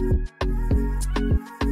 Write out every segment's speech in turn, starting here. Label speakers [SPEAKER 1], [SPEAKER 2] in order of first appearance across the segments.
[SPEAKER 1] Thank you.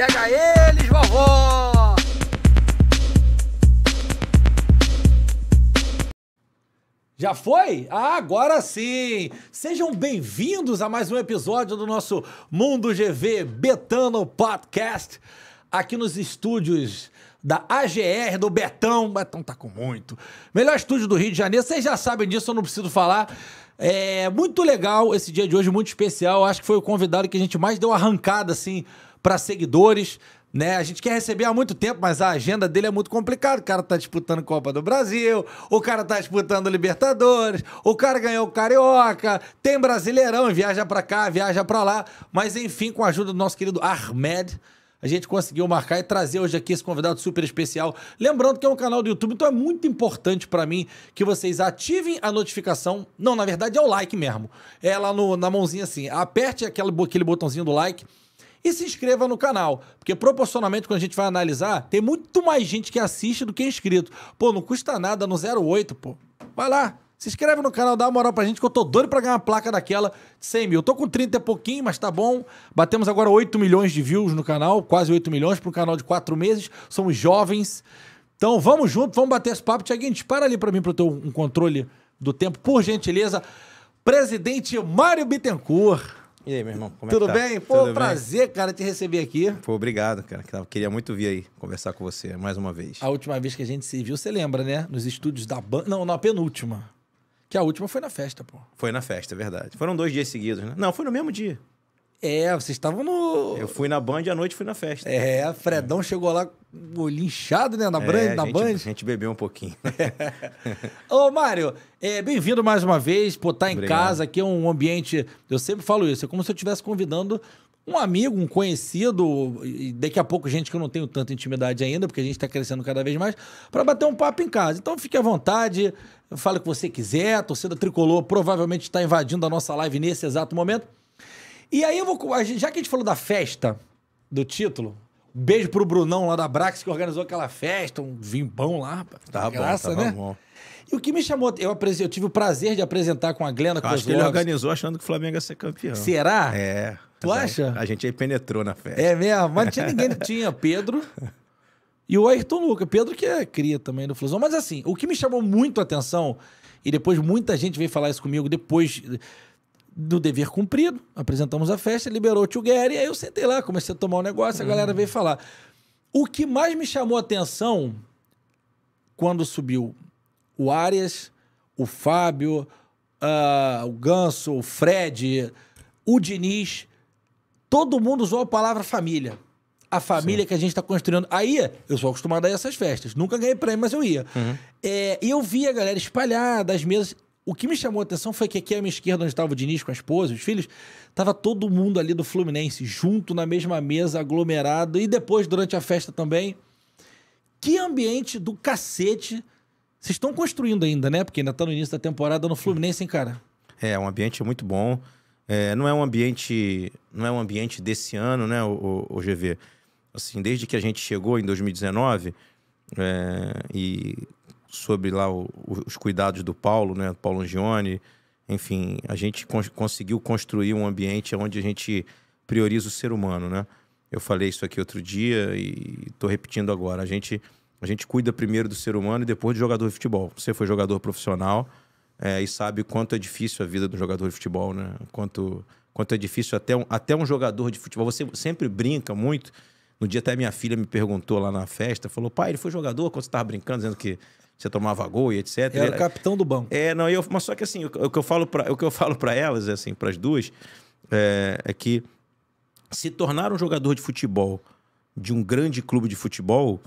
[SPEAKER 2] Cega eles, vovó! Já foi? Ah, agora sim! Sejam bem-vindos a mais um episódio do nosso Mundo GV Betano Podcast, aqui nos estúdios da AGR, do Betão. Betão tá com muito. Melhor estúdio do Rio de Janeiro, vocês já sabem disso, eu não preciso falar. É muito legal esse dia de hoje, muito especial. Acho que foi o convidado que a gente mais deu arrancada, assim, para seguidores. Né? A gente quer receber há muito tempo, mas a agenda dele é muito complicada. O cara tá disputando Copa do Brasil, o cara tá disputando Libertadores, o cara ganhou o Carioca, tem Brasileirão, viaja para cá, viaja para lá. Mas enfim, com a ajuda do nosso querido Ahmed, a gente conseguiu marcar e trazer hoje aqui esse convidado super especial. Lembrando que é um canal do YouTube, então é muito importante para mim que vocês ativem a notificação. Não, na verdade é o like mesmo. É lá no, na mãozinha assim. Aperte aquele, aquele botãozinho do like e se inscreva no canal. Porque proporcionalmente, quando a gente vai analisar, tem muito mais gente que assiste do que é inscrito. Pô, não custa nada no 08, pô. Vai lá, se inscreve no canal, dá uma moral pra gente, que eu tô doido pra ganhar uma placa daquela de 100 mil. Eu tô com 30 e pouquinho, mas tá bom. Batemos agora 8 milhões de views no canal, quase 8 milhões para um canal de 4 meses. Somos jovens. Então vamos junto, vamos bater esse papo. Tiaguinho, dispara ali pra mim pra eu ter um controle do tempo, por gentileza. Presidente Mário Bittencourt.
[SPEAKER 3] E aí, meu irmão, como é Tudo é que tá? bem? Pô, um prazer,
[SPEAKER 2] cara, te receber
[SPEAKER 3] aqui. Pô, obrigado, cara. Queria muito vir aí conversar com você mais uma vez.
[SPEAKER 2] A última vez que a gente se viu, você lembra, né? Nos estúdios da banda. Não, na penúltima. Que a última foi na festa, pô.
[SPEAKER 3] Foi na festa, é verdade. Foram dois dias seguidos, né?
[SPEAKER 2] Não, foi no mesmo dia. É, vocês estavam no. Eu fui na Band e à noite fui na festa. É, Fredão é. chegou lá, olho inchado, né? Na, é, brand, na Band. A gente bebeu um pouquinho. É. Ô, Mário, é, bem-vindo mais uma vez. Pô, tá Obrigado. em casa, aqui é um ambiente. Eu sempre falo isso, é como se eu estivesse convidando um amigo, um conhecido, e daqui a pouco gente que eu não tenho tanta intimidade ainda, porque a gente está crescendo cada vez mais, para bater um papo em casa. Então fique à vontade, fale o que você quiser. A torcida tricolor provavelmente está invadindo a nossa live nesse exato momento. E aí eu vou. Já que a gente falou da festa do título, beijo pro Brunão lá da Brax que organizou aquela festa, um vimbão lá, tá Tava graça, bom, tá tava né? bom. E o que me chamou, eu, eu tive o prazer de apresentar com a Glenda Kozlovski. Acho que ele organizou achando que o Flamengo ia ser campeão. Será?
[SPEAKER 3] É. Tu acha? A gente aí penetrou na festa. É mesmo,
[SPEAKER 2] mas não tinha ninguém, tinha Pedro e o Ayrton Luca. Pedro que é cria também do Flusão. Mas assim, o que me chamou muito a atenção, e depois muita gente veio falar isso comigo depois do dever cumprido, apresentamos a festa, liberou o Tchuguer, e aí eu sentei lá, comecei a tomar o um negócio, a hum. galera veio falar. O que mais me chamou a atenção quando subiu o Arias, o Fábio, uh, o Ganso, o Fred, o Diniz, todo mundo usou a palavra família. A família Sim. que a gente está construindo. Aí, eu sou acostumado a essas festas. Nunca ganhei prêmio, mas eu ia. Uhum. É, e eu vi a galera espalhada, as mesas. O que me chamou a atenção foi que aqui à minha esquerda, onde estava o Diniz com a esposa, os filhos, estava todo mundo ali do Fluminense, junto na mesma mesa, aglomerado, e depois, durante a festa também. Que ambiente do cacete vocês estão construindo ainda, né? Porque ainda está no início da temporada no Fluminense, hein, cara?
[SPEAKER 3] É, um ambiente muito bom. É, não é um ambiente não é um ambiente desse ano, né, o, o, o GV? Assim, desde que a gente chegou em 2019, é, e sobre lá o, os cuidados do Paulo, né? Paulo Angione. Enfim, a gente cons conseguiu construir um ambiente onde a gente prioriza o ser humano, né? Eu falei isso aqui outro dia e estou repetindo agora. A gente, a gente cuida primeiro do ser humano e depois do jogador de futebol. Você foi jogador profissional é, e sabe quanto é difícil a vida do jogador de futebol, né? Quanto, quanto é difícil até um, até um jogador de futebol. Você sempre brinca muito no dia até minha filha me perguntou lá na festa, falou, pai, ele foi jogador quando você estava brincando, dizendo que você tomava gol e etc. Era ele, é, capitão do banco. É, não, eu, mas só que assim, o, que eu falo para o que eu falo para elas, assim, para as duas, é, é, que se tornar um jogador de futebol de um grande clube de futebol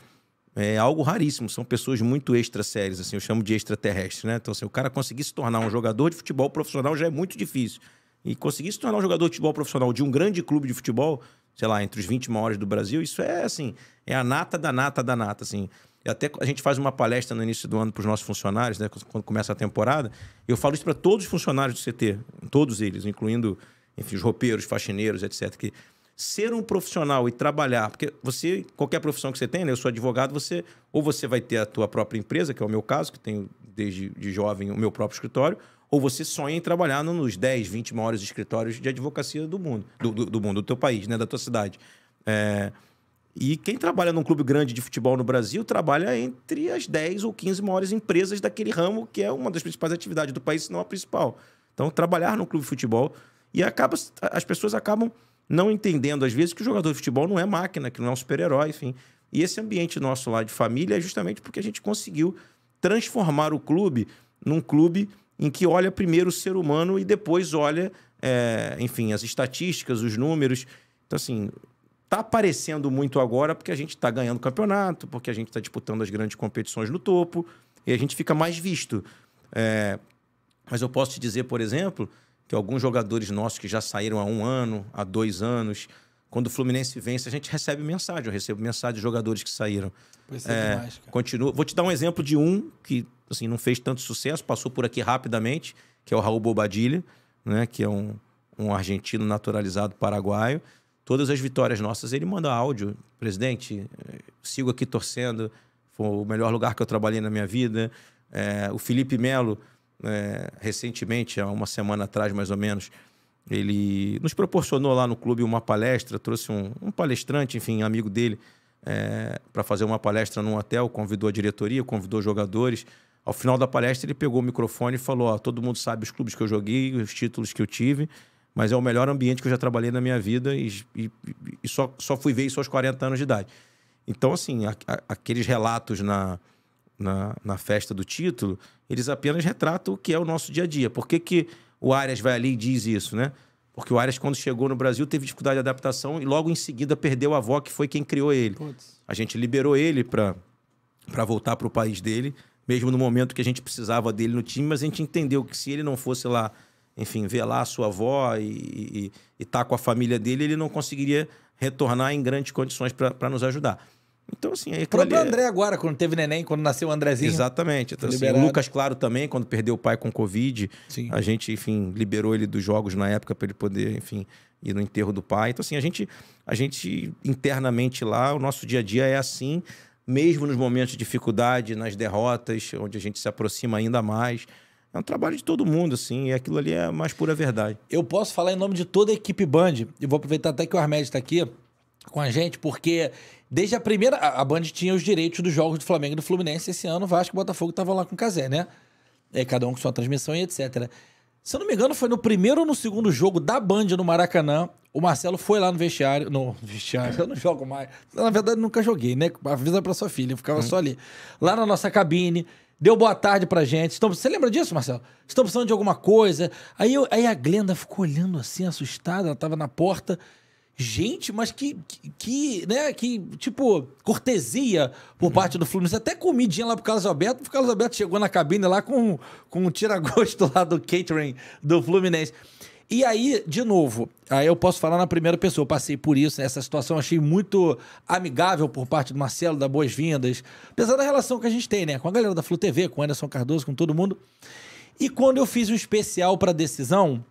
[SPEAKER 3] é algo raríssimo. São pessoas muito extra sérias, assim, eu chamo de extraterrestre, né? Então, assim, o cara conseguir se tornar um jogador de futebol profissional já é muito difícil. E conseguir se tornar um jogador de futebol profissional de um grande clube de futebol sei lá, entre os 20 maiores do Brasil. Isso é, assim, é a nata da nata da nata, assim. E até a gente faz uma palestra no início do ano para os nossos funcionários, né? Quando começa a temporada, eu falo isso para todos os funcionários do CT, todos eles, incluindo, enfim, os roupeiros, faxineiros, etc. Que ser um profissional e trabalhar, porque você, qualquer profissão que você tenha, né? eu sou advogado, você ou você vai ter a tua própria empresa, que é o meu caso, que tenho desde de jovem o meu próprio escritório, ou você sonha em trabalhar nos 10, 20 maiores escritórios de advocacia do mundo, do, do, do mundo, do teu país, né? da tua cidade. É... E quem trabalha num clube grande de futebol no Brasil trabalha entre as 10 ou 15 maiores empresas daquele ramo, que é uma das principais atividades do país, se não a principal. Então, trabalhar num clube de futebol. E acaba, as pessoas acabam não entendendo, às vezes, que o jogador de futebol não é máquina, que não é um super-herói, enfim. E esse ambiente nosso lá de família é justamente porque a gente conseguiu transformar o clube num clube em que olha primeiro o ser humano e depois olha, é, enfim, as estatísticas, os números. Então, assim, tá aparecendo muito agora porque a gente está ganhando campeonato, porque a gente está disputando as grandes competições no topo e a gente fica mais visto. É, mas eu posso te dizer, por exemplo, que alguns jogadores nossos que já saíram há um ano, há dois anos, quando o Fluminense vence, a gente recebe mensagem. Eu recebo mensagem de jogadores que saíram. Pois é, é demais, Continua. Vou te dar um exemplo de um que assim, não fez tanto sucesso, passou por aqui rapidamente, que é o Raul Bobadilha, né? Que é um, um argentino naturalizado paraguaio. Todas as vitórias nossas, ele manda áudio. Presidente, eh, sigo aqui torcendo. Foi o melhor lugar que eu trabalhei na minha vida. É, o Felipe Melo, é, recentemente, há uma semana atrás mais ou menos, ele nos proporcionou lá no clube uma palestra, trouxe um, um palestrante, enfim, amigo dele, é, para fazer uma palestra num hotel, convidou a diretoria, convidou jogadores. Ao final da palestra, ele pegou o microfone e falou: ó, todo mundo sabe os clubes que eu joguei, os títulos que eu tive, mas é o melhor ambiente que eu já trabalhei na minha vida e, e, e só, só fui ver isso aos 40 anos de idade. Então, assim, a, a, aqueles relatos na, na, na, festa do título, eles apenas retratam o que é o nosso dia a dia. Por que, que o Arias vai ali e diz isso, né? Porque o Arias, quando chegou no Brasil, teve dificuldade de adaptação e logo em seguida perdeu a avó, que foi quem criou ele. Putz. A gente liberou ele para voltar para o país dele mesmo no momento que a gente precisava dele no time, mas a gente entendeu que se ele não fosse lá, enfim, velar a sua avó e estar tá com a família dele, ele não conseguiria retornar em grandes condições para nos ajudar. Então, assim, aí. O próprio ali... É André
[SPEAKER 2] agora, quando teve neném, quando nasceu o Andrezinho. Exatamente. Então, assim, o Lucas,
[SPEAKER 3] claro, também, quando perdeu o pai com Covid, Sim. a gente, enfim, liberou ele dos jogos na época para ele poder, enfim, ir no enterro do pai. Então, assim, a gente, a gente internamente lá, o nosso dia a dia é assim mesmo nos momentos de dificuldade, nas derrotas, onde a gente se aproxima ainda mais.
[SPEAKER 2] É um trabalho de todo mundo, assim, e aquilo ali é a mais pura verdade. Eu posso falar em nome de toda a equipe Band, e vou aproveitar até que o Armédio está aqui com a gente, porque desde a primeira. A Band tinha os direitos dos jogos do Flamengo e do Fluminense esse ano, Vasco e Botafogo estavam lá com o Casé, né? É, cada um com sua transmissão e etc. Se eu não me engano, foi no primeiro ou no segundo jogo da Band no Maracanã. O Marcelo foi lá no vestiário. No vestiário, eu não jogo mais. Na verdade, nunca joguei, né? Avisa pra sua filha, eu ficava hum. só ali. Lá na nossa cabine, deu boa tarde pra gente. Estão... Você lembra disso, Marcelo? Estão precisando de alguma coisa. Aí, eu... Aí a Glenda ficou olhando assim, assustada, ela tava na porta. Gente, mas que, que, que né? Que, tipo, cortesia por hum. parte do Fluminense. Até comidinha lá pro Carlos Alberto. O Carlos Alberto chegou na cabine lá com, com um tira-gosto lá do catering do Fluminense. E aí, de novo, aí eu posso falar na primeira pessoa, eu passei por isso, essa situação achei muito amigável por parte do Marcelo, da Boas-Vindas, apesar da relação que a gente tem, né, com a galera da Flu TV, com o Anderson Cardoso, com todo mundo. E quando eu fiz um especial para decisão,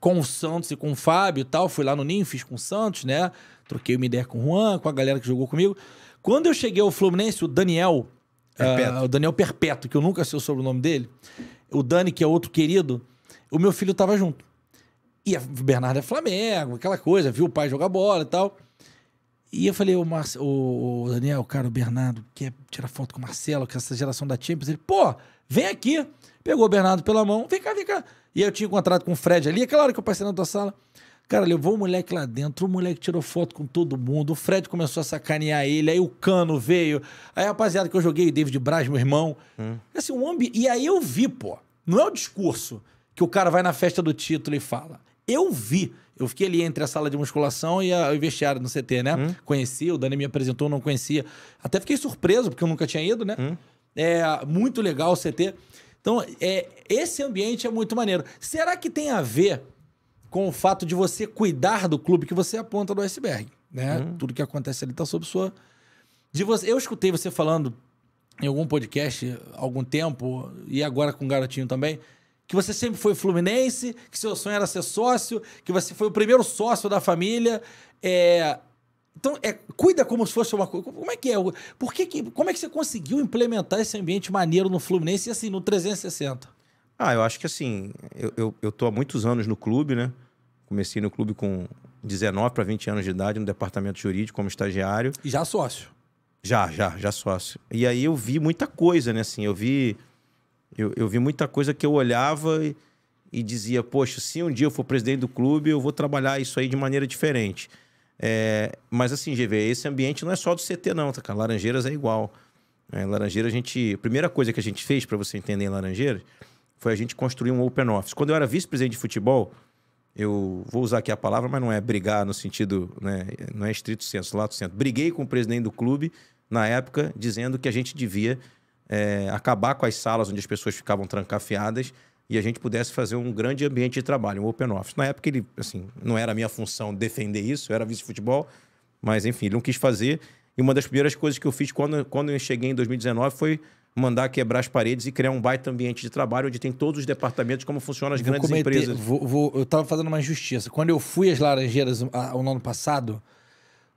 [SPEAKER 2] com o Santos e com o Fábio e tal, fui lá no Ninho, fiz com o Santos, né, troquei uma ideia com o Juan, com a galera que jogou comigo. Quando eu cheguei ao Fluminense, o Daniel, uh, o Daniel Perpétuo, que eu nunca sei o sobrenome dele, o Dani, que é outro querido, o meu filho estava junto. E a Bernardo é Flamengo, aquela coisa, viu o pai jogar bola e tal. E eu falei, o, Marce, o, Daniel, cara, o Bernardo quer tirar foto com o Marcelo, que é essa geração da Champions. Ele, pô, vem aqui. Pegou o Bernardo pela mão, vem cá, vem cá. E eu tinha encontrado contrato com o Fred ali, aquela hora que eu passei na tua sala. Cara, levou o moleque lá dentro, o moleque tirou foto com todo mundo, o Fred começou a sacanear ele, aí o Cano veio, aí a rapaziada que eu joguei, o David Braz, meu irmão. Hum. Assim, um ambi... E aí eu vi, pô, não é o discurso que o cara vai na festa do título e fala. Eu vi. Eu fiquei ali entre a sala de musculação e a, o vestiário no CT, né? Hum. Conheci, o Dani me apresentou, não conhecia. Até fiquei surpreso, porque eu nunca tinha ido, né? Hum. É muito legal o CT. Então, é, esse ambiente é muito maneiro. Será que tem a ver com o fato de você cuidar do clube que você é aponta do iceberg, né? Hum. Tudo que acontece ali está sob sua... De você... Eu escutei você falando em algum podcast há algum tempo, e agora com o Garotinho também, que você sempre foi fluminense, que seu sonho era ser sócio, que você foi o primeiro sócio da família. É... Então, é, cuida como se fosse uma coisa. Como é que é? Por que, que como é que você conseguiu implementar esse ambiente maneiro no Fluminense e assim, no 360?
[SPEAKER 3] Ah, eu acho que assim, eu, eu, eu tô há muitos anos no clube, né? Comecei no clube com 19 para 20 anos de idade, no departamento jurídico, como estagiário. E já sócio? Já, já, já sócio. E aí eu vi muita coisa, né? Assim, eu vi eu, eu vi muita coisa que eu olhava e, e, dizia, poxa, se um dia eu for presidente do clube, eu vou trabalhar isso aí de maneira diferente. É, mas assim, GV, esse ambiente não é só do CT não, tá, cara? Laranjeiras é igual. É, Laranjeiras, a gente... A primeira coisa que a gente fez, para você entender em Laranjeiras, foi a gente construir um open office. Quando eu era vice-presidente de futebol, eu vou usar aqui a palavra, mas não é brigar no sentido, né, não é estrito senso, lato senso. Briguei com o presidente do clube na época, dizendo que a gente devia é, acabar com as salas onde as pessoas ficavam trancafiadas e a gente pudesse fazer um grande ambiente de trabalho, um open office. Na época, ele, assim, não era a minha função defender isso, eu era vice-futebol, mas enfim, ele não quis fazer. E uma das primeiras coisas que eu fiz quando, quando eu cheguei em 2019 foi mandar quebrar as paredes e criar um baita ambiente de trabalho onde tem todos os departamentos, como funcionam as vou grandes cometer, empresas.
[SPEAKER 2] Vou, vou, eu estava fazendo uma injustiça. Quando eu fui às Laranjeiras a, ah, no ano passado,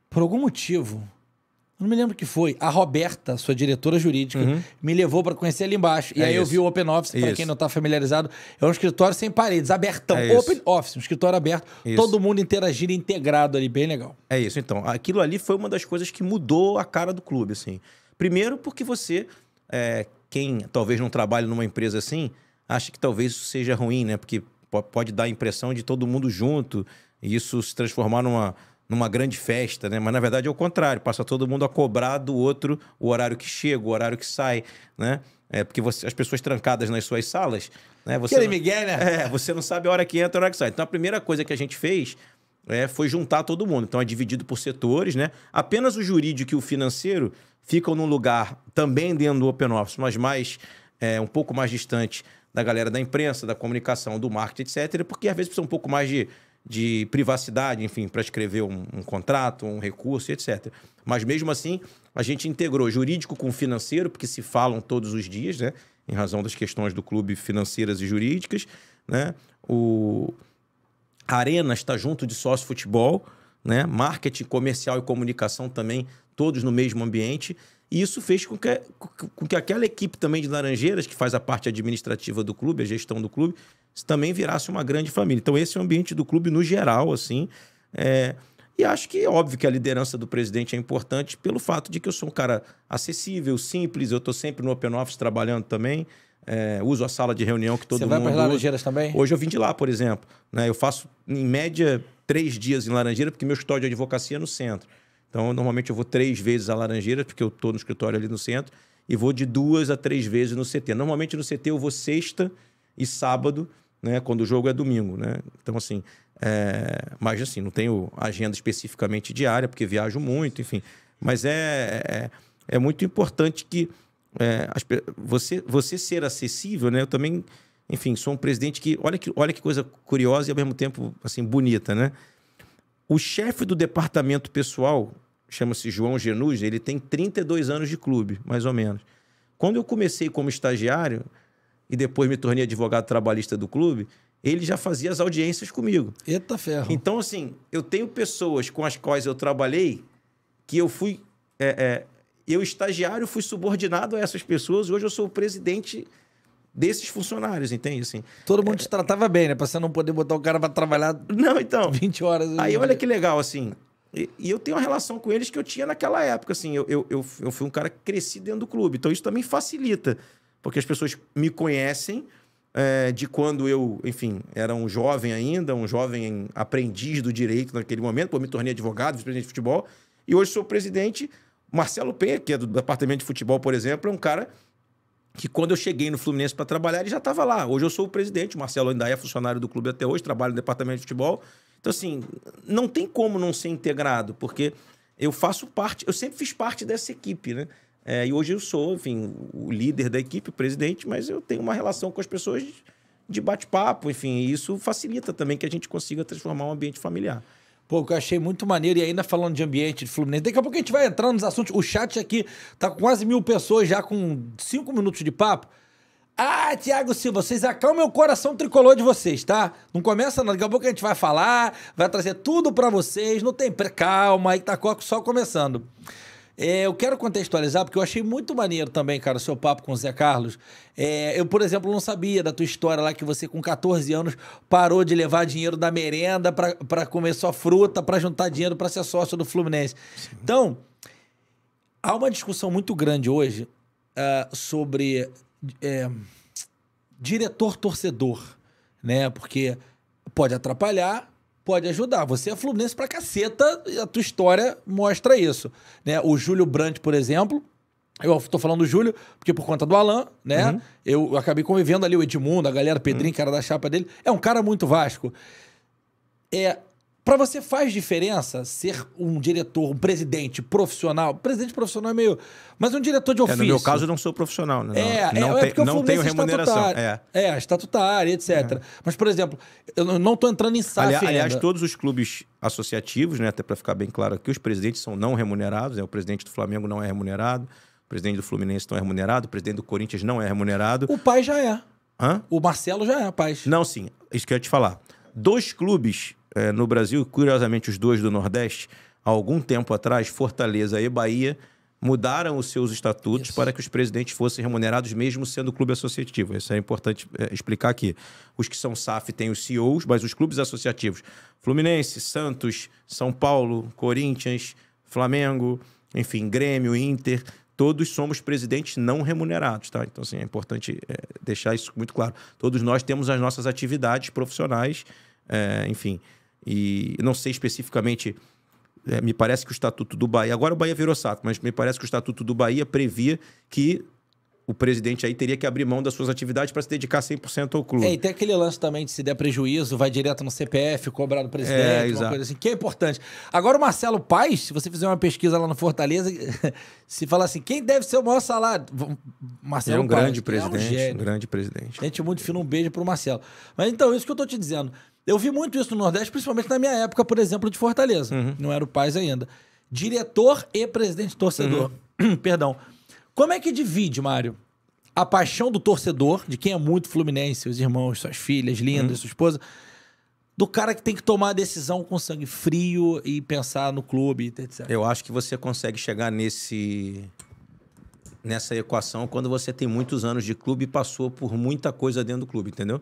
[SPEAKER 2] por algum motivo, não me lembro que foi, a Roberta, sua diretora jurídica, uhum. me levou para conhecer ali embaixo. E é aí isso. eu vi o Open Office, para quem não está familiarizado, é um escritório sem paredes, abertão, é Open Office, um escritório aberto, isso. todo mundo interagindo, integrado ali, bem legal. É isso, então, aquilo ali foi uma das coisas que mudou a cara do clube,
[SPEAKER 3] assim. Primeiro porque você, é, quem talvez não trabalhe numa empresa assim, acha que talvez isso seja ruim, né? Porque pode dar a impressão de todo mundo junto, e isso se transformar numa numa grande festa, né? Mas na verdade é o contrário, passa todo mundo a cobrar do outro o horário que chega, o horário que sai, né? É porque você, as pessoas trancadas nas suas salas, né? Você não, Miguel, né? É, você não sabe a hora que entra, a hora que sai. Então a primeira coisa que a gente fez é, foi juntar todo mundo. Então é dividido por setores, né? Apenas o jurídico e o financeiro ficam num lugar também dentro do Open Office, mas mais é, um pouco mais distante da galera da imprensa, da comunicação, do marketing, etc. Porque às vezes precisa um pouco mais de de privacidade, enfim, para escrever um, um, contrato, um recurso, etc. Mas mesmo assim, a gente integrou jurídico com financeiro, porque se falam todos os dias, né? Em razão das questões do clube financeiras e jurídicas, né? O a Arena está junto de sócio futebol, né? Marketing, comercial e comunicação também, todos no mesmo ambiente. E isso fez com que, com que aquela equipe também de Laranjeiras, que faz a parte administrativa do clube, a gestão do clube, também virasse uma grande família. Então, esse é o ambiente do clube no geral, assim. É... E acho que é óbvio que a liderança do presidente é importante pelo fato de que eu sou um cara acessível, simples, eu estou sempre no Open Office trabalhando também. É, uso a sala de reunião que todo mundo. Você vai para Laranjeiras também? Hoje eu vim de lá, por exemplo. Né? Eu faço, em média, três dias em Laranjeira, porque meu escritório de advocacia é no centro. Então, normalmente eu vou três vezes a Laranjeiras, porque eu estou no escritório ali no centro, e vou de duas a três vezes no CT. Normalmente no CT eu vou sexta e sábado, né? Quando o jogo é domingo, né? Então, assim, é... mas assim, não tenho agenda especificamente diária, porque viajo muito, enfim. Mas é, é, é muito importante que é, as... você, você ser acessível, né? Eu também, enfim, sou um presidente que olha, que, olha que coisa curiosa e ao mesmo tempo, assim, bonita, né? O chefe do departamento pessoal chama-se João Genus, ele tem 32 anos de clube, mais ou menos. Quando eu comecei como estagiário e depois me tornei advogado trabalhista do clube, ele já fazia as audiências comigo.
[SPEAKER 2] Eita ferro.
[SPEAKER 3] Então, assim, eu tenho pessoas com as quais eu trabalhei que eu fui. É, é, eu, estagiário, fui subordinado a essas pessoas e hoje eu sou o presidente desses funcionários,
[SPEAKER 2] entende? Assim, Todo mundo é... te tratava bem, né? Pra você não poder botar o cara para trabalhar não, então, 20 horas. Aí olha que legal, assim, e, eu tenho uma relação com eles
[SPEAKER 3] que eu tinha naquela época, assim. Eu, eu, eu, eu fui um cara que cresci dentro do clube. Então isso também facilita, porque as pessoas me conhecem é, de quando eu, enfim, era um jovem ainda, um jovem aprendiz do direito naquele momento, pô, me tornei advogado, vice-presidente de futebol. E hoje sou presidente. Marcelo Penha, que é do departamento de futebol, por exemplo, é um cara que quando eu cheguei no Fluminense para trabalhar, ele já estava lá. Hoje eu sou o presidente, o Marcelo ainda é funcionário do clube até hoje, trabalho no departamento de futebol. Então, assim, não tem como não ser integrado, porque eu faço parte, eu sempre fiz parte dessa equipe, né? É, e hoje eu sou, enfim, o líder da equipe, o presidente, mas eu tenho uma relação com as pessoas
[SPEAKER 2] de bate-papo, enfim, e isso facilita também que a gente consiga transformar um ambiente familiar. Pô, que eu achei muito maneiro. E ainda falando de ambiente de Fluminense. Daqui a pouco a gente vai entrando nos assuntos. O chat aqui tá com quase mil pessoas já com cinco minutos de papo. Ah, Tiago Silva, vocês acalmem o coração tricolor de vocês, tá? Não começa não, daqui a pouco a gente vai falar, vai trazer tudo para vocês, não tem calma, aí tá só começando. É, eu quero contextualizar, porque eu achei muito maneiro também, cara, o seu papo com o Zé Carlos. É, eu, por exemplo, não sabia da tua história lá que você, com 14 anos, parou de levar dinheiro da merenda para comer só fruta, para juntar dinheiro para ser sócio do Fluminense. Sim. Então, há uma discussão muito grande hoje uh, sobre é, diretor-torcedor, né? Porque pode atrapalhar, pode ajudar. Você é Fluminense pra caceta, a tua história mostra isso. Né? O Júlio Brandt, por exemplo, eu tô falando do Júlio, porque por conta do Alan, né? Uhum. Eu acabei convivendo ali o Edmundo, a galera, o Pedrinho, uhum. cara da chapa dele. É um cara muito Vasco. É para você faz diferença ser um diretor, um presidente profissional? Presidente profissional é meio. Mas um diretor de ofício. É, no meu caso, eu não sou profissional, né? É, não, é, tem, é não tenho remuneração. É. é, estatutária, etc. É. Mas, por exemplo, eu não estou entrando em SAF. Aliás, aliás, todos os clubes
[SPEAKER 3] associativos, né? Até para ficar bem claro aqui, os presidentes são não remunerados, né? O presidente do Flamengo não é remunerado, o presidente do Fluminense não é remunerado, o presidente do Corinthians não é remunerado. O pai já é. Hã? O Marcelo já é, pai. Não, sim. Isso que eu ia te falar. Dois clubes é, no Brasil, curiosamente os dois do Nordeste, há algum tempo atrás, Fortaleza e Bahia, mudaram os seus estatutos Isso. para que os presidentes fossem remunerados mesmo sendo clube associativo. Isso é importante é, explicar aqui. Os que são SAF têm os CEOs, mas os clubes associativos, Fluminense, Santos, São Paulo, Corinthians, Flamengo, enfim, Grêmio, Inter, todos somos presidentes não remunerados, tá? Então, assim, é importante é, deixar isso muito claro. Todos nós temos as nossas atividades profissionais, é, enfim, e não sei especificamente, é, me parece que o Estatuto do Bahia, agora o Bahia virou SATO, mas me parece que o Estatuto do Bahia previa que o presidente aí teria que abrir mão das suas atividades para se dedicar 100%
[SPEAKER 2] ao clube. É, e tem aquele lance também de se der prejuízo, vai direto no CPF, cobrar do presidente, é, uma exato. coisa assim, que é importante. Agora o Marcelo Paes, se você fizer uma pesquisa lá no Fortaleza, se falar assim, quem deve ser o maior salário? Marcelo Paz é um Paes, grande presidente, é um, um,
[SPEAKER 3] grande presidente.
[SPEAKER 2] Gente, muito fino, um beijo para o Marcelo. Mas então, isso que eu estou te dizendo. Eu vi muito isso no Nordeste, principalmente na minha época, por exemplo, de Fortaleza. Uhum. Não era o Paz ainda. Diretor e presidente torcedor. Uhum. Perdão. Como é que divide, Mário, a paixão do torcedor, de quem é muito fluminense, os irmãos, suas filhas lindas, uhum. sua esposa, do cara que tem que tomar a decisão com sangue frio e pensar no clube, etc.
[SPEAKER 3] Eu acho que você consegue chegar nesse nessa equação quando você tem muitos anos de clube e passou por muita coisa dentro do clube, entendeu?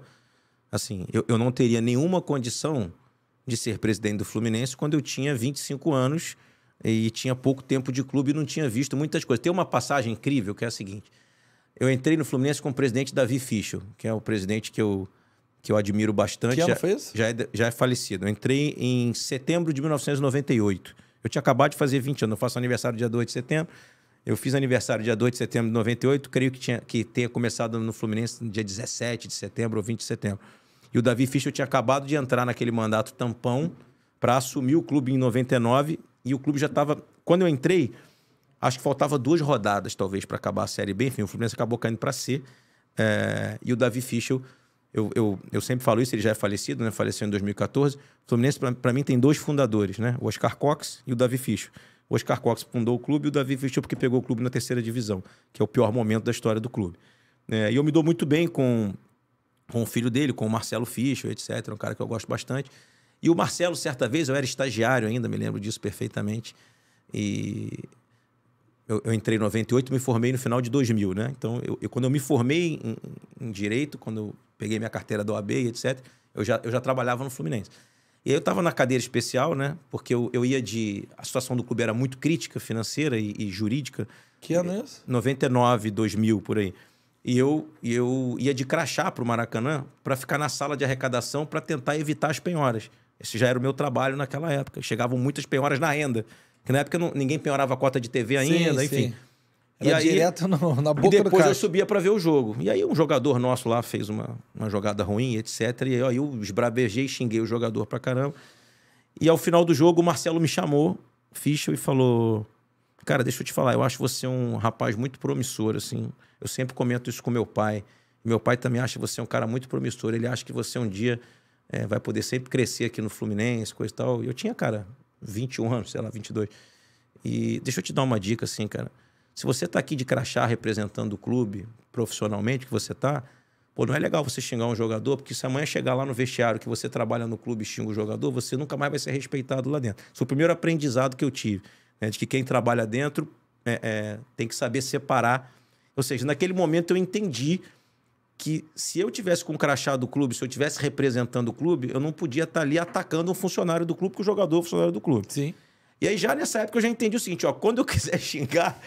[SPEAKER 3] Assim, eu, eu não teria nenhuma condição de ser presidente do Fluminense quando eu tinha 25 anos e tinha pouco tempo de clube e não tinha visto muitas coisas. Tem uma passagem incrível que é a seguinte: eu entrei no Fluminense com o presidente Davi Fischel, que é o presidente que eu, que eu admiro bastante. Que ano já, foi Já é, já é falecido. Eu entrei em setembro de 1998. Eu tinha acabado de fazer 20 anos, eu faço aniversário dia 2 de setembro. Eu fiz aniversário dia 2 de setembro de 98, creio que, tinha, que tenha começado no Fluminense no dia 17 de setembro ou 20 de setembro. E o Davi Fischer tinha acabado de entrar naquele mandato tampão para assumir o clube em 99 e o clube já estava. Quando eu entrei, acho que faltava duas rodadas, talvez, para acabar a Série B. Enfim, o Fluminense acabou caindo para C. É... e o Davi Fischel, eu, eu, eu sempre falo isso, ele já é falecido, né? Faleceu em 2014. O Fluminense, para mim, tem dois fundadores, né? O Oscar Cox e o Davi Fischel. O Oscar Cox fundou o clube e o Davi Fischel porque pegou o clube na terceira divisão, que é o pior momento da história do clube. É... e eu me dou muito bem com com o filho dele, com o Marcelo Fischer, etc. Um cara que eu gosto bastante. E o Marcelo, certa vez, eu era estagiário ainda, me lembro disso perfeitamente. E eu, eu entrei em 98 me formei no final de 2000, né? Então, eu, eu quando eu me formei em, em, Direito, quando eu peguei minha carteira da OAB e etc., eu já, eu já trabalhava no Fluminense. E aí eu estava na cadeira especial, né? Porque eu, eu ia de... A situação do clube era muito crítica, financeira e, e jurídica. Que ano é esse? 99, 2000, por aí. E eu, eu ia de crachá para o Maracanã para ficar na sala de arrecadação para tentar evitar as penhoras. Esse já era o meu trabalho naquela época. Chegavam muitas penhoras na renda. Que na época não, ninguém penhorava a cota de TV ainda, sim, enfim. Sim.
[SPEAKER 2] Era e aí, direto no, na boca E depois eu
[SPEAKER 3] subia para ver o jogo. E aí um jogador nosso lá fez uma, uma jogada ruim, etc. E aí eu esbravejei, xinguei o jogador para caramba. E ao final do jogo o Marcelo me chamou, Fischel, e falou... Cara, deixa eu te falar, eu acho você um rapaz muito promissor, assim... Eu sempre comento isso com meu pai. Meu pai também acha que você é um cara muito promissor. Ele acha que você um dia é, vai poder sempre crescer aqui no Fluminense, coisa e tal. Eu tinha, cara, 21 anos, sei lá, 22. E deixa eu te dar uma dica, assim, cara. Se você está aqui de crachá representando o clube profissionalmente que você está, pô, não é legal você xingar um jogador, porque se amanhã chegar lá no vestiário que você trabalha no clube e xinga o jogador, você nunca mais vai ser respeitado lá dentro. Isso é o primeiro aprendizado que eu tive, né, de que quem trabalha dentro é, é, tem que saber separar ou seja, naquele momento eu entendi que se eu tivesse com o crachá do clube, se eu tivesse representando o clube, eu não podia estar ali atacando um funcionário do clube, porque o jogador é o funcionário do clube. Sim. E aí já nessa época eu já entendi o seguinte, ó, quando eu quiser xingar,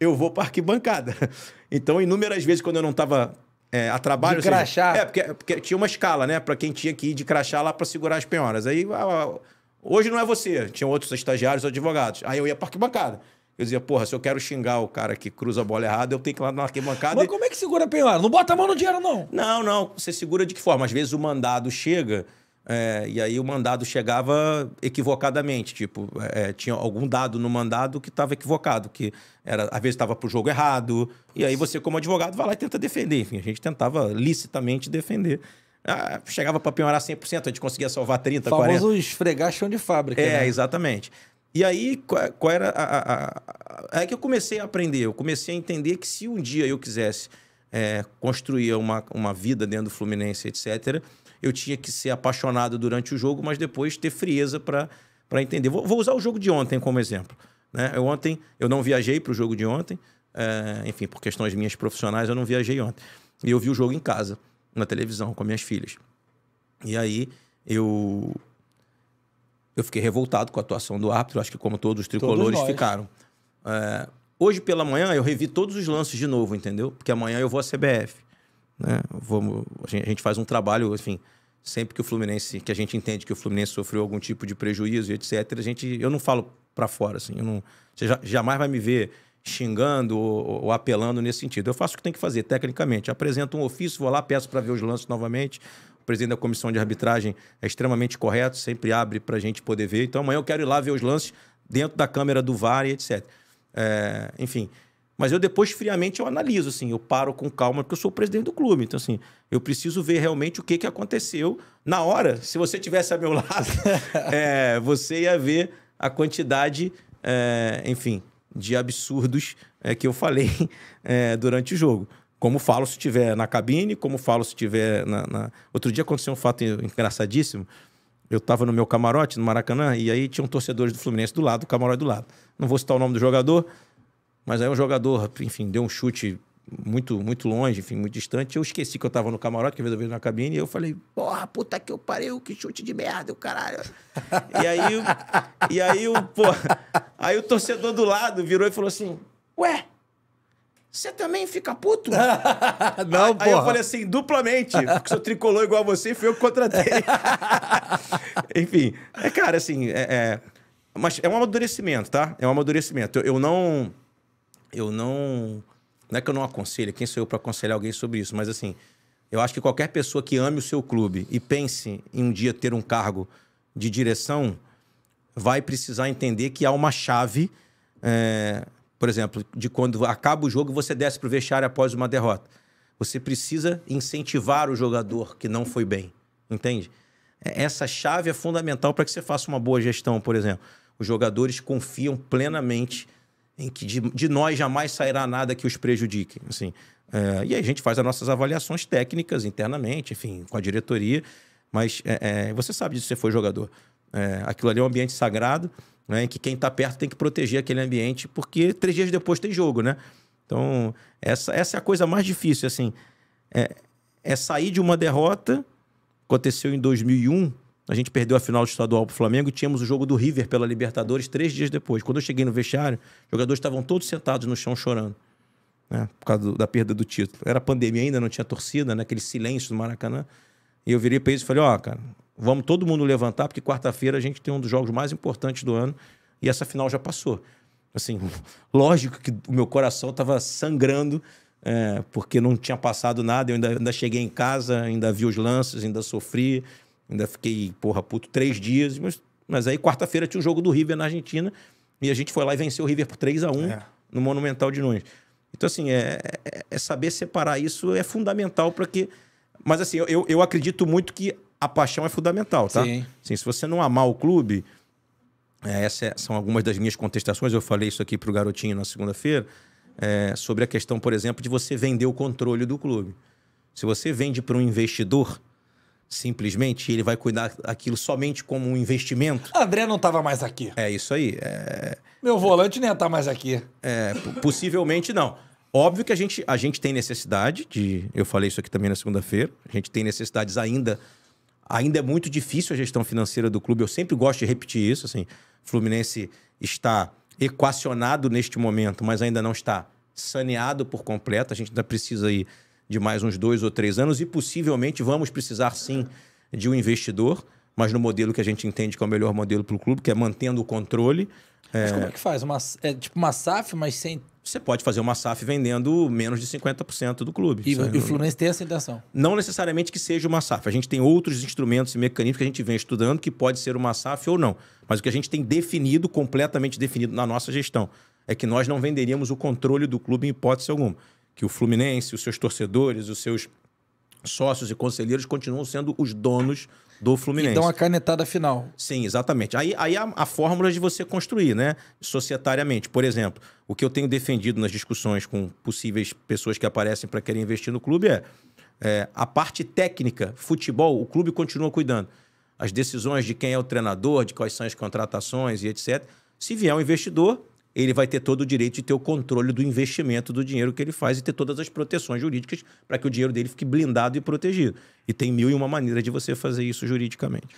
[SPEAKER 3] eu vou para arquibancada. Então, inúmeras vezes quando eu não estava é, a trabalho. De crachá. Seja, é, porque, porque, tinha uma escala, né? Para quem tinha que ir de crachá lá para segurar as penhoras. Aí, hoje não é você. tinha outros estagiários, advogados. Aí eu ia para arquibancada. Eu dizia, porra, se eu quero xingar o cara que cruza a bola errada, eu tenho que ir lá na arquibancada. Mas e... como é que segura a penhora? Não bota a mão no dinheiro, não. Não, não. Você segura de que forma? Às vezes o mandado chega, é, e aí o mandado chegava equivocadamente. Tipo, é, tinha algum dado no mandado que estava equivocado, que era, às vezes estava para o jogo errado. E aí você, como advogado, vai lá e tenta defender. Enfim, a gente tentava licitamente defender. Ah, chegava para penhorar 100%, a gente conseguia salvar 30, Famoso 40. Famoso
[SPEAKER 2] esfregar chão de fábrica.
[SPEAKER 3] É, né? exatamente. E aí, qual, qual era a, Aí é que eu comecei a aprender, eu comecei a entender que se um dia eu quisesse é, construir uma, uma vida dentro do Fluminense, etc., eu tinha que ser apaixonado durante o jogo, mas depois ter frieza para entender. Vou, vou, usar o jogo de ontem como exemplo. Né? Eu ontem, eu não viajei para o jogo de ontem, é, enfim, por questões minhas profissionais, eu não viajei ontem. E eu vi o jogo em casa, na televisão, com minhas filhas. E aí eu eu fiquei revoltado com a atuação do árbitro, acho que como todos os tricolores todos ficaram. É, hoje pela manhã eu revi todos os lances de novo, entendeu? Porque amanhã eu vou à CBF. Né? Vamos, a gente faz um trabalho, enfim, sempre que o Fluminense, que a gente entende que o Fluminense sofreu algum tipo de prejuízo e etc, a gente, eu não falo para fora, assim, eu não, você já, jamais vai me ver xingando ou, ou, apelando nesse sentido. Eu faço o que tem que fazer tecnicamente. Apresento um ofício, vou lá, peço para ver os lances novamente, o presidente da comissão de arbitragem é extremamente correto, sempre abre para a gente poder ver. Então amanhã eu quero ir lá ver os lances dentro da câmera do VAR e etc. É, enfim. Mas eu depois, friamente, eu analiso, assim, eu paro com calma, porque eu sou o presidente do clube. Então, assim, eu preciso ver realmente o que, que aconteceu. Na hora, se você tivesse a meu lado, é, você ia ver a quantidade, é, enfim, de absurdos é, que eu falei é, durante o jogo. Como falo se tiver na cabine, como falo se tiver na, na... Outro dia aconteceu um fato engraçadíssimo. Eu estava no meu camarote, no Maracanã, e aí tinham torcedores do Fluminense do lado, do camarote do lado. Não vou citar o nome do jogador, mas aí o jogador, enfim, deu um chute muito muito longe, enfim, muito distante. Eu esqueci que eu estava no camarote, que eu veio na cabine, e eu falei, porra, puta que eu parei, que chute de merda, o caralho. e aí, e aí, o, pô, aí o torcedor do lado virou e falou assim, ué, você também fica puto? não, pô. Aí eu falei assim, duplamente, porque sou tricolor igual a você, fui eu que contratei. Enfim, é, cara, assim, é, é, mas é um amadurecimento, tá? É um amadurecimento. Eu, eu não. Eu não. Não é que eu não aconselho, quem sou eu para aconselhar alguém sobre isso, mas assim, eu acho que qualquer pessoa que ame o seu clube e pense em um dia ter um cargo de direção vai precisar entender que há uma chave. É, por exemplo, de quando acaba o jogo você desce para o vestiário após uma derrota. Você precisa incentivar o jogador que não foi bem, entende? É, essa chave é fundamental para que você faça uma boa gestão, por exemplo. Os jogadores confiam plenamente em que de, de nós jamais sairá nada que os prejudique. Assim, é, e aí a gente faz as nossas avaliações técnicas internamente, enfim, com a diretoria. Mas é, é, você sabe disso, você foi jogador. É, aquilo ali é um ambiente sagrado né? que quem está perto tem que proteger aquele ambiente, porque três dias depois tem jogo, né? Então, essa, essa é a coisa mais difícil, assim. É, é sair de uma derrota, aconteceu em 2001, a gente perdeu a final do estadual para o Flamengo e tínhamos o jogo do River pela Libertadores três dias depois. Quando eu cheguei no vestiário, os jogadores estavam todos sentados no chão chorando, né? Por causa do, da perda do título. Era pandemia ainda, não tinha torcida, naquele né? silêncio do Maracanã. E eu virei para eles e falei, ó, oh, cara, Vamos todo mundo levantar, porque quarta-feira a gente tem um dos jogos mais importantes do ano e essa final já passou. Assim, lógico que o meu coração estava sangrando, é, porque não tinha passado nada. Eu ainda, ainda cheguei em casa, ainda vi os lances, ainda sofri, ainda fiquei, porra, puto, três dias. Mas, mas aí, quarta-feira, tinha o jogo do River na Argentina e a gente foi lá e venceu o River por 3 a 1 é. no Monumental de Nunes. Então, assim, é, é, é saber separar isso é fundamental para que. Mas, assim, eu, eu acredito muito que a paixão é fundamental, tá? Sim. Assim, se você não amar o clube, é, essas é, são algumas das minhas contestações. Eu falei isso aqui para o garotinho na segunda-feira, é, sobre a questão, por exemplo, de você vender o controle do clube. Se você vende para um investidor, simplesmente ele vai cuidar daquilo somente como um investimento.
[SPEAKER 2] André ah, não estava mais aqui. É isso aí. É... Meu volante nem está mais aqui.
[SPEAKER 3] É, possivelmente não. Óbvio que a gente, a gente tem necessidade de. Eu falei isso aqui também na segunda-feira. A gente tem necessidades ainda Ainda é muito difícil a gestão financeira do clube. Eu sempre gosto de repetir isso. Assim, Fluminense está equacionado neste momento, mas ainda não está saneado por completo. A gente ainda precisa aí de mais uns dois ou três anos e possivelmente vamos precisar sim de um investidor, mas no modelo que a gente entende que é o melhor modelo para o clube, que é mantendo o controle. Mas é... como é que
[SPEAKER 2] faz? Uma, é tipo uma SAF, mas sem
[SPEAKER 3] você pode fazer uma SAF vendendo menos de 50% do clube. E, e o Fluminense
[SPEAKER 2] tem aceitação?
[SPEAKER 3] Não necessariamente que seja uma SAF. A gente tem outros instrumentos e mecanismos que a gente vem estudando que pode ser uma SAF ou não. Mas o que a gente tem definido, completamente definido na nossa gestão, é que nós não venderíamos o controle do clube em hipótese alguma. Que o Fluminense, os seus torcedores, os seus sócios e conselheiros continuam sendo os donos do Fluminense. E a
[SPEAKER 2] canetada final.
[SPEAKER 3] Sim, exatamente. Aí, aí a, a fórmula de você construir, né? Societariamente. Por exemplo, o que eu tenho defendido nas discussões com possíveis pessoas que aparecem para querer investir no clube é, é a parte técnica, futebol, o clube continua cuidando. As decisões de quem é o treinador, de quais são as contratações e etc. Se vier um investidor, ele vai ter todo o direito de ter o controle do investimento do dinheiro que ele faz e ter todas as proteções jurídicas para que o dinheiro dele fique blindado e protegido. E tem mil e uma maneiras de você fazer isso juridicamente.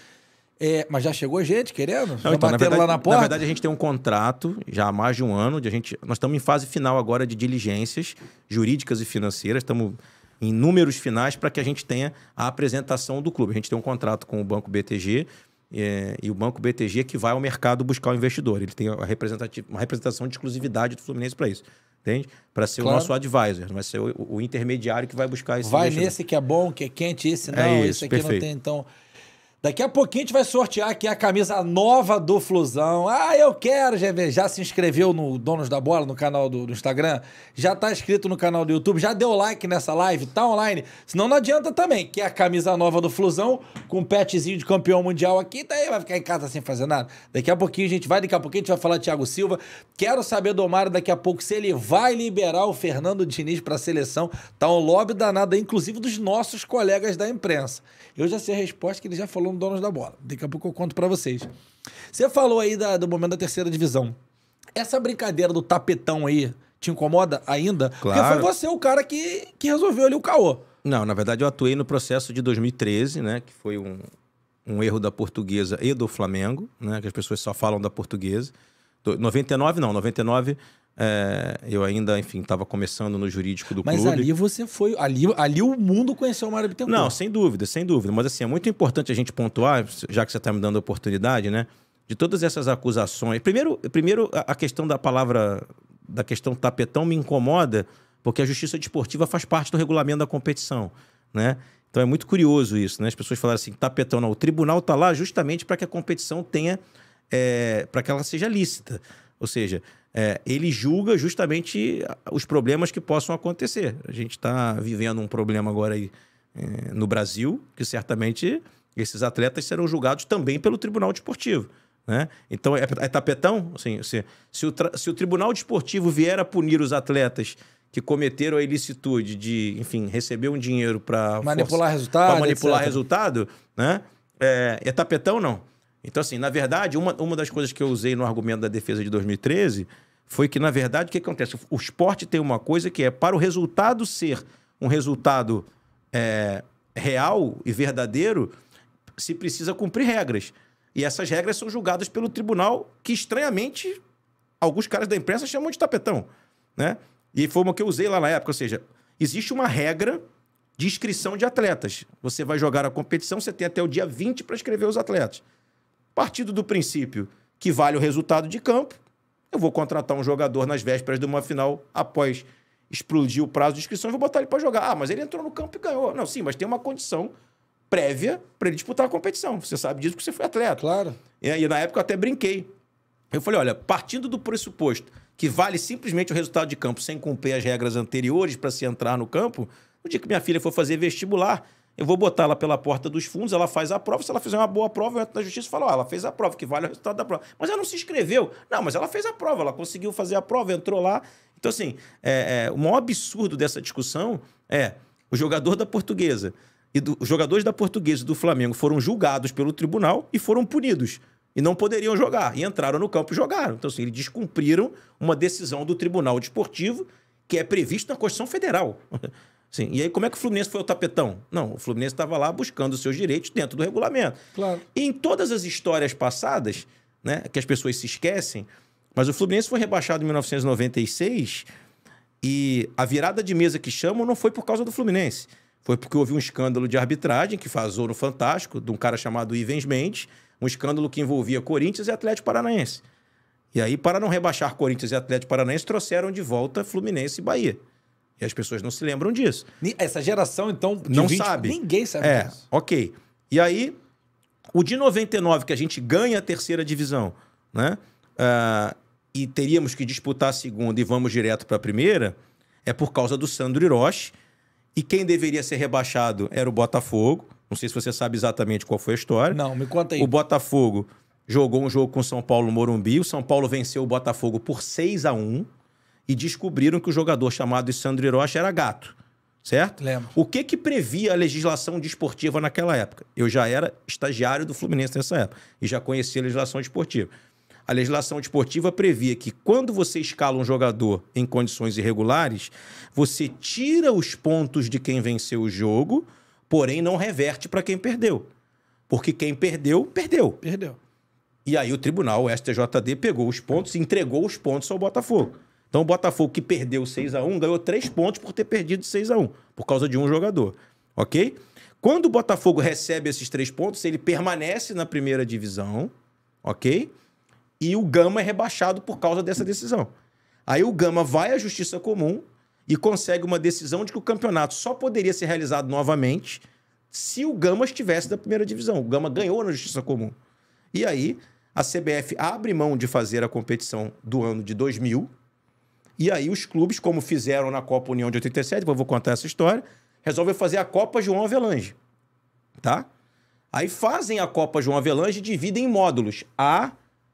[SPEAKER 2] É, mas já chegou gente querendo? Não, já então, na verdade, lá na porta? Na verdade,
[SPEAKER 3] a gente tem um contrato já há mais de um ano. De a gente, nós estamos em fase final agora de diligências jurídicas e financeiras. Estamos em números finais para que a gente tenha a apresentação do clube. A gente tem um contrato com o Banco BTG é, e o Banco BTG é que vai ao mercado buscar o investidor. Ele tem uma, uma representação de exclusividade do Fluminense para isso. Entende? Para ser claro. o nosso
[SPEAKER 2] advisor, não vai ser o, o, intermediário que vai buscar esse Vai investidor. nesse que é bom, que é quente, esse é não, é isso, esse aqui perfeito. não tem. Então, Daqui a pouquinho a gente vai sortear aqui a camisa nova do Flusão. Ah, eu quero, já, já se inscreveu no Donos da Bola, no canal do, do, Instagram? Já tá inscrito no canal do YouTube? Já deu like nessa live? Tá online? Senão não adianta também. Quer é a camisa nova do Flusão com o petzinho de campeão mundial aqui? Daí tá vai ficar em casa sem fazer nada. Daqui a pouquinho a gente vai, daqui a pouquinho a gente vai falar de Thiago Silva. Quero saber do Omar daqui a pouco se ele vai liberar o Fernando Diniz pra seleção. Tá um lobby danado, inclusive dos nossos colegas da imprensa. Eu já sei a resposta que ele já falou no Donos da Bola. Daqui a pouco eu conto para vocês. Você falou aí da, do momento da terceira divisão. Essa brincadeira do tapetão aí te incomoda ainda? Claro. Porque foi você o cara que, que resolveu ali o caô.
[SPEAKER 3] Não, na verdade eu atuei no processo de 2013, né? Que foi um, um erro da portuguesa e do Flamengo, né? Que as pessoas só falam da portuguesa. 99 não, 99 é, eu ainda, enfim, estava começando no jurídico do mas clube. Mas ali
[SPEAKER 2] você foi. Ali, ali o mundo conheceu o Mário Bittencourt. Não, sem
[SPEAKER 3] dúvida, sem dúvida. Mas assim, é muito importante a gente pontuar, já que você está me dando a oportunidade, né? De todas essas acusações. Primeiro, primeiro a questão da palavra, da questão tapetão me incomoda, porque a justiça desportiva faz parte do regulamento da competição, né? Então é muito curioso isso, né? As pessoas falaram assim, tapetão não. O tribunal está lá justamente para que a competição tenha, é, para que ela seja lícita. Ou seja, é, ele julga justamente os problemas que possam acontecer. A gente está vivendo um problema agora aí é, no Brasil, que certamente esses atletas serão julgados também pelo Tribunal Desportivo. Né? Então, é, é tapetão? Assim, se, se, o se o Tribunal Desportivo vier a punir os atletas que cometeram a ilicitude de, enfim, receber um dinheiro para manipular resultado, manipular etc. resultado, né? É, é tapetão não. Então assim, na verdade, uma, uma das coisas que eu usei no argumento da defesa de 2013 foi que, na verdade, o que acontece? O esporte tem uma coisa que é, para o resultado ser um resultado é, real e verdadeiro, se precisa cumprir regras. E essas regras são julgadas pelo tribunal, que estranhamente alguns caras da imprensa chamam de tapetão. Né? E foi uma que eu usei lá na época. Ou seja, existe uma regra de inscrição de atletas. Você vai jogar a competição, você tem até o dia 20 para escrever os atletas. Partido do princípio que vale o resultado de campo, eu vou contratar um jogador nas vésperas de uma final após explodir o prazo de inscrições, vou botar ele para jogar. Ah, mas ele entrou no campo e ganhou. Não, sim, mas tem uma condição prévia para ele disputar a competição. Você sabe disso porque você foi atleta. Claro. E, aí na época eu até brinquei. Eu falei, olha, partindo do pressuposto que vale simplesmente o resultado de campo sem cumprir as regras anteriores para se entrar no campo, no dia que minha filha for fazer vestibular, eu vou botar ela pela porta dos fundos, ela faz a prova. Se ela fizer uma boa prova, eu entro na justiça e falo, ah, ela fez a prova, que vale o resultado da prova. Mas ela não se inscreveu. Não, mas ela fez a prova, ela conseguiu fazer a prova, entrou lá. Então, assim, é, é, o maior absurdo dessa discussão é o jogador da portuguesa e do, os jogadores da portuguesa e do Flamengo foram julgados pelo tribunal e foram punidos. E não poderiam jogar. E entraram no campo e jogaram. Então, assim, eles descumpriram uma decisão do Tribunal Desportivo que é previsto na Constituição Federal. Sim. E aí, como é que o Fluminense foi o tapetão? Não, o Fluminense estava lá buscando os seus direitos dentro do regulamento. Claro. E em todas as histórias passadas, né, que as pessoas se esquecem, mas o Fluminense foi rebaixado em 1996 e a virada de mesa que chamam não foi por causa do Fluminense. Foi porque houve um escândalo de arbitragem que vazou no Fantástico, de um cara chamado Ivens Mendes, um escândalo que envolvia Corinthians e Atlético Paranaense. E aí, para não rebaixar Corinthians e Atlético Paranaense, trouxeram de volta Fluminense e Bahia. E as pessoas não se lembram disso. Essa geração, então, não 20, sabe. Ninguém sabe é, disso. Ok. E aí, o de 99, que a gente ganha a terceira divisão, né? Uh, e teríamos que disputar a segunda e vamos direto para a primeira, é por causa do Sandro Hiroshi. E quem deveria ser rebaixado era o Botafogo. Não sei se você sabe exatamente qual foi a história. Não, me conta aí. O Botafogo jogou um jogo com o São Paulo Morumbi. O São Paulo venceu o Botafogo por 6 a 1 e descobriram que o jogador chamado Sandro Hiroshi era gato. Certo? Lembro. O que que previa a legislação desportiva naquela época? Eu já era estagiário do Fluminense nessa época e já conhecia a legislação desportiva. A legislação desportiva previa que quando você escala um jogador em condições irregulares, você tira os pontos de quem venceu o jogo, porém não reverte para quem perdeu. Porque quem perdeu, perdeu. Perdeu. E aí o tribunal, o STJD, pegou os pontos e entregou os pontos ao Botafogo. Então o Botafogo que perdeu 6 a 1 ganhou 3 pontos por ter perdido 6 a 1 por causa de um jogador, ok? Quando o Botafogo recebe esses três pontos, ele permanece na primeira divisão, ok? E o Gama é rebaixado por causa dessa decisão. Aí o Gama vai à Justiça Comum e consegue uma decisão de que o campeonato só poderia ser realizado novamente se o Gama estivesse na primeira divisão. O Gama ganhou na Justiça Comum. E aí a CBF abre mão de fazer a competição do ano de 2000, e aí os clubes, como fizeram na Copa União de 87, eu vou contar essa história, resolveu fazer a Copa João Avelange, tá? Aí fazem a Copa João Avelange e dividem em módulos A,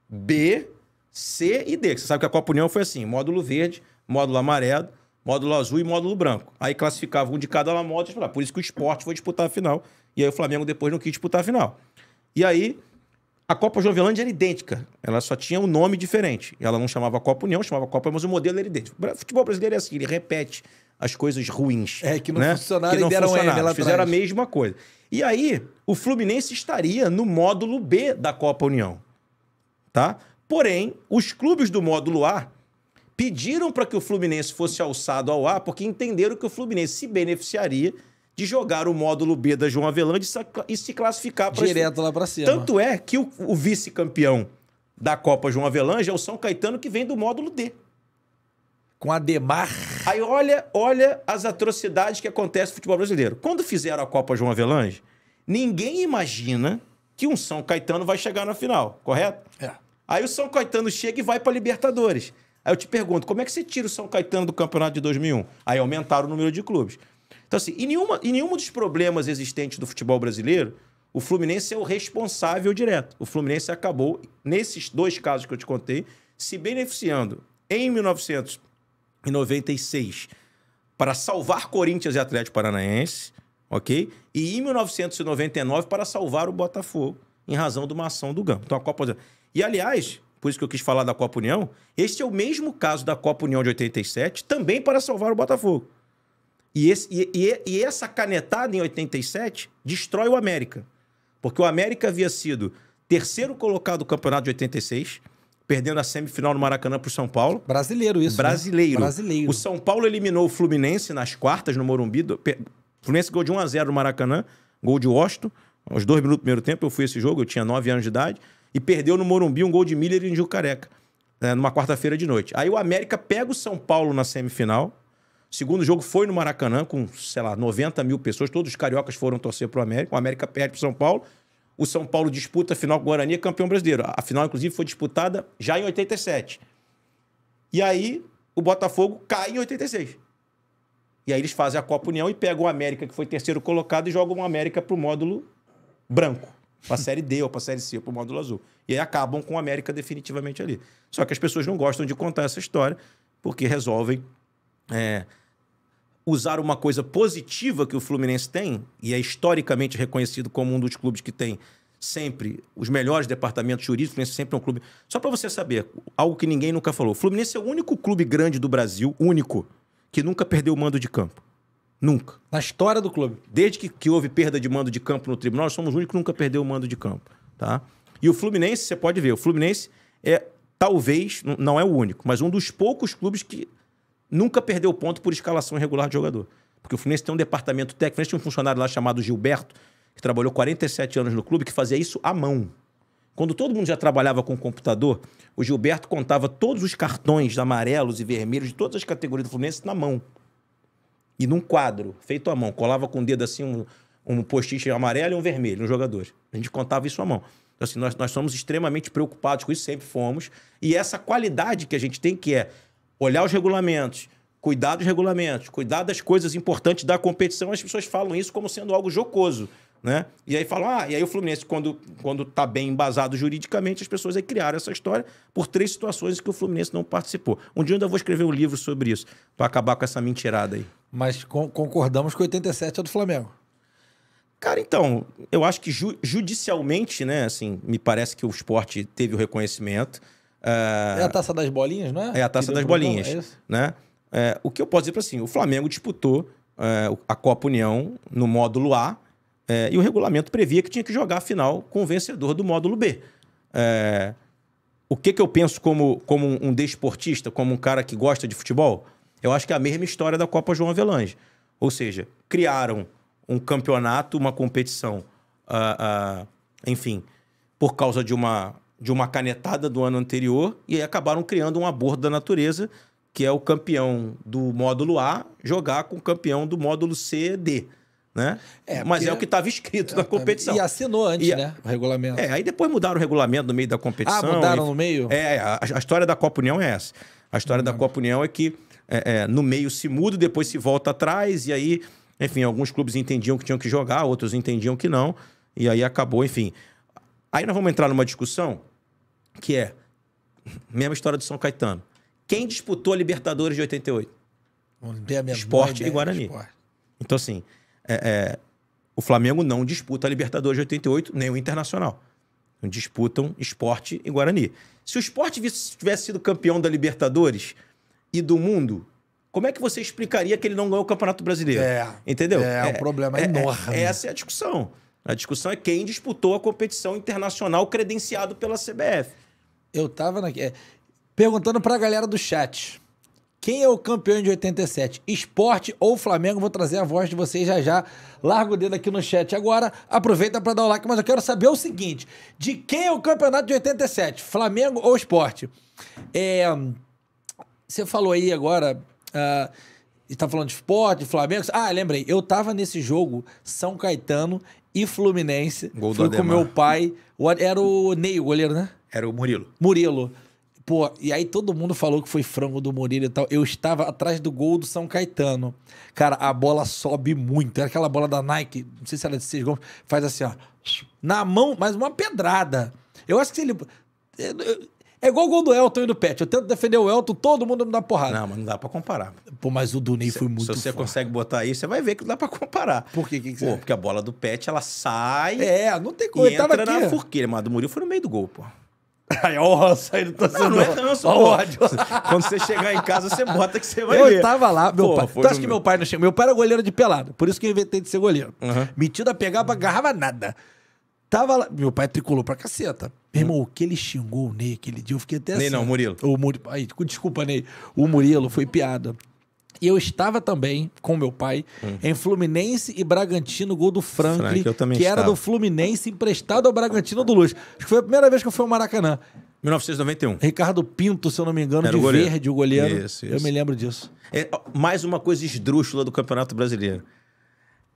[SPEAKER 3] B, C e D. Você sabe que a Copa União foi assim, módulo verde, módulo amarelo, módulo azul e módulo branco. Aí classificava um de cada módulo, por isso que o esporte foi disputar a final. E aí o Flamengo depois não quis disputar a final. E aí a Copa Jovelândia era idêntica, ela só tinha um nome diferente. Ela não chamava Copa União, chamava Copa, mas o modelo era idêntico. O futebol brasileiro é assim, ele repete as coisas ruins. É, que não né? funcionaram que não e deram funcionaram, Fizeram atrás. a mesma coisa. E aí, o Fluminense estaria no módulo B da Copa União, tá? Porém, os clubes do módulo A pediram para que o Fluminense fosse alçado ao A porque entenderam que o Fluminense se beneficiaria de jogar o módulo B da João Avelange e se classificar para direto lá para cima. Tanto é que o, o vice-campeão da Copa João Avelange é o São Caetano que vem do módulo D. Com a Demar Aí olha, olha as atrocidades que acontecem no futebol brasileiro. Quando fizeram a Copa João Avelange, ninguém imagina que um São Caetano vai chegar na final, correto? É. Aí o São Caetano chega e vai para Libertadores. Aí eu te pergunto, como é que você tira o São Caetano do campeonato de 2001? Aí aumentaram o número de clubes. Então, assim, em, nenhuma, em nenhum dos problemas existentes do futebol brasileiro, o Fluminense é o responsável direto. O Fluminense acabou, nesses dois casos que eu te contei, se beneficiando em 1996 para salvar Corinthians e Atlético Paranaense, ok? E em 1999 para salvar o Botafogo, em razão de uma ação do Gama. Então a Copa. E aliás, por isso que eu quis falar da Copa União, este é o mesmo caso da Copa União de 87, também para salvar o Botafogo. E, esse, e, e, e essa canetada em 87 destrói o América. Porque o América havia sido terceiro colocado do campeonato de 86, perdendo a semifinal no Maracanã para o São Paulo. Brasileiro isso. Né? Brasileiro. Né? Brasileiro. O São Paulo eliminou o Fluminense nas quartas no Morumbi. Do... Fluminense ganhou de 1 a 0 no Maracanã, gol de Washington. Aos dois minutos do primeiro tempo eu fui esse jogo, eu tinha 9 anos de idade. E perdeu no Morumbi um gol de Miller e de né, numa quarta-feira de noite. Aí o América pega o São Paulo na semifinal, Segundo jogo foi no Maracanã, com, sei lá, 90 mil pessoas. Todos os cariocas foram torcer para o América. O América perde para o São Paulo. O São Paulo disputa a final com o Guarani, é campeão brasileiro. A final, inclusive, foi disputada já em 87. E aí, o Botafogo cai em 86. E aí eles fazem a Copa União e pegam o América, que foi terceiro colocado, e jogam o América para o módulo branco. Para a Série D ou para a Série C, para o módulo azul. E aí acabam com o América definitivamente ali. Só que as pessoas não gostam de contar essa história, porque resolvem é, usar uma coisa positiva que o Fluminense tem, e é historicamente reconhecido como um dos clubes que tem sempre os melhores departamentos jurídicos, o Fluminense sempre é um clube. Só para você saber, algo que ninguém nunca falou: o Fluminense é o único clube grande do Brasil, único, que nunca perdeu o mando de campo. Nunca. Na história do clube. Desde que, que houve perda de mando de campo no tribunal, nós somos o único que nunca perdeu o mando de campo. Tá? E o Fluminense, você pode ver, o Fluminense é talvez, não é o único, mas um dos poucos clubes que nunca perdeu ponto por escalação irregular de jogador. Porque o Fluminense tem um departamento técnico, o Fluminense tinha um funcionário lá chamado Gilberto, que trabalhou 47 anos no clube, que fazia isso à mão. Quando todo mundo já trabalhava com computador, o Gilberto contava todos os cartões amarelos e vermelhos de todas as categorias do Fluminense na mão. E num quadro, feito à mão. Colava com o dedo assim um, um postiche amarelo e um vermelho nos um jogadores. A gente contava isso à mão. Então, assim, nós, nós somos extremamente preocupados com isso, sempre fomos. E essa qualidade que a gente tem, que é olhar os regulamentos, cuidar dos regulamentos, cuidar das coisas importantes da competição, as pessoas falam isso como sendo algo jocoso. Né? E aí falam, ah, e aí o Fluminense, quando está bem embasado juridicamente, as pessoas aí criaram essa história por três situações que o Fluminense não participou. Um dia eu ainda vou escrever um livro sobre isso, para acabar com essa mentirada aí.
[SPEAKER 2] Mas concordamos que 87 é do Flamengo.
[SPEAKER 3] Cara, então, eu acho que ju judicialmente, né, assim, me parece que o esporte teve o reconhecimento. É, é a taça das bolinhas, não é? É a taça das bolinhas. é né? É, o que eu posso dizer para assim, o Flamengo disputou é, a Copa União no módulo A é, e o regulamento previa que tinha que jogar a final com o vencedor do módulo B. É, o que, que eu penso como, como um desportista, como um cara que gosta de futebol? Eu acho que é a mesma história da Copa João Avelange. Ou seja, criaram um campeonato, uma competição, uh, uh, enfim, por causa de uma de uma canetada do ano anterior e acabaram criando um aborto da natureza, que é o campeão do módulo A jogar com o campeão do módulo C, D. Né? É, Mas é o que estava escrito é, na tá- competição. E assinou antes, e, né? O regulamento. É, aí depois mudaram o regulamento no meio da competição. Ah, mudaram e, no meio? É, a, a, história da Copa União é essa. A história da hum. Copa União é que é, é, no meio se muda, depois se volta atrás, e aí, enfim, alguns clubes entendiam que tinham que jogar, outros entendiam que não, e aí acabou, enfim. Aí nós vamos entrar numa discussão que é mesma história do São Caetano. Quem disputou a Libertadores de 88?
[SPEAKER 2] Esporte e Guarani. Esporte.
[SPEAKER 3] Então, assim, é, é, o Flamengo não disputa a Libertadores de 88, nem o Internacional. Não disputam esporte e Guarani. Se o esporte tivesse sido campeão da Libertadores e do mundo, como é que você explicaria que ele não ganhou o Campeonato Brasileiro? É. Entendeu? É, é um é, problema é, é, enorme. essa é a discussão. A discussão é quem disputou a competição internacional credenciado pela CBF. Eu tava
[SPEAKER 2] na... É, perguntando pra galera do chat. Quem é o campeão de 87? Esporte ou Flamengo? Vou trazer a voz de vocês já já. Larga o dedo aqui no chat agora. Aproveita para dar o like, mas eu quero saber o seguinte: de quem é o campeonato de 87? Flamengo ou Esporte? É, você falou aí agora. Uh, ah, está falando de esporte, Flamengo. Ah, lembrei, eu tava nesse jogo São Caetano e Fluminense. Gol Fui com meu pai. Era o Ney, o goleiro, né? Era o Murilo. Murilo. Pô, e aí todo mundo falou que foi frango do Murilo e tal. Eu estava atrás do gol do São Caetano. Cara, a bola sobe muito. Era é aquela bola da Nike, não sei se é de seis gols, faz assim, ó. Na mão, mas uma pedrada. Eu acho que se ele. É, é igual o gol do Elton e do Pet. Eu tento defender o Elton, todo mundo me dá porrada. Não, mas não dá pra comparar. Pô, mas o do
[SPEAKER 3] Ney foi muito Se você forte. consegue botar aí, você vai ver que não dá pra comparar. Por quê? Que que pô, você... porque a bola do Pet, ela sai... É, não tem como. E entra aqui. na forquilha, mas a do Murilo foi no meio do gol, pô. Aí, tá ó, o Rançaíno
[SPEAKER 2] torcedor. Não, não é ódio. Quando você chegar em casa, você bota que você vai Eu ver. tava lá, meu pai. Tu acha que meu pai não chegou? Meu pai era goleiro de pelado, por isso que eu inventei de ser goleiro. Uhum. Metido a pegar, agarrava nada. Tava lá, meu pai tricolou pra caceta. Meu irmão, o que ele xingou o Ney aquele dia, eu fiquei até Ney assim. Ney não, Murilo. O Murilo. Aí, desculpa, Ney. O Murilo foi piada. E eu estava também com meu pai hum. em Fluminense e Bragantino, gol do Franklin, Frank, que era do Fluminense emprestado ao Bragantino do Luz. Acho que foi a primeira vez que eu fui ao Maracanã. 1991. Ricardo Pinto, se eu não me engano, era de o verde, o goleiro. Isso, isso. Eu me lembro disso. É, mais uma
[SPEAKER 3] coisa esdrúxula do Campeonato Brasileiro.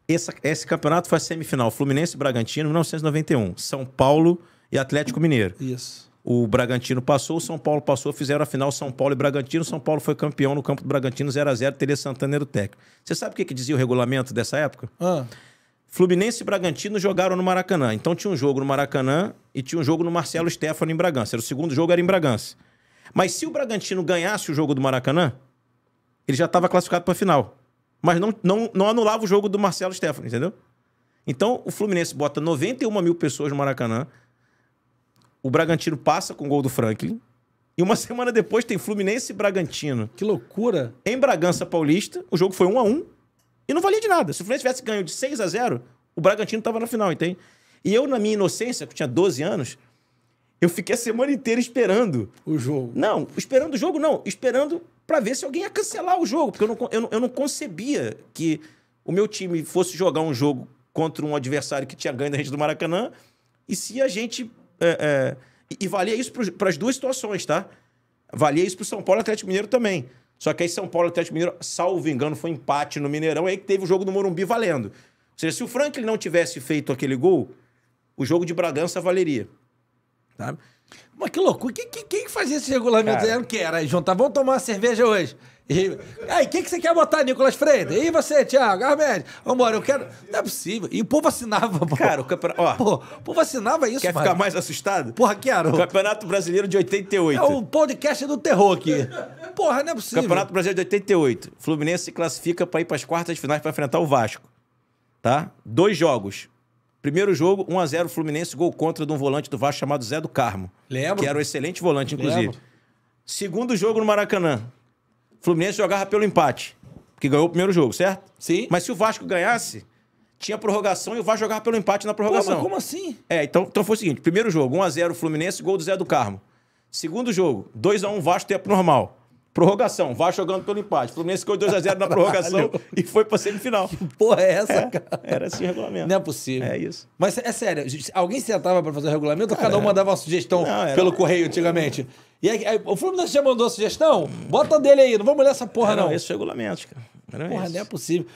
[SPEAKER 3] Esse, esse campeonato foi a semifinal Fluminense e Bragantino, 1991. São Paulo e Atlético Mineiro. Isso o Bragantino passou, o São Paulo passou, fizeram a final São Paulo e Bragantino. São Paulo foi campeão no campo do Bragantino 0 a 0 Tele Santana era o técnico. Você sabe o que, que dizia o regulamento dessa época? Ah. Fluminense e Bragantino jogaram no Maracanã. Então tinha um jogo no Maracanã e tinha um jogo no Marcelo Stefano em Bragança. Era o segundo jogo era em Bragança. Mas se o Bragantino ganhasse o jogo do Maracanã, ele já estava classificado para a final. Mas não, não, não anulava o jogo do Marcelo Stefano, entendeu? Então o Fluminense bota 91 mil pessoas no Maracanã o Bragantino passa com o gol do Franklin. E uma semana depois tem Fluminense e Bragantino. Que loucura! Em Bragança Paulista, o jogo foi 1 a 1 e não valia de nada. Se o Fluminense tivesse ganho de 6 a 0 o Bragantino tava na final, entende? E eu, na minha inocência, que eu tinha 12 anos, eu fiquei a semana inteira esperando. O jogo. Não, esperando o jogo, não. Esperando para ver se alguém ia cancelar o jogo. Porque eu não, eu, não, eu não concebia que o meu time fosse jogar um jogo contra um adversário que tinha ganho da gente do Maracanã e se a gente é, é, e valia isso para as duas situações, tá? Valia isso para o São Paulo e Atlético Mineiro também. Só que aí São Paulo e Atlético Mineiro, salvo engano, foi empate no Mineirão, aí que teve o jogo do Morumbi valendo. Ou seja, se o Franklin não tivesse feito aquele gol, o
[SPEAKER 2] jogo de Bragança valeria. Tá? Mas que loucura. Quem, quem, quem fazia esse regulamento? Cara, era o que? Era, João, tá, vamos tomar uma cerveja hoje. E aí, quem que você quer botar, Nicolas Freire? E você, Thiago? Armédio? Vambora, eu quero. Não é possível. E o povo assinava, pô. Cara, o campeonato. pô, o povo assinava isso, Quer mano. ficar mais assustado? Porra, quero. O campeonato Brasileiro de 88. É um podcast do terror aqui. Porra, não é possível. Campeonato
[SPEAKER 3] Brasileiro de 88. Fluminense se classifica para ir para as quartas finais para enfrentar o Vasco. Tá? Dois jogos. Primeiro jogo, 1x0 Fluminense, gol contra de um volante do Vasco chamado Zé do Carmo. Lembro. Que era um excelente volante, inclusive. Lembro. Segundo jogo no Maracanã. Fluminense jogava pelo empate, porque ganhou o primeiro jogo, certo? Sim. Mas se o Vasco ganhasse, tinha prorrogação e o Vasco jogava pelo empate na prorrogação. Pô, mas como assim? É, então, então foi o seguinte: primeiro jogo, 1x0 Fluminense, gol do Zé do Carmo. Segundo jogo, 2x1 Vasco, tempo normal. Prorrogação, Vasco jogando pelo empate. Fluminense ficou 2x0 na prorrogação
[SPEAKER 2] e foi pra semifinal. Que porra é essa, é, cara? Era assim o regulamento. Não é possível. É isso. Mas é sério, alguém sentava pra fazer o regulamento cara, ou cada um mandava uma sugestão não, era... pelo correio antigamente? E aí, aí, o Fluminense já mandou a sugestão? Bota dele aí, não vamos olhar essa porra, não. não. Esse regulamento, cara. Era porra, esse. não é possível.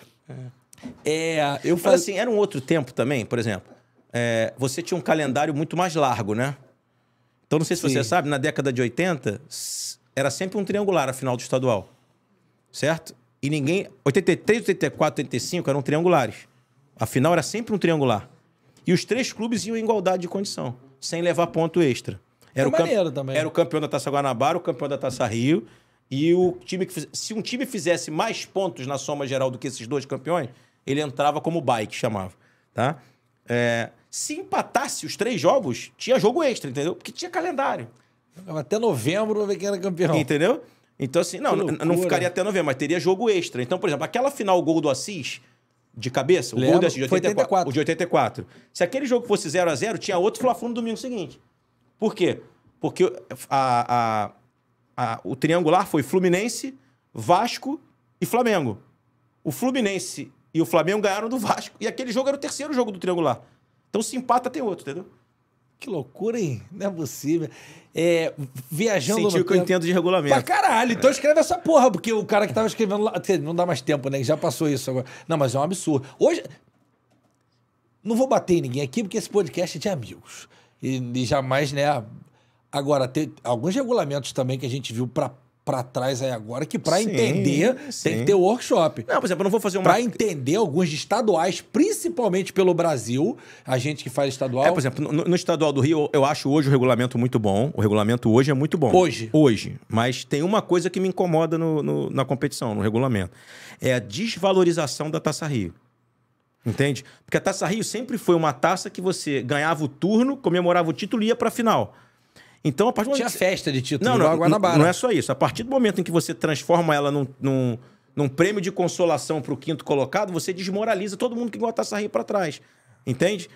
[SPEAKER 3] É, é eu falei assim, era um outro tempo também, por exemplo. É, você tinha um calendário muito mais largo, né? Então, não sei se Sim. você sabe, na década de 80, era sempre um triangular a final do estadual. Certo? E ninguém. 83, 84, 85 eram triangulares. A final era sempre um triangular. E os três clubes iam em igualdade de condição, sem levar ponto extra. Era, o, campe... também. era o campeão da Taça Guanabara, o campeão da Taça Rio. E o time que fiz... se um time fizesse mais pontos na soma geral do que esses dois campeões, ele entrava como bike, chamava. Tá? É... Se empatasse os três jogos, tinha jogo extra, entendeu? Porque tinha calendário. Até novembro pra ver quem era campeão. Entendeu? Então, assim, não, não ficaria até novembro, mas teria jogo extra. Então, por exemplo, aquela final gol do Assis, de cabeça, o gol do Assis de 84, 84. O de 84. Se aquele jogo fosse 0 a 0 tinha outro Fla-Flu no domingo seguinte. Por quê? Porque a, a, a, o triangular foi Fluminense, Vasco e Flamengo. O Fluminense e o Flamengo ganharam do Vasco. E aquele jogo era o terceiro jogo do triangular.
[SPEAKER 2] Então se empata, tem outro, entendeu? Que loucura, hein? Não é possível. É, viajando Sentiu no... que eu entendo de
[SPEAKER 3] regulamento. Pra caralho, então é.
[SPEAKER 2] escreve essa porra, porque o cara que tava escrevendo lá. Não dá mais tempo, né? Já passou isso agora. Não, mas é um absurdo. Hoje. Não vou bater em ninguém aqui, porque esse podcast é de amigos e, e jamais, né? Agora, tem alguns regulamentos também que a gente viu para para trás aí agora, que para entender sim. tem que ter workshop. Não, por exemplo, eu não vou fazer uma. Para entender alguns estaduais, principalmente pelo Brasil, a gente que faz estadual. É, por
[SPEAKER 3] exemplo, no, no, estadual do Rio, eu acho hoje o regulamento muito bom. O regulamento hoje é muito bom. Hoje. Hoje. Mas tem uma coisa que me incomoda no, no, na competição, no regulamento: é a desvalorização da Taça Rio. Entende? Porque a Taça Rio sempre foi uma taça que você ganhava o turno, comemorava o título e ia para final. Então, a partir do momento... Tinha festa de título, não, não, Guanabara. Não é só isso. A partir do momento em que você transforma ela num, num, num prêmio de consolação para o quinto colocado, você desmoraliza todo mundo que ganhou a Taça Rio para trás. Entende?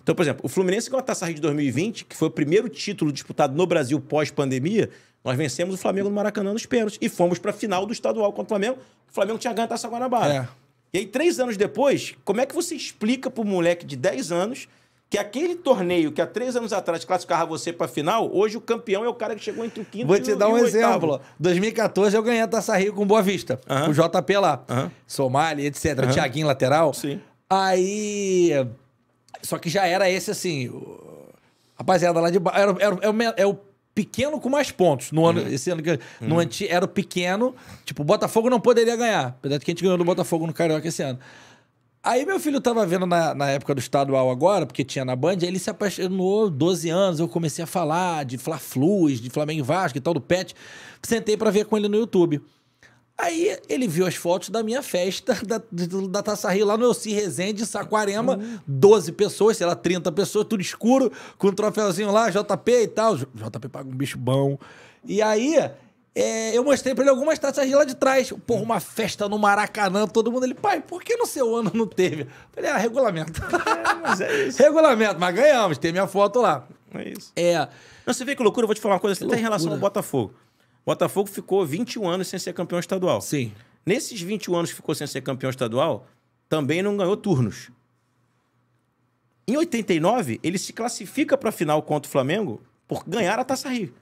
[SPEAKER 3] Então, por exemplo, o Fluminense ganhou a Taça Rio de 2020, que foi o primeiro título disputado no Brasil pós-pandemia. Nós vencemos o Flamengo no Maracanã nos pênaltis e fomos para final do estadual contra o Flamengo. O Flamengo tinha ganho a Taça Guanabara. É. E aí, três anos depois, como é que você explica para o moleque de 10 anos que aquele torneio que há três anos atrás classificava você para final, hoje o campeão é o cara que chegou entre o quinto e o Vou te dar um exemplo.
[SPEAKER 2] 2014 eu ganhei a Taça Rio com Boa Vista, com o JP lá, uhum. Somália, etc. Uhum. Thiaguinho lateral. Sim. Aí. Só que já era esse assim. O... Rapaziada lá de baixo. Era, era, era, é era o é pequeno com mais pontos. No ano, uhum. esse ano que uhum. anti, era o pequeno, tipo, o Botafogo não poderia ganhar. Apesar de que a gente ganhou do Botafogo no Carioca esse ano. Aí meu filho tava vendo na, na época do estadual agora, porque tinha na Band, aí ele se apaixonou, 12 anos, eu comecei a falar de Fla-Flus, de Flamengo e Vasco e tal, do Pet. Sentei para ver com ele no YouTube. Aí ele viu as fotos da minha festa da, da Taça Rio lá no Elci Resende, Saquarema, uhum. 12 pessoas, sei lá, 30 pessoas, tudo escuro, com um troféuzinho lá, JP e tal. JP paga um bicho bom. E aí é, eu mostrei para ele algumas taças Rio lá de trás. Porra, uma festa no Maracanã, todo mundo. Ele, pai, por que no seu ano não teve? Eu falei, ah, regulamento. É, mas é isso. regulamento, mas ganhamos, tem minha foto lá. É isso. É. Não, você vê que loucura, eu vou te falar uma coisa, você tem tá relação relação ao
[SPEAKER 3] Botafogo. Botafogo ficou 21 anos sem ser campeão estadual. Sim. Nesses 21 anos que ficou sem ser campeão estadual, também não ganhou turnos. Em 89, ele se classifica para a final contra o Flamengo por ganhar a Taça Rio.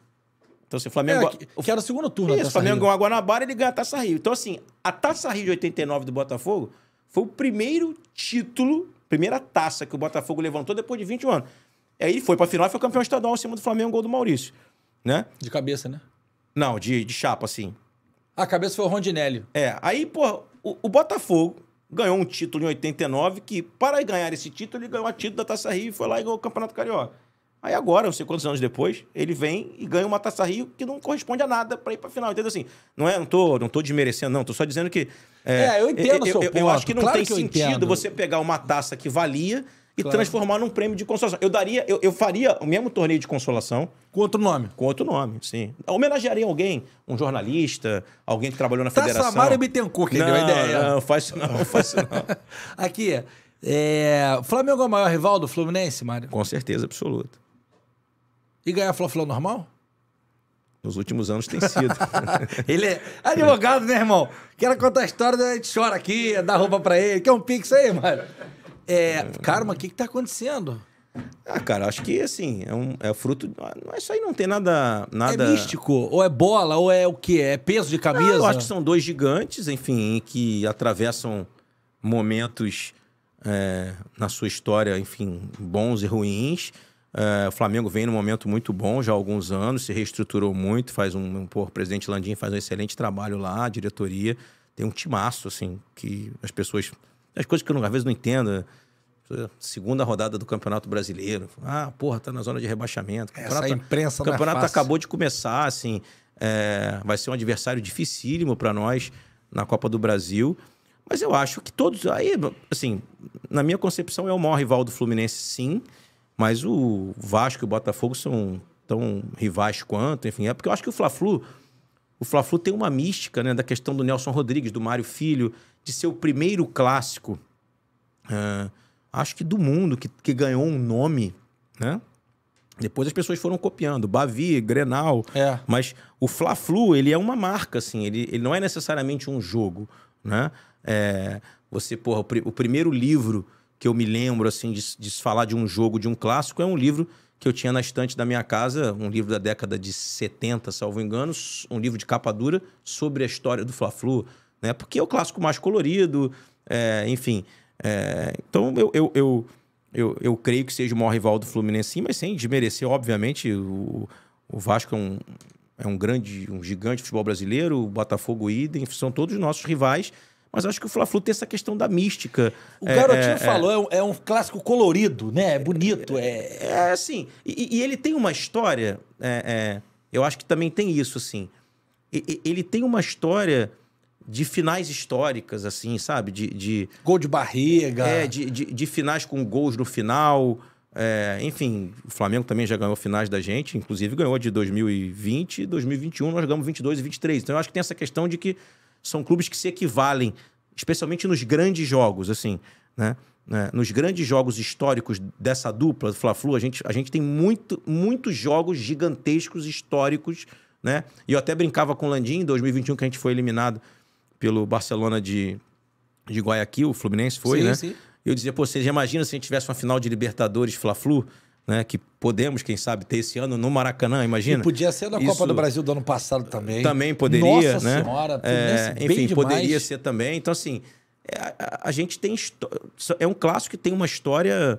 [SPEAKER 3] Então, se assim, o Flamengo. É, que, que era o segundo turno. Isso, o Flamengo ganhou a Guanabara ele ganha a Taça Rio. Então, assim, a Taça Rio de 89 do Botafogo foi o primeiro título, primeira taça que o Botafogo levantou depois de 21 anos. Aí ele foi para a final e foi campeão estadual em cima do Flamengo, gol do Maurício. Né? De cabeça, né? Não, de, de chapa, assim. A cabeça foi o Rondinelli. É, aí, pô, o, o, Botafogo ganhou um título em 89 que, para ganhar esse título, ele ganhou a título da Taça Rio e foi lá e ganhou o Campeonato Carioca. Aí agora, não sei quantos anos depois, ele vem e ganha uma Taça Rio que não corresponde a nada para ir para final. Entendeu assim? Não é, não tô, não tô desmerecendo, não. Tô só dizendo que... É, é eu entendo eu, seu eu, ponto. Eu acho que não claro tem que sentido entendo. você pegar uma taça que valia e claro. transformar num prêmio de consolação. Eu daria, eu, eu faria o mesmo torneio de consolação. Com outro nome. Com outro nome, sim. Homenagearia alguém, um jornalista, alguém que trabalhou na tá federação. Samara Bittencourt, que não, deu a ideia. Não, faz isso não, faz isso não.
[SPEAKER 2] Aqui, é... Flamengo é o maior rival do Fluminense, Mário? Com certeza, absoluta. E ganhar fla flor normal?
[SPEAKER 3] Nos últimos anos tem sido.
[SPEAKER 2] ele é advogado, né, irmão? Quero contar a história, a gente chora aqui, dá roupa pra ele. Quer um pix aí, Mário? É, Karma, é. o que, que tá acontecendo?
[SPEAKER 3] Ah, cara, acho que assim, é, um, é fruto. Ah,
[SPEAKER 2] isso aí não tem nada, nada. É místico? Ou é bola?
[SPEAKER 3] Ou é o quê? É peso de camisa? Não, eu acho que são dois gigantes, enfim, que atravessam momentos é, na sua história, enfim, bons e ruins. É, o Flamengo vem num momento muito bom já há alguns anos, se reestruturou muito, faz um. um o presidente Landim faz um excelente trabalho lá, a diretoria. Tem um timaço, assim, que as pessoas as coisas que eu, às vezes, não entendo. Segunda rodada do Campeonato Brasileiro. Ah, porra, tá na zona de rebaixamento. Campeonato, Essa imprensa O é campeonato é acabou de começar, assim. É, vai ser um adversário dificílimo para nós na Copa do Brasil. Mas eu acho que todos. Aí, assim, na minha concepção, é o maior rival do Fluminense, sim. Mas o Vasco e o Botafogo são tão rivais quanto, enfim. É porque eu acho que o Fla-Flu. O Fla-Flu tem uma mística, né? Da questão do Nelson Rodrigues, do Mário Filho de ser o primeiro clássico, uh, acho que do mundo, que, que ganhou um nome, né? Depois as pessoas foram copiando, Bavi, Grenal, é. mas o Fla-Flu, ele é uma marca, assim, ele, ele não é necessariamente um jogo, né? É, você, porra, o, pr o, primeiro livro que eu me lembro, assim, de, de falar de um jogo, de um clássico, é um livro que eu tinha na estante da minha casa, um livro da década de 70, salvo engano, um livro de capa dura sobre a história do Fla-Flu, né? Porque é o clássico mais colorido, é, enfim. É, então eu, eu, eu, eu, eu creio que seja o maior rival do Fluminense, sim, mas sem desmerecer, obviamente, o, o Vasco é um, é um grande, um gigante futebol brasileiro, o Botafogo, o Idem, são todos nossos rivais. Mas acho que o Fla-Flu tem essa questão da mística. O é, garotinho é, é. falou, é, é, um, clássico colorido, né? É bonito. É, é, é assim. E, e ele tem uma história. É, eu acho que também tem isso, assim. E, ele tem uma história de finais históricas, assim, sabe? De, de gol de barriga. É, de, de, de finais com gols no final. É, enfim, o Flamengo também já ganhou finais da gente, inclusive ganhou de 2020 2021, nós ganhamos 22 e 23. Então eu acho que tem essa questão de que são clubes que se equivalem, especialmente nos grandes jogos, assim, né? É, nos grandes jogos históricos dessa dupla do Fla-Flu, a gente, a gente tem muito, muitos jogos gigantescos históricos, né? E eu até brincava com o Landim em 2021 que a gente foi eliminado pelo Barcelona de, de Guayaquil, o Fluminense foi, sim, né? Sim. Eu dizia, pô, vocês imaginam se a gente tivesse uma final de Libertadores Fla-Flu? Né, que podemos, quem sabe, ter esse ano no Maracanã, imagina. E podia ser na Isso... Copa do Brasil
[SPEAKER 2] do ano passado também. Também poderia, Nossa né? Senhora, é, enfim, demais. poderia ser
[SPEAKER 3] também. Então, assim, é, a, a gente tem. É um clássico que tem uma história,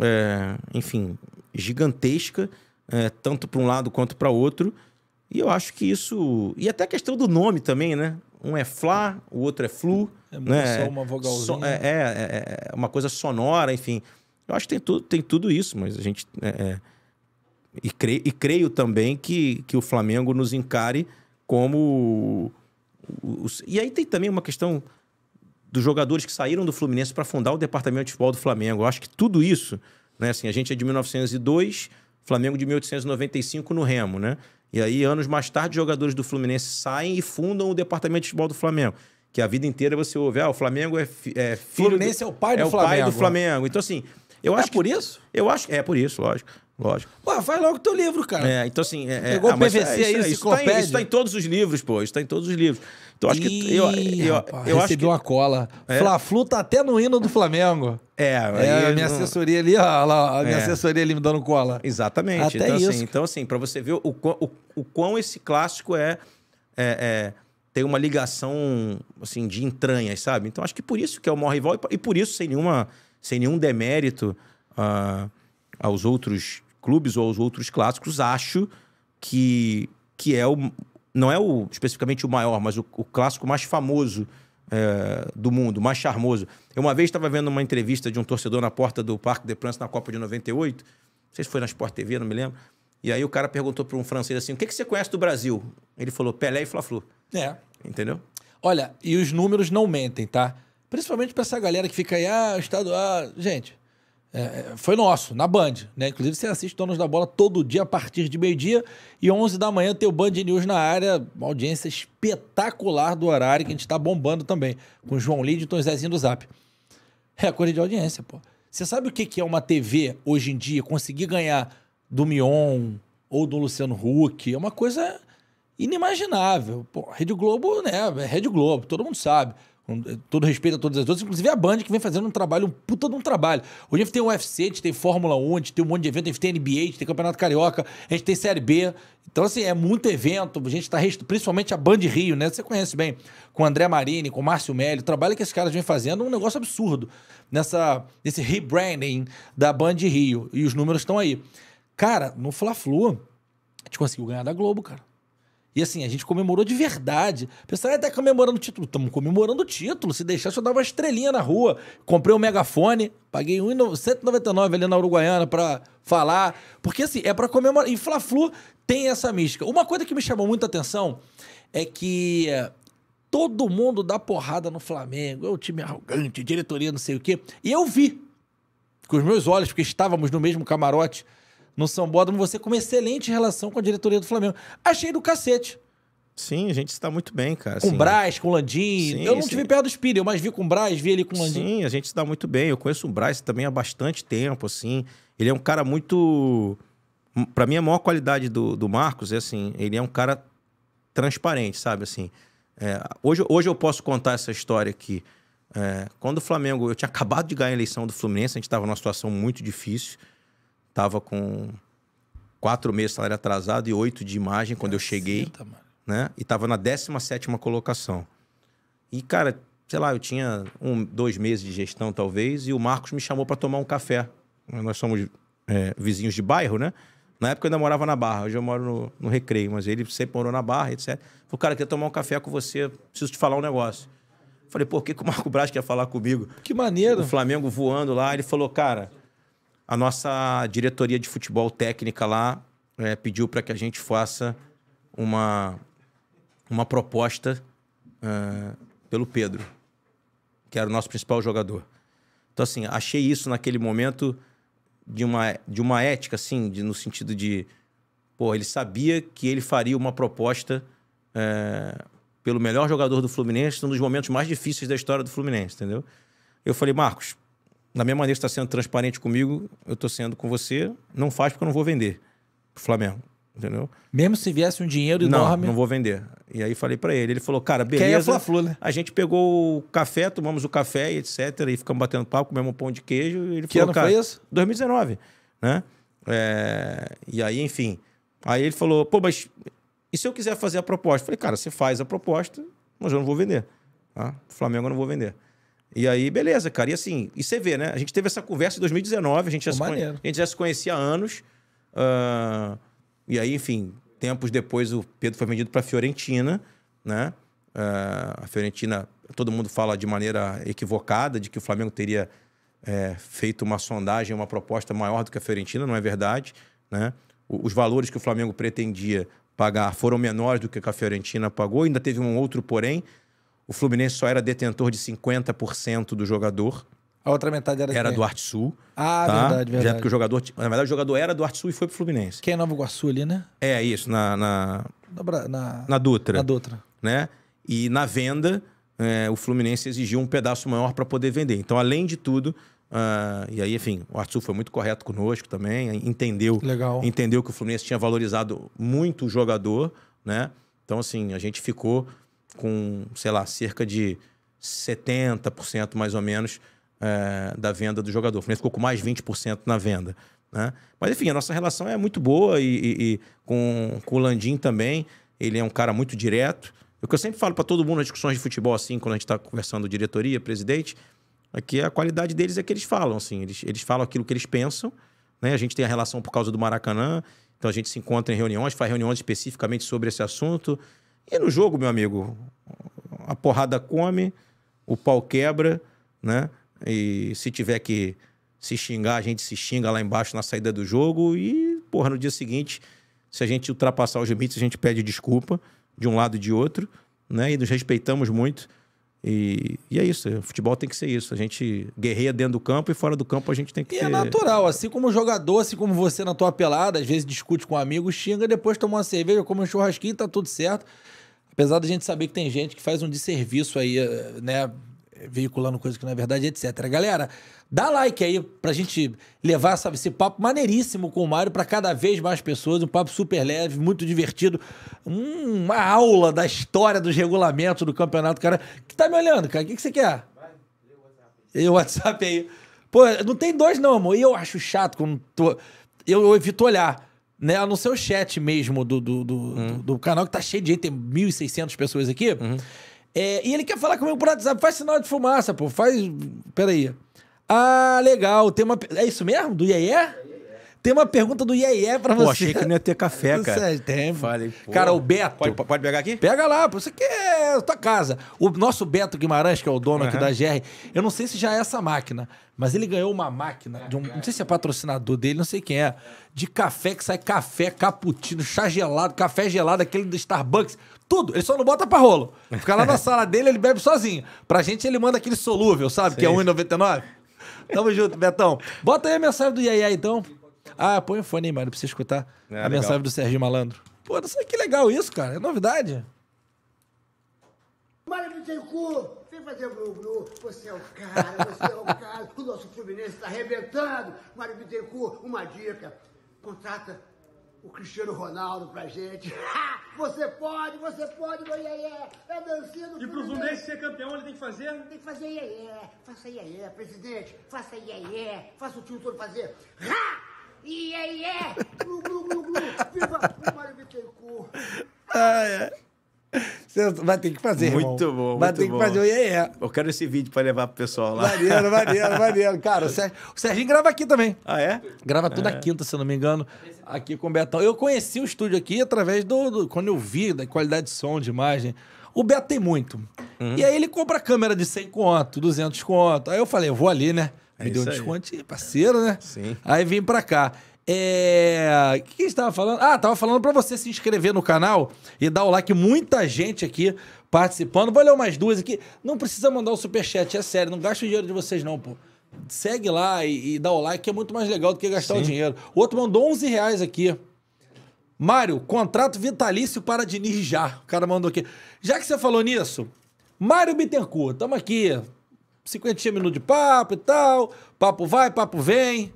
[SPEAKER 3] é, enfim, gigantesca, é, tanto para um lado quanto para outro. E eu acho que isso. E até a questão do nome também, né? um é fla o outro é flu. É né? só uma vogalzinha. So, é, é, é, é, uma coisa sonora, enfim. Eu acho que tem tudo, tem tudo isso, mas a gente. É, é e, creio, e, creio, também que, que o Flamengo nos encare como. Os, e aí tem também uma questão dos jogadores que saíram do Fluminense para fundar o departamento de futebol do Flamengo. Eu acho que tudo isso, né? Assim, a gente é de 1902, Flamengo de 1895 no Remo, né? E aí, anos mais tarde, jogadores do Fluminense saem e fundam o departamento de futebol do Flamengo. Que a vida inteira você ouve, ah, o Flamengo é, fi, é filho. Fluminense do, é o pai do é Flamengo. É o pai do Flamengo. Então, assim, eu é acho. É por isso? Eu acho. É por isso, lógico. Lógico.
[SPEAKER 2] Pô, faz logo o teu livro, cara. É, então assim. É, é Pegou ah, é PVC aí, isso, tá, em, isso tá em
[SPEAKER 3] todos os livros, pô. Isso tá em todos os livros. Então acho Ih, que. Eu, eu, rapaz, eu recebi que... uma cola.
[SPEAKER 2] É. Fla-Flu tá até no hino do Flamengo. É, é a minha não... assessoria
[SPEAKER 3] ali, ó, lá, a minha é. assessoria ali me dando cola. Exatamente. Até então, assim, isso. Assim, então, assim, pra você ver o, o, o quão esse clássico é, é, é. tem uma ligação, assim, de entranhas, sabe? Então acho que por isso que é o maior rival e por isso, sem, nenhuma, sem nenhum demérito. Uh, aos outros clubes ou os outros clássicos, acho que, que é o. Não é o especificamente o maior, mas o, o clássico mais famoso é, do mundo, mais charmoso. Eu uma vez estava vendo uma entrevista de um torcedor na porta do Parque de France na Copa de 98. Não sei se foi na Sport TV, não me lembro. E aí o cara perguntou para um francês assim: o que, que você conhece do Brasil?
[SPEAKER 2] Ele falou Pelé e Fla-Flu. É. Entendeu? Olha, e os números não mentem, tá? Principalmente para essa galera que fica aí, ah, estadual. Gente, é, é, foi nosso, na Band. Né? Inclusive, você assiste Donos da Bola todo dia a partir de meio-dia e 11 da manhã tem o Band News na área, uma audiência espetacular do horário que a gente está bombando também, com João Lidton e Zezinho do Zap. Recorde de audiência, pô. Você sabe o que é uma TV hoje em dia? Conseguir ganhar do Mion ou do Luciano Huck é uma coisa inimaginável. Pô, Rede Globo, né? É Rede Globo, todo mundo sabe. Um, eh, todo respeito a todas as outras, inclusive a Band, que vem fazendo um trabalho, um puta de um trabalho. Hoje a gente tem UFC, a gente tem Fórmula 1, a gente tem um monte de evento, a gente tem NBA, a gente tem Campeonato Carioca, a gente tem Série B. Então, assim, é muito evento. A gente tá está principalmente a Band Rio, né? Você conhece bem, com André Marini, com Márcio Melli. O trabalho que esses caras vêm fazendo é um negócio absurdo nessa, nesse rebranding da Band Rio. E os números estão aí. Cara, no Fla-Flu, a gente conseguiu ganhar da Globo, cara. E assim, a gente comemorou de verdade. pessoal ah, tá comemorando o título. Estamos comemorando o título. Se deixasse, eu dava uma estrelinha na rua. Comprei um megafone, paguei 199 ali na Uruguaiana para falar. Porque assim, é para comemorar. E Fla-Flu tem essa mística. Uma coisa que me chamou muita atenção é que eh, todo mundo dá porrada no Flamengo. É o time arrogante, diretoria, não sei o quê. E eu vi com os meus olhos, porque estávamos no mesmo camarote no São Sambódromo, você com uma excelente relação com a diretoria do Flamengo. Achei do cacete. Sim, a gente está muito bem, cara. Com o Braz, com o Landim. Sim, eu não tive perto do Spider, mas
[SPEAKER 3] vi com o Braz, vi ele com o Landim. Sim, a gente está muito bem. Eu conheço o Braz também há bastante tempo, assim. Ele é um cara muito. Para mim, a maior qualidade do, do Marcos é assim: ele é um cara transparente, sabe? Assim, é, hoje, hoje eu posso contar essa história aqui. É, quando o Flamengo. Eu tinha acabado de ganhar a eleição do Fluminense, a gente estava numa situação muito difícil. Tava com quatro meses de salário atrasado e oito de imagem quando Caceta, eu cheguei. Mano. Né? E tava na 17 colocação. E, cara, sei lá, eu tinha um, dois meses de gestão, talvez, e o Marcos me chamou para tomar um café. Nós somos é, vizinhos de bairro, né? Na época eu ainda morava na Barra, hoje eu moro no, no Recreio, mas ele sempre morou na Barra, etc. Falei, cara, queria tomar um café com você, preciso te falar um negócio. Falei, por que, que o Marco Braz quer falar comigo? Que maneiro. O Flamengo voando lá, ele falou, cara, a nossa diretoria de futebol técnica lá é, pediu para que a gente faça uma, uma proposta é, pelo Pedro, que era o nosso principal jogador. Então, assim, achei isso naquele momento de uma, de uma ética, assim, de, no sentido de. Pô, ele sabia que ele faria uma proposta é, pelo melhor jogador do Fluminense, num dos momentos mais difíceis da história do Fluminense, entendeu? Eu falei, Marcos, na minha maneira, está sendo transparente comigo, eu estou sendo com você, não faz porque eu não vou vender o Flamengo. Entendeu? Mesmo se viesse um dinheiro enorme. Não, não vou vender. E aí falei para ele. Ele falou, cara, é beleza. Que é a, -Flu, né? a gente pegou o café, tomamos o café, etc. E ficamos batendo papo, comemos um pão de queijo. ele que falou, ano cara, foi isso? 2019. Né? É... E aí, enfim. Aí ele falou, pô, mas e se eu quiser fazer a proposta? falei, cara, você faz a proposta, mas eu não vou vender. Tá? Flamengo eu não vou vender. E aí, beleza, cara. E assim, e você vê, né? A gente teve essa conversa em 2019, a gente já, se, conhe... a gente já se conhecia há anos. Uh... E aí, enfim, tempos depois o Pedro foi vendido para a Fiorentina, né? Uh... A Fiorentina, todo mundo fala de maneira equivocada de que o Flamengo teria é, feito uma sondagem, uma proposta maior do que a Fiorentina, não é verdade, né? Os valores que o Flamengo pretendia pagar foram menores do que a Fiorentina pagou, ainda teve um outro porém, o Fluminense só era detentor de 50% do jogador.
[SPEAKER 2] A outra metade era, era do Arte Sul. Ah, tá? verdade, verdade. Já que o jogador, na verdade, o jogador era do Arte
[SPEAKER 3] Sul e foi pro Fluminense.
[SPEAKER 2] Que é Nova Iguaçu ali, né?
[SPEAKER 3] É, isso, na na,
[SPEAKER 2] na, na, na Dutra. Na Dutra.
[SPEAKER 3] Né? E na venda, é, o Fluminense exigiu um pedaço maior para poder vender. Então, além de tudo, Uh, e aí, enfim, o Sul foi muito correto conosco também, entendeu, Legal. entendeu que o Fluminense tinha valorizado muito o jogador, né? Então, assim, a gente ficou com, sei lá, cerca de 70% mais ou menos é, da venda do jogador. O Fluminense ficou com mais 20% na venda. Né? Mas enfim, a nossa relação é muito boa e, e, e com, com o Landim também. Ele é um cara muito direto. É o que eu sempre falo para todo mundo nas discussões de futebol, assim, quando a gente está conversando diretoria, presidente, é que a qualidade deles é que eles falam, assim. Eles, eles falam aquilo que eles pensam. Né? A gente tem a relação por causa do Maracanã, então a gente se encontra em reuniões, faz reuniões especificamente sobre esse assunto. E no jogo, meu amigo, a porrada come, o pau quebra, né? E se tiver que se xingar, a gente se xinga lá embaixo na saída do jogo e, porra, no dia seguinte, se a gente ultrapassar os limites, a gente pede desculpa de um lado e de outro, né? E nos respeitamos muito. E, e, é isso, o futebol tem que ser isso. A gente guerreia dentro do campo e fora do campo a gente tem que. E é ter... é natural,
[SPEAKER 2] assim como jogador, assim como você na tua pelada, às vezes discute com um amigo, xinga, depois toma uma cerveja, come um churrasquinho, tá tudo certo. Apesar da gente saber que tem gente que faz um desserviço aí, eh, né? veiculando coisa que não é verdade, etc. Galera, dá like aí pra gente levar, sabe, esse papo maneiríssimo com o Mário para cada vez mais pessoas, um papo super leve, muito divertido, uma aula da história dos regulamentos do campeonato, cara. Que tá me olhando, cara? O que, que você quer? Vai, lê o WhatsApp aí. Pô, não tem dois não, amor. E eu acho chato quando tô... Eu, eu evito olhar né? A não ser o chat mesmo do, do, do, hum. do, do, canal, que tá cheio de gente, tem 1.600 pessoas aqui. Uhum. É, e ele quer falar comigo por WhatsApp. Faz sinal de fumaça, pô. Faz. Peraí. Ah, legal. Tem uma. É isso mesmo? Do Iê? Tem uma pergunta do Iê pra pô, você. Pô, achei que não ia ter
[SPEAKER 3] café, cara. Sério,
[SPEAKER 2] tem. Falei, pô. Cara, o Beto. Pode, pode, pegar aqui? Pega lá, pô. Isso aqui é tua casa. O nosso Beto Guimarães, que é o dono uhum. aqui da GR, eu não sei se já é essa máquina, mas ele ganhou uma máquina, de um, não sei se é patrocinador dele, não sei quem é, de café que sai café, cappuccino, chá gelado, café gelado, aquele do Starbucks. Tudo. Ele só não bota pra rolo. Fica lá na sala dele, ele bebe sozinho. Pra gente, ele manda aquele solúvel, sabe? Sim. Que é R$1,99. Tamo junto, Betão. Bota aí a mensagem do Iaia, então. Ah, põe o fone aí, mano, pra você escutar é, a legal. mensagem do Serginho Malandro. Pô, não sei que legal isso, cara. É novidade.
[SPEAKER 1] Mário Bittencourt, vem fazer blu-blu. Você é o cara, você é o cara. O nosso Fluminense tá arrebentando. Mário Bittencourt, uma dica. Contrata o Cristiano Ronaldo pra gente. você pode, você pode, meu iê, é tá dancinha do E pro Fluminense
[SPEAKER 2] ser campeão, ele tem que fazer?
[SPEAKER 1] Tem que fazer iê, faça iê, presidente, faça iê, faça o tio todo fazer. Ha! Iê, iê, glu, glu, glu, glu, viva o Mário Bittencourt. Ah,
[SPEAKER 2] é. Você vai ter que fazer, Muito irmão. bom, Vai muito ter que fazer o IEE. Eu quero esse vídeo para
[SPEAKER 3] levar pro pessoal lá. Maneiro, maneiro,
[SPEAKER 2] maneiro. Cara, o Serginho, o Serginho grava aqui também. Ah, é? Grava toda ah, é. quinta, se não me engano, aqui com o Betão. Eu conheci o estúdio aqui através do, do- Quando eu vi, da qualidade de som, de imagem. O Beto tem muito. Uhum. E aí ele compra a câmera de 100 conto, 200 conto. Aí eu falei, eu vou ali, né? Me É deu um aí. desconto, e parceiro, né? Sim. Aí vim para cá. É. O que a gente falando? Ah, tava falando para você se inscrever no canal e dar o like. Muita gente aqui participando. Vou ler umas duas aqui. Não precisa mandar o superchat, é sério. Não gasta o dinheiro de vocês, não, pô. Segue lá e, e dá o like, que é muito mais legal do que gastar Sim. o dinheiro. O outro mandou 11 reais aqui. Mário, contrato vitalício para Diniz já. O cara mandou aqui. Já que você falou nisso, Mário Bittencourt, estamos aqui. 50 minutos de papo e tal. Papo vai, papo vem.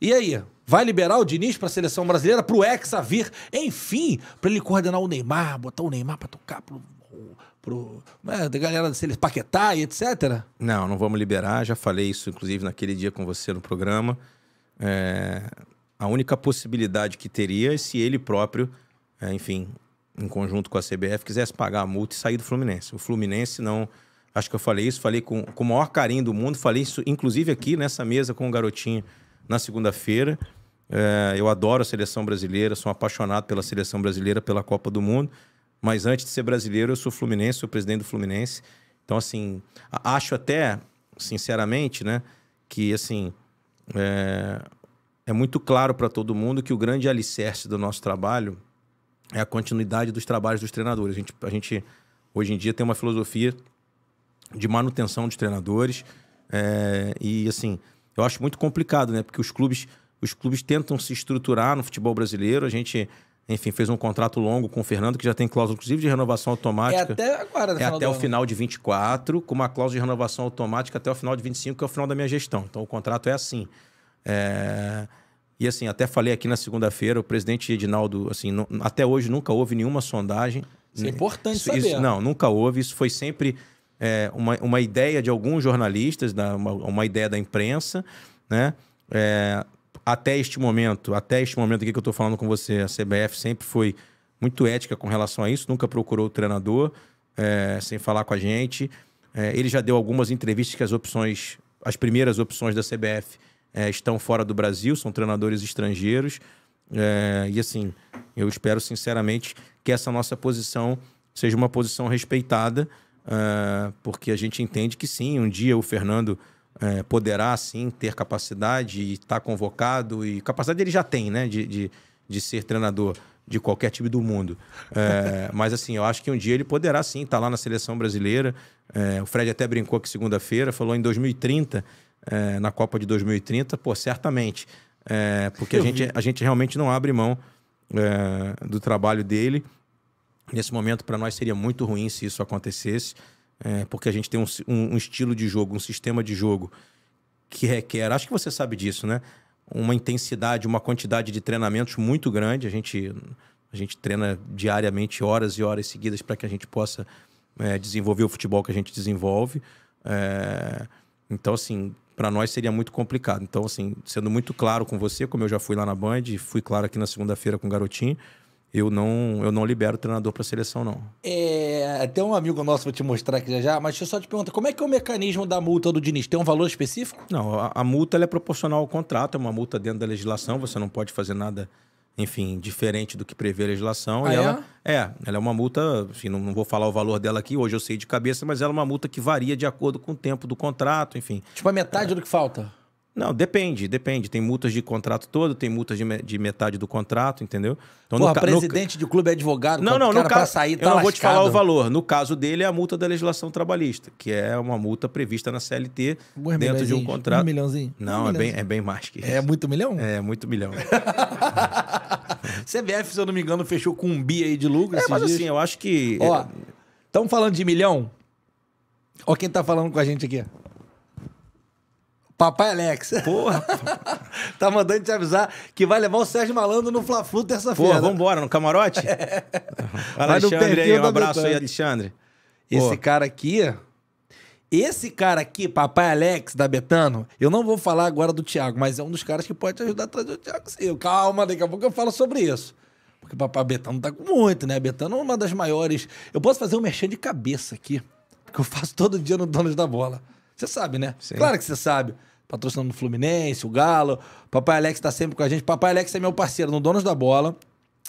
[SPEAKER 2] E aí? Vai liberar o Diniz para a seleção brasileira, para o Hexa vir, enfim, para ele coordenar o Neymar, botar o Neymar para tocar para pro, né, galera da seleção, Paquetá e etc?
[SPEAKER 3] Não, não vamos liberar. Já falei isso, inclusive, naquele dia com você no programa. É, a única possibilidade que teria é se ele próprio, é, enfim, em conjunto com a CBF, quisesse pagar a multa e sair do Fluminense. O Fluminense não. Acho que eu falei isso, falei com, com o maior carinho do mundo, falei isso, inclusive, aqui nessa mesa com o garotinho na segunda-feira. É, eu adoro a seleção brasileira, sou apaixonado pela seleção brasileira, pela Copa do Mundo. Mas antes de ser brasileiro, eu sou fluminense, sou presidente do Fluminense. Então, assim, acho até, sinceramente, né, que, assim, é, é muito claro para todo mundo que o grande alicerce do nosso trabalho é a continuidade dos trabalhos dos treinadores. A gente, a gente hoje em dia, tem uma filosofia de manutenção dos treinadores. É, e, assim, eu acho muito complicado, né? Porque os clubes os clubes tentam se estruturar no futebol brasileiro. A gente, enfim, fez um contrato longo com o Fernando, que já tem cláusula, inclusive, de renovação automática. É até
[SPEAKER 1] agora, né, É até o final
[SPEAKER 3] de 24, com uma cláusula de renovação automática até o final de 25, que é o final da minha gestão. Então, o contrato é assim. É... E assim, até falei aqui na segunda-feira, o presidente Edinaldo, assim, não, até hoje nunca houve nenhuma sondagem. Isso é importante isso, saber. Isso, não, nunca houve. Isso foi sempre é, uma, uma ideia de alguns jornalistas, da, uma, uma ideia da imprensa, né? É, até este momento, até este momento aqui que eu estou falando com você, a CBF sempre foi muito ética com relação a isso, nunca procurou o treinador é, sem falar com a gente. É, ele já deu algumas entrevistas que as opções, as primeiras opções da CBF é, estão fora do Brasil, são treinadores estrangeiros. É, e assim, eu espero sinceramente que essa nossa posição seja uma posição respeitada, é, porque a gente entende que sim, um dia o Fernando é, poderá sim ter capacidade e estar tá convocado e capacidade ele já tem, né, de, de, de ser treinador de qualquer time do mundo. É, mas assim, eu acho que um dia ele poderá sim estar tá lá na seleção brasileira. É, o Fred até brincou que segunda-feira falou em 2030 é, na Copa de 2030, pô, certamente, é, porque a gente, a gente realmente não abre mão é, do trabalho dele. Nesse momento, para nós seria muito ruim se isso acontecesse. É, porque a gente tem um, um, um, estilo de jogo, um sistema de jogo que requer, acho que você sabe disso, né? Uma intensidade, uma quantidade de treinamentos muito grande. A gente, a gente treina diariamente horas e horas seguidas para que a gente possa é, desenvolver o futebol que a gente desenvolve. É, então, assim, para nós seria muito complicado. Então, assim, sendo muito claro com você, como eu já fui lá na Band, fui claro aqui na segunda-feira com o Garotinho, eu não, eu não libero o treinador para seleção, não.
[SPEAKER 2] É, até um amigo nosso vou te mostrar aqui já já, mas deixa eu só te perguntar, como é que é o mecanismo da multa do Diniz? Tem um valor específico? Não, a, a multa é proporcional ao contrato, é uma multa dentro da legislação,
[SPEAKER 3] você não pode fazer nada, enfim, diferente do que prevê a legislação. Ah, e é? Ela, é, ela é uma multa, enfim, não, não vou falar o valor dela aqui, hoje eu sei de cabeça, mas ela é uma multa que varia de acordo com o tempo do contrato, enfim. Tipo, a metade é. do que falta? Não, depende, depende. Tem multas de contrato todo, tem multas de, me, de metade do contrato, entendeu? Então, Porra, no, presidente
[SPEAKER 2] no... de clube é advogado, não, não, no cara caso, sair, tá eu não lascado. vou te falar o
[SPEAKER 3] valor. No caso dele é a multa da legislação trabalhista, que é uma multa prevista na CLT Boa, dentro de um contrato. Um milhãozinho? Não, um é, Bem, é bem mais que é isso. É
[SPEAKER 2] muito milhão? É, muito milhão. CBF, se eu não me engano, fechou com um bi aí de lucro. É, mas dias. assim, eu acho que. Ó, estamos é falando de milhão? Ó, quem tá falando com a gente aqui? Papai Alex. Porra. tá mandando te avisar que vai levar o Sérgio Malandro no Fla-Flu terça-feira. Porra, vambora, no camarote?
[SPEAKER 3] É. Alexandre aí, um abraço aí, Alexandre. Esse Pô.
[SPEAKER 2] cara aqui... Esse cara aqui, papai Alex da Betano, eu não vou falar agora do Thiago, mas é um dos caras que pode te ajudar a trazer o Thiago sim. Calma, daqui a pouco eu falo sobre isso. Porque o papai Betano tá com muito, né? Betano é uma das maiores. Eu posso fazer um merchan de cabeça aqui, porque eu faço todo dia no Donos da Bola. Você sabe, né? Sim. Claro que você sabe. Patrocinando o Fluminense, o Galo. Papai Alex está sempre com a gente. Papai Alex é meu parceiro no Donos da Bola,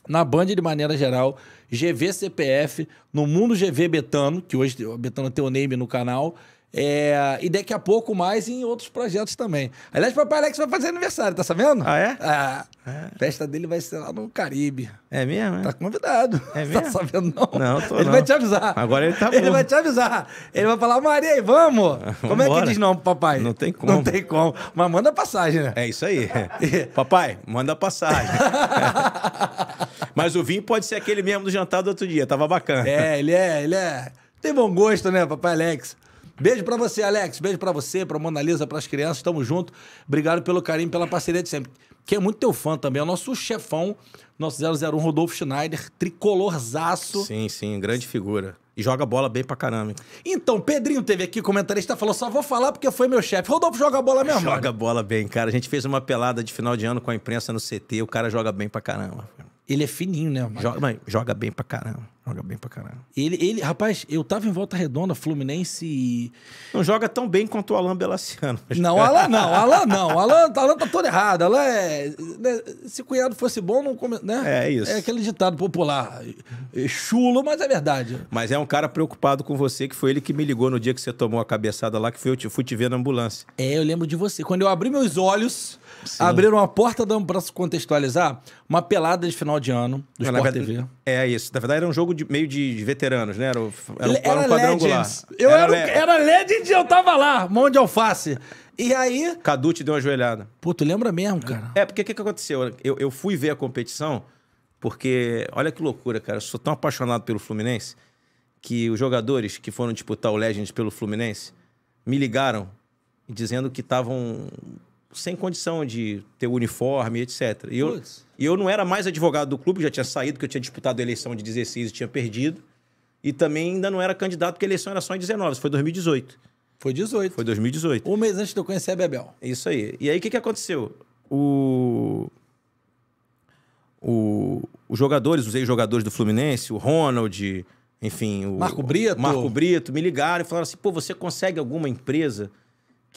[SPEAKER 2] na Band de maneira geral, GV CPF, no Mundo GV Betano, que hoje o Betano tem o name no canal. É, e daqui a pouco mais em outros projetos também. Aliás, papai Alex vai fazer aniversário, tá sabendo? Ah, é? Ah, é. A é. festa dele vai ser lá no Caribe. É mesmo? É? Tá convidado. É tá mesmo? Tá sabendo, não? Não, tô Ele não. vai te avisar. Agora ele tá bom. Ele vai te avisar. Ele vai falar, Maria, vamos! Ah, como é que diz não, papai? Não tem como. Não tem como. Mas manda passagem, né? É isso aí. papai,
[SPEAKER 3] manda passagem. Mas o vinho pode ser aquele mesmo do jantar do outro dia, tava
[SPEAKER 2] bacana. É, ele é, ele é. Tem bom gosto, né, papai Alex? Beijo para você, Alex. Beijo para você, pra Mona Lisa, pras crianças. Tamo junto. Obrigado pelo carinho, pela parceria de sempre. Que é muito teu fã também é o nosso chefão, nosso 001 Rodolfo Schneider, tricolorzaço. Sim, sim, grande figura. E joga bola bem pra caramba. Então, Pedrinho teve aqui, comentarista, falou: só vou falar porque foi meu chefe. Rodolfo joga bola mesmo. Joga
[SPEAKER 3] mano. bola bem, cara. A gente fez uma pelada de final de ano com a imprensa no CT, o cara joga bem pra caramba. Ele é fininho, né? Joga, joga bem pra caramba. Joga bem
[SPEAKER 2] pra caramba. Ele, ele, rapaz, eu tava em volta redonda, Fluminense e. Não joga tão bem quanto o Alain Belaciano. Não, Alain não, Alain não. Alain, Alain tá todo errado. Alain é. se né, se cunhado fosse bom, não. Come, né? É isso. É aquele ditado popular. É chulo, mas é verdade.
[SPEAKER 3] Mas é um cara preocupado com você, que foi ele que me ligou no dia que você tomou a cabeçada lá, que foi eu te, fui
[SPEAKER 2] te ver na ambulância. É, eu lembro de você. Quando eu abri meus olhos. Sim. abriram a porta da para contextualizar uma pelada de final de ano do é, Não, Sport verdade, TV. É isso. Na verdade, era um jogo de, meio de, de veteranos, né? Era, o, era, um, era, era um quadrangular. Legends. Eu era, era, era Legend e eu tava lá, mão de alface. E aí. Cadu te deu uma joelhada. Pô, tu lembra mesmo, cara? É, porque o que, que aconteceu?
[SPEAKER 3] Eu, eu fui ver a competição, porque olha que loucura, cara. Eu sou tão apaixonado pelo Fluminense que os jogadores que foram disputar o Legends pelo Fluminense me ligaram dizendo que estavam sem condição de ter uniforme, etc. E eu, eu não era mais advogado do clube, já tinha saído, que eu tinha disputado a eleição de 16 e tinha perdido. E também ainda não era candidato, porque a eleição era só em 19, foi 2018. Foi 18. Foi 2018. Um mês antes de eu conhecer a Bebel. Isso aí. E aí o que, que aconteceu? O... O... Os jogadores, os ex-jogadores do Fluminense, o Ronald, enfim... O... Marco Brito. Marco Brito, me ligaram e falaram assim, pô, você consegue alguma empresa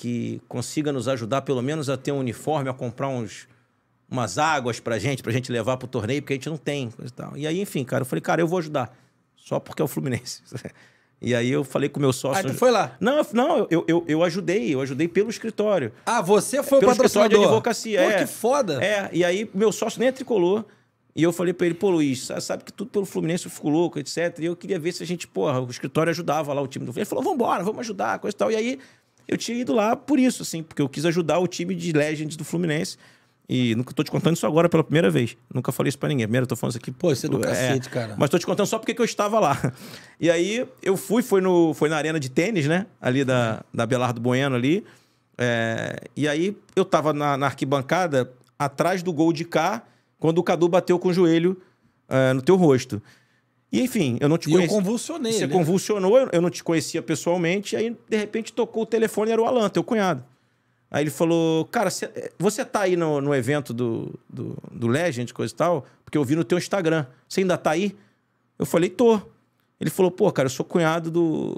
[SPEAKER 3] que consiga nos ajudar pelo menos a ter um uniforme, a comprar uns, umas águas pra gente, pra gente levar pro torneio, porque a gente não tem. E, tal. e aí, enfim, cara, eu falei, cara, eu vou ajudar. Só porque é o Fluminense. E aí eu falei com o meu sócio. Ah, tu foi lá? Não, não eu, eu, eu ajudei, eu ajudei pelo escritório. Ah, você foi pelo o patrocinador? Pelo escritório de advocacia, Pô, é. que foda! É, e aí meu sócio nem tricolou tricolor. E eu falei para ele, pô, Luiz, sabe que tudo pelo Fluminense eu fico louco, etc. E eu queria ver se a gente, porra, o escritório ajudava lá o time do Fluminense. Ele falou, vambora, vamos ajudar, coisa e tal. E aí eu tinha ido lá por isso, assim, porque eu quis ajudar o time de Legends do Fluminense. E nunca tô te contando isso agora pela primeira vez. Nunca falei isso pra ninguém. Primeiro eu tô falando isso aqui. Pô, isso é do é, cacete, é, cara. Mas tô te contando só porque eu estava lá. E aí eu fui, foi, no, foi na arena de tênis, né? Ali da, da Belardo Bueno ali. É, e aí eu tava na, na, arquibancada, atrás do gol de cá, quando o Cadu bateu com o joelho é, no teu rosto. E enfim, eu não te conhecia. E eu convulsionei. Você né? convulsionou, eu não te conhecia pessoalmente, aí de repente tocou o telefone, era o Alan, teu cunhado. Aí ele falou: Cara, eh, você tá aí no, no evento do, do, do Legend, coisa e tal, porque eu vi no teu Instagram. Você ainda tá aí? Eu falei: Tô. Ele falou: Pô, cara, eu sou cunhado do,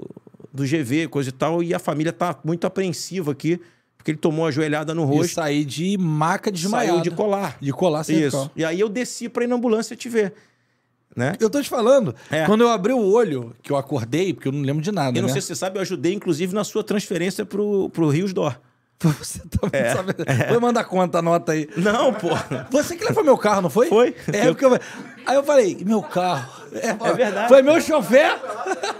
[SPEAKER 3] do GV, coisa e tal, e a família tá muito apreensiva aqui, porque ele tomou a joelhada no rosto. E saí de maca desmaiado. Saiu de colar. De colar sem Isso. Ficar. E aí eu desci pra ir na ambulância te ver. Né? Eu tô te falando, é. quando eu abri o olho, que eu acordei, porque eu não lembro de nada. Eu não né? sei se você sabe, eu ajudei, inclusive, na sua transferência pro,
[SPEAKER 2] pro Rios Dó. Você também tá é, sabe. Tá é. Foi mandar conta, anota aí. Não, pô. Você que levou meu carro, não foi? Foi. É, eu... porque eu... Aí eu falei, meu carro. É, é verdade. Foi meu chofé.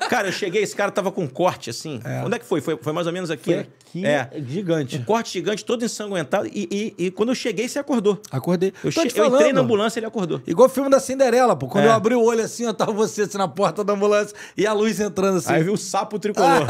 [SPEAKER 3] Cara, eu cheguei, esse cara tava com um corte assim. É. Onde é que foi? foi? Foi mais ou menos aqui. Foi
[SPEAKER 2] né? aqui, é. gigante. Um corte gigante, todo ensanguentado. E, e, e quando eu cheguei, você acordou. Acordei. Eu, che... eu entrei na ambulância e ele acordou. Igual o filme da Cinderela, pô. Quando é. eu abri o olho assim, eu tava você assim, na porta da ambulância e a luz entrando assim. Aí viu o sapo tricolor.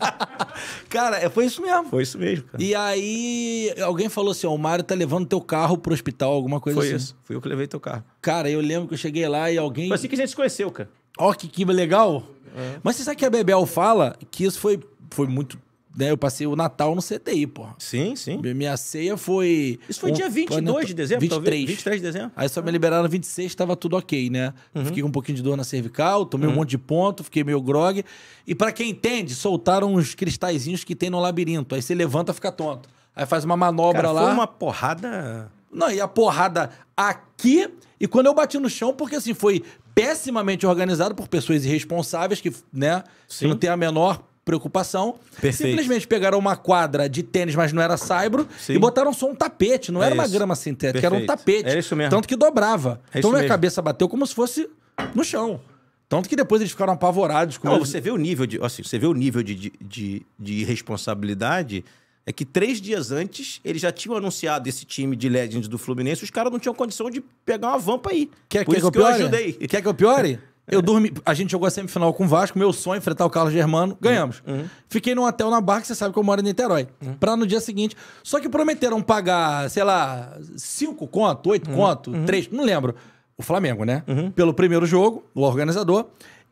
[SPEAKER 2] cara, é, foi isso mesmo. Foi isso mesmo, cara. E aí, alguém falou assim: ó, o Mário tá levando teu carro pro hospital, alguma coisa foi assim. Foi isso.
[SPEAKER 3] Fui eu que levei teu carro.
[SPEAKER 2] Cara, eu lembro que eu cheguei lá e alguém. Foi assim que a gente se conheceu, cara. Ó, oh, que quimba legal. É. Mas você sabe que a Bebel fala que isso foi, foi muito. Né, eu passei o Natal no CTI, pô. Sim, sim. Minha ceia foi. Isso foi um, dia 22 foi, de dezembro? 23. 23 de dezembro. Aí só me liberaram 26, tava tudo ok, né? Uhum. Fiquei com um pouquinho de dor na cervical, tomei uhum. um monte de ponto, fiquei meio grog. E para quem entende, soltaram uns cristalzinhos que tem no labirinto. Aí você levanta, fica tonto. Aí faz uma manobra Cara, lá. Foi uma
[SPEAKER 3] porrada
[SPEAKER 2] não, e a porrada aqui. E quando eu bati no chão, porque assim, foi pessimamente organizado por pessoas irresponsáveis que, né, Sim. não tem a menor preocupação. Perfeito. Simplesmente pegaram uma quadra de tênis, mas não era saibro, Sim. e botaram só um tapete. Não é era isso. uma grama sintética, Perfeito. era um tapete. É isso mesmo. Tanto que dobrava. É então minha mesmo. cabeça bateu como se fosse no chão. Tanto que depois eles ficaram apavorados. Com não, eles... você
[SPEAKER 3] vê o nível de, assim, você vê o nível de, de, de, de irresponsabilidade é que três dias antes eles já tinham anunciado esse time de Legends do Fluminense, os caras não tinham condição de
[SPEAKER 2] pegar uma van para ir. Quer, Por quer isso que eu, piore? eu ajudei. Quer que eu piore? Eu dormi. A gente jogou a semifinal com o Vasco, meu sonho, é enfrentar o Carlos Germano, ganhamos. Uhum. uhum. Fiquei num hotel na Barra, que você sabe que eu moro em Niterói. Uhum. Pra no dia seguinte. Só que prometeram pagar, sei lá, cinco conto, oito uhum. conto, uhum. três, não lembro. O Flamengo, né? Uhum. Pelo primeiro jogo, o organizador.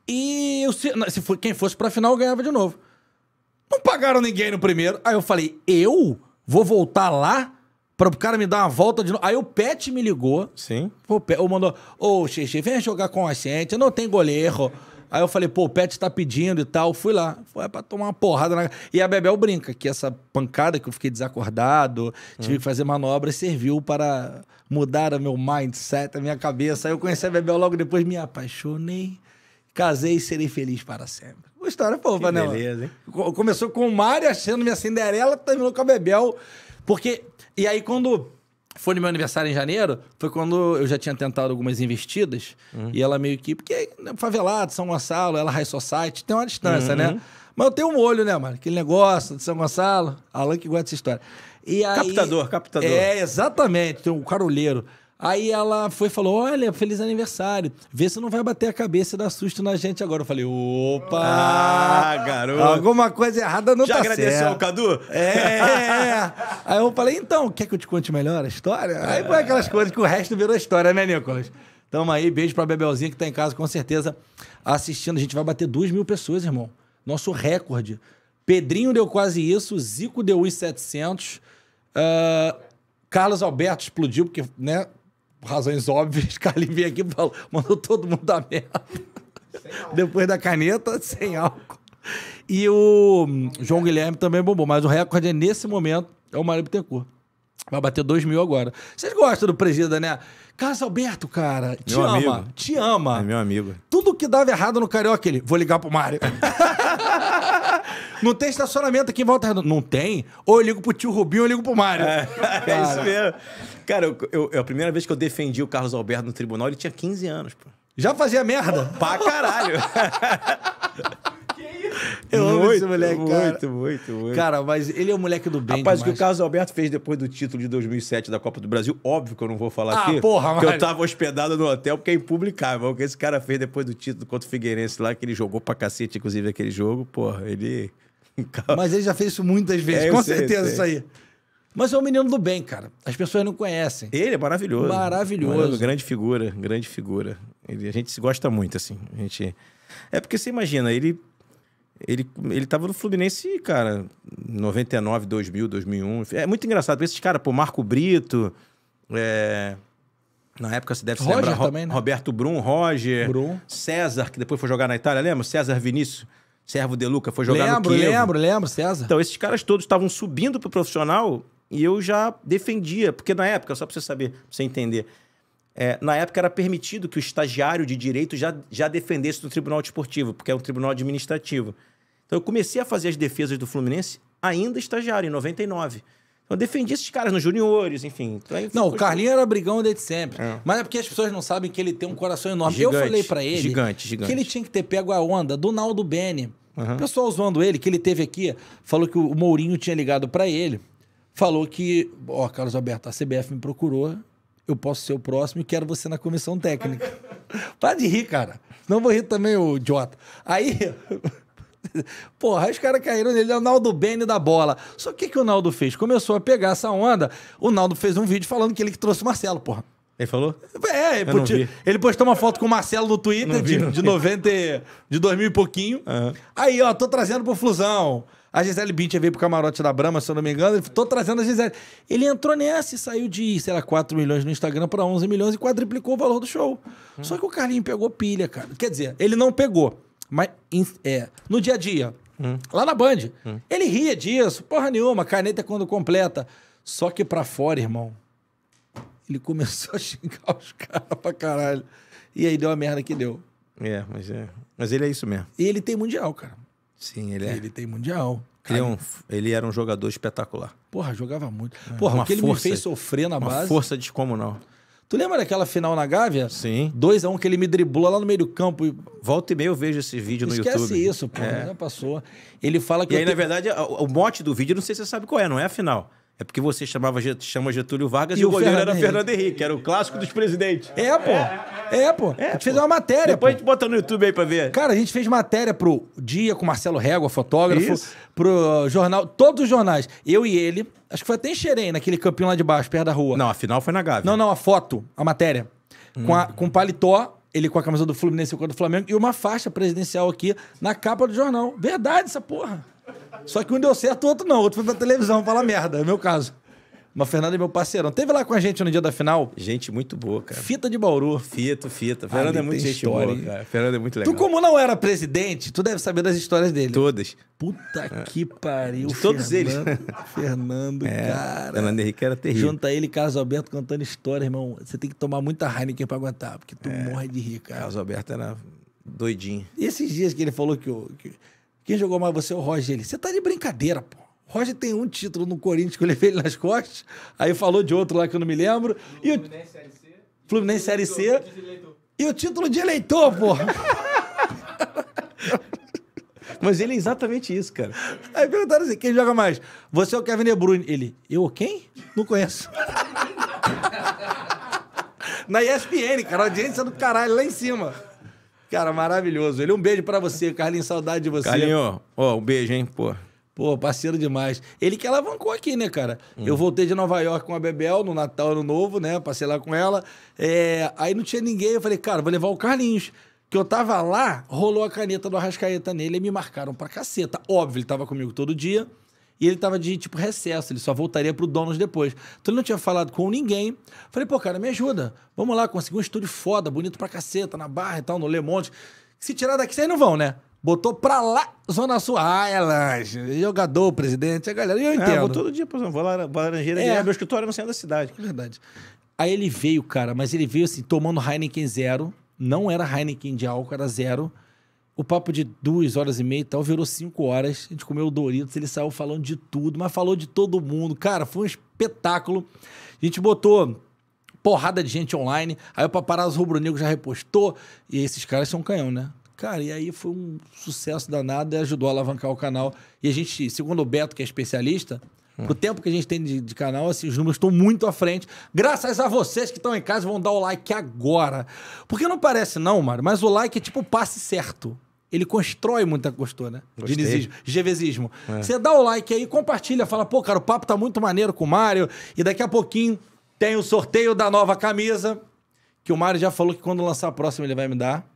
[SPEAKER 2] E eu, se, se for, quem fosse pra final ganhava de novo. Não pagaram ninguém no primeiro. Aí eu falei, eu vou voltar lá para o cara me dar uma volta de novo. Aí o Pet me ligou. Sim. O Pet, ou mandou, ô, oh, Xixi, vem jogar com a gente, não tem goleiro. Aí eu falei, pô, o Pet tá pedindo e tal. Fui lá. Foi para tomar uma porrada na E a Bebel brinca que essa pancada que eu fiquei desacordado, tive hum. que fazer manobra, serviu para mudar o meu mindset, a minha cabeça. Aí eu conheci a Bebel logo depois, me apaixonei, casei e serei feliz para sempre. Uma história fofa, que né? Beleza, hein? Começou com o Mário achando minha Cinderela, terminou com a Bebel. Porque. E aí, quando foi no meu aniversário em janeiro, foi quando eu já tinha tentado algumas investidas. Uhum. E ela meio que. Porque favelado, São Gonçalo, ela high society, tem uma distância, né? uhum. né? Mas eu tenho um olho, né, mano? Aquele negócio de São Gonçalo. Alan que gosta dessa história. E aí, captador, captador. É, exatamente. Tem um carolheiro. Aí ela foi e falou: Olha, feliz aniversário. Vê se não vai bater a cabeça e dar susto na gente agora. Eu falei: Opa! Ah,
[SPEAKER 3] garoto! Alguma
[SPEAKER 2] coisa errada não Já tá agradeceu certo. ao Cadu? É, é! Aí eu falei: Então, quer que eu te conte melhor a história? Aí foi aquelas coisas que o resto virou história, né, Nicolas? Tamo aí, beijo pra Bebelzinha que tá em casa com certeza assistindo. A gente vai bater 2 mil pessoas, irmão. Nosso recorde. Pedrinho deu quase isso, Zico deu 1,700. Uh, ah, Carlos Alberto explodiu, porque, né? razões óbvias, Carlinhos vem aqui e falou, mandou todo mundo a merda. Depois da caneta, sem álcool. E o hum, João Guilherme também bombou, mas o recorde é nesse momento é o Mário Bittencourt. Vai bater 2 mil agora. Vocês gostam do Presida, né? Carlos Alberto, cara, te meu ama. Amigo. Te ama. É meu amigo. Tudo que dava errado no Carioca, ele, vou ligar pro Mário. Não tem estacionamento aqui em volta redonda. Não tem? Ou eu ligo pro tio Rubinho ou eu ligo pro Mário. É, é isso mesmo. Cara, eu, eu, a primeira
[SPEAKER 3] vez que eu defendi o Carlos Alberto no tribunal, ele tinha 15 anos, pô. Já fazia merda? pra caralho. Eu muito, amo esse moleque, muito, cara. Muito,
[SPEAKER 2] muito, muito. Cara, mas ele é o moleque do bem Rapaz, o que o
[SPEAKER 3] Carlos Alberto fez depois do título de 2007 da Copa do Brasil, óbvio que eu não vou falar ah, aqui. porra, mano. Que eu tava hospedado no hotel, porque é impublicável. O que esse cara fez depois do título contra o Figueirense lá, que ele jogou pra cacete, inclusive, aquele jogo, porra, ele... Mas ele já fez isso muitas vezes, é, com sei, certeza sei. isso aí.
[SPEAKER 2] Mas é um menino do bem, cara. As pessoas não conhecem. Ele é maravilhoso. Maravilhoso.
[SPEAKER 3] grande figura, grande figura. Ele, a gente se gosta muito, assim. A gente... É porque você imagina, ele ele, ele tava no Fluminense, cara, 99, 2000, 2001. É muito engraçado, porque esses caras, pô, Marco Brito, é... na época se deve Roger lembrar, também, Ro né? Roberto Brum, Roger, Brum. César, que depois foi jogar na Itália, lembra? César Vinícius. Servo De Luca foi jogar lembro, no Lembro,
[SPEAKER 2] lembro, César. Então, esses caras todos
[SPEAKER 3] estavam subindo pro profissional e eu já defendia, porque na época, só para você saber, pra você entender, é, na época era permitido que o estagiário de direito já, já defendesse no tribunal Esportivo porque é um tribunal administrativo. Então eu comecei a fazer as defesas do Fluminense ainda estagiário, em 99. Então, eu defendi esses caras nos juniores, enfim. Então, não, o Carlinho era brigão desde
[SPEAKER 2] sempre. É. Mas é porque as pessoas não sabem que ele tem um coração enorme. Gigante, eu falei para ele gigante, gigante. que ele tinha que ter pego a onda do Naldo Bene. Uhum. O pessoal zoando ele, que ele teve aqui, falou que o Mourinho tinha ligado para ele, falou que, ó, oh, Carlos Alberto, a CBF me procurou, eu posso ser o próximo e quero você na comissão técnica. para de rir, cara. Não vou rir também, o idiota. Aí, Porra, aí os caras caíram nele, é o Naldo Bene da bola. Só que o que o Naldo fez? Começou a pegar essa onda. O Naldo fez um vídeo falando que ele que trouxe o Marcelo, porra. Ele falou? É, ele, ele postou uma foto com o Marcelo no Twitter vi, de, de 90, de 2000 e pouquinho. Uhum. Aí, ó, tô trazendo pro Flusão. A Gisele Bündchen veio pro camarote da Brahma, se eu não me engano. Ele, tô trazendo a Gisele. Ele entrou nessa e saiu de, sei lá, 4 milhões no Instagram para 11 milhões e quadriplicou o valor do show. Hum. Só que o Carlinho pegou pilha, cara. Quer dizer, ele não pegou. Mas é, no dia a dia, hum. lá na Band, hum. ele ria disso. Porra nenhuma, caneta quando completa. Só que pra fora, irmão, ele começou a xingar os caras pra caralho. E aí deu a merda que deu. É, mas é.
[SPEAKER 3] Mas ele é isso mesmo.
[SPEAKER 2] E ele tem mundial, cara.
[SPEAKER 3] Sim, ele é. Ele
[SPEAKER 2] tem mundial.
[SPEAKER 3] Ele, é um, ele era um jogador
[SPEAKER 2] espetacular. Porra, jogava muito. É. Porra, uma que ele força, me fez sofrer na uma base. Força descomunal. Tu lembra daquela final na Gávea? Sim. 2 a 1 um, que ele me dribula lá no meio do campo. E... Volta e meia eu vejo esse vídeo Esquece no YouTube. Esquece isso, pô. É. Já passou. Ele fala que. E aí, na verdade, o mote do vídeo, não
[SPEAKER 3] sei se você sabe qual é, não é a final. É porque você chamava, chama Getúlio Vargas e, e o goleiro Fernando era Henrique.
[SPEAKER 2] Fernando Henrique, era o clássico dos presidentes. É, pô. É, é, pô. É, a gente pô. fez uma matéria. Depois pô. a gente bota no YouTube aí pra ver. Cara, a gente fez matéria pro Dia com Marcelo Régua, fotógrafo, Isso. pro jornal, todos os jornais. Eu e ele, acho que foi até em Xerém, naquele campinho lá de baixo, perto da rua. Não, a final foi na Gávea. Não, não, a foto, a matéria. Hum. Com, a, com paletó, ele com a camisa do Fluminense e com a do Flamengo, e uma faixa presidencial aqui na capa do jornal. Verdade essa porra. Só que um deu certo, o outro não. O outro foi pra televisão falar merda, é o meu caso. Mas o Fernando é meu parceirão. Teve lá com a gente no dia da final? Gente muito boa, cara. Fita de Bauru. Fita, fita. Fernando Ali é muito gente história, boa, cara. Fernando é muito legal. Tu, como não era presidente, tu deve saber das histórias dele. Todas. Puta é. que pariu. De todos Fernando, eles. Fernando, é, cara. Fernando Henrique era terrível. Junta ele e Carlos Alberto contando história, irmão. Você tem que tomar muita Heineken pra aguentar, porque tu é. morre de rir, cara. Carlos Alberto era
[SPEAKER 3] doidinho.
[SPEAKER 2] E esses dias que ele falou que... Eu, que quem jogou mais você é o Roger. Ele, você tá de brincadeira, pô. Roger tem um título no Corinthians que eu levei ele nas costas. Aí falou de outro lá que eu não me lembro. e o Fluminense Série C. Fluminense Série C. E o título de eleitor, pô. Mas ele é exatamente isso, cara. Aí perguntaram assim: quem joga mais? Você ou Kevin De Bruyne? Ele, eu quem? Não conheço. Na ESPN, cara, a audiência é do caralho lá em cima. Cara, maravilhoso. Ele um beijo para você, Carlinhos, saudade de você. Carlinho, ó, um beijo, hein, pô. Pô, parceiro demais. Ele que alavancou aqui, né, cara? Hum. Eu voltei de Nova York com a Bebel no Natal, Ano Novo, né? Passei lá com ela. É... Aí não tinha ninguém. Eu falei, cara, vou levar o Carlinhos. Que eu tava lá, rolou a caneta do Arrascaeta nele e me marcaram pra caceta. Óbvio, ele tava comigo todo dia. E ele tava de, tipo, recesso, ele só voltaria pro Donos depois. Então ele não tinha falado com ninguém. Falei, pô, cara, me ajuda. Vamos lá, consegui um estúdio foda, bonito pra caceta, na barra e tal, no Le Monde. Se tirar daqui, vocês não vão, né? Botou pra lá, Zona Sul. Ah, é Jogador, presidente, a galera. E eu é, entendo. É, eu vou todo dia, por exemplo, vou lá, vou Laranjeira, é. meu escritório no centro da cidade. É verdade. Aí ele veio, cara, mas ele veio assim, tomando Heineken zero. Não era Heineken de álcool, era zero. O papo de duas horas e meia e tal virou cinco horas. A gente comeu Doritos, ele saiu falando de tudo, mas falou de todo mundo. Cara, foi um espetáculo. A gente botou porrada de gente online. Aí o paparazzo rubro-negro já repostou. E esses caras são canhão, né? Cara, e aí foi um sucesso danado e ajudou a alavancar o canal. E a gente, segundo o Beto, que é especialista, hum. pro tempo que a gente tem de, de canal, assim, os números estão muito à frente. Graças a vocês que estão em casa vão dar o like agora. Porque não parece não, Mário, mas o like é tipo o passe certo ele constrói muita gostou, né? Gvesismo. Dinizismo, GVzismo. É. Você dá o like aí, compartilha, fala, pô, cara, o papo tá muito maneiro com o Mário. E daqui a pouquinho tem o sorteio da nova camisa, que o Mário já falou que quando lançar a próxima ele vai me dar.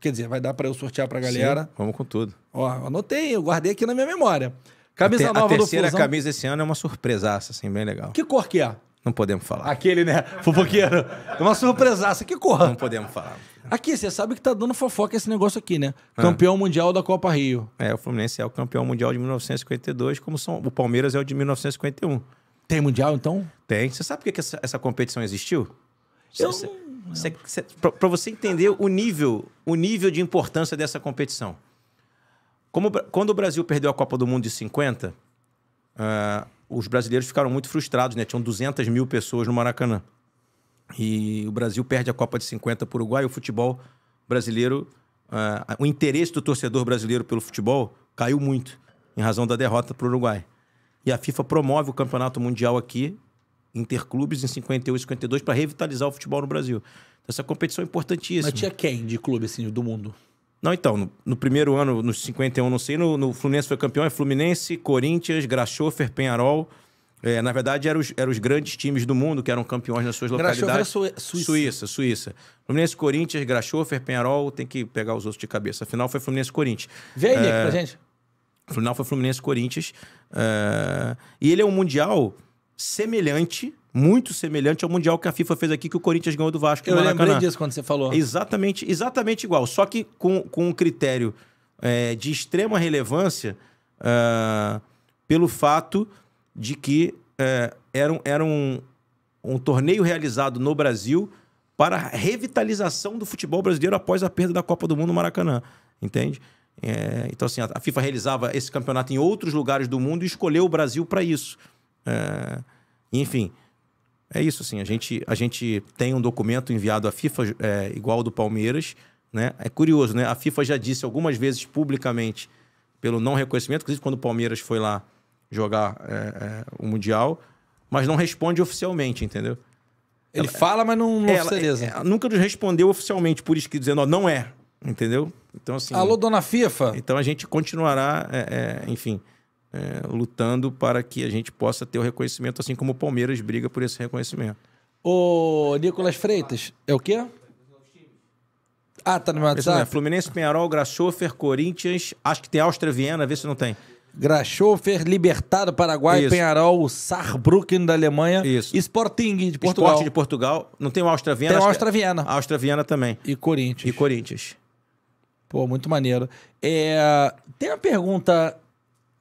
[SPEAKER 2] Quer dizer, vai dar para eu sortear pra galera. Sim, vamos com tudo. Ó, anotei, eu guardei aqui na minha memória. Camisa a te, nova a do Fusão. A terceira camisa esse ano é uma surpresaça, assim, bem legal. Que cor que é?
[SPEAKER 3] Não podemos falar.
[SPEAKER 2] Aquele, né? Fofoqueiro. É uma surpresaça. Que corra. Não podemos falar. Aqui, você sabe que tá dando fofoca esse negócio aqui, né?
[SPEAKER 3] Ah. Campeão mundial da Copa Rio. É, o Fluminense é o campeão mundial de 1952, como são, o Palmeiras é o de 1951. Tem mundial, então? Tem. Você sabe por que, essa, essa, competição existiu? Eu... você, para você entender o nível, o nível de importância dessa competição. Como, quando o Brasil perdeu a Copa do Mundo de 50, os brasileiros ficaram muito frustrados, né? Tinham 200 mil pessoas no Maracanã. E o Brasil perde a Copa de 50 para o Uruguai. E o futebol brasileiro, uh, o interesse do torcedor brasileiro pelo futebol caiu muito em razão da derrota para o Uruguai. E a FIFA promove o Campeonato Mundial aqui, interclubes, em 51 e 52, para revitalizar o futebol no Brasil. Então, essa competição é importantíssima. Mas tinha quem de clube assim, do mundo? Não, então, no, no, primeiro ano, nos 51, não sei, no, no Fluminense foi campeão, é Fluminense, Corinthians, Graxofer, Penharol. É, na verdade, eram os, eram os, grandes times do mundo que eram campeões nas suas localidades. Su Suíça. Suíça, Suíça. Fluminense, Corinthians, Graxofer, Penharol, tem que pegar os outros de cabeça. Afinal, foi Fluminense, Corinthians. Vê aí, é, Nico, pra gente. Afinal, foi Fluminense, Corinthians. É, e ele é um mundial semelhante muito semelhante ao Mundial que a FIFA fez aqui, que o Corinthians ganhou do Vasco. Eu Maracanã. lembrei disso quando você falou. Exatamente, exatamente igual, só que com, com um critério é, de extrema relevância uh, pelo fato de que uh, era, um, era um, um torneio realizado no Brasil para a revitalização do futebol brasileiro após a perda da Copa do Mundo no Maracanã, entende? É, então, assim, a FIFA realizava esse campeonato em outros lugares do mundo e escolheu o Brasil para isso. É, enfim, é isso, assim. A gente, a gente tem um documento enviado à FIFA é, igual ao do Palmeiras, né? É curioso, né? A FIFA já disse algumas vezes publicamente pelo não reconhecimento, inclusive quando o Palmeiras foi lá jogar é, é, o Mundial, mas não responde oficialmente, entendeu? Ele ela, fala, mas não, não ela, oficializa. Ela, é, nunca nos respondeu oficialmente por escrito, dizendo, ó, não é, entendeu? Então, assim... Alô, dona FIFA! Então a gente continuará, é, é, enfim é, lutando para que a gente possa ter o reconhecimento, assim como o Palmeiras briga por esse reconhecimento.
[SPEAKER 2] Ô, Nicolas Freitas, é o quê? Ah, tá no meu é WhatsApp? É. Fluminense, Penharol, Grashofer, Corinthians, acho que tem Áustria, Viena, vê se não tem. Grashofer, Libertado, Paraguai, Isso. Penharol, Saarbrücken da Alemanha Isso. e Sporting de Portugal. Sporting de Portugal. Não tem o
[SPEAKER 3] Áustria, Viena? Tem o Áustria,
[SPEAKER 2] Viena. Áustria, Viena também. E Corinthians. E Corinthians. Pô, muito maneiro. É... Tem uma pergunta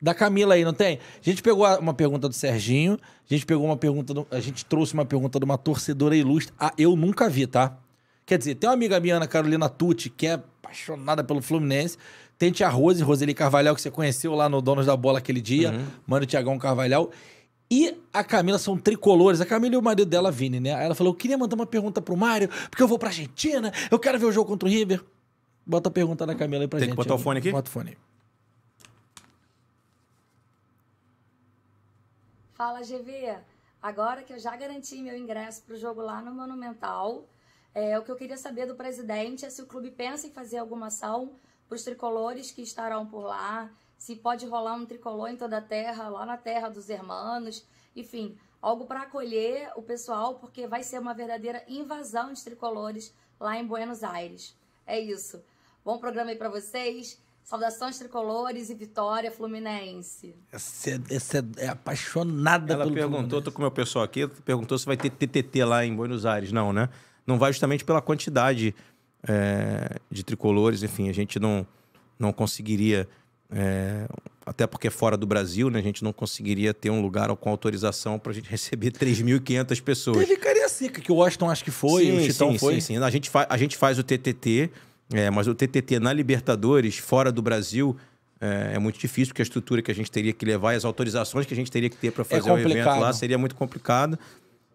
[SPEAKER 2] da Camila aí, não tem? A gente pegou uma pergunta do Serginho, a gente pegou uma pergunta, do, a gente trouxe uma pergunta de uma torcedora ilustre. Ah, eu nunca vi, tá? Quer dizer, tem uma amiga minha, Ana Carolina Tucci, que é apaixonada pelo Fluminense. Tem tia Rose, Roseli Carvalhal, que você conheceu lá no Donos da Bola aquele dia. Uhum. Mano, Tiagão Carvalhal. E a Camila são tricolores. A Camila e o marido dela, Vini, né? Ela falou: Eu queria mandar uma pergunta pro Mário, porque eu vou pra Argentina, eu quero ver o jogo contra o River. Bota a pergunta na Camila aí pra Tem gente. Tem que botar o fone aqui? Bota o fone aí. Fala, GV! Agora que eu já garanti meu ingresso para o jogo lá no Monumental, é, o que eu queria saber do presidente é se o clube pensa em fazer alguma ação para os tricolores que estarão por lá, se pode rolar um tricolor em toda a terra, lá na terra dos hermanos, enfim, algo para acolher o pessoal, porque vai ser uma verdadeira invasão de tricolores lá em Buenos Aires. É isso. Bom programa aí para vocês. Saudações tricolores e vitória fluminense. Essa, é, essa é
[SPEAKER 3] apaixonada Ela pelo perguntou, estou com o meu pessoal aqui, perguntou se vai ter TTT lá em Buenos Aires. Não, né? Não vai justamente pela quantidade é, de tricolores, enfim, a gente não, não conseguiria, é, até porque é fora do Brasil, né? A gente não conseguiria ter um lugar com autorização para a gente receber 3.500 pessoas. Teve
[SPEAKER 2] Cariacica, que o Washington acho que foi, sim, o Chitão sim, foi. Sim,
[SPEAKER 3] sim, a gente, a gente faz o TTT é, mas o TTT na Libertadores, fora do Brasil, é, é, muito difícil, porque a estrutura que a gente teria que levar, as autorizações que a gente teria que ter para fazer é o evento lá, seria muito complicado.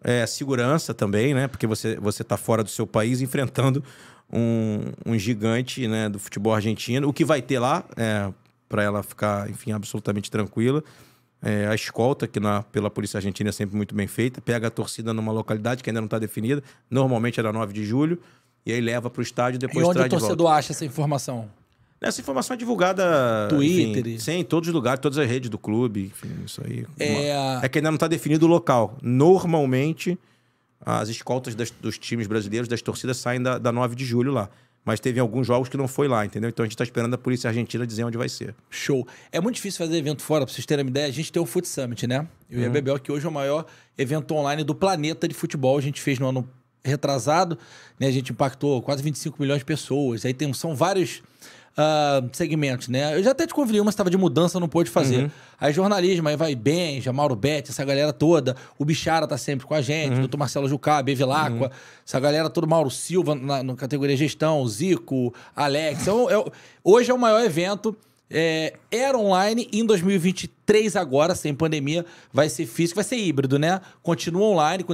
[SPEAKER 3] É, segurança também, né? Porque você você está fora do seu país enfrentando um, um gigante né, do futebol argentino. O que vai ter lá, é, para ela ficar, enfim, absolutamente tranquila. É, a escolta, que na, pela polícia argentina é sempre muito bem feita, pega a torcida numa localidade que ainda não está definida, normalmente era 9 de julho e aí leva para o estádio depois e onde traz o torcedor
[SPEAKER 2] acha essa informação? Essa informação é divulgada. Twitter. Enfim,
[SPEAKER 3] sim, em todos os lugares, todas as redes do clube. Enfim, isso aí. É, uma... é que ainda não está definido o local. Normalmente, as escoltas das, dos times brasileiros, das torcidas, saem da, da 9 de julho lá. Mas teve alguns jogos que não foi lá, entendeu? Então a gente está esperando a
[SPEAKER 2] polícia argentina dizer onde vai ser. Show. É muito difícil fazer evento fora, para vocês terem uma ideia. A gente tem o Foot Summit, né? E o uhum. IBBL, que hoje é o maior evento online do planeta de futebol. A gente fez no ano retrasado, né, a gente impactou quase 25 milhões de pessoas. Aí tem, são vários uh, segmentos, né? Eu já até te convidei uma, estava de mudança, não pôde fazer. Uhum. Aí jornalismo, aí vai Benja, Mauro Betti, essa galera toda. O Bichara tá sempre com a gente, uhum. doutor Marcelo Jucá, Bevilacqua, uhum. essa galera toda, Mauro Silva na, na categoria gestão, Zico, Alex. Então, é, é hoje é o maior evento é, era online em 2023, agora, sem pandemia, vai ser físico, vai ser híbrido, né? Continua online com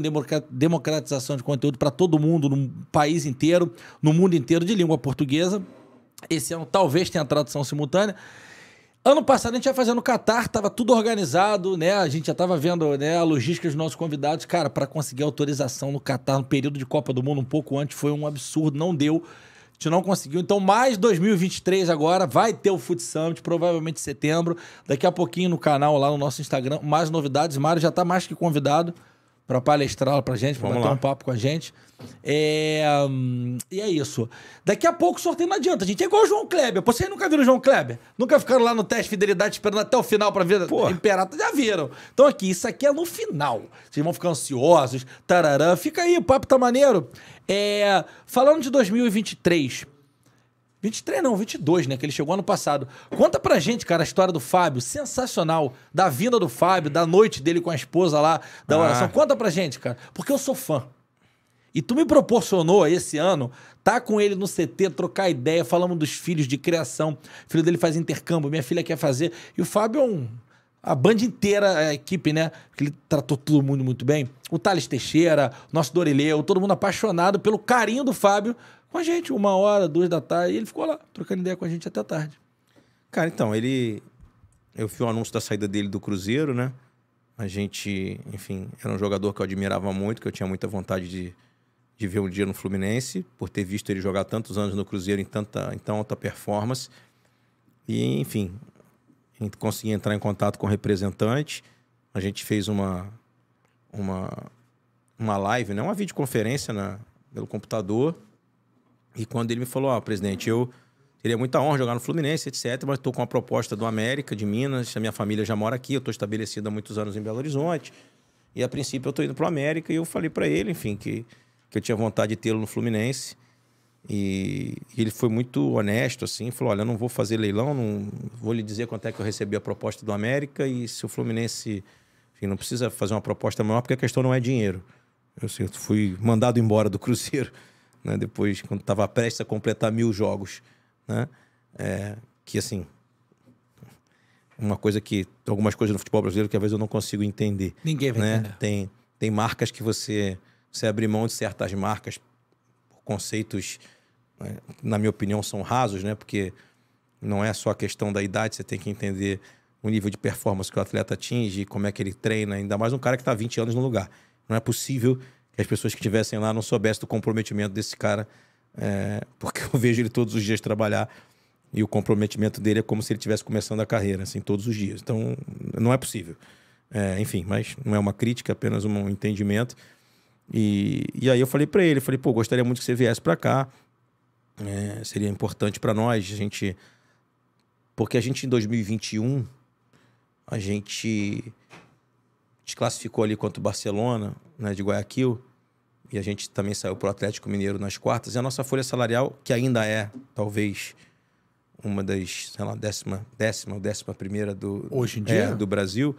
[SPEAKER 2] democratização de conteúdo para todo mundo, no país inteiro, no mundo inteiro, de língua portuguesa. Esse ano talvez tenha tradução simultânea. Ano passado a gente ia fazer no Catar, tava tudo organizado, né? A gente já tava vendo né, a logística dos nossos convidados. Cara, para conseguir autorização no Catar no período de Copa do Mundo, um pouco antes, foi um absurdo, não deu gente não conseguiu. Então, mais 2023 agora, vai ter o Food Summit, provavelmente em setembro. Daqui a pouquinho no canal, lá no nosso Instagram, mais novidades. Mário já está mais que convidado para palestrar para a gente, para bater lá. um papo com a gente. É, hum, e é isso. Daqui a pouco o sorteio não adianta, gente. É igual o João Kleber. vocês nunca viram o João Kleber? Nunca ficaram lá no teste de fidelidade esperando até o final pra ver o Imperato? Já viram. Então aqui, isso aqui é no final. Vocês vão ficar ansiosos. Tararã. Fica aí, o papo tá maneiro. É, falando de 2023. 23 não, 22, né? Que ele chegou ano passado. Conta pra gente, cara, a história do Fábio. Sensacional. Da vinda do Fábio, da noite dele com a esposa lá, da ah. oração. Conta pra gente, cara. Porque eu sou fã. E tu me proporcionou esse ano tá com ele no CT, trocar ideia, falamos dos filhos de criação. O filho dele faz intercâmbio, minha filha quer fazer. E o Fábio é um, a banda inteira, a equipe, né? Ele tratou todo mundo muito bem. O Thales Teixeira, nosso Dorileu, todo mundo apaixonado pelo carinho do Fábio com a gente, uma hora, duas da tarde. E ele ficou lá, trocando ideia com a gente até tarde.
[SPEAKER 3] Cara, então, ele. Eu fiz o anúncio da saída dele do Cruzeiro, né? A gente, enfim, era um jogador que eu admirava muito, que eu tinha muita vontade de, de ver um dia no Fluminense, por ter visto ele jogar tantos anos no Cruzeiro em tanta em tão alta performance. E, enfim, conseguiu entrar em contato com o representante. A gente fez uma, uma, uma live, né? uma videoconferência na, pelo computador. E quando ele me falou, ó, oh, presidente, eu teria muita honra jogar no Fluminense, etc., mas estou com uma proposta do América, de Minas, a minha família já mora aqui, eu estou estabelecido há muitos anos em Belo Horizonte. E a princípio eu estou indo para o América e eu falei para ele, enfim, que que eu tinha vontade de tê-lo no Fluminense. E, ele foi muito honesto, assim, falou: olha, eu não vou fazer leilão, não vou lhe dizer quanto é que eu recebi a proposta do América, e se o Fluminense enfim, não precisa fazer uma proposta maior, porque a questão não é dinheiro. Eu assim, fui mandado embora do Cruzeiro, né? Depois, quando estava prestes a completar mil jogos, né? É, que assim, uma coisa que algumas coisas no futebol brasileiro que às vezes eu não consigo entender. Ninguém vai né? entender. Tem, tem marcas que você você abrir mão de certas marcas por conceitos, né, na minha opinião, são rasos, né? Porque não é só a questão da idade, você tem que entender o nível de performance que o atleta atinge, como é que ele treina, ainda mais um cara que está 20 anos no lugar. Não é possível que as pessoas que estivessem lá não soubessem do comprometimento desse cara, é, porque eu vejo ele todos os dias trabalhar e o comprometimento dele é como se ele estivesse começando a carreira, assim, todos os dias. Então, não é possível. É, enfim, mas não é uma crítica, apenas um entendimento. E, e aí eu falei para ele, falei, pô, gostaria muito que você viesse para cá. É, seria importante para nós, a gente... Porque a gente, em 2021, a gente desclassificou ali contra o Barcelona, né, de Guayaquil, e a gente também saiu para o Atlético Mineiro nas quartas, e a nossa folha salarial, que ainda é, talvez, uma das, sei lá, décima, décima ou décima primeira do, Hoje em é, dia? do Brasil,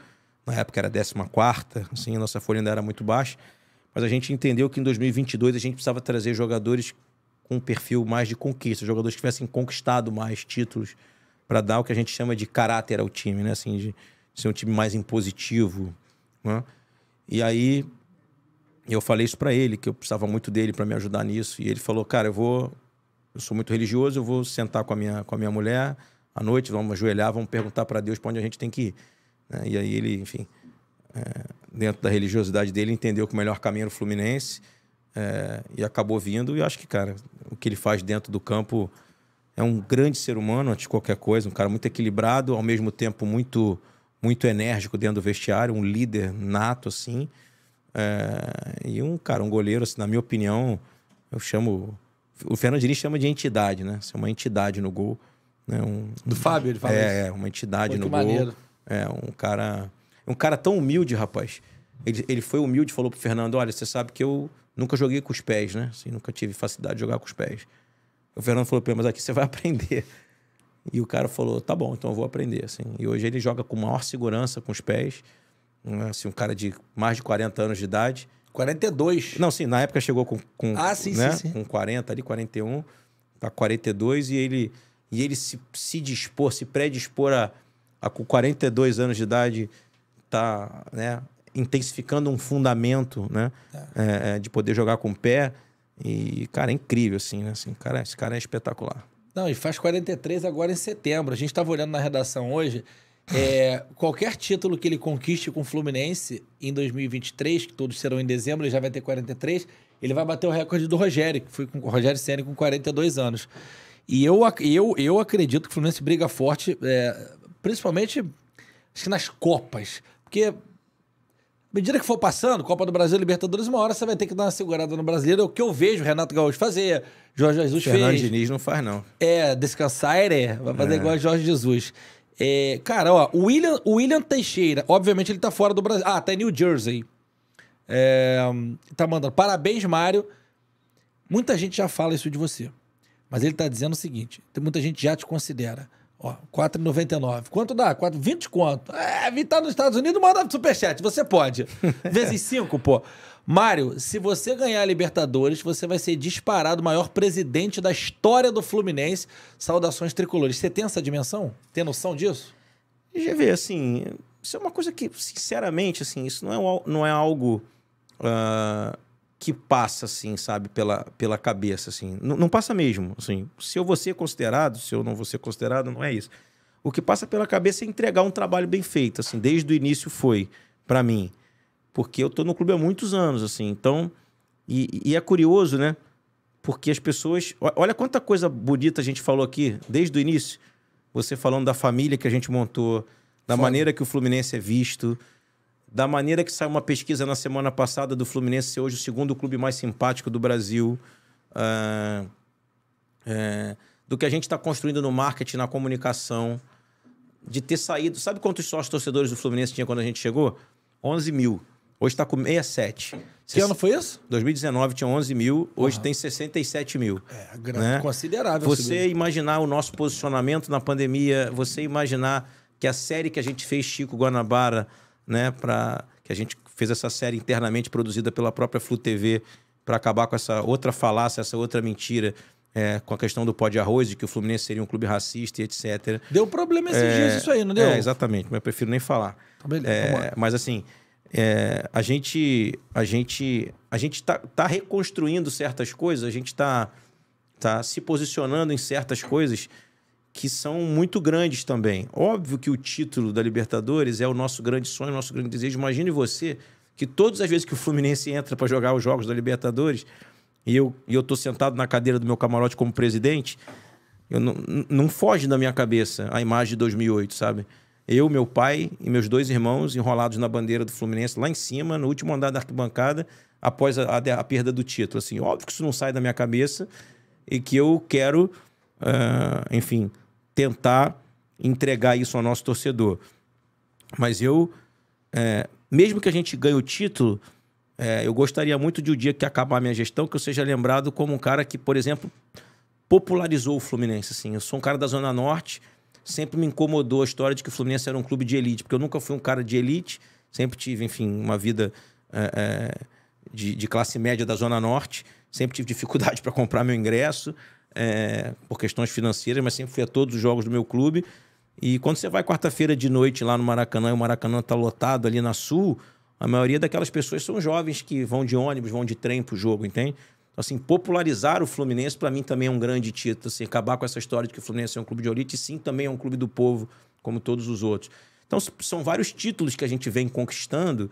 [SPEAKER 3] na época era décima quarta, assim, a nossa folha ainda era muito baixa, mas a gente entendeu que em 2022 a gente precisava trazer jogadores com um perfil mais de conquista, jogadores que tivessem conquistado mais títulos para dar o que a gente chama de caráter ao time, né? Assim, de, ser um time mais impositivo, né? E aí eu falei isso para ele, que eu precisava muito dele para me ajudar nisso, e ele falou: "Cara, eu vou eu sou muito religioso, eu vou sentar com a minha com a minha mulher à noite, vamos ajoelhar, vamos perguntar para Deus para onde a gente tem que ir". Né? E aí ele, enfim, é, dentro da religiosidade dele, entendeu que o melhor caminho era o Fluminense é, e acabou vindo. E acho que, cara, o que ele faz dentro do campo é um grande ser humano antes de qualquer coisa, um cara muito equilibrado, ao mesmo tempo muito muito enérgico dentro do vestiário, um líder nato assim. É, e um cara, um goleiro, assim, na minha opinião, eu chamo o Fernando chama de entidade, né? Ser é uma entidade no gol, né? Um, do Fábio, ele fala é, isso. É, uma entidade Muito no maneiro. gol. É, um cara um cara tão humilde, rapaz. Ele, ele foi humilde falou pro Fernando: Olha, você sabe que eu nunca joguei com os pés, né? Assim, nunca tive facilidade de jogar com os pés. O Fernando falou: Mas aqui você vai aprender. E o cara falou: Tá bom, então eu vou aprender. Assim. E hoje ele joga com maior segurança com os pés. Hum, assim, um cara de mais de 40 anos de idade. 42. Não, sim, na época chegou com, com, ah, sim, né? sim, sim. com 40 ali, 41, tá 42, e ele, e ele se, se dispor, se predispor a, a, com 42 anos de idade, está né, intensificando um fundamento né, é. é. É, de poder jogar com o pé. E, cara, é incrível, assim, né? Assim, cara, esse cara é espetacular.
[SPEAKER 2] Não, e faz 43 agora em setembro. A gente estava olhando na redação hoje. É, qualquer título que ele conquiste com o Fluminense em 2023, que todos serão em dezembro, ele já vai ter 43, ele vai bater o recorde do Rogério, que foi com o Rogério Senna com 42 anos. E eu, eu, eu acredito que o Fluminense briga forte, é, principalmente acho que nas Copas. Porque, à medida que for passando, Copa do Brasil, Libertadores, uma hora você vai ter que dar uma segurada no brasileiro. É o que eu vejo o Renato Gaúcho fazer, Jorge Jesus Fernando fez. Diniz não faz, não. É, descansar é. é vai fazer é. igual a Jorge Jesus. É, cara, ó, o William, William Teixeira, obviamente ele tá fora do Brasil. Ah, tá em New Jersey. É, tá mandando. Parabéns, Mário. Muita gente já fala isso de você. Mas ele tá dizendo o seguinte: muita gente já te considera. Ó, 4,99. Quanto dá? 4, 20 conto. É, tá nos Estados Unidos, manda superchat. Você pode. Vezes 5, pô. Mário, se você ganhar a Libertadores, você vai ser disparado o maior presidente da história do Fluminense. Saudações tricolores. Você tem essa dimensão? Tem noção disso?
[SPEAKER 3] GV, assim,
[SPEAKER 2] isso é uma coisa que, sinceramente,
[SPEAKER 3] assim, isso não é, não é algo uh, que passa, assim, sabe, pela, pela cabeça, assim. N não passa mesmo, assim. Se eu vou ser considerado, se eu não vou ser considerado, não é isso. O que passa pela cabeça é entregar um trabalho bem feito, assim. Desde o início foi, para mim. Porque eu tô no clube há muitos anos, assim. Então, e, e é curioso, né? Porque as pessoas... Olha quanta coisa bonita a gente falou aqui, desde o início. Você falando da família que a gente montou, da maneira que o Fluminense é visto da maneira que saiu uma pesquisa na semana passada do Fluminense ser hoje o segundo clube mais simpático do Brasil. Uh, é, do que a gente está construindo no marketing, na comunicação. De ter saído... Sabe quantos sócios torcedores do Fluminense tinha quando a gente chegou? 11 mil. Hoje está com 67. Que ano foi isso? 2019 tinha 11 mil, hoje uhum. tem 67 mil. É, grande, né? considerável. Você imaginar o nosso posicionamento na pandemia, você imaginar que a série que a gente fez, Chico Guanabara, né? Para que a gente fez essa série internamente produzida pela própria Flu TV para acabar com essa outra falácia, essa outra mentira é, com a questão do pó de arroz, de que o Fluminense seria um clube racista e etc. Deu problema esses é, dias isso aí, não deu? É, exatamente, mas eu prefiro nem falar. Tá beleza, é, mas assim, é, a gente a gente a gente tá, tá reconstruindo certas coisas, a gente tá, tá se posicionando em certas coisas que são muito grandes também. Óbvio que o título da Libertadores é o nosso grande sonho, o nosso grande desejo. Imagine você que todas as vezes que o Fluminense entra para jogar os jogos da Libertadores e eu e eu tô sentado na cadeira do meu camarote como presidente, eu não, não foge da minha cabeça a imagem de 2008, sabe? Eu, meu pai e meus dois irmãos enrolados na bandeira do Fluminense lá em cima, no último andar da arquibancada, após a, a, a perda do título. Assim, óbvio que isso não sai da minha cabeça e que eu quero, uh, enfim, tentar entregar isso ao nosso torcedor. Mas eu, é, mesmo que a gente ganhe o título, é, eu gostaria muito de o um dia que acabar a minha gestão que eu seja lembrado como um cara que, por exemplo, popularizou o Fluminense. Assim. Eu sou um cara da Zona Norte, sempre me incomodou a história de que o Fluminense era um clube de elite, porque eu nunca fui um cara de elite, sempre tive, enfim, uma vida é, é de, de classe média da Zona Norte, sempre tive dificuldade para comprar meu ingresso é, por questões financeiras, mas sempre fui a todos os jogos do meu clube. E quando você vai quarta-feira de noite lá no Maracanã, e o Maracanã está lotado ali na Sul, a maioria daquelas pessoas são jovens que vão de ônibus, vão de trem pro jogo, entende? Então, assim, popularizar o Fluminense para mim também é um grande título, assim, acabar com essa história de que o Fluminense é um clube de elite, e sim, também é um clube do povo, como todos os outros. Então, são vários títulos que a gente vem conquistando.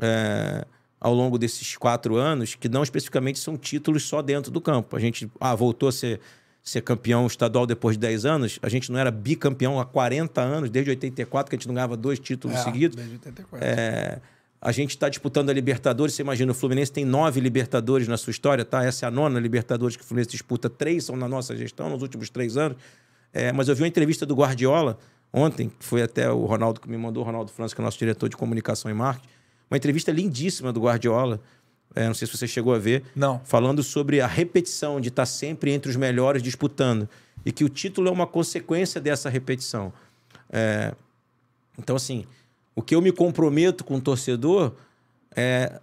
[SPEAKER 3] É ao longo desses quatro anos, que não especificamente são títulos só dentro do campo. A gente ah, voltou a ser, ser campeão estadual depois de 10 anos, a gente não era bicampeão há 40 anos, desde 84, que a gente não ganhava dois títulos é, seguidos. Desde 84. É, a gente está disputando a Libertadores, você imagina, o Fluminense tem nove Libertadores na sua história, tá? Essa é a nona Libertadores que o Fluminense disputa, três são na nossa gestão, nos últimos três anos. É, mas eu vi uma entrevista do Guardiola ontem, que foi até o Ronaldo que me mandou, o Ronaldo França, que é nosso diretor de comunicação e marketing, uma entrevista lindíssima do Guardiola. É, não sei se você chegou a ver. Não. Falando sobre a repetição de estar tá sempre entre os melhores disputando. E que o título é uma consequência dessa repetição. É, então, assim, o que eu me comprometo com o torcedor é.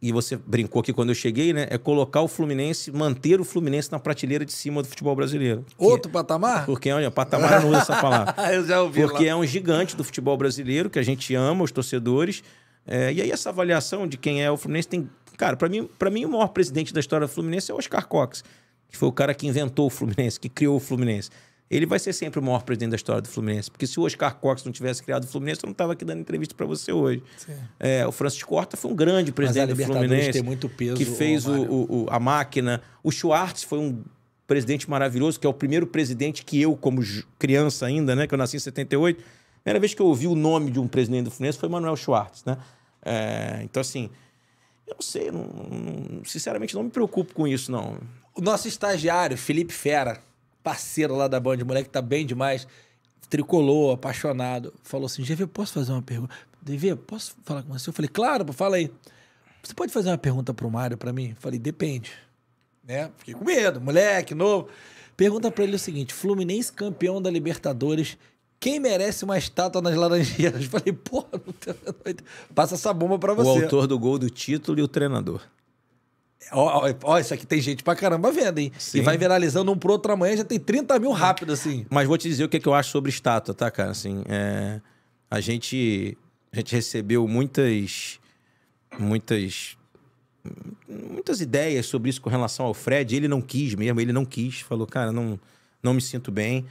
[SPEAKER 3] E você brincou aqui quando eu cheguei, né? É colocar o Fluminense, manter o Fluminense na prateleira de cima do futebol brasileiro.
[SPEAKER 2] Outro que, patamar?
[SPEAKER 3] Porque, olha, patamar não usa essa palavra. eu já ouvi. Porque lá. é um gigante do futebol brasileiro que a gente ama, os torcedores. É, e aí essa avaliação de quem é o Fluminense tem... Cara, para mim, mim o maior presidente da história do Fluminense é o Oscar Cox, que foi o cara que inventou o Fluminense, que criou o Fluminense. Ele vai ser sempre o maior presidente da história do Fluminense, porque se o Oscar Cox não tivesse criado o Fluminense, eu não estava aqui dando entrevista para você hoje. É, o Francis Corta foi um grande presidente do Fluminense, tem muito peso, que fez o, o, o, a máquina. O Schwartz foi um presidente maravilhoso, que é o primeiro presidente que eu, como criança ainda, né, que eu nasci em 78, a primeira vez que eu ouvi o nome de um presidente do Fluminense foi Manuel Schwartz, né? É, então, assim, eu não sei, não, não, sinceramente não me preocupo com isso,
[SPEAKER 2] não. O nosso estagiário, Felipe Fera, parceiro lá da banda moleque tá bem demais, tricolor, apaixonado, falou assim: GV, posso fazer uma pergunta? DV, posso falar com você? Eu falei: claro, fala aí. Você pode fazer uma pergunta pro Mário para mim? Eu falei: depende. Né? Fiquei com medo, moleque, novo. Pergunta para ele o seguinte: Fluminense campeão da Libertadores quem merece uma estátua nas Laranjeiras? Falei, porra, não tem... passa essa bomba para você. O autor
[SPEAKER 3] do gol do título e o treinador.
[SPEAKER 2] Ó, ó, ó, isso aqui tem gente pra caramba vendo, hein? Sim. E vai viralizando um pro outro amanhã, já tem 30 mil rápido, assim. Mas vou te dizer o que, é que eu
[SPEAKER 3] acho sobre estátua, tá, cara? Assim, é... a, gente, a gente recebeu muitas. Muitas. Muitas ideias sobre isso com relação ao Fred. Ele não quis mesmo, ele não quis. Falou, cara, não, não me sinto bem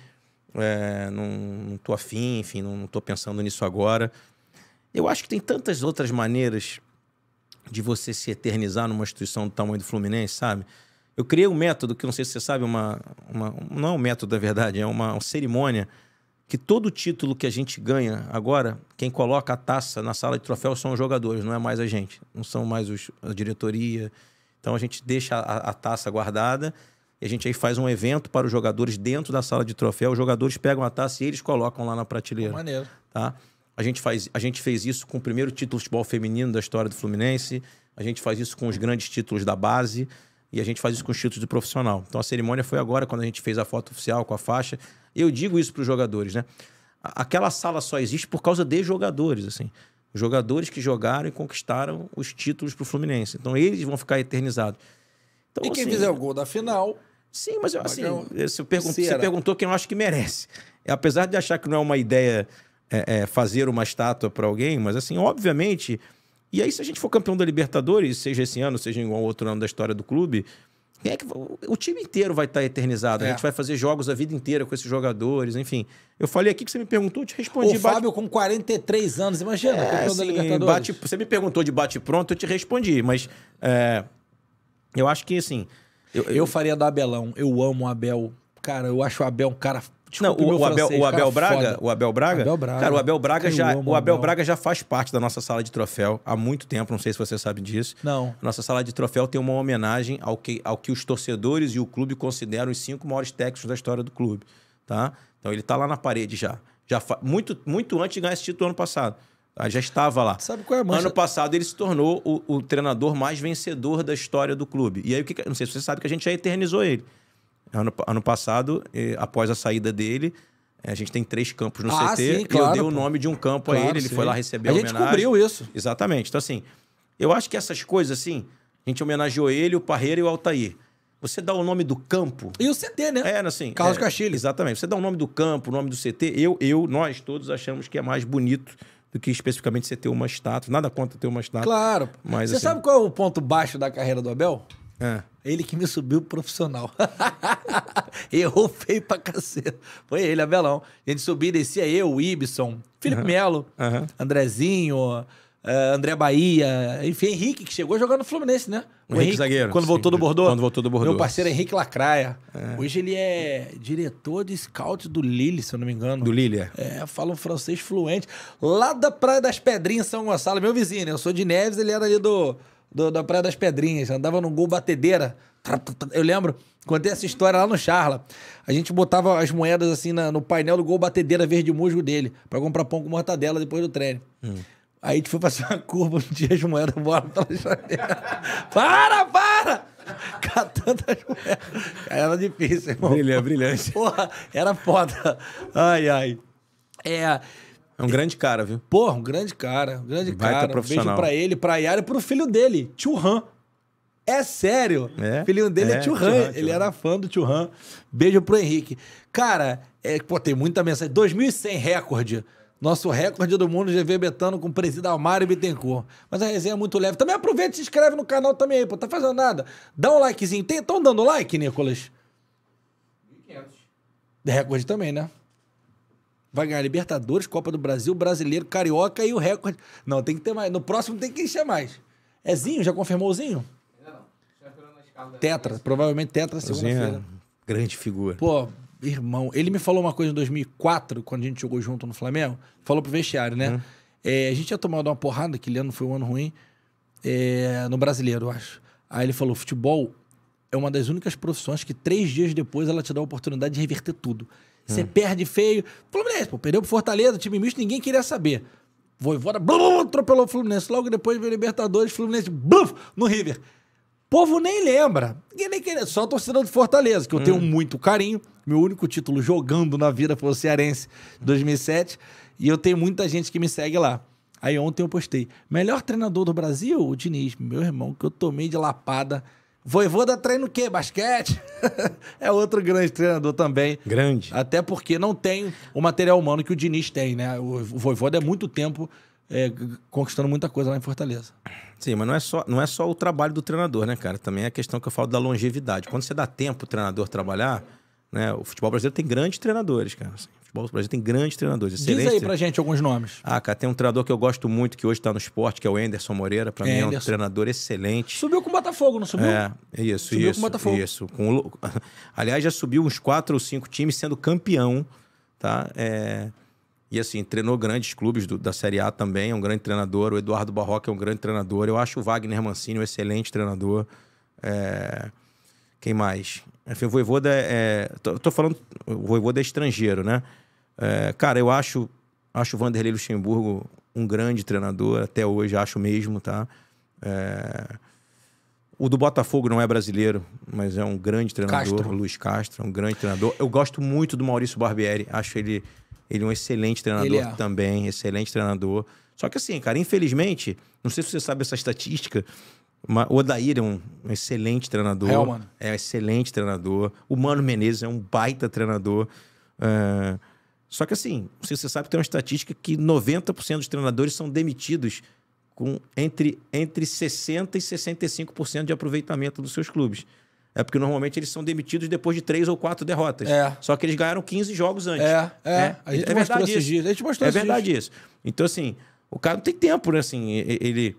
[SPEAKER 3] é, não, não tô afim, enfim, não, não tô pensando nisso agora. Eu acho que tem tantas outras maneiras de você se eternizar numa instituição do tamanho do Fluminense, sabe? Eu criei um método que não sei se você sabe, uma, uma não é um método, na verdade, é uma, uma, cerimônia que todo título que a gente ganha agora, quem coloca a taça na sala de troféus são os jogadores, não é mais a gente, não são mais os, a diretoria. Então a gente deixa a, a taça guardada e a gente aí faz um evento para os jogadores dentro da sala de troféu. Os jogadores pegam a taça e eles colocam lá na prateleira. Maneiro. Tá? A gente, faz, a gente fez isso com o primeiro título de futebol feminino da história do Fluminense. A gente faz isso com os grandes títulos da base. E a gente faz isso com os títulos do profissional. Então a cerimônia foi agora, quando a gente fez a foto oficial com a faixa. Eu digo isso para os jogadores, né? Aquela sala só existe por causa de jogadores, assim. Jogadores que jogaram e conquistaram os títulos para o Fluminense. Então eles vão ficar eternizados.
[SPEAKER 2] Então, e quem assim, fizer o gol da final. Sim, mas assim, eu, assim, você, pergun você
[SPEAKER 3] perguntou quem eu acho que merece. É, apesar de achar que não é uma ideia é, é, fazer uma estátua para alguém, mas assim, obviamente. E aí, se a gente for campeão da Libertadores, seja esse ano, seja em algum outro ano da história do clube, é que, o time inteiro vai estar tá eternizado. É. A gente vai fazer jogos a vida inteira com esses jogadores, enfim. Eu falei aqui que você me perguntou, eu te respondi. O bate... Fábio com 43 anos, imagina, é, assim, bate... Você me perguntou de bate-pronto, eu te respondi. Mas é, eu acho que, assim...
[SPEAKER 2] Eu, eu, eu faria do Abelão. Eu amo o Abel. Cara, eu acho o Abel um cara Desculpa, tipo, não, o, o, Abel, francês, o, Abel Braga, o, Abel, Braga, o Abel Braga, cara, o Abel Braga já, o Abel, Braga
[SPEAKER 3] já faz parte da nossa sala de troféu há muito tempo. Não sei se você sabe disso. Não. Nossa sala de troféu tem uma homenagem ao que, ao que os torcedores e o clube consideram os cinco maiores técnicos da história do clube, tá? Então ele está lá na parede já, já muito, muito antes de ganhar esse título ano passado. Ah, já estava lá. Sabe qual é a mancha? Ano passado ele se tornou o, o treinador mais vencedor da história do clube. E aí, o que, não sei se você sabe que a gente já eternizou ele. Ano, ano passado, após a saída dele, eh, a gente tem três campos no ah, CT sim, claro, eu dei pô. o nome de um campo claro, a ele, ele sim. foi lá receber a, a homenagem. A gente cobriu isso. Exatamente. Então, assim, eu acho que essas coisas, assim, a gente homenageou ele, o Parreira e o Altair. Você dá o nome do campo. E o CT, né? É, assim. Carlos é, Castilho. Exatamente. Você dá o nome do campo, o nome do CT. Eu, eu, nós todos achamos que é mais bonito do que especificamente você ter uma estátua. Nada contra ter uma estátua. Claro. Mas, você assim... sabe
[SPEAKER 2] qual é o ponto baixo da carreira do Abel? É. Ele que me subiu profissional. Errou feio pra caceta. Foi ele, Abelão. A gente subia e descia eu, o Ibson, Felipe uhum. Melo, uhum. Andrezinho, uh, André Bahia, enfim, Henrique, que chegou jogando no Fluminense, né? O, Henrique, Henrique, zagueiro. Quando sim, voltou do Bordeaux. Quando voltou do Bordeaux. Meu parceiro é Henrique Lacraia. É. Hoje ele é diretor de scout do Lille, se eu não me engano. Do Lille, é. É, fala um francês fluente. Lá da Praia das Pedrinhas, São Gonçalo, meu vizinho, né? Eu sou de Neves, ele era ali do, do da Praia das Pedrinhas. Andava num gol batedeira. Eu lembro, contei essa história lá no Charla. A gente botava as moedas assim na, no painel do gol batedeira verde musgo dele, para comprar pão com mortadela depois do treino. Hum. Aí a gente foi passar uma curva, não dia as moedas, bora pela janela. Para, para! Catando as moedas. Era difícil, irmão. Brilhante, brilhante. Porra, era foda. Ai, ai. É... É um grande cara, viu? Porra, um grande cara. Um grande vai cara. Profissional. Um beijo pra ele, pra Yara e pro filho dele, Tio Han. É sério. É, filhinho dele é, é Tio Han. Han. Ele Han. era fã do Tio Han. Beijo pro Henrique. Cara, é, pô, tem muita mensagem. 2.100 recorde. Nosso recorde do mundo, GV Betano com o presidente Almário Bittencourt. Mas a resenha é muito leve. Também aproveita e se inscreve no canal também aí, pô. Tá fazendo nada. Dá um likezinho. Estão dando like, Nicolas? 1.500. Recorde também, né? Vai ganhar Libertadores, Copa do Brasil, Brasileiro, Carioca e o recorde. Não, tem que ter mais. No próximo tem que encher mais. É Zinho? Já confirmou o Zinho? Ainda não. tetra. Provavelmente Tetra segunda-feira. É grande figura. Pô, irmão, ele me falou uma coisa em 2004, quando a gente jogou junto no Flamengo, falou pro vestiário, né? Uhum. É, a gente tinha tomado uma porrada, que ano foi um ano ruim, é, no brasileiro, eu acho. Aí ele falou: futebol é uma das únicas profissões que três dias depois ela te dá a oportunidade de reverter tudo. Uhum. Você perde feio. Fluminense, pô, perdeu pro Fortaleza, time misto, ninguém queria saber. Voivoda, blum, atropelou o Fluminense. Logo depois veio Libertadores, Fluminense, blum, no River povo nem lembra. nem quer, só a torcida do Fortaleza, que eu hum. tenho muito carinho. Meu único título jogando na vida foi o Cearense 2007. Hum. E eu tenho muita gente que me segue lá. Aí ontem eu postei: melhor treinador do Brasil, o Diniz, meu irmão, que eu tomei de lapada. Voivoda treina o quê? Basquete? é outro grande treinador também. Grande. Até porque não tem o material humano que o Diniz tem, né? O Voivoda é muito tempo é, conquistando muita coisa lá em
[SPEAKER 3] Fortaleza. Sim, mas não é, só, não é só o trabalho do treinador, né, cara? Também é a questão que eu falo da longevidade. Quando você dá tempo o treinador trabalhar, né? O futebol brasileiro tem grandes treinadores, cara. Assim, o futebol brasileiro tem grandes treinadores. Diz aí pra
[SPEAKER 2] gente alguns nomes.
[SPEAKER 3] Ah, cara, tem um treinador que eu gosto muito, que hoje tá no esporte, que é o Enderson Moreira. Pra Anderson. mim é um treinador excelente. Subiu
[SPEAKER 2] com o Botafogo, não subiu? É,
[SPEAKER 3] é isso, subiu isso. com o Botafogo. Isso. Com o... Aliás, já subiu uns quatro ou cinco times sendo campeão, tá? É... E assim, treinou grandes clubes do, da Série A também, é um grande treinador. O Eduardo Barroca é um grande treinador. Eu acho o Wagner Mancini um excelente treinador. É... Quem mais? Enfim, o Voivoda é, é... Tô, tô falando... O Voivoda é estrangeiro, né? É... Cara, eu acho... Acho o Vanderlei Luxemburgo um grande treinador. Até hoje, acho mesmo, tá? É... O do Botafogo não é brasileiro, mas é um grande treinador. Castro. Luiz Castro é um grande treinador. Eu gosto muito do Maurício Barbieri. Acho ele ele é um excelente treinador é. também, excelente treinador. Só que assim, cara, infelizmente, não sei se você sabe essa estatística, o Odair é um excelente treinador. É, mano. É um excelente treinador. O Mano Menezes é um baita treinador. É, só que assim, não sei se você sabe, tem uma estatística que 90% dos treinadores são demitidos com entre, entre 60% e 65% de aproveitamento dos seus clubes. É porque normalmente eles são demitidos depois de três ou quatro derrotas. É. Só que eles ganharam 15 jogos antes. É, é. é. A é gente é mostrou esses dias. A gente mostrou É verdade isso. Então, assim, o cara não tem tempo, né? Assim, ele...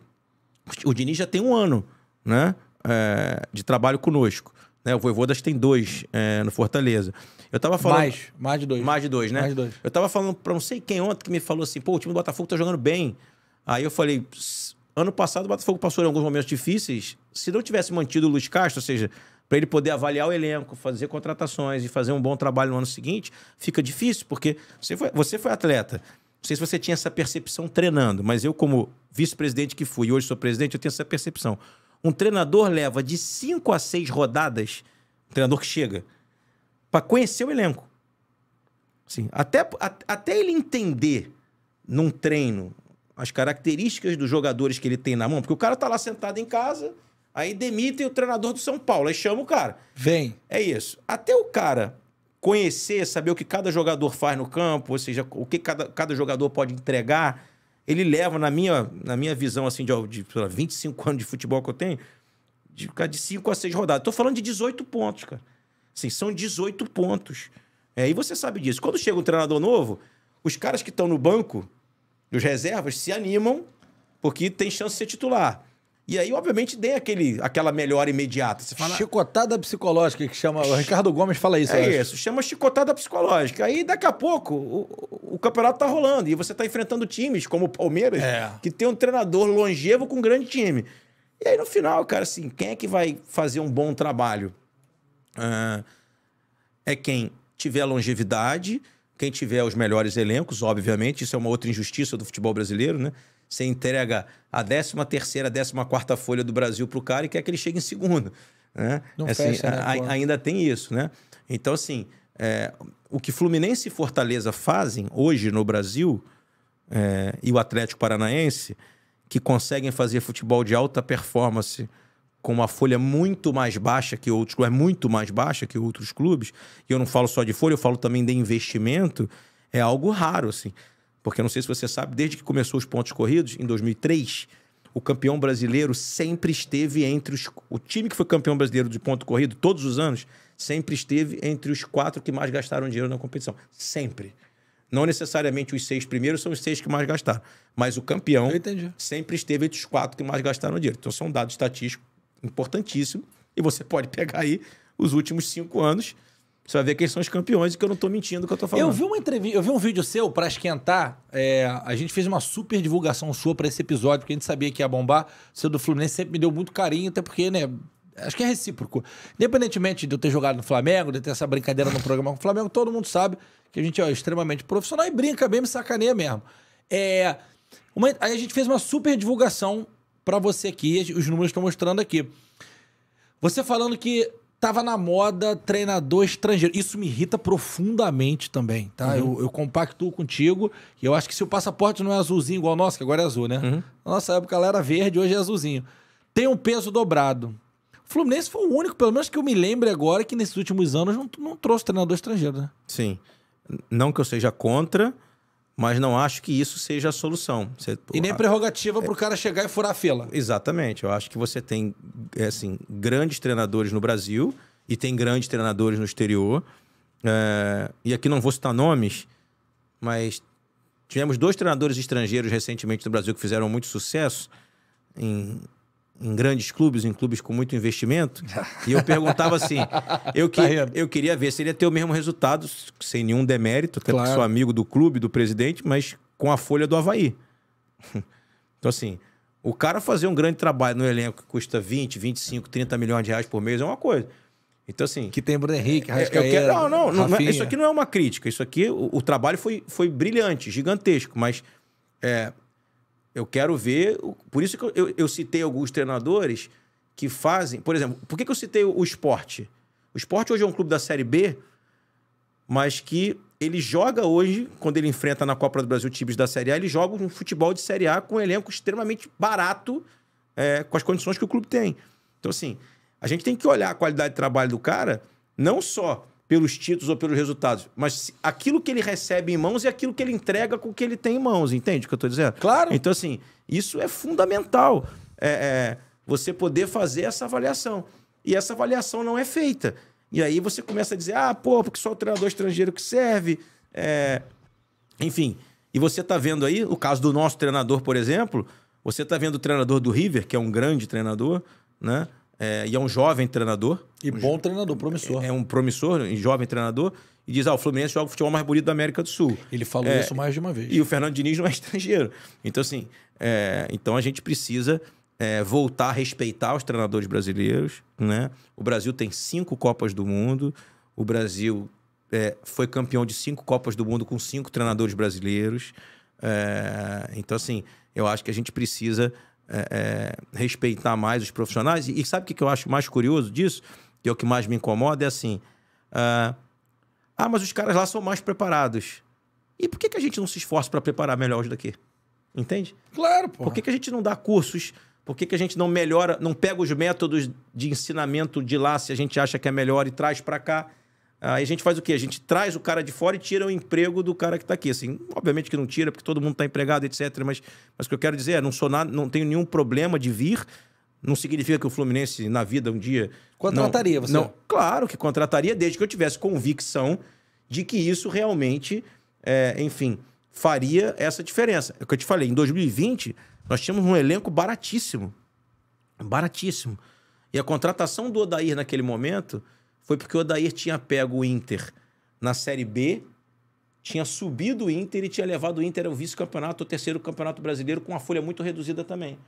[SPEAKER 3] O Diniz já tem um ano, né? É, de trabalho conosco. Né? O Voivodas tem dois é, no Fortaleza. Eu tava falando. Mais,
[SPEAKER 2] mais de dois. Mais de dois, né? Mais de dois.
[SPEAKER 3] Eu tava falando pra não sei quem ontem que me falou assim: pô, o time do Botafogo tá jogando bem. Aí eu falei: ano passado o Botafogo passou em alguns momentos difíceis. Se não tivesse mantido o Luiz Castro, ou seja, para ele poder avaliar o elenco, fazer contratações e fazer um bom trabalho no ano seguinte, fica difícil, porque você foi, você foi atleta. Não sei se você tinha essa percepção treinando, mas eu, como vice-presidente que fui e hoje sou presidente, eu tenho essa percepção. Um treinador leva de cinco a seis rodadas, um treinador que chega, para conhecer o elenco. Assim, até, a, até ele entender num treino as características dos jogadores que ele tem na mão, porque o cara tá lá sentado em casa Aí demitem o treinador do São Paulo, aí chama o cara. Vem. É isso. Até o cara conhecer, saber o que cada jogador faz no campo, ou seja, o que cada, cada jogador pode entregar, ele leva, na minha, na minha visão, assim, de, de sei lá, 25 anos de futebol que eu tenho, de, de 5 a 6 rodadas. Estou falando de 18 pontos, cara. Assim, são 18 pontos. É, e você sabe disso. Quando chega um treinador novo, os caras que estão no banco, os reservas, se animam, porque tem chance de ser titular. E aí, obviamente, tem aquele, aquela melhora imediata. Você fala,
[SPEAKER 2] chicotada psicológica, que chama. O Ricardo Gomes fala isso. É
[SPEAKER 3] isso, chama chicotada psicológica. Aí, daqui a pouco, o, o campeonato tá rolando e você tá enfrentando times como o Palmeiras, é. que tem um treinador longevo com um grande time. E aí, no final, cara, assim, quem é que vai fazer um bom trabalho? Uh, é quem tiver longevidade, quem tiver os melhores elencos, obviamente. Isso é uma outra injustiça do futebol brasileiro, né? Você entrega a 13 terceira, 14 quarta folha do Brasil para o cara e quer que ele chegue em segundo. Né? Não assim, fecha, né, a, ainda tem isso, né? Então, assim, é, o que Fluminense e Fortaleza fazem hoje no Brasil é, e o Atlético Paranaense, que conseguem fazer futebol de alta performance com uma folha muito mais baixa que outros clubes, é muito mais baixa que outros clubes, e eu não falo só de folha, eu falo também de investimento, é algo raro, assim. Porque não sei se você sabe, desde que começou os pontos corridos, em 2003, o campeão brasileiro sempre esteve entre os. O time que foi campeão brasileiro de ponto corrido todos os anos sempre esteve entre os quatro que mais gastaram dinheiro na competição. Sempre. Não necessariamente os seis primeiros são os seis que mais gastaram, mas o campeão sempre esteve entre os quatro que mais gastaram dinheiro. Então, são dados estatísticos importantíssimos e você pode pegar aí
[SPEAKER 2] os últimos cinco anos você vai ver que eles são os campeões e que eu não estou mentindo que eu estou falando. Eu vi uma entrevista, eu vi um vídeo seu para esquentar. É, a gente fez uma super divulgação sua para esse episódio, porque a gente sabia que ia bombar. O seu do Fluminense sempre me deu muito carinho, até porque, né? Acho que é recíproco. Independentemente de eu ter jogado no Flamengo, de ter essa brincadeira no programa com o Flamengo, todo mundo sabe que a gente é extremamente profissional e brinca bem, me sacaneia mesmo. É, uma, aí a gente fez uma super divulgação para você aqui, os números estão mostrando aqui. Você falando que tava na moda treinador estrangeiro. Isso me irrita profundamente também, tá? Uhum. Eu, eu compactuo contigo. E eu acho que se o passaporte não é azulzinho igual o nosso, que agora é azul, né? Uhum. nossa época ela era verde, hoje é azulzinho. Tem um peso dobrado. O Fluminense foi o único, pelo menos que eu me lembre agora, que nesses últimos anos não, não trouxe treinador estrangeiro, né?
[SPEAKER 3] Sim. Não que eu seja contra, mas não acho que isso seja a solução. Você, e nem prerrogativa é, para o cara chegar e furar a fila. Exatamente. Eu acho que você tem é, assim, grandes treinadores no Brasil e tem grandes treinadores no exterior. É, e aqui não vou citar nomes, mas tivemos dois treinadores estrangeiros recentemente no Brasil que fizeram muito sucesso em em grandes clubes, em clubes com muito investimento, e eu perguntava assim: eu, tá que, eu queria ver se ele ia ter o mesmo resultado, sem nenhum demérito, até claro. porque sou amigo do clube, do presidente, mas com a folha do Havaí. então, assim, o cara fazer um grande trabalho no elenco que custa 20, 25, 30 milhões de reais por mês é uma coisa. Então, assim.
[SPEAKER 2] Que tem Bruno Henrique,
[SPEAKER 3] é, Arrascaeta, é, quero, Não, não, não, não, é, isso aqui não é uma crítica. Isso aqui, o, o trabalho foi, foi brilhante, gigantesco, mas. É, eu quero ver. Por isso que eu, eu, eu citei alguns treinadores que fazem. Por exemplo, por que, que eu citei o, o esporte? O esporte hoje é um clube da Série B, mas que ele joga hoje, quando ele enfrenta na Copa do Brasil times da Série A, ele joga um futebol de Série A com um elenco extremamente barato, é, com as condições que o clube tem. Então, assim, a gente tem que olhar a qualidade de trabalho do cara, não só pelos títulos ou pelos resultados, mas aquilo que ele recebe em mãos e é aquilo que ele entrega com o que ele tem em mãos, entende o que eu estou dizendo? Claro. Então, assim, isso é fundamental, é, é, você poder fazer essa avaliação. E essa avaliação não é feita. E aí você começa a dizer, ah, pô, porque só o treinador estrangeiro que serve, é... enfim. E você está vendo aí, o caso do nosso treinador, por exemplo, você está vendo o treinador do River, que é um grande treinador, né? É, e é um jovem treinador. E bom treinador, promissor. É, é um promissor, um jovem treinador. E diz, ah, o Fluminense joga o futebol mais bonito da América do Sul. Ele falou é, isso mais de uma vez. E o Fernando Diniz não é estrangeiro. Então, assim, é, então a gente precisa é, voltar a respeitar os treinadores brasileiros. Né? O Brasil tem cinco Copas do Mundo. O Brasil é, foi campeão de cinco Copas do Mundo com cinco treinadores brasileiros. então, assim, eu acho que a gente precisa é, é, respeitar mais os profissionais. E, e sabe o que, eu acho mais curioso disso? Que é o que mais me incomoda, é assim. Uh, ah, mas os caras lá são mais preparados. E por que, que a gente não se esforça para preparar melhor os daqui? Entende? Claro, pô. Por que, que a gente não dá cursos? Por que, que a gente não melhora, não pega os métodos de ensinamento de lá se a gente acha que é melhor e traz para cá? Aí a gente faz o quê? A gente traz o cara de fora e tira o emprego do cara que está aqui. Assim, obviamente que não tira, porque todo mundo está empregado, etc. Mas, mas o que eu quero dizer é, não sou nada, não tenho nenhum problema de vir. Não significa que o Fluminense, na vida, um dia. Contrataria não, você? Não, claro que contrataria, desde que eu tivesse convicção de que isso realmente, é, enfim, faria essa diferença. É o que eu te falei, em 2020, nós tínhamos um elenco baratíssimo. Baratíssimo. E a contratação do Odair naquele momento foi porque o Odair tinha pego o Inter na Série B, tinha subido o Inter e tinha levado o Inter ao vice-campeonato, ao terceiro campeonato brasileiro, com uma folha muito reduzida também.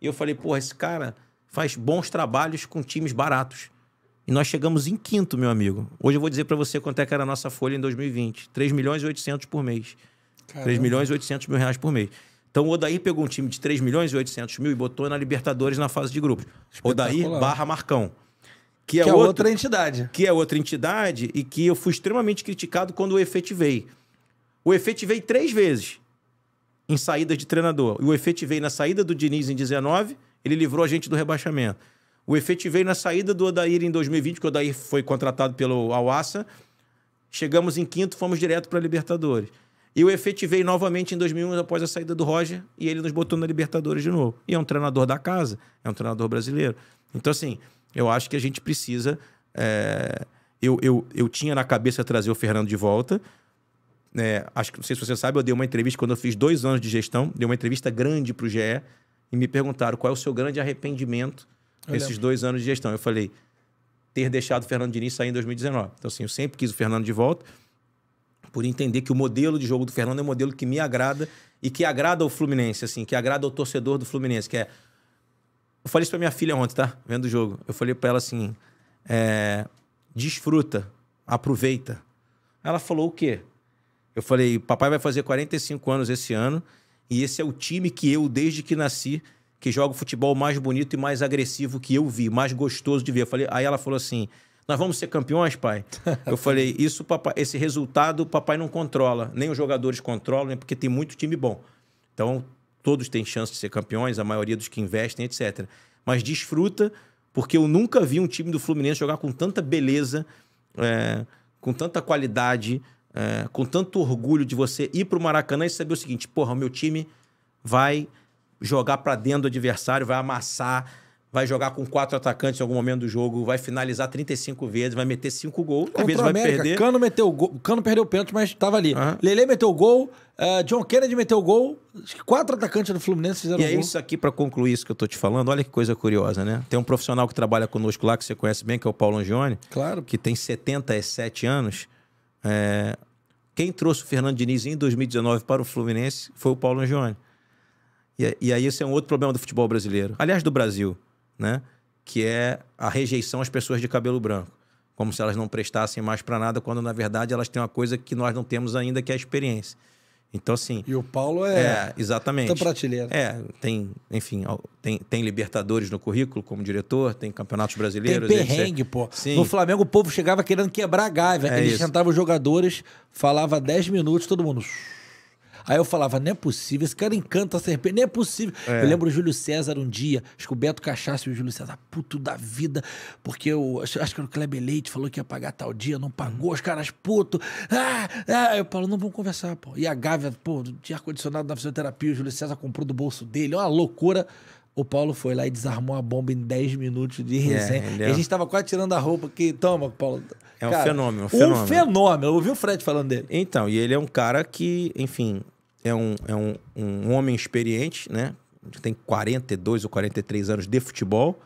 [SPEAKER 3] E eu falei, porra, esse cara faz bons trabalhos com times baratos. E nós chegamos em quinto, meu amigo. Hoje eu vou dizer para você quanto é que era a nossa folha em 2020. 3 milhões e 800 por mês.
[SPEAKER 2] Caramba. 3 milhões
[SPEAKER 3] e 800 mil reais por mês. Então o Odair pegou um time de 3 milhões e 800 mil e botou na Libertadores na fase de grupos. Odair barra Marcão. Que é, que é outro, outra entidade. Que é outra entidade e que eu fui extremamente criticado quando o efetivei. O efetivei três vezes em saída de treinador. O efetivei na saída do Diniz em 19, ele livrou a gente do rebaixamento. O efetivei na saída do Odair em 2020, que o Odair foi contratado pelo Alassa. Chegamos em quinto, fomos direto para a Libertadores. E o efetivei novamente em 2001, após a saída do Roger, e ele nos botou na Libertadores de novo. E é um treinador da casa, é um treinador brasileiro. Então, assim, eu acho que a gente precisa. É, eu, eu, eu tinha na cabeça trazer o Fernando de volta. É, acho que não sei se você sabe, eu dei uma entrevista quando eu fiz dois anos de gestão, dei uma entrevista grande para o GE e me perguntaram qual é o seu grande arrependimento nesses dois anos de gestão. Eu falei ter deixado o Fernando Diniz sair em 2019. Então, assim, eu sempre quis o Fernando de volta por entender que o modelo de jogo do Fernando é um modelo que me agrada e que agrada ao Fluminense, assim, que agrada ao torcedor do Fluminense, que é eu falei isso pra minha filha ontem, tá? Vendo o jogo. Eu falei pra ela assim: é, desfruta, aproveita. Ela falou o quê? Eu falei: papai vai fazer 45 anos esse ano e esse é o time que eu, desde que nasci, que joga o futebol mais bonito e mais agressivo que eu vi, mais gostoso de ver. Eu falei, aí ela falou assim: nós vamos ser campeões, pai? Eu falei, isso, papai, esse resultado, papai não controla, nem os jogadores controlam, né, porque tem muito time bom. Então, todos têm chance de ser campeões, a maioria dos que investem, etc. Mas desfruta, porque eu nunca vi um time do Fluminense jogar com tanta beleza, é, com tanta qualidade, é, com tanto orgulho de você ir para o Maracanã e saber o seguinte: porra, o meu time vai jogar para dentro do adversário, vai amassar, vai jogar com quatro atacantes em algum momento do jogo, vai finalizar 35 vezes,
[SPEAKER 2] vai meter cinco gols, às vezes vai perder. Cano meteu gol, Cano perdeu o pênalti, mas estava ali. Uhum. Lele meteu o gol, uh, John Kennedy meteu o gol, quatro atacantes do Fluminense fizeram e é gol. E é isso
[SPEAKER 3] aqui para concluir isso que eu tô te falando. Olha que coisa curiosa, né? Tem um profissional que trabalha conosco lá que você conhece bem, que é o Paulo Angione, claro. que tem 77 anos. É... Quem trouxe o Fernando Diniz em 2019 para o Fluminense foi o Paulo Angione. E, e aí esse é um outro problema do futebol brasileiro. Aliás, do Brasil né? Que é a rejeição às pessoas de cabelo branco. Como se elas não prestassem mais para nada, quando na verdade elas têm uma coisa que nós não temos ainda, que é a experiência. Então, assim. E
[SPEAKER 2] o Paulo é. É, exatamente.
[SPEAKER 3] É, tem, enfim, tem, tem Libertadores no currículo como diretor, tem Campeonatos Brasileiros. Tem perrengue, etc. pô. Sim. No Flamengo,
[SPEAKER 2] o povo chegava querendo quebrar a gávea. É Eles sentavam os jogadores, falava 10 minutos, todo mundo. Aí eu falava, não é possível, esse cara encanta a serpente, não é possível. É. Eu lembro o Júlio César um dia, acho que o Beto e o Júlio César, puto da vida, porque eu acho, acho que era o Kleber Leite, falou que ia pagar tal dia, não pagou, os caras puto. Ah, ah. Eu falo, não vamos conversar, pô. E a Gávea, pô, tinha ar-condicionado na fisioterapia, o Júlio César comprou do bolso dele, uma loucura. O Paulo foi lá e desarmou a bomba em 10 minutos de é, resenha. É, e a gente tava quase tirando a roupa que toma, Paulo. É um fenômeno, um
[SPEAKER 3] fenômeno. Um fenômeno. Eu ouvi o Fred falando dele. Então, e ele é um cara que, enfim, é um, é um, um homem experiente, né? Tem 42 ou 43 anos de futebol,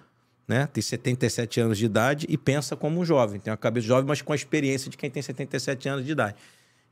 [SPEAKER 3] né? Tem 77 anos de idade e pensa como um jovem. Tem uma cabeça jovem, mas com a experiência de quem tem 77 anos de idade.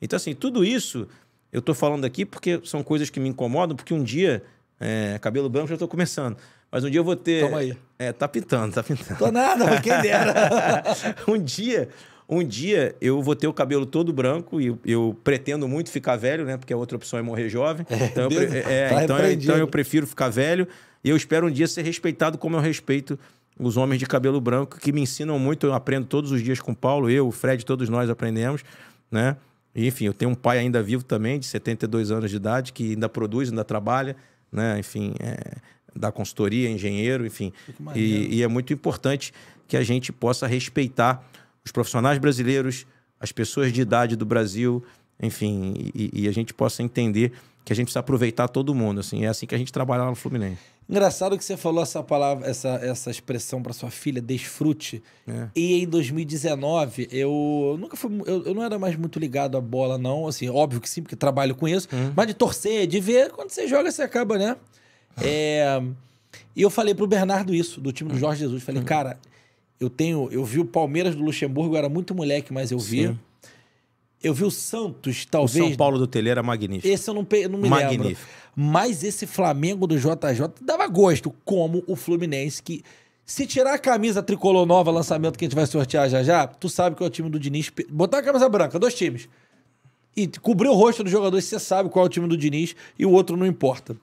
[SPEAKER 3] Então, assim, tudo isso eu estou falando aqui porque são coisas que me incomodam, porque um dia, é, cabelo branco já estou começando, mas um dia eu vou ter. Toma aí. É, tá pintando, tá pintando. Tô nada, mas quem
[SPEAKER 2] dera.
[SPEAKER 3] um dia um dia eu vou ter o cabelo todo branco e eu pretendo muito ficar velho, né? Porque a outra opção é morrer jovem. É, então, eu, tá é, tá então, eu, é, então eu prefiro ficar velho e eu espero um dia ser respeitado como eu respeito os homens de cabelo branco que me ensinam muito. Eu aprendo todos os dias com o Paulo, eu, o Fred, todos nós aprendemos, né? Enfim, eu tenho um pai ainda vivo também, de 72 anos de idade, que ainda produz, ainda trabalha, né? Enfim, é, da consultoria, é engenheiro, enfim. E, e, é muito importante que a gente possa respeitar os profissionais brasileiros, as pessoas de idade do Brasil, enfim, e, e a gente possa entender que a gente precisa aproveitar todo mundo, assim, é assim que a gente trabalha lá no Fluminense.
[SPEAKER 2] Engraçado que você falou essa palavra, essa, essa expressão para sua filha, desfrute. É. E em 2019, eu, nunca fui, eu, eu, não era mais muito ligado à bola não, assim, óbvio que sim, porque trabalho com isso, uhum. mas de torcer, de ver quando você joga você acaba, né? É, e eu falei pro Bernardo isso, do time do uhum. Jorge Jesus, falei, uhum. cara, eu tenho, eu vi o Palmeiras do Luxemburgo, eu era muito moleque, mas eu via. Sim. Eu vi o Santos, talvez. O São Paulo do Tele era magnífico. Esse eu não, eu não me magnífico. lembro. Mas esse Flamengo do JJ dava gosto, como o Fluminense, que se tirar a camisa tricolor nova, lançamento que a gente vai sortear já já, tu sabe que é o time do Diniz. Botar a camisa branca, dois times. E cobrir o rosto dos jogadores, você sabe qual é o time do Diniz e o outro não importa.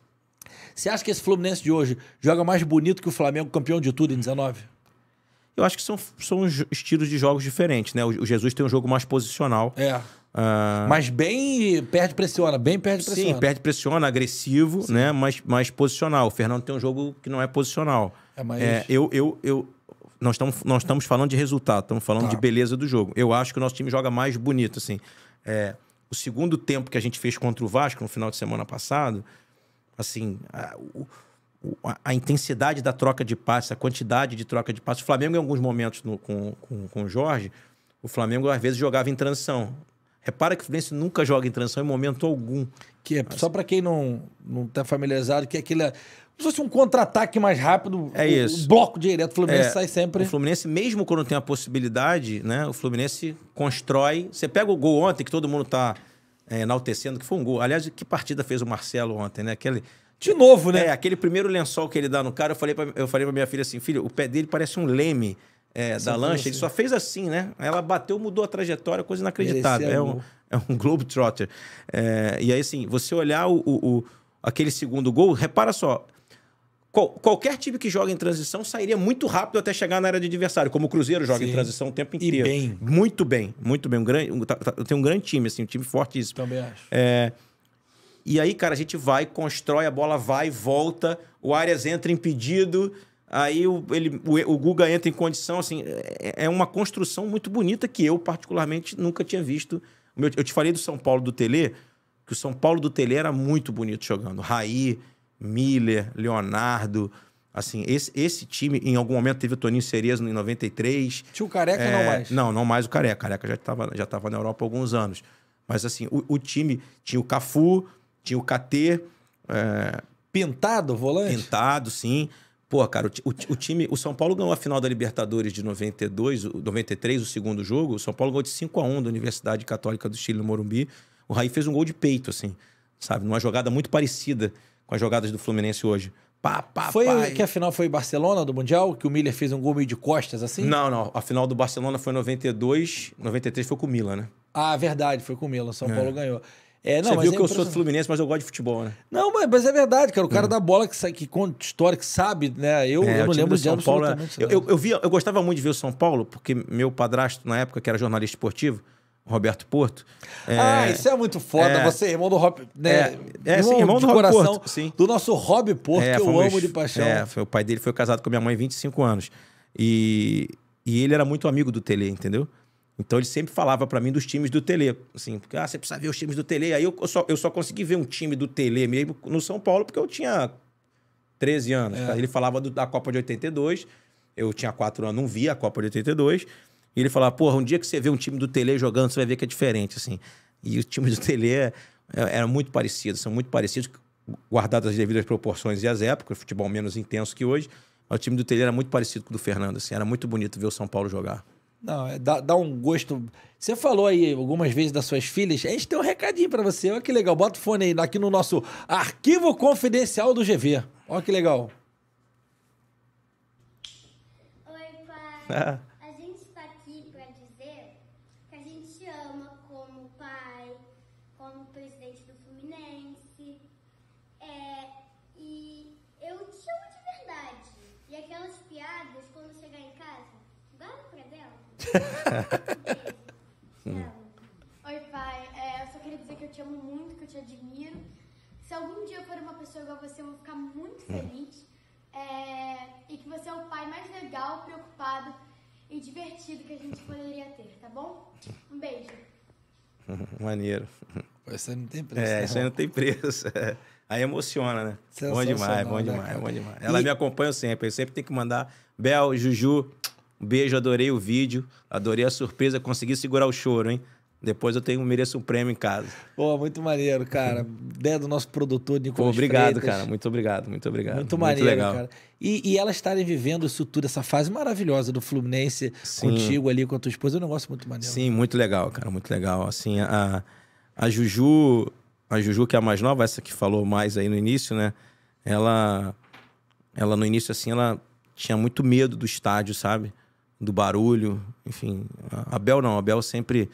[SPEAKER 2] Você acha que esse Fluminense de hoje joga mais bonito que o Flamengo campeão de tudo em 19? Eu acho que são, são estilos de jogos
[SPEAKER 3] diferentes, né? O, Jesus tem um jogo mais posicional. É. Uh... Mas bem perde pressiona, bem perde pressiona. Sim, perde pressiona, agressivo, Sim. né? Mas, mais posicional. O Fernando tem um jogo que não é posicional. É, mas... É, eu, eu, eu, nós estamos nós estamos falando de resultado, estamos falando tá. de beleza do jogo. Eu acho que o nosso time joga mais bonito, assim. É, o segundo tempo que a gente fez contra o Vasco no final de semana passado, assim, a, a, intensidade da troca de passes, a quantidade de troca de passes. O Flamengo, em alguns momentos no, com, com, com o Jorge, o Flamengo às vezes jogava em transição. Repara que o Fluminense nunca joga em transição em momento
[SPEAKER 2] algum. Que é, Só para quem não não está familiarizado, que é aquele. Se fosse um contra-ataque mais rápido, é o, isso. O bloco direto, o Fluminense é, sai sempre. O Fluminense, mesmo quando tem a possibilidade,
[SPEAKER 3] né? O Fluminense constrói. Você pega o gol ontem, que todo mundo está é, enaltecendo, que foi um gol. Aliás, que partida fez o Marcelo ontem, né? Aquele, de novo, né? É, aquele primeiro lençol que ele dá no cara, eu falei pra, eu falei pra minha filha assim, filho, o pé dele parece um leme é, da lancha, ele só fez assim, né? Ela bateu, mudou a trajetória, coisa inacreditável. É, é um, é um Globetrotter. É, e aí, assim, você olhar o, o, o, aquele segundo gol, repara só, qual, qualquer time que joga em transição sairia muito rápido até chegar na área de adversário, como o Cruzeiro joga Sim. em transição o tempo inteiro. E bem. Muito bem, muito bem. Um grande, um, tá, tá, tem um grande time, assim, um time fortíssimo. Também acho. É, e aí, cara, a gente vai, constrói, a bola vai, volta, o Arias entra impedido, aí o, ele, o, o Guga entra em condição, assim, é, é, uma construção muito bonita que eu, particularmente, nunca tinha visto. Eu te falei do São Paulo do Tele, que o São Paulo do Tele era muito bonito jogando. Raí, Miller, Leonardo... Assim, esse, esse time, em algum momento, teve o Toninho Cerezo em 93. Tinha o Careca é, não mais? Não, não mais o Careca. O Careca já estava já tava na Europa há alguns anos. Mas, assim, o, o time tinha o Cafu, tinha o KT. É... Pintado o volante? Pintado, sim. Pô, cara, o, o, o, time. O São Paulo ganhou a final da Libertadores de 92, 93, o segundo jogo. O São Paulo ganhou de 5 a 1 da Universidade Católica do Chile no Morumbi. O Raí fez um gol de peito, assim, sabe? Numa jogada muito parecida com as jogadas do Fluminense hoje. Pá, pá, foi pá, que a final foi Barcelona do Mundial, que o Miller fez um gol meio de costas, assim? Não, não. A final do Barcelona foi em 92, 93 foi com o Mila, né?
[SPEAKER 2] Ah, verdade, foi com o Milan. São é. Paulo ganhou. É, não, Você mas viu é que eu sou do Fluminense,
[SPEAKER 3] mas eu gosto de futebol, né?
[SPEAKER 2] Não, mas, mas é verdade, cara. O cara hum. da bola que, que conta história, que sabe,
[SPEAKER 3] né? Eu, é, eu não lembro de São Paulo. É era... Eu, eu, eu, via, eu gostava muito de ver o São Paulo, porque meu padrasto, na época, que era jornalista esportivo, Roberto Porto. É, ah, isso é muito foda. É... Você irmão do Rob. Né? É, é sim, irmão do coração, Porto,
[SPEAKER 2] sim. Do nosso Rob Porto, é, que eu amo de paixão. É, foi,
[SPEAKER 3] o pai dele foi casado com minha mãe há 25 anos. E, e ele era muito amigo do Tele, entendeu? Então ele sempre falava para mim dos times do Tele, assim, porque ah, você precisa ver os times do Tele. Aí eu, só, eu só consegui ver um time do Tele mesmo no São Paulo, porque eu tinha 13 anos. É. Ele falava do, da Copa de 82, eu tinha 4 anos, não via a Copa de 82. E ele falava, porra, um dia que você vê um time do Tele jogando, você vai ver que é diferente, assim. E o time do Tele é, é, eram era muito parecido, são muito parecidos, guardadas as devidas proporções e as épocas, futebol menos intenso que hoje. Mas o time do Tele era muito parecido com o do Fernando, assim, era muito bonito ver o São Paulo jogar.
[SPEAKER 2] Não, é, dá, dá um gosto. Você falou aí algumas vezes das suas filhas. A gente tem um recadinho para você. Olha que legal. Bota o fone aí aqui no nosso arquivo confidencial do GV. Olha que legal. Oi, pai. É. a gente está
[SPEAKER 1] aqui para dizer que a gente te ama como pai, como presidente do Fluminense. É, Oi, pai. É, eu só queria dizer que eu te amo muito, que eu te admiro. Se algum dia eu for uma pessoa igual você, eu vou ficar muito hum. feliz. É, e que você é o pai mais legal, preocupado e divertido que a gente poderia ter, tá bom? Um beijo.
[SPEAKER 2] Maneiro. Isso aí não tem é, preço. É, né? isso aí né?
[SPEAKER 3] não tem preço. É. Aí emociona, né? Bom demais, né, bom demais, bom demais. Ela e... me acompanha sempre. Eu sempre tenho que mandar. Bel, Juju, um beijo, adorei o vídeo, adorei a surpresa, consegui segurar o choro, hein? Depois eu tenho, mereço um prêmio em casa.
[SPEAKER 2] Pô, muito maneiro, cara. Ideia do nosso produtor, Nicolas Pô, Obrigado, Freitas. cara.
[SPEAKER 3] Muito obrigado, muito obrigado. Muito, muito maneiro, legal. cara.
[SPEAKER 2] E, e, elas estarem vivendo isso tudo, essa fase maravilhosa do Fluminense Sim. contigo ali, com a tua esposa, é um negócio muito maneiro.
[SPEAKER 3] Sim, muito legal, cara. Muito legal. Assim, a, a Juju, a Juju que é a mais nova, essa que falou mais aí no início, né? Ela, ela no início, assim, ela tinha muito medo do estádio, sabe? do barulho, enfim. A Bel não, a Bel sempre.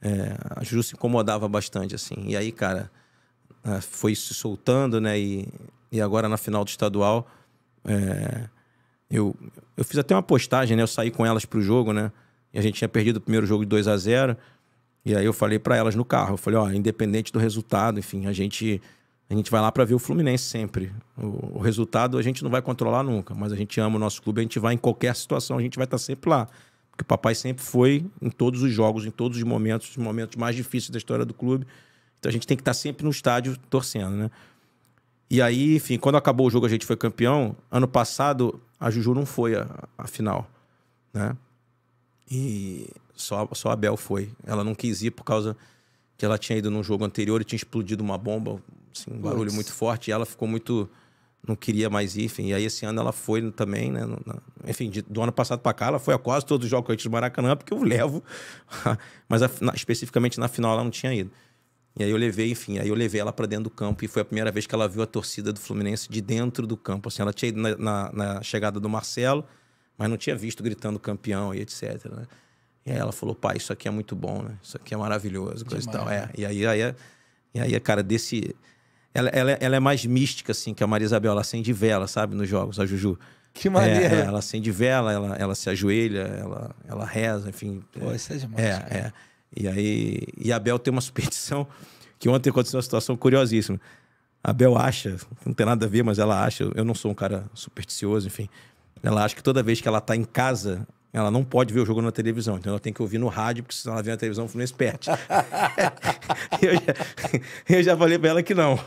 [SPEAKER 3] É, a Ju se incomodava bastante, assim. E aí, cara, é, foi se soltando, né? E, e agora na final do estadual, é, eu, eu fiz até uma postagem, né? Eu saí com elas pro jogo, né? E a gente tinha perdido o primeiro jogo de 2 a 0 E aí eu falei para elas no carro, eu falei, ó, independente do resultado, enfim, a gente a gente vai lá para ver o Fluminense sempre. O, o, resultado a gente não vai controlar nunca, mas a gente ama o nosso clube, a gente vai em qualquer situação, a gente vai estar tá sempre lá. Porque o papai sempre foi em todos os jogos, em todos os momentos, os momentos mais difíceis da história do clube. Então a gente tem que estar tá sempre no estádio torcendo, né? E aí, enfim, quando acabou o jogo a gente foi campeão. Ano passado a Juju não foi a, a final, né? E só, só a Bel foi. Ela não quis ir por causa que ela tinha ido num jogo anterior e tinha explodido uma bomba assim, um barulho muito forte. E ela ficou muito. Não queria mais ir, enfim. E aí esse ano ela foi também, né? No, no, enfim, de, do ano passado para cá, ela foi a quase todos os jogos antes do Maracanã, porque eu levo. Mas a, na, especificamente na final ela não tinha ido. E aí eu levei, enfim, aí eu levei ela para dentro do campo e foi a primeira vez que ela viu a torcida do Fluminense de dentro do campo. Assim, ela tinha ido na, na, na chegada do Marcelo, mas não tinha visto gritando campeão e etc. Né? E aí ela falou, pai, isso aqui é muito bom, né? Isso aqui é maravilhoso, coisa e tal. É. Né? E aí, aí, é, e aí, cara, desse ela, ela, é, ela, é mais mística, assim, que a Maria Isabel. Ela acende vela, sabe, nos jogos, a Juju. Que maneira. É, é, ela acende vela, ela, ela se ajoelha, ela, ela reza, enfim. Pô, é, isso é demais. É, é. E aí, e a Bel tem uma superstição que ontem aconteceu uma situação curiosíssima. A Bel acha, não tem nada a ver, mas ela acha, eu não sou um cara supersticioso, enfim. Ela acha que toda vez que ela tá em casa, ela não pode ver o jogo na televisão, então ela tem que ouvir no rádio, porque se ela vê na televisão, o Fluminense perde. eu, já, eu já falei para ela que não.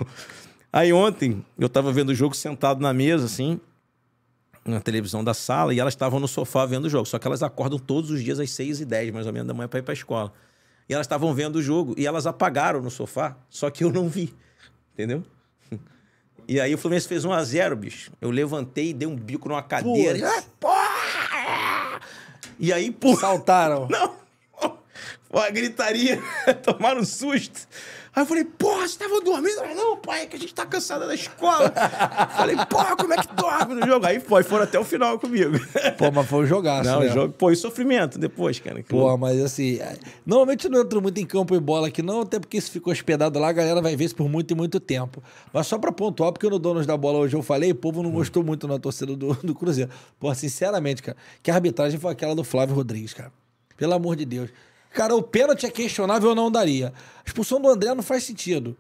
[SPEAKER 3] Aí ontem, eu estava vendo o jogo sentado na mesa, assim, na televisão da sala, e elas estavam no sofá vendo o jogo. Só que elas acordam todos os dias às 6h10, mais ou menos, da manhã para ir para a escola. E elas estavam vendo o jogo, e elas apagaram no sofá, só que eu não vi. Entendeu? E aí o Fluminense fez 1 a 0 bicho. Eu levantei e dei um bico numa cadeira. É? E aí, pô. Saltaram. Não! a gritaria, tomaram susto. Aí eu falei, porra, vocês estavam dormindo? Falei, não, pai, é que a gente tá cansado da escola. falei, porra, como é que dorme no jogo? Aí foi, foram até o final comigo.
[SPEAKER 2] Pô, mas foi um jogaço, Não, né? jogo, pô, e sofrimento depois, cara. Pô, mas assim, é, normalmente eu não entro muito em campo e bola aqui não, até porque isso ficou hospedado lá, a galera vai ver isso por muito e muito tempo. Mas só pra pontuar, porque no Donos da Bola hoje eu falei, o povo não gostou muito na torcida do, do Cruzeiro. Pô, sinceramente, cara, que arbitragem foi aquela do Flávio Rodrigues, cara. Pelo amor de Deus. Cara, o pênalti é questionável, eu não daria. A expulsão do André não faz sentido.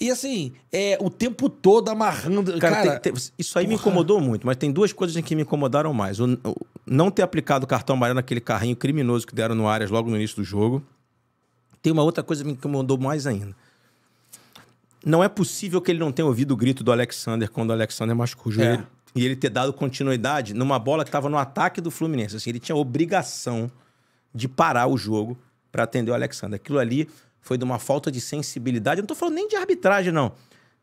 [SPEAKER 2] E assim, é o tempo todo amarrando. Cara, cara tem, tem,
[SPEAKER 3] isso aí porra. me incomodou muito, mas tem duas coisas que me incomodaram mais. O, o, não ter aplicado o cartão amarelo naquele carrinho criminoso que deram no Arias logo no início do jogo. Tem uma outra coisa que me incomodou mais ainda. Não é possível que ele não tenha ouvido o grito do Alexander quando o Alexander machucou o é. joelho. É. E ele ter dado continuidade numa bola que estava no ataque do Fluminense. Assim, ele tinha obrigação de parar o jogo para atender o Alexandre. Aquilo ali foi de uma falta de sensibilidade. Eu não estou falando nem de arbitragem, não.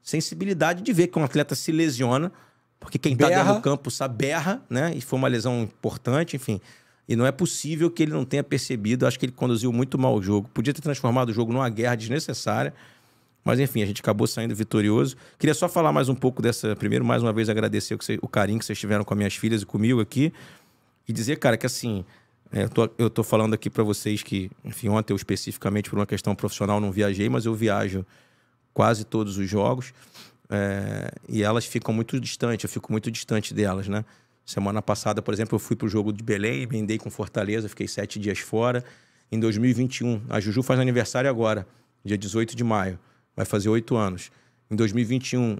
[SPEAKER 3] Sensibilidade de ver que um atleta se lesiona, porque quem está dentro do campo sabe berra, né? E foi uma lesão importante, enfim. E não é possível que ele não tenha percebido. Acho que ele conduziu muito mal o jogo. Podia ter transformado o jogo numa guerra desnecessária. Mas enfim, a gente acabou saindo vitorioso. Queria só falar mais um pouco dessa. Primeiro, mais uma vez, agradecer o, carinho que vocês tiveram com as minhas filhas e comigo aqui. E dizer, cara, que assim, é, eu, tô, eu tô falando aqui para vocês que, enfim, ontem eu especificamente por uma questão profissional não viajei, mas eu viajo quase todos os jogos é, e elas ficam muito distantes, eu fico muito distante delas, né? Semana passada, por exemplo, eu fui pro jogo de Belém, emendei com Fortaleza, fiquei sete dias fora. Em 2021, a Juju faz aniversário agora, dia 18 de maio, vai fazer oito anos. Em 2021,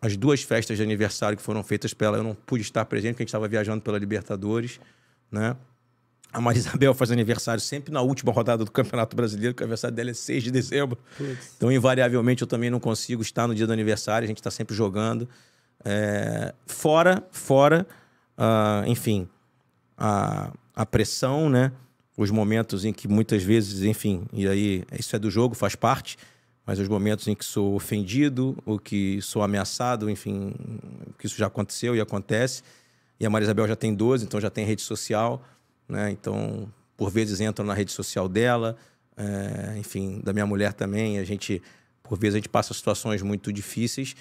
[SPEAKER 3] as duas festas de aniversário que foram feitas pela, eu não pude estar presente, porque a gente estava viajando pela Libertadores, né? A Maria Isabel faz aniversário sempre na última rodada do Campeonato Brasileiro, que o aniversário dela é 6 de dezembro. Então, invariavelmente, eu também não consigo estar no dia do aniversário, a gente está sempre jogando. É... fora, fora, uh, enfim, a, a pressão, né? Os momentos em que muitas vezes, enfim, e aí isso é do jogo, faz parte, mas os momentos em que sou ofendido, ou que sou ameaçado, enfim, que isso já aconteceu e acontece. E a Maria Isabel já tem 12, então já tem rede social né? Então, por vezes entram na rede social dela, é, enfim, da minha mulher também. A gente, por vezes, a gente passa situações muito difíceis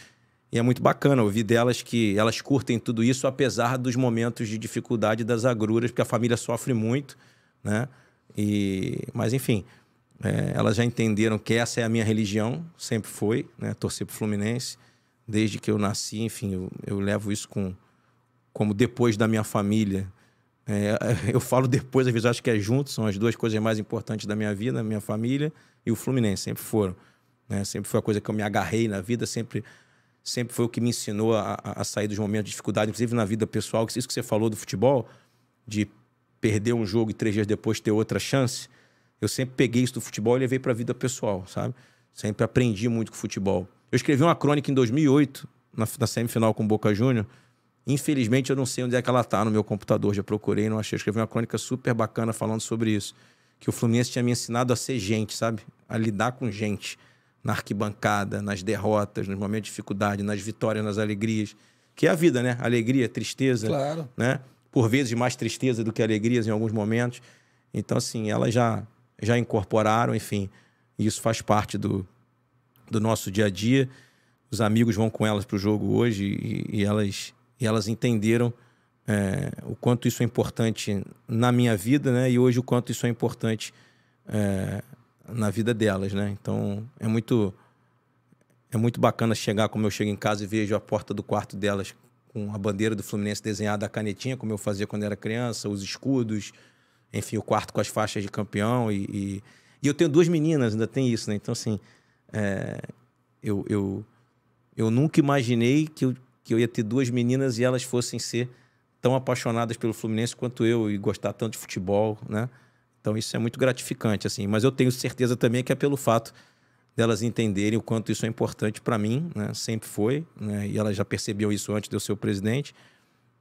[SPEAKER 3] e é muito bacana ouvir delas que elas curtem tudo isso, apesar dos momentos de dificuldade das agruras, porque a família sofre muito, né? E, mas, enfim, é, elas já entenderam que essa é a minha religião, sempre foi, né? Torcer o Fluminense desde que eu nasci, enfim, eu, eu levo isso com como depois da minha família, é, eu falo depois, às vezes acho que é junto, são as duas coisas mais importantes da minha vida, minha família e o Fluminense, sempre foram. Né? Sempre foi a coisa que eu me agarrei na vida, sempre, sempre foi o que me ensinou a, a sair dos momentos de dificuldade, inclusive na vida pessoal, que isso que você falou do futebol, de perder um jogo e três dias depois ter outra chance, eu sempre peguei isso do futebol e levei para a vida pessoal, sabe? Sempre aprendi muito com o futebol. Eu escrevi uma crônica em 2008, na, na semifinal com o Boca Júnior, Infelizmente, eu não sei onde é que ela está no meu computador. Já procurei, não achei. Escrevi uma crônica super bacana falando sobre isso. Que o Fluminense tinha me ensinado a ser gente, sabe? A lidar com gente. Na arquibancada, nas derrotas, nos momentos de dificuldade, nas vitórias, nas alegrias. Que é a vida, né? Alegria, tristeza. Claro. Né? Por vezes mais tristeza do que alegrias em alguns momentos. Então, assim, elas já, já incorporaram, enfim. Isso faz parte do, do nosso dia a dia. Os amigos vão com elas para o jogo hoje e, e elas e elas entenderam é, o quanto isso é importante na minha vida, né? E hoje o quanto isso é importante é, na vida delas, né? Então é muito é muito bacana chegar como eu chego em casa e vejo a porta do quarto delas com a bandeira do Fluminense desenhada a canetinha, como eu fazia quando era criança, os escudos, enfim, o quarto com as faixas de campeão e, e, e eu tenho duas meninas, ainda tem isso, né? Então assim, é, eu, eu eu nunca imaginei que eu que eu ia ter duas meninas e elas fossem ser tão apaixonadas pelo Fluminense quanto eu e gostar tanto de futebol, né? Então isso é muito gratificante, assim. Mas eu tenho certeza também que é pelo fato delas entenderem o quanto isso é importante para mim, né? Sempre foi, né? E elas já percebiam isso antes de eu ser o presidente.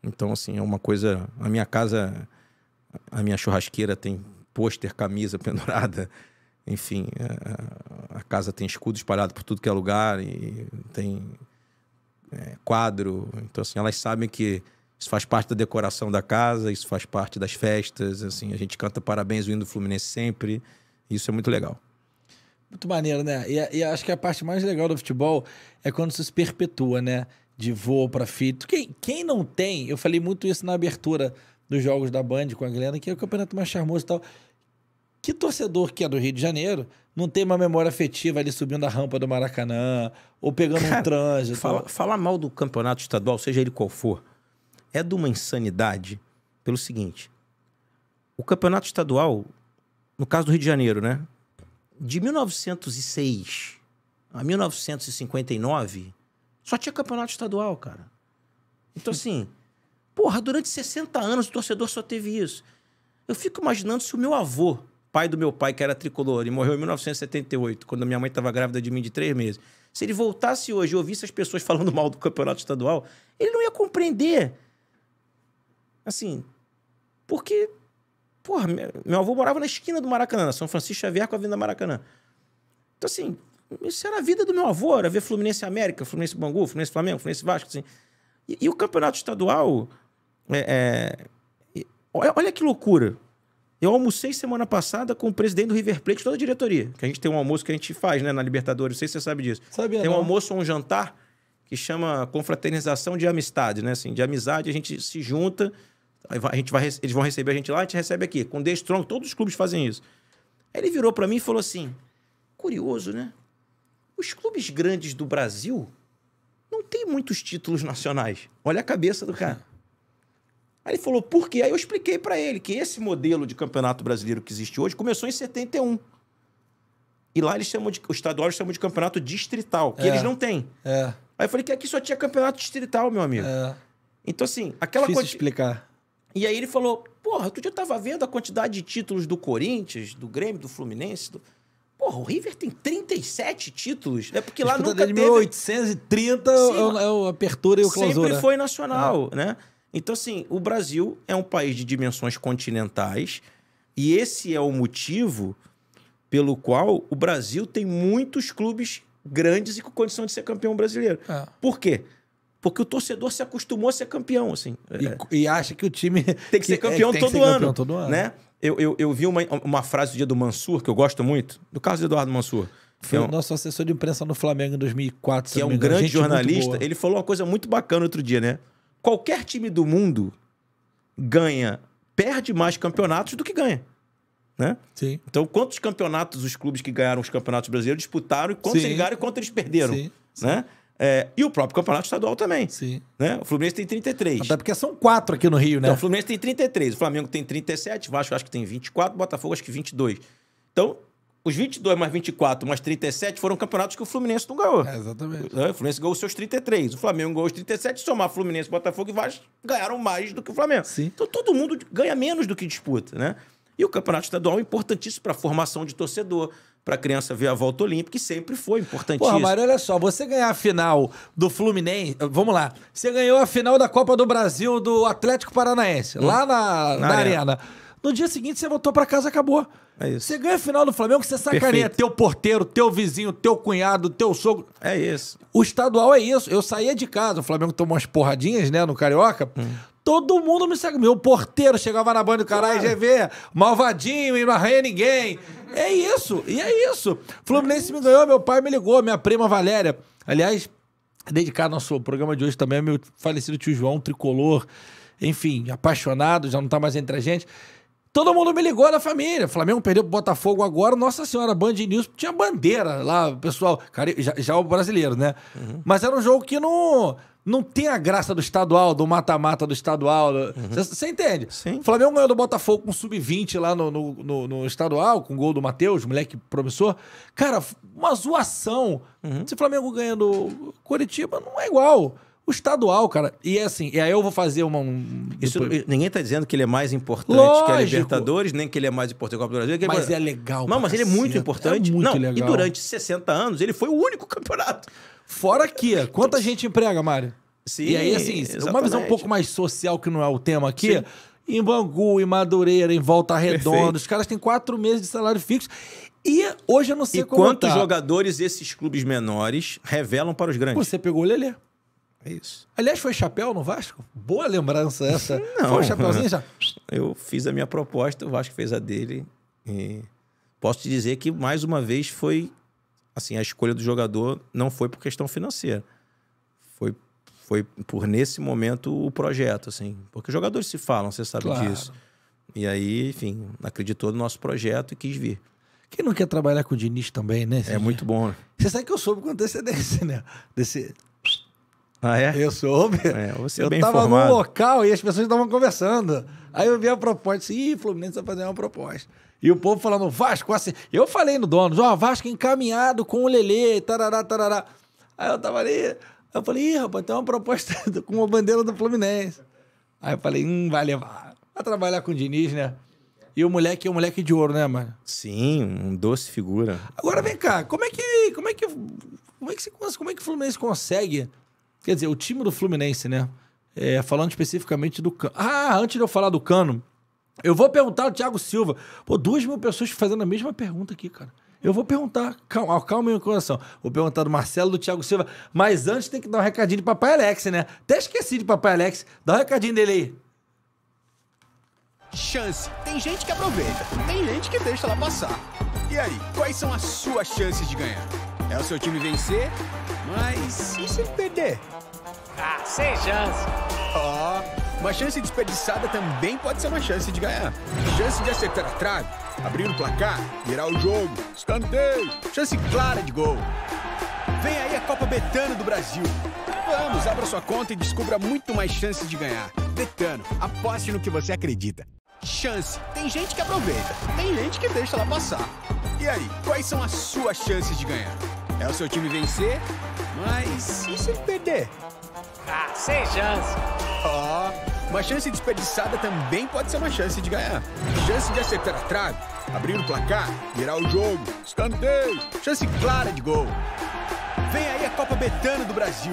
[SPEAKER 3] Então, assim, é uma coisa... A minha casa, a minha churrasqueira tem pôster, camisa pendurada, enfim, é, a casa tem escudo espalhado por tudo que é lugar e tem é, quadro. Então, assim, elas sabem que isso faz parte da decoração da casa, isso faz parte das festas, assim, a gente canta parabéns vindo do Fluminense sempre. Isso é muito legal.
[SPEAKER 2] Muito maneiro, né? E, e, acho que a parte mais legal do futebol é quando isso se perpetua, né? De voo para fito. Quem, quem não tem, eu falei muito isso na abertura dos jogos da Band com a Glenda, que é o campeonato mais charmoso e tal. Que torcedor que é do Rio de Janeiro não tem uma memória afetiva ali subindo a rampa do Maracanã ou pegando Cara, um trânsito? Fala,
[SPEAKER 3] falar mal do campeonato estadual, seja ele qual for, é de uma insanidade pelo seguinte: o campeonato estadual, no caso do Rio de Janeiro, né? De 1906 a 1959, só tinha campeonato estadual, cara. Então, assim, porra, durante 60 anos o torcedor só teve isso. Eu fico imaginando se o meu avô pai do meu pai, que era tricolor, e morreu em 1978, quando minha mãe estava grávida de mim de três meses. Se ele voltasse hoje e ouvisse as pessoas falando mal do campeonato estadual, ele não ia compreender. Assim, porque, porra, meu avô morava na esquina do Maracanã, São Francisco Xavier com a do Maracanã. Então, assim, isso era a vida do meu avô, era ver Fluminense América, Fluminense Bangu, Fluminense Flamengo, Fluminense Vasco, assim. E, e o campeonato estadual. É, é, olha, olha que loucura. Eu almocei semana passada com o presidente do River Plate, toda a diretoria. Que a gente tem um almoço que a gente faz, né, na Libertadores. Não sei se você sabe disso. Sabia tem um não. almoço ou um jantar que chama confraternização de amistade, né? Assim, de amizade, a gente se junta, a gente vai, eles vão receber a gente lá, a gente recebe aqui. Com The Strong, todos os clubes fazem isso. Aí ele virou para mim e falou assim: curioso, né? Os clubes grandes do Brasil não têm muitos títulos nacionais. Olha a cabeça do cara. Aí ele falou, por quê? Aí eu expliquei para ele que esse modelo de campeonato brasileiro que existe hoje começou em 71. E lá eles chamam de. Os estaduais chamam de campeonato distrital, que é, eles não têm. É. Aí eu falei que aqui só tinha campeonato distrital, meu amigo. É. Então, assim, aquela coisa. explicar. E aí ele falou: porra, outro dia eu tava vendo a quantidade de títulos do Corinthians, do Grêmio, do Fluminense. Do... Porra, o River tem 37 títulos. É porque lá Disputa nunca de teve... 1830 Sim, é o, é
[SPEAKER 2] o apertura e o clausura. Sempre foi nacional,
[SPEAKER 3] ah. né? Então, assim, o Brasil é um país de dimensões continentais e esse é o motivo pelo qual o Brasil tem muitos clubes grandes e com condição de ser campeão brasileiro. É. Por quê? Porque o torcedor se acostumou a ser campeão, assim. E, é. e acha que o time
[SPEAKER 2] tem que, ser é, campeão, é, que todo, que ser campeão ano, todo, ano, né?
[SPEAKER 3] Eu, eu, eu vi uma, uma frase do dia do Mansur, que eu gosto muito, do Carlos Eduardo Mansur. Foi é
[SPEAKER 2] nosso assessor de imprensa no Flamengo em 2004. Que é um grande jornalista. Ele
[SPEAKER 3] falou uma coisa muito bacana outro dia, né? qualquer time do mundo ganha, perde mais campeonatos do que ganha. Né? Sim. Então, quantos campeonatos os clubes que ganharam os campeonatos brasileiros disputaram e quantos Sim. eles ganharam e quantos eles perderam? Sim. Né? É, e o próprio campeonato estadual também. Sim. Né? O Fluminense tem 33. Até porque são quatro
[SPEAKER 2] aqui no Rio, né? Então, o
[SPEAKER 3] Fluminense tem 33, o Flamengo tem 37, o Vasco acho que tem 24, o Botafogo acho que 22. Então, os 22 mais 24 mais 37 foram campeonatos que o Fluminense não ganhou. É, exatamente. É, o Fluminense ganhou os seus 33, o Flamengo ganhou os 37. Somar Fluminense, Botafogo e Vasco ganharam mais do que o Flamengo. Sim. Então todo mundo ganha menos do que disputa, né? E o campeonato estadual é importantíssimo para a
[SPEAKER 2] formação de torcedor, para a criança ver a volta olímpica, que sempre foi importantíssimo. Porra, Mário, olha só, você ganhar a final do Fluminense, vamos lá, você ganhou a final da Copa do Brasil do Atlético Paranaense, hum. lá na, na, na arena. arena. No dia seguinte você voltou para casa, acabou. É isso. Você ganha a final do Flamengo, você sacaneia teu porteiro, teu vizinho, teu cunhado, teu sogro. É isso. O estadual é isso. Eu saía de casa, o Flamengo tomou umas porradinhas, né, no Carioca. Hum. Todo mundo me segue. Meu porteiro chegava na banha do caralho, claro. GV, malvadinho, e não arranha ninguém. É isso, e é isso. Fluminense me ganhou, meu pai me ligou, minha prima Valéria. Aliás, dedicar nosso programa de hoje também ao meu falecido tio João, tricolor, enfim, apaixonado, já não tá mais entre a gente. Todo mundo me ligou da família. Flamengo perdeu pro Botafogo agora. Nossa Senhora, Band News tinha bandeira lá, pessoal. Cara, já, já é o brasileiro, né? Uhum. Mas era um jogo que não, não tem a graça do estadual, do mata-mata do estadual. Você uhum. entende? Sim. Flamengo ganhou do Botafogo com sub-20 lá no, no, no, no, estadual, com gol do Matheus, moleque promissor. Cara, uma zoação. Uhum. Se Flamengo ganha do Curitiba, não é igual. O estadual, cara, e é assim, e aí eu vou fazer uma. Um...
[SPEAKER 3] Isso, Depois... ninguém tá dizendo que ele é mais importante Lógico. que a Libertadores, nem que ele é mais importante que o Copa do Brasil. É é mas é legal.
[SPEAKER 2] Não, mas ele é muito importante. É muito Não, legal. E durante 60 anos, ele foi o único campeonato. Fora aqui, quanta gente emprega, Mário? Sim, e aí, assim, exatamente. uma visão um pouco mais social, que não é o tema aqui. Sim. Em Bangu, em Madureira, em Volta Redonda, Perfeito. os caras têm quatro meses de salário fixo. E hoje eu não sei e quantos tá.
[SPEAKER 3] jogadores esses clubes menores revelam para os grandes.
[SPEAKER 2] Você pegou o Lelê. É isso. Aliás, foi chapéu no Vasco? Boa lembrança essa. Não. Foi um chapéuzinho já?
[SPEAKER 3] Eu fiz a minha proposta, o Vasco fez a dele. E posso te dizer que, mais uma vez, foi. Assim, a escolha do jogador não foi por questão financeira. Foi, foi por, nesse momento, o projeto, assim. Porque os jogadores se falam, você sabe claro. disso. E aí, enfim, acreditou no nosso projeto e quis vir.
[SPEAKER 2] Quem não quer trabalhar com o Diniz também, né? É muito bom. Né? Você sabe que eu soube com antecedência, né? Desse, ah, é? Eu soube. É, você é eu bem tava informado. num local e as pessoas estavam conversando. Aí eu vi a proposta, disse, ih, Fluminense vai fazer uma proposta. E o povo falando, Vasco, assim. Eu falei no dono, ó, oh, Vasco encaminhado com o Lelê, tarará, tarará. Aí eu tava ali, eu falei, ih, rapaz, tem uma proposta com a bandeira do Fluminense. Aí eu falei, hum, vai levar. Vai trabalhar com o Diniz, né? E o moleque é um moleque de ouro, né, mano? Sim, um doce figura. Agora vem cá, como é que. Como é que. Como é que, como é que o Fluminense consegue Quer dizer, o time do Fluminense, né? É, falando especificamente do Cano. Ah, antes de eu falar do Cano, eu vou perguntar ao Thiago Silva. Pô, duas mil pessoas fazendo a mesma pergunta aqui, cara. Eu vou perguntar, calma, ah, calma meu coração. Vou perguntar do Marcelo, do Thiago Silva. Mas antes tem que dar um recadinho de Papai Alex, né? Até esqueci de Papai Alex. Dá um recadinho dele aí. Chance. Tem gente que aproveita, tem gente que deixa ela passar.
[SPEAKER 4] E aí, quais são as suas chances de ganhar? É o seu time vencer mas e se ele perder? Ah, sem chance. Ó, oh, uma chance desperdiçada também pode ser uma chance de ganhar. Chance de acertar a trave, abrir o placar, virar o jogo, escanteio. Chance clara de gol. Vem aí a Copa Betano do Brasil. Vamos, abra sua conta e descubra muito mais chances de ganhar. Betano, aposte no que você acredita. Chance. Tem gente que aproveita, tem gente que deixa ela passar. E aí, quais são as suas chances de ganhar? É o seu time vencer mas e se ele perder? Ah, sem chance. Ó, oh, uma chance desperdiçada também pode ser uma chance de ganhar. Chance de acertar a trave, abrir o placar, virar o jogo, escanteio, chance clara de gol. Vem aí a Copa Betano do Brasil.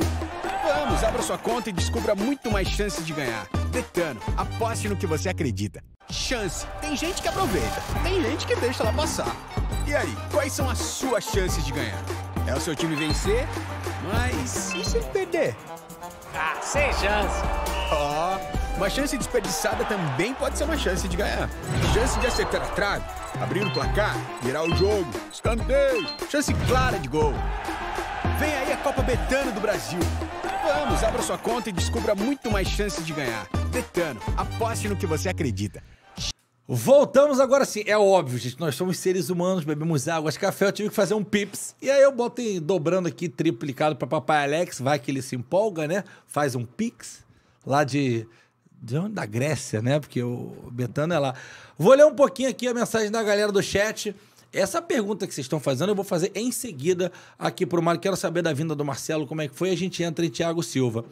[SPEAKER 4] Vamos, abra sua conta e descubra muito mais chances de ganhar. Betano, aposte no que você acredita. Chance. Tem gente que aproveita, tem gente que deixa ela passar. E aí, quais são as suas chances de ganhar? É o seu time vencer mas e se ele perder? Ah, sem chance. Ó, oh, uma chance desperdiçada também pode ser uma chance de ganhar. Chance de acertar a trave, abrir o placar, virar o jogo, escanteio, chance clara de gol. Vem aí a Copa Betano do Brasil. Vamos, abra sua conta e descubra muito mais chances de ganhar. Betano,
[SPEAKER 2] aposte no que você acredita. Voltamos agora sim. É óbvio, gente. Nós somos seres humanos, bebemos água, café. Eu tive que fazer um pips. E aí eu botei dobrando aqui, triplicado para papai Alex. Vai que ele se empolga, né? Faz um pix lá de. De onde? Da Grécia, né? Porque o Betano é lá. Vou ler um pouquinho aqui a mensagem da galera do chat. Essa pergunta que vocês estão fazendo eu vou fazer em seguida aqui para o Mário. Quero saber da vinda do Marcelo, como é que foi. A gente entra em Tiago Silva.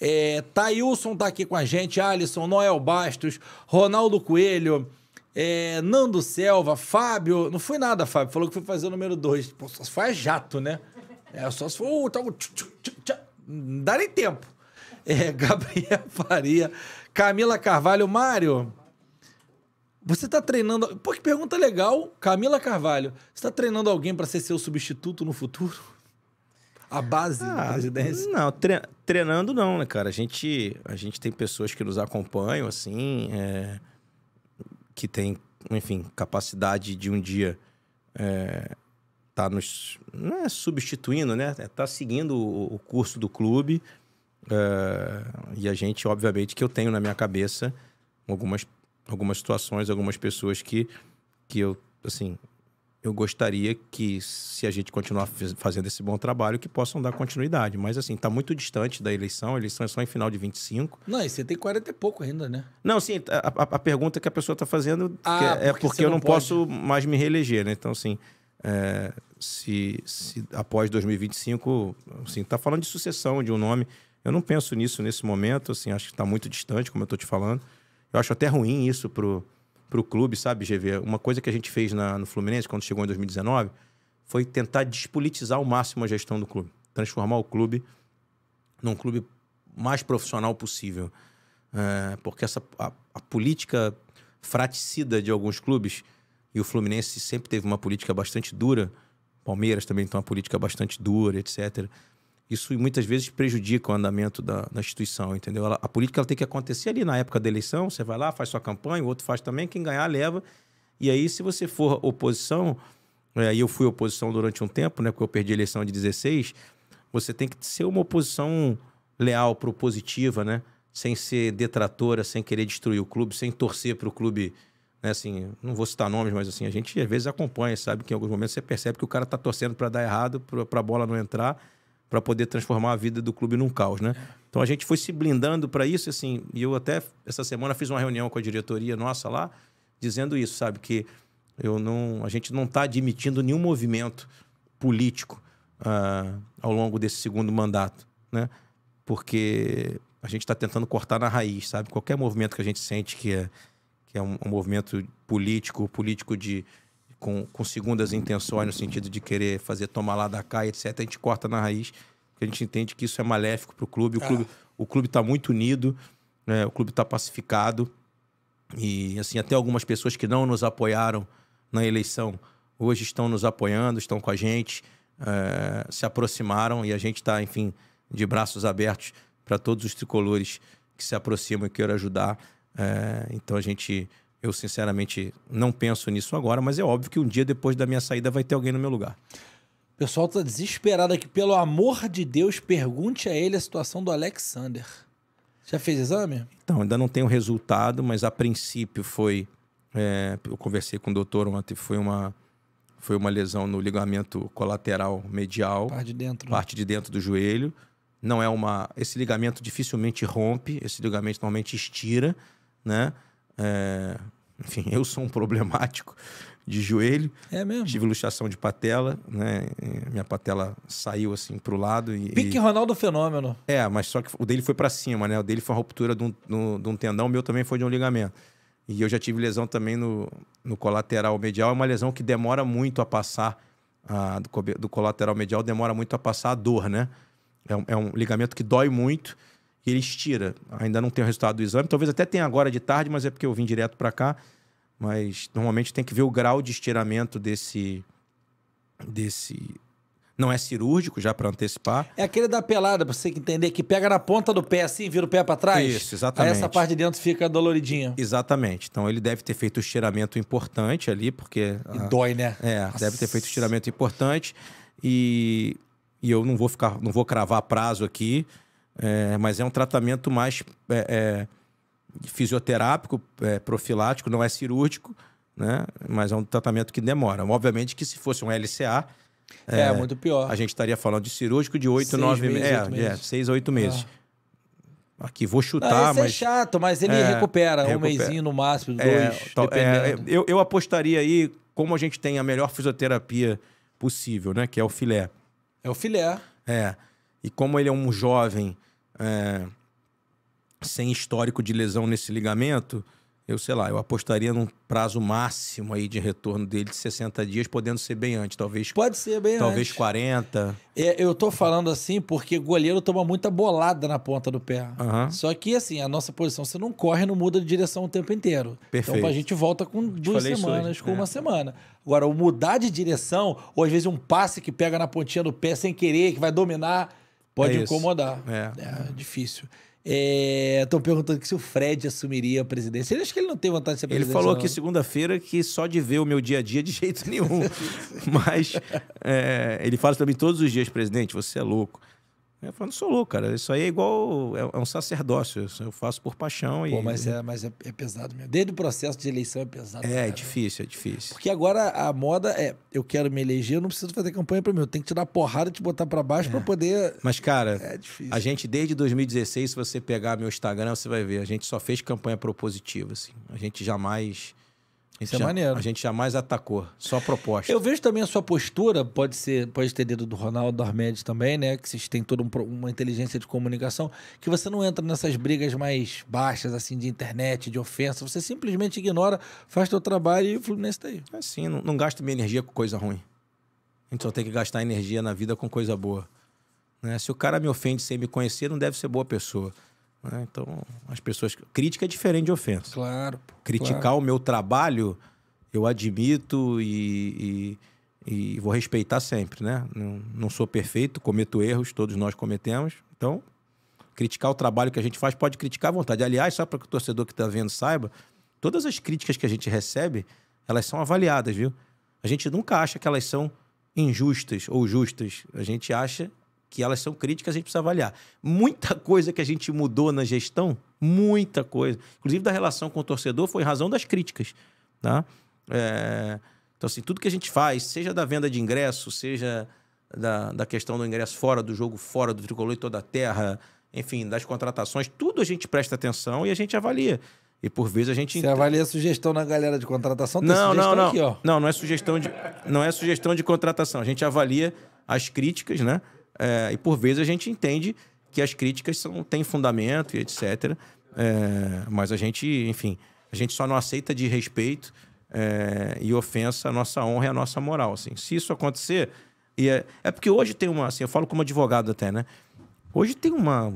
[SPEAKER 2] É, Thailson tá aqui com a gente, Alisson, Noel Bastos, Ronaldo Coelho, é, Nando Selva, Fábio. Não foi nada, Fábio. Falou que foi fazer o número 2. Só se faz jato, né? É, só se for. Uh, tá, não dá nem tempo. É, Gabriel Faria, Camila Carvalho, Mário. Você está treinando. Pô, que pergunta legal, Camila Carvalho. Você está treinando alguém para ser seu substituto no futuro? a base ah, da presidência? Não,
[SPEAKER 3] tre treinando não, né, cara? A gente, a gente tem pessoas que nos acompanham, assim, é, que tem, enfim, capacidade de um dia é, tá nos. Não é substituindo, né? É, tá seguindo o, o curso do clube. É, e a gente, obviamente, que eu tenho na minha cabeça algumas, algumas situações, algumas pessoas que, que eu, assim, eu gostaria que, se a gente continuar fazendo esse bom trabalho, que possam dar continuidade. Mas, assim, está muito distante da eleição. A eleição é só em final de 25.
[SPEAKER 2] Não, e você tem 40 e pouco ainda, né?
[SPEAKER 3] Não, sim. A, a, a pergunta que a pessoa está fazendo ah, é, é porque, porque eu não, não posso mais me reeleger, né? Então, assim, é, se, se após 2025... Assim, tá falando de sucessão de um nome. Eu não penso nisso nesse momento. Assim, acho que está muito distante, como eu estou te falando. Eu acho até ruim isso pro para o clube, sabe, GV? Uma coisa que a gente fez na, no Fluminense, quando chegou em 2019, foi tentar despolitizar ao máximo a gestão do clube. Transformar o clube num clube mais profissional possível. É, porque essa, a, a, política fraticida de alguns clubes, e o Fluminense sempre teve uma política bastante dura, Palmeiras também tem uma política bastante dura, etc isso muitas vezes prejudica o andamento da, da instituição, entendeu? Ela, a política ela tem que acontecer ali na época da eleição, você vai lá, faz sua campanha, o outro faz também, quem ganhar leva. E aí, se você for oposição, é, e eu fui oposição durante um tempo, né, porque eu perdi a eleição de 16, você tem que ser uma oposição leal, propositiva, né? Sem ser detratora, sem querer destruir o clube, sem torcer para o clube né, assim, não vou citar nomes, mas assim, a gente às vezes acompanha, sabe que em alguns momentos você percebe que o cara está torcendo para dar errado, para a bola não entrar para poder transformar a vida do clube num caos, né? Então a gente foi se blindando para isso, assim, e eu até essa semana fiz uma reunião com a diretoria nossa lá, dizendo isso, sabe? Que eu não, a gente não está admitindo nenhum movimento político uh, ao longo desse segundo mandato, né? Porque a gente está tentando cortar na raiz, sabe? Qualquer movimento que a gente sente que é, que é um, um movimento político, político de, com, com segundas intenções, no sentido de querer fazer tomar lá da cá, etc., a gente corta na raiz, porque a gente entende que isso é maléfico para o é. clube. O clube o clube está muito unido, né? o clube está pacificado. E assim, até algumas pessoas que não nos apoiaram na eleição hoje estão nos apoiando, estão com a gente, é, se aproximaram e a gente está, enfim, de braços abertos para todos os tricolores que se aproximam e queiram ajudar. É, então a gente eu, sinceramente, não penso nisso agora, mas é óbvio que um dia depois
[SPEAKER 2] da minha saída vai ter alguém no meu lugar. O pessoal tá desesperado aqui. Pelo amor de Deus, pergunte a ele a situação do Alexander. Já fez exame?
[SPEAKER 3] Então, ainda não tenho resultado, mas a princípio foi. É, eu conversei com o doutor ontem, foi uma, foi uma lesão no ligamento colateral medial. Parte de dentro. Né? Parte de dentro do joelho. Não é uma. Esse ligamento dificilmente rompe, esse ligamento normalmente estira, né? É... Enfim, eu sou um problemático de joelho. É mesmo? Tive luxação de patela, né? Minha patela saiu assim pro lado e. Pique e...
[SPEAKER 2] Ronaldo Fenômeno.
[SPEAKER 3] É, mas só que o dele foi para cima, né? O dele foi uma ruptura de um, de um tendão, o meu também foi de um ligamento. E eu já tive lesão também no, no colateral medial. É uma lesão que demora muito a passar. A, do, do colateral medial demora muito a passar a dor, né? É um, é um ligamento que dói muito que ele estira. Ainda não tem o resultado do exame, talvez até tenha agora de tarde, mas é porque eu vim direto para cá. Mas normalmente tem que ver o grau de estiramento desse. desse. Não é cirúrgico, já para antecipar.
[SPEAKER 2] É aquele da pelada, para você entender, que pega na ponta do pé assim, vira o pé para trás. Isso, exatamente. Aí essa parte de dentro fica
[SPEAKER 3] doloridinha. Exatamente. Então ele deve ter feito o estiramento importante ali, porque. E dói, né? É, Nossa. deve ter feito o estiramento importante. E, e eu não vou ficar, não vou cravar prazo aqui é, mas é um tratamento mais é, é fisioterápico, é, profilático, não é cirúrgico, né? Mas é um tratamento que demora. Obviamente que se fosse um LCA. É, é, muito pior. A gente estaria falando de cirúrgico de 8, 9 meses. É, meses. é, 6 a 8 meses. Ah. Aqui, vou chutar, não, mas... é chato, mas ele recupera, recupera, um mêsinho no máximo, dois, eu, eu apostaria aí, como a gente tem a melhor fisioterapia possível, né? Que é o filé. É o filé. É. E como ele é um jovem é, sem histórico de lesão nesse ligamento, eu sei lá, eu apostaria num prazo máximo aí de retorno dele de 60 dias, podendo ser bem antes, talvez. Pode ser bem talvez antes. Talvez 40.
[SPEAKER 2] É, eu tô falando assim porque goleiro toma muita bolada na ponta do pé. Uhum. Só que assim, a nossa posição, você não corre, não muda de direção o tempo inteiro. Então, Perfeito. Então a gente volta com duas semanas, com é. uma semana. Agora, o mudar de direção, ou às vezes um passe que pega na pontinha do pé sem querer, que vai dominar Pode é incomodar. É. é difícil. Estão é, perguntando se o Fred assumiria a presidência. Ele acha que ele não tem vontade de ser presidente. Ele falou aqui
[SPEAKER 3] segunda-feira que só de ver o meu dia a dia de jeito nenhum. Mas é, ele fala para mim todos os dias, presidente, você é louco. Eu falo, não sou louco, cara. Isso aí é igual. É, é um sacerdócio. Eu faço por paixão Pô, e. mas, é, mas
[SPEAKER 2] é, é, pesado mesmo. Desde o processo de eleição é pesado. É, é
[SPEAKER 3] cara. é difícil, é difícil.
[SPEAKER 2] Porque agora a moda é: eu quero me eleger, eu não preciso fazer campanha pra mim. Eu tenho que tirar porrada e te botar pra baixo é. pra poder.
[SPEAKER 3] Mas, cara, é difícil. a gente, desde 2016, se você pegar meu Instagram, você vai ver. A gente só fez campanha propositiva, assim. A gente jamais isso é já, é maneiro. A gente jamais atacou, só proposta.
[SPEAKER 2] Eu vejo também a sua postura, pode ser, pode ter dedo do Ronaldo do Armédio também, né? Que vocês têm toda um, uma inteligência de comunicação, que você não entra nessas brigas mais baixas, assim, de internet, de ofensa. Você simplesmente ignora, faz teu trabalho e o Fluminense tá aí. É assim, não, não minha energia
[SPEAKER 3] com coisa ruim. A gente só tem que gastar energia na vida com coisa boa. Né? Se o cara me ofende sem me conhecer, não deve ser boa pessoa. Né? Então, as pessoas. Crítica é diferente de ofensa. Claro. Criticar claro. o meu trabalho, eu admito e, e, e, vou respeitar sempre, né? Não, não sou perfeito, cometo erros, todos nós cometemos. Então, criticar o trabalho que a gente faz, pode criticar à vontade. Aliás, só para que o torcedor que está vendo saiba, todas as críticas que a gente recebe, elas são avaliadas, viu? A gente nunca acha que elas são injustas ou justas. A gente acha que elas são críticas, a gente precisa avaliar. Muita coisa que a gente mudou na gestão, muita coisa. Inclusive da relação com o torcedor foi em razão das críticas. Tá? É... Então, assim, tudo que a gente faz, seja da venda de ingresso, seja da, da questão do ingresso fora do jogo, fora do tricolor e toda a terra, enfim, das contratações, tudo a gente presta atenção e a gente avalia. E por vezes a gente. Você
[SPEAKER 2] avalia a sugestão na galera de contratação? Tem não, não, não. Aqui,
[SPEAKER 3] não, não é sugestão de, não é sugestão de contratação. A gente avalia as críticas, né? É, e por vezes a gente entende que as críticas são, têm fundamento e etc. É, mas a gente, enfim, a gente só não aceita de respeito é, e ofensa a nossa honra e a nossa moral. Assim. Se isso acontecer, e é, é porque hoje tem uma, assim, eu falo como advogado até, né? Hoje tem uma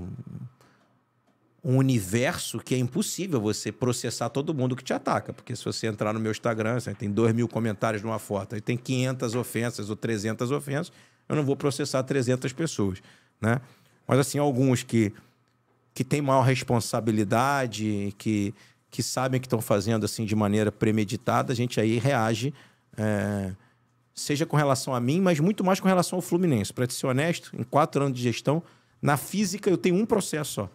[SPEAKER 3] um universo que é impossível você processar todo mundo que te ataca. Porque se você entrar no meu Instagram, tem 2 mil comentários numa foto, aí tem 500 ofensas ou 300 ofensas, eu não vou processar 300 pessoas, né? Mas, assim, alguns que, que têm maior responsabilidade, que, que sabem que estão fazendo, assim, de maneira premeditada, a gente aí reage, é, seja com relação a mim, mas muito mais com relação ao Fluminense. Para ser honesto, em quatro anos de gestão, na física eu tenho um processo só,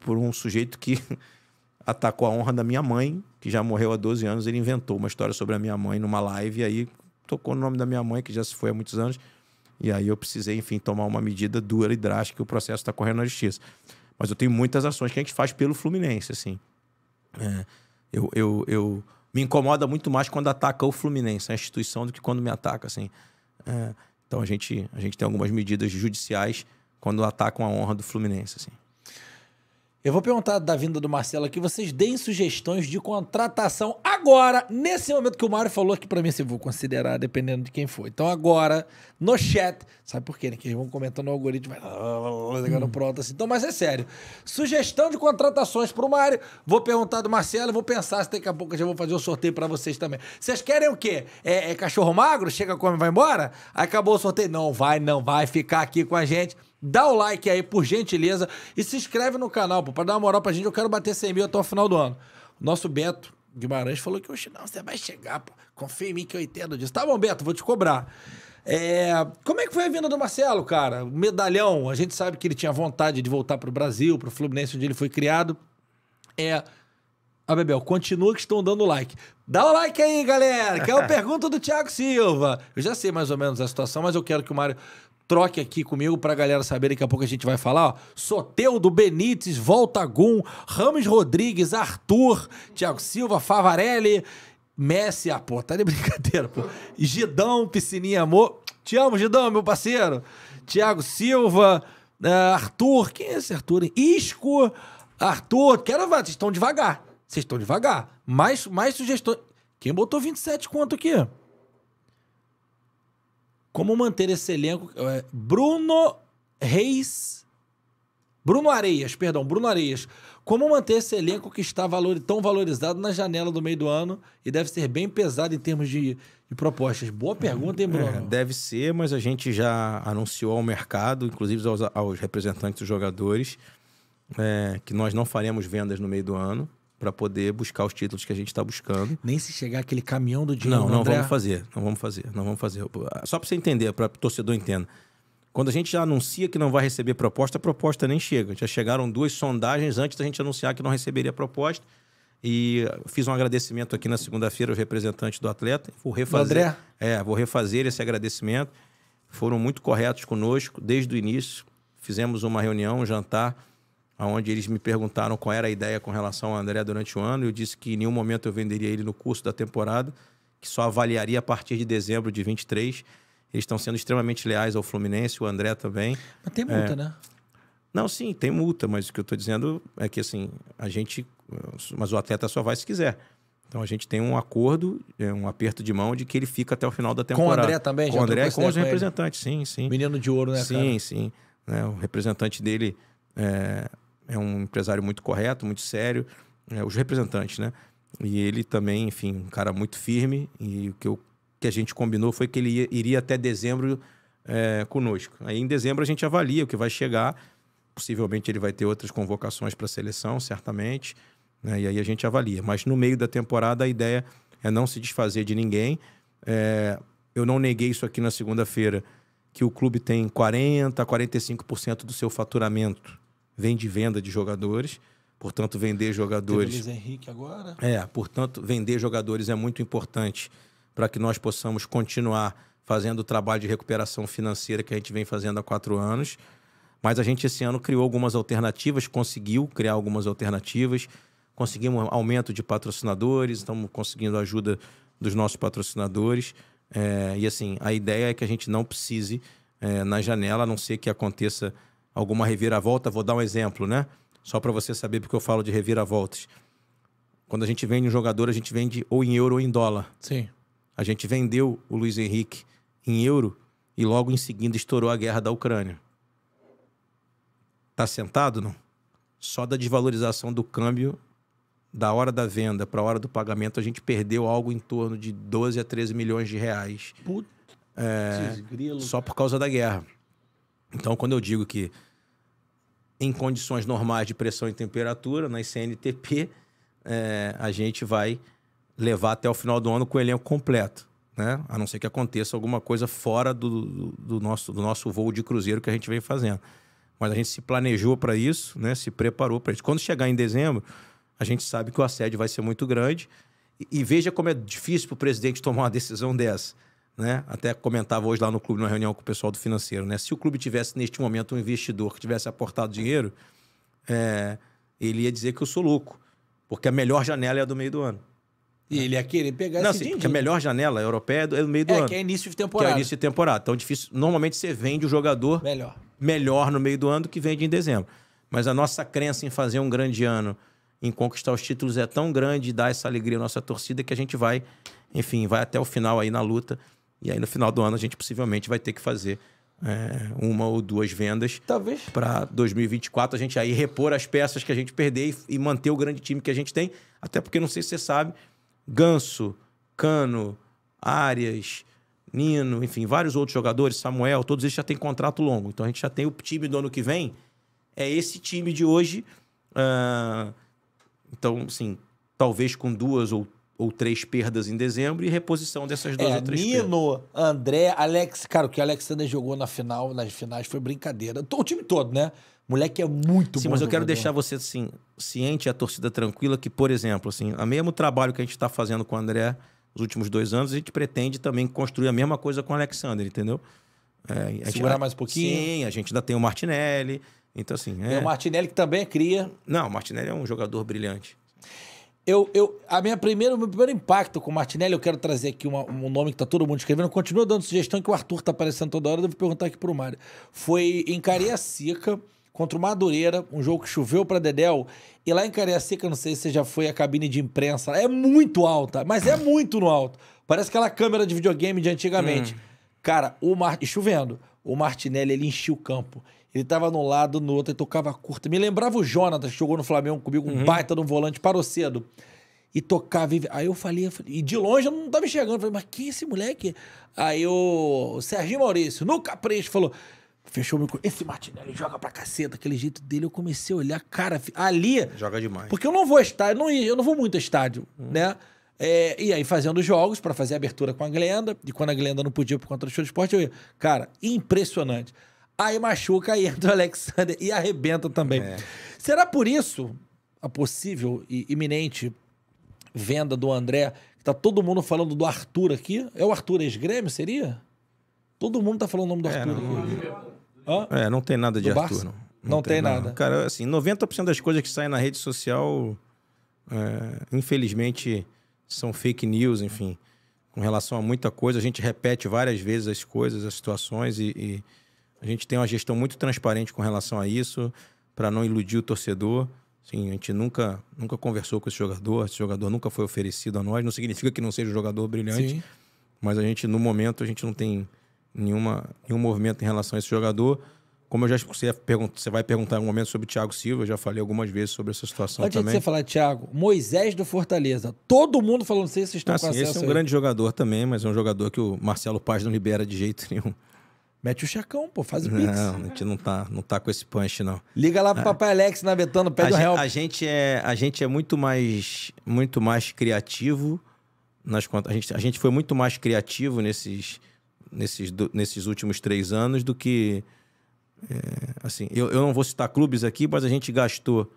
[SPEAKER 3] por um sujeito que atacou a honra da minha mãe, que já morreu há 12 anos, ele inventou uma história sobre a minha mãe numa live, e aí tocou no nome da minha mãe, que já se foi há muitos anos, e aí eu precisei, enfim, tomar uma medida dura e drástica, o processo está correndo na justiça. Mas eu tenho muitas ações que a gente faz pelo Fluminense, assim. É, eu, eu, eu me incomoda muito mais quando ataca o Fluminense, a instituição, do que quando me ataca, assim. É, então a gente, a gente tem algumas medidas judiciais quando
[SPEAKER 2] atacam a honra do Fluminense, assim. Eu vou perguntar da vinda do Marcelo aqui, vocês deem sugestões de contratação agora, nesse momento que o Mário falou aqui para mim, se eu vou considerar, dependendo de quem for. Então agora, no chat, sabe por quê, né? Que eles vão comentando no algoritmo, vai ligando pronto assim. Então, mas é sério. Sugestão de contratações pro Mário, vou perguntar do Marcelo, vou pensar se daqui a pouco eu já vou fazer o um sorteio para vocês também. Vocês querem o quê? É, é cachorro magro? Chega, come, vai embora? acabou o sorteio? Não, vai, não, vai ficar aqui com a gente. Dá o like aí, por gentileza, e se inscreve no canal, pô, pra dar uma moral pra gente. Eu quero bater 100 mil até o final do ano. Nosso Beto Guimarães falou que, oxe, não, você vai chegar, pô. Confia em mim que eu entendo disso. Tá bom, Beto, vou te cobrar. É... Como é que foi a vinda do Marcelo, cara? Medalhão, a gente sabe que ele tinha vontade de voltar pro Brasil, pro Fluminense, onde ele foi criado. É... Ah, Bebel, continua que estão dando like. Dá o um like aí, galera, que é a pergunta do Thiago Silva. Eu já sei mais ou menos a situação, mas eu quero que o Mário troque aqui comigo para a galera saber. Daqui a pouco a gente vai falar. Ó. Soteudo, Benítez, Volta Gum, Ramos Rodrigues, Arthur, Thiago Silva, Favarelli, Messi. Ah, pô, tá de brincadeira, pô. Gidão, Piscininha Amor. Te amo, Gidão, meu parceiro. Thiago Silva, uh, Arthur. Quem é esse Arthur? Isco, Arthur. Quero ver, vocês estão devagar. Vocês estão devagar. Mais, mais sugestões. Quem botou 27 quanto aqui? Como manter esse elenco? É, Bruno Reis. Bruno Areias, perdão, Bruno Areias. Como manter esse elenco que está valor, tão valorizado na janela do meio do ano e deve ser bem pesado em termos de, de propostas? Boa pergunta, hein, Bruno? É,
[SPEAKER 3] deve ser, mas a gente já anunciou ao mercado, inclusive aos, aos representantes dos jogadores, é, que nós não faremos vendas no meio do ano para poder buscar os títulos que a gente está buscando.
[SPEAKER 2] Nem se chegar aquele caminhão do dinheiro. Não, não André... vamos
[SPEAKER 3] fazer, não vamos fazer, não vamos fazer. Só para você entender, para o torcedor entenda. Quando a gente já anuncia que não vai receber proposta, a proposta nem chega. Já chegaram duas sondagens antes da gente anunciar que não receberia proposta. E fiz um agradecimento aqui na segunda-feira ao representante do atleta. Vou refazer. André? É, vou refazer esse agradecimento. Foram muito corretos conosco desde o início. Fizemos uma reunião, um jantar onde eles me perguntaram qual era a ideia com relação ao André durante o ano. Eu disse que em nenhum momento eu venderia ele no curso da temporada, que só avaliaria a partir de dezembro de 23. Eles estão sendo extremamente leais ao Fluminense, o André também. Mas tem multa, é... né? Não, sim, tem multa, mas o que eu estou dizendo é que assim, a gente. Mas o atleta só vai se quiser. Então a gente tem um acordo, é, um aperto de mão de que ele fica até o final da temporada. Com o André também, com o André e com os representantes, ele. sim, sim. Menino de ouro, né? Sim, cara? sim. Né? O representante dele é, é um empresário muito correto, muito sério, é, os representantes, né? E ele também, enfim, um cara muito firme. E o que, eu, que a gente combinou foi que ele ia, iria até dezembro é, conosco. Aí em dezembro a gente avalia o que vai chegar. Possivelmente ele vai ter outras convocações para a seleção, certamente. Né? E aí a gente avalia. Mas no meio da temporada a ideia é não se desfazer de ninguém. É, eu não neguei isso aqui na segunda-feira, que o clube tem 40%, 45% do seu faturamento vende venda de jogadores. Portanto, vender jogadores. o Luiz Henrique
[SPEAKER 2] agora. É,
[SPEAKER 3] portanto, vender jogadores é muito importante para que nós possamos continuar fazendo o trabalho de recuperação financeira que a gente vem fazendo há quatro anos. Mas a gente esse ano criou algumas alternativas, conseguiu criar algumas alternativas, conseguimos aumento de patrocinadores, estamos conseguindo a ajuda dos nossos patrocinadores. É, e assim, a ideia é que a gente não precise, é, na janela, a não ser que aconteça alguma reviravolta, vou dar um exemplo, né? Só para você saber porque eu falo de reviravoltas. Quando a gente vende um jogador, a gente vende ou em euro ou em dólar. Sim. A gente vendeu o Luiz Henrique em euro e logo em seguida estourou a guerra da Ucrânia. Tá sentado, não? Só da desvalorização do câmbio da hora da venda para a hora do pagamento, a gente perdeu algo em torno de 12 a 13 milhões de reais. Putz, é, só por causa da guerra. Então, quando eu digo que em condições normais de pressão e temperatura, na CNTP, é, a gente vai levar até o final do ano com o elenco completo. Né? A não ser que aconteça alguma coisa fora do, do, nosso, do nosso voo de cruzeiro que a gente vem fazendo. Mas a gente se planejou para isso, né? se preparou para isso. Quando chegar em dezembro, a gente sabe que o assédio vai ser muito grande. E, e veja como é difícil para o presidente tomar uma decisão dessa. Né? Até comentava hoje lá no clube, numa reunião com o pessoal do financeiro, né? Se o clube tivesse, neste momento, um investidor que tivesse aportado dinheiro, é... ele ia dizer que eu sou louco, porque a melhor janela é a do meio do ano. E ele ia querer pegar Não, esse assim, porque a melhor janela europeia é do meio do é, ano. Que é
[SPEAKER 2] início de temporada. Que é início
[SPEAKER 3] de temporada. Então, é difícil. Normalmente você vende o jogador melhor. melhor no meio do ano do que vende em dezembro. Mas a nossa crença em fazer um grande ano, em conquistar os títulos, é tão grande e dá essa alegria à nossa torcida que a gente vai, enfim, vai até o final aí na luta. E aí no final do ano a gente possivelmente vai ter que fazer é, uma ou duas vendas. Talvez. Para 2024 a gente aí repor as peças que a gente perder e, e, manter o grande time que a gente tem. Até porque não sei se você sabe, Ganso, Cano, Arias, Nino, enfim, vários outros jogadores, Samuel, todos eles já têm contrato longo. Então a gente já tem o time do ano que vem. É esse time de hoje. Uh, então, assim, talvez com duas ou ou três perdas em dezembro e reposição dessas duas é, ou três
[SPEAKER 2] Nino, perdas. André, Alex. Cara, o que o Alexander jogou na final, nas finais, foi brincadeira. O time todo, né? Moleque é muito Sim, bom. mas eu quero deixar
[SPEAKER 3] você, assim, ciente a torcida tranquila que, por exemplo, assim, o mesmo trabalho que a gente está fazendo com o André nos últimos dois anos, a gente pretende também construir a mesma coisa com o Alexander, entendeu? É, Segurar gente, mais um pouquinho? Sim, a gente ainda tem o Martinelli.
[SPEAKER 2] Então, assim. É... o Martinelli que também é cria. Não, o Martinelli é um jogador brilhante eu, eu, a minha primeira, o meu primeiro impacto com o Martinelli, eu quero trazer aqui uma, um nome que tá todo mundo escrevendo. Continua dando sugestão que o Arthur tá aparecendo toda hora, eu devo perguntar aqui pro Mário. Foi em Cariacica contra o Madureira, um jogo que choveu para Dedel. E lá em Cariacica, não sei se você já foi a cabine de imprensa, é muito alta, mas é muito no alto. Parece aquela câmera de videogame de antigamente. Hum. Cara, o Mar... chovendo. O Martinelli, ele enchia o campo. Ele tava no lado, no outro, e tocava curta. Me lembrava o Jonathan, chegou jogou no Flamengo comigo, um uhum. baita de um volante, parou cedo. E tocava. E... Aí eu falei, eu falei, e de longe eu não tava enxergando. Eu falei, mas quem é esse moleque? Aí o, o Serginho Maurício, no capricho, falou. Fechou o micro. Esse Martinelli joga pra caceta, aquele jeito dele. Eu comecei a olhar, cara, ali. Joga demais. Porque eu não vou a estádio, não, eu não vou muito a estádio, uhum. né? É, e aí fazendo jogos para fazer a abertura com a Glenda. E quando a Glenda não podia por conta do show de esporte, eu ia. Cara, impressionante. Aí machuca, e entra o Alexander e arrebenta também. É. Será por isso a possível e iminente venda do André? Tá todo mundo falando do Arthur aqui. É o Arthur ex-grêmio, seria? Todo mundo tá falando o nome do é, Arthur não, aqui.
[SPEAKER 3] Não, é, não tem nada de do Arthur, não. não. Não, tem, tem nada. Cara, assim, 90% das coisas que saem na rede social, é, infelizmente, são fake news, enfim. Com relação a muita coisa, a gente repete várias vezes as coisas, as situações e, e a gente tem uma gestão muito transparente com relação a isso, para não iludir o torcedor. Sim, a gente nunca, nunca conversou com esse jogador, esse jogador nunca foi oferecido a nós. Não significa que não seja um jogador brilhante, Sim. mas a gente, no momento, a gente não tem nenhuma, nenhum movimento em relação a esse jogador. Como eu já você, você vai perguntar um momento sobre o Thiago Silva, eu já falei algumas vezes sobre essa situação Antes também. Antes de você
[SPEAKER 2] falar, Thiago, Moisés do Fortaleza. Todo mundo falando, não assim, se vocês estão ah, assim, Esse é um aí. grande
[SPEAKER 3] jogador também, mas é um jogador que o Marcelo Paz não libera de jeito nenhum.
[SPEAKER 2] Mete o checão, pô, faz o não, pix.
[SPEAKER 3] Não, a gente não tá, não tá com esse punch, não. Liga lá pro é. papai
[SPEAKER 2] Alex na Betano, pede o help. A
[SPEAKER 3] gente é, a gente é muito, mais, muito mais criativo nas contas. A gente, a gente foi muito mais criativo nesses, nesses, nesses últimos três anos do que. É, assim, eu, eu não vou citar clubes aqui, mas a gente gastou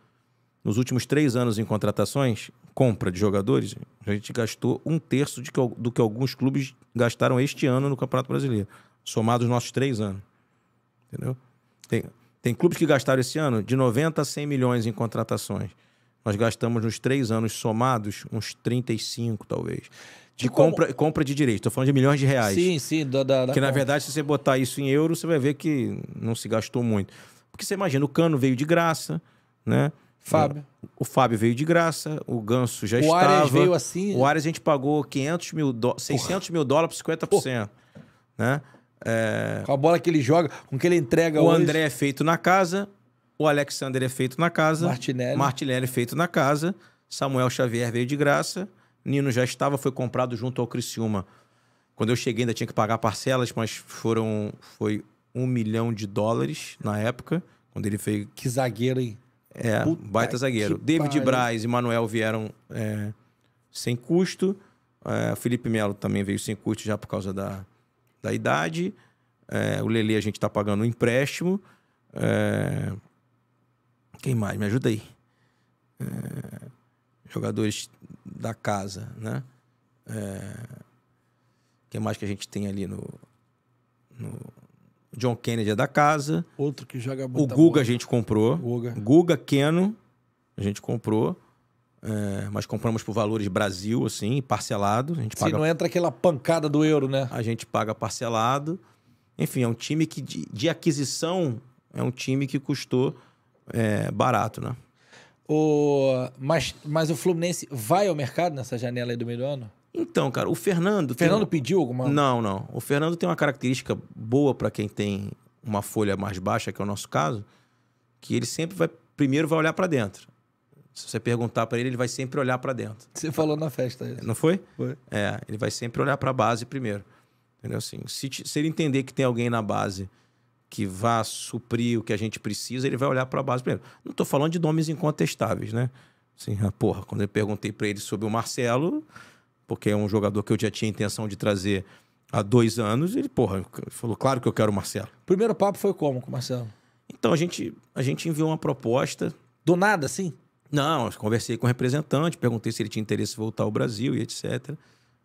[SPEAKER 3] nos últimos três anos em contratações, compra de jogadores, a gente gastou um terço de que, do que alguns clubes gastaram este ano no Campeonato Brasileiro somados os nossos três anos. Entendeu? Tem, tem clubes que gastaram esse ano de 90 a 100 milhões em contratações. Nós gastamos nos três anos somados uns 35, talvez. De e compra, compra de direito. Estou falando de milhões de reais. Sim,
[SPEAKER 2] sim. Da, da, que, da na
[SPEAKER 3] verdade, se você botar isso em euro, você vai ver que não se gastou muito. Porque você imagina, o Cano veio de graça, né? Fábio. O Fábio veio de graça, o Ganso já o estava. O Ares veio assim... O Ares a gente pagou 500 mil do... 600 mil dólares por 50%. Porra. Né? É... Com a bola que ele joga, com que ele entrega O hoje. André é feito na casa, o Alexander é feito na casa, Martinelli. Martinelli é feito na casa, Samuel Xavier veio de graça, Nino já estava, foi comprado junto ao Criciúma. Quando eu cheguei ainda tinha que pagar parcelas, mas foram foi um milhão de dólares na época, quando ele fez... Que zagueiro, hein? É, Puta baita zagueiro. David pare... Braz e Manuel vieram é, sem custo, é, Felipe Melo também veio sem custo já por causa da da idade. É, o Lele a gente está pagando um empréstimo. É... Quem mais? Me ajuda aí. É... Jogadores da casa, né? É, quem mais que a gente tem ali no... no... John Kennedy é da casa.
[SPEAKER 2] Outro que joga O Guga a
[SPEAKER 3] gente comprou. Guga. Guga Keno a gente comprou. É, mas compramos por valores Brasil, assim, parcelado. A gente Se paga... não
[SPEAKER 2] entra aquela pancada do euro, né? A
[SPEAKER 3] gente paga parcelado. Enfim, é um time que, de, de aquisição, é um time que custou é, barato, né?
[SPEAKER 2] O... Mas, mas o Fluminense vai ao mercado nessa janela aí do meio do ano?
[SPEAKER 3] Então, cara, o Fernando. O Fernando tem... pediu alguma. Não, não. O Fernando tem uma característica boa para quem tem uma folha mais baixa, que é o nosso caso, que ele sempre vai. Primeiro vai olhar para dentro. Se você perguntar para ele, ele vai sempre olhar para dentro.
[SPEAKER 2] Você falou na festa é isso. Não foi? Foi.
[SPEAKER 3] É, ele vai sempre olhar para a base primeiro. Entendeu? Assim, se, se ele entender que tem alguém na base que vá suprir o que a gente precisa, ele vai olhar para a base primeiro. Não estou falando de nomes incontestáveis, né? Assim, ah, porra, quando eu perguntei para ele sobre o Marcelo, porque é um jogador que eu já tinha intenção de trazer há dois anos, ele, porra, falou, claro que eu quero o Marcelo. Primeiro
[SPEAKER 2] papo foi como com o Marcelo? Então, a
[SPEAKER 3] gente, a gente enviou uma proposta. Do nada, assim? Não, conversei com o representante, perguntei se ele tinha interesse em voltar ao Brasil e etc.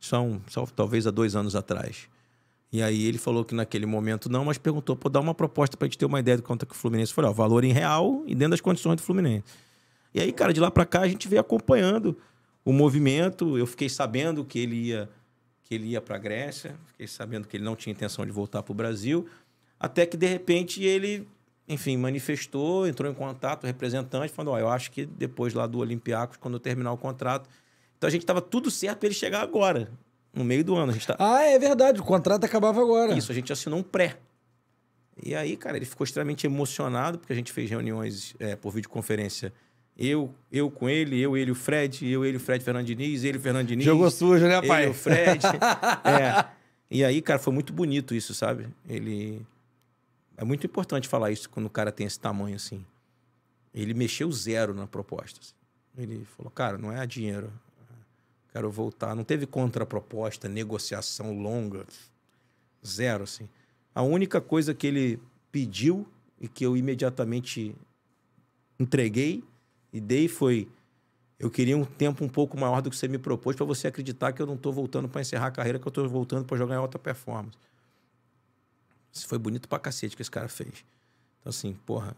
[SPEAKER 3] Só, um, só talvez há dois anos atrás. E aí ele falou que naquele momento não, mas perguntou para dar uma proposta para a gente ter uma ideia do quanto é que o Fluminense foi. Ó, valor em real e dentro das condições do Fluminense. E aí, cara, de lá para cá a gente veio acompanhando o movimento. Eu fiquei sabendo que ele ia que ele ia para a Grécia, fiquei sabendo que ele não tinha intenção de voltar para o Brasil, até que de repente ele enfim, manifestou, entrou em contato o representante, falando: Ó, oh, eu acho que depois lá do Olympiacos, quando eu terminar o contrato. Então a gente estava tudo certo para ele chegar agora, no meio do ano. A gente tá...
[SPEAKER 2] Ah, é verdade, o contrato
[SPEAKER 3] acabava agora. Isso, a gente assinou um pré. E aí, cara, ele ficou extremamente emocionado, porque a gente fez reuniões é, por videoconferência. Eu, eu com ele, eu, ele, o Fred, eu, ele, o Fred Fernandiniz, Diniz, ele, o Fernandiniz. Diniz. Jogou sujo, né, pai? Eu, o Fred. é. E aí, cara, foi muito bonito isso, sabe? Ele é muito importante falar isso quando o cara tem esse tamanho assim. Ele mexeu zero na proposta. Assim. Ele falou, cara, não é dinheiro. Quero voltar. Não teve contraproposta, negociação longa. Zero, assim. A única coisa que ele pediu e que eu imediatamente entreguei e dei foi eu queria um tempo um pouco maior do que você me propôs para você acreditar que eu não estou voltando para encerrar a carreira, que eu estou voltando para jogar em alta performance. Isso foi bonito pra cacete que esse cara fez. Então, assim, porra,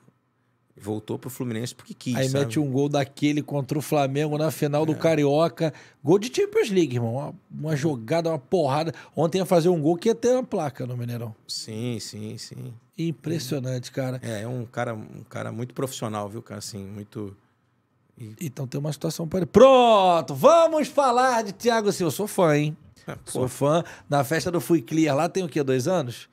[SPEAKER 2] voltou pro Fluminense porque quis. Aí sabe? mete um gol daquele contra o Flamengo na final é. do Carioca. Gol de Champions League, irmão. Uma, uma, jogada, uma porrada. Ontem ia fazer um gol que ia ter uma placa no Mineirão.
[SPEAKER 3] Sim, sim, sim.
[SPEAKER 2] Impressionante, cara. É, é um cara, um cara muito profissional, viu, cara? Assim, muito. E... Então tem uma situação para ele. Pronto, vamos falar de Thiago Silva. Eu sou fã, hein? É, Sou fã. Na festa do Fui Clear lá tem o quê? Dois anos?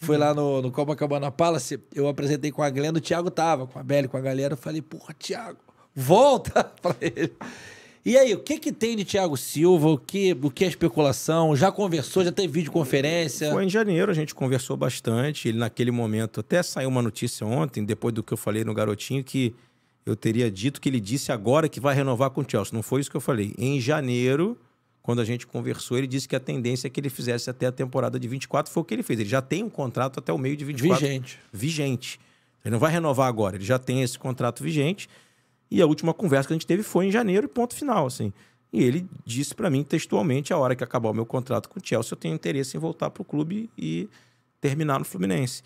[SPEAKER 2] Foi uhum. lá no, no Copacabana Palace, eu apresentei com a Glenda, o Thiago tava, com a Belle, com a galera. Eu falei, porra, Thiago, volta pra ele. E aí, o que que tem de Thiago Silva? O que, o que é especulação? Já conversou? Já teve videoconferência? Foi em
[SPEAKER 3] janeiro, a gente conversou bastante. Ele, naquele momento, até saiu uma notícia ontem, depois do que eu falei no Garotinho, que eu teria dito que ele disse agora que vai renovar com o Chelsea. Não foi isso que eu falei. Em janeiro, quando a gente conversou, ele disse que a tendência é que ele fizesse até a temporada de 24, foi o que ele fez. Ele já tem um contrato até o meio de 24. Vigente. Vigente. Ele não vai renovar agora, ele já tem esse contrato vigente. E a última conversa que a gente teve foi em janeiro e ponto final, assim. E ele disse para mim textualmente, a hora que acabar o meu contrato com o Chelsea, eu tenho interesse em voltar para o clube e terminar no Fluminense.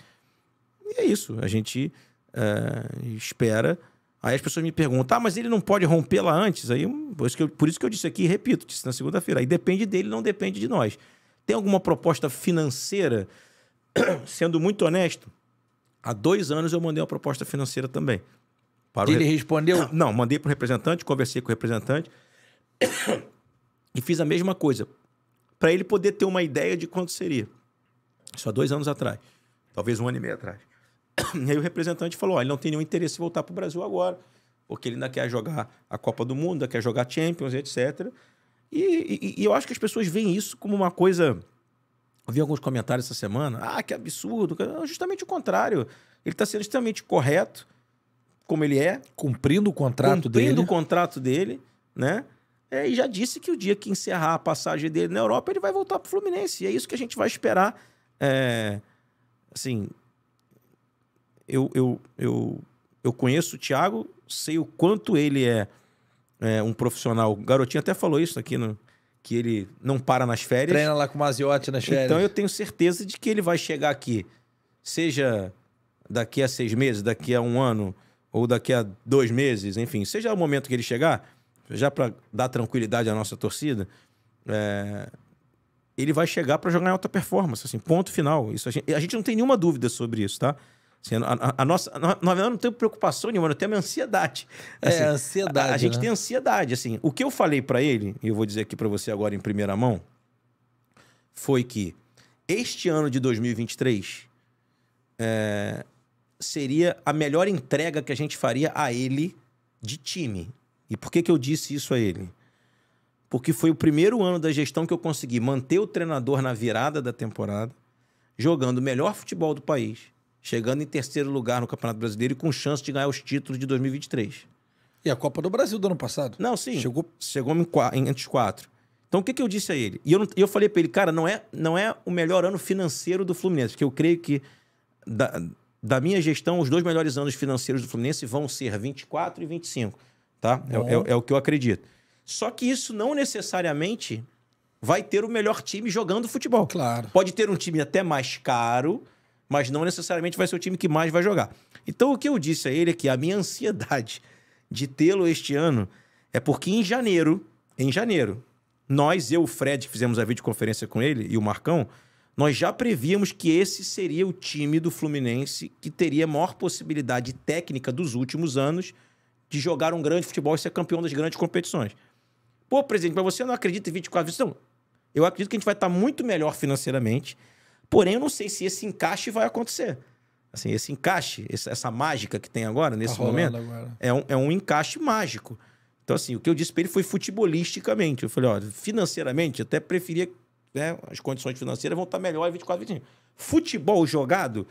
[SPEAKER 3] E é isso, a gente é, espera Aí as pessoas me perguntam, ah, mas ele não pode rompê-la antes? Aí, por, isso que eu, por isso que eu disse aqui, repito, disse na segunda-feira. Aí depende dele, não depende de nós. Tem alguma proposta financeira? Sendo muito honesto, há dois anos eu mandei uma proposta financeira também. Para ele respondeu? Não, mandei para o representante, conversei com o representante e fiz a mesma coisa. Para ele poder ter uma ideia de quanto seria. Só dois anos atrás. Talvez um ano e meio atrás. E aí o representante falou: ele não tem nenhum interesse em voltar para o Brasil agora, porque ele ainda quer jogar a Copa do Mundo, ainda quer jogar Champions, etc. E, e, e eu acho que as pessoas veem isso como uma coisa. Eu vi alguns comentários essa semana. Ah, que absurdo. Justamente o contrário. Ele está sendo extremamente correto, como ele é.
[SPEAKER 2] Cumprindo o contrato cumprindo dele. Cumprindo o
[SPEAKER 3] contrato dele, né? É, e já disse que o dia que encerrar a passagem dele na Europa, ele vai voltar para o Fluminense. E é isso que a gente vai esperar. É, assim, eu, eu, eu, eu conheço o Thiago, sei o quanto ele é, é um profissional. O garotinho até falou isso aqui, no, que ele não para nas férias. Treina lá com o
[SPEAKER 2] Maziotti nas então, férias. Então eu
[SPEAKER 3] tenho certeza de que ele vai chegar aqui, seja daqui a seis meses, daqui a um ano, ou daqui a dois meses, enfim, seja o momento que ele chegar, já para dar tranquilidade à nossa torcida, é, ele vai chegar para jogar em alta performance, assim, ponto final. Isso a gente, a gente não tem nenhuma dúvida sobre isso, tá? Assim, a, a, a, nossa, na verdade, não tenho preocupação nenhuma, eu tenho a minha ansiedade. É, assim, é, ansiedade. A, né? gente tem ansiedade, assim. O que eu falei para ele, e eu vou dizer aqui para você agora em primeira mão, foi que este ano de 2023 é, seria a melhor entrega que a gente faria a ele de time. E por que, que eu disse isso a ele? Porque foi o primeiro ano da gestão que eu consegui manter o treinador na virada da temporada, jogando o melhor futebol do país chegando em terceiro lugar no Campeonato Brasileiro e com chance de ganhar os títulos de 2023. E a Copa do Brasil do ano passado? Não, sim. Chegou, chegou em, em, quatro. Então, o que, que eu disse a ele? E eu, não, eu falei para ele, cara, não é, não é o melhor ano financeiro do Fluminense, porque eu creio que da, da minha gestão, os dois melhores anos financeiros do Fluminense vão ser 24 e 25, tá? É, é, é o que eu acredito. Só que isso não necessariamente vai ter o melhor time jogando futebol. Claro. Pode ter um time até mais caro, mas não necessariamente vai ser o time que mais vai jogar. Então o que eu disse a ele é que a minha ansiedade de tê-lo este ano é porque em janeiro, em janeiro, nós, eu, o Fred, fizemos a videoconferência com ele e o Marcão, nós já prevíamos que esse seria o time do Fluminense que teria a maior possibilidade técnica dos últimos anos de jogar um grande futebol e ser campeão das grandes competições. Pô, presidente, mas você não acredita em 24 vitórias? Não. Eu acredito que a gente vai estar muito melhor financeiramente. Porém, eu não sei se esse encaixe vai acontecer. Assim, esse encaixe, essa mágica que tem agora, tá nesse tá momento, agora. É, um, é um encaixe mágico. Então, assim, o que eu disse para ele foi futebolisticamente. Eu falei, ó, financeiramente, até preferia. Né, as condições financeiras vão estar melhores 24, 25. Futebol jogado,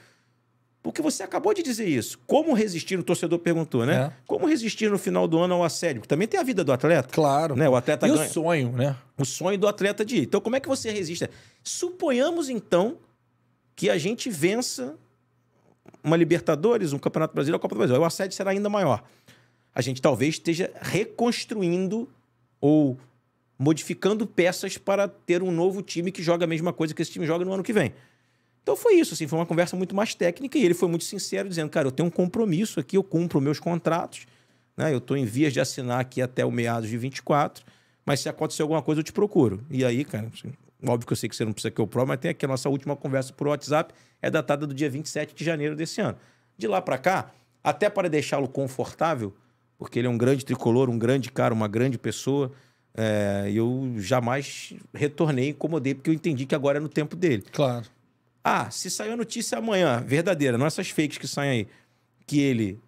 [SPEAKER 3] porque você acabou de dizer isso. Como resistir, o torcedor perguntou, né? É. Como resistir no final do ano ao assédio? Também tem a vida do atleta. Claro. Né? O atleta e ganha. o
[SPEAKER 2] sonho, né?
[SPEAKER 3] O sonho do atleta de ir. Então, como é que você resiste? Suponhamos, então, que a gente vença uma Libertadores, um Campeonato Brasileiro, a Copa do Brasil. O assédio será ainda maior. A gente talvez esteja reconstruindo ou modificando peças para ter um novo time que joga a mesma coisa que esse time joga no ano que vem. Então foi isso, assim, foi uma conversa muito mais técnica e ele foi muito sincero, dizendo, cara, eu tenho um compromisso aqui, eu cumpro meus contratos, né? Eu estou em vias de assinar aqui até o meados de 24, mas se acontecer alguma coisa eu te procuro. E aí, cara, assim, Óbvio que eu sei que você não precisa que eu pro, mas tem aqui a nossa última conversa por WhatsApp, é datada do dia 27 de janeiro desse ano. De lá para cá, até para deixá-lo confortável, porque ele é um grande tricolor, um grande cara, uma grande pessoa, é, eu jamais retornei, incomodei, porque eu entendi que agora é no tempo dele. Claro. Ah, se saiu a notícia amanhã, verdadeira, não essas fakes que saem aí, que ele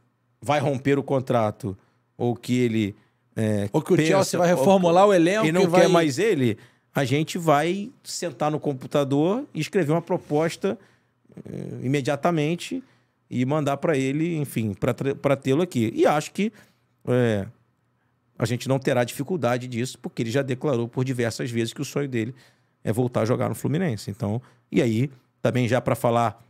[SPEAKER 3] vai romper o contrato, ou que ele. É, ou que pensa, o Chelsea vai reformular o elenco e não quer vai... mais ele a gente vai sentar no computador e escrever uma proposta uh, imediatamente e mandar para ele, enfim, para tê-lo aqui. E acho que é, a gente não terá dificuldade disso, porque ele já declarou por diversas vezes que o sonho dele é voltar a jogar no Fluminense. Então, e aí, também já para falar,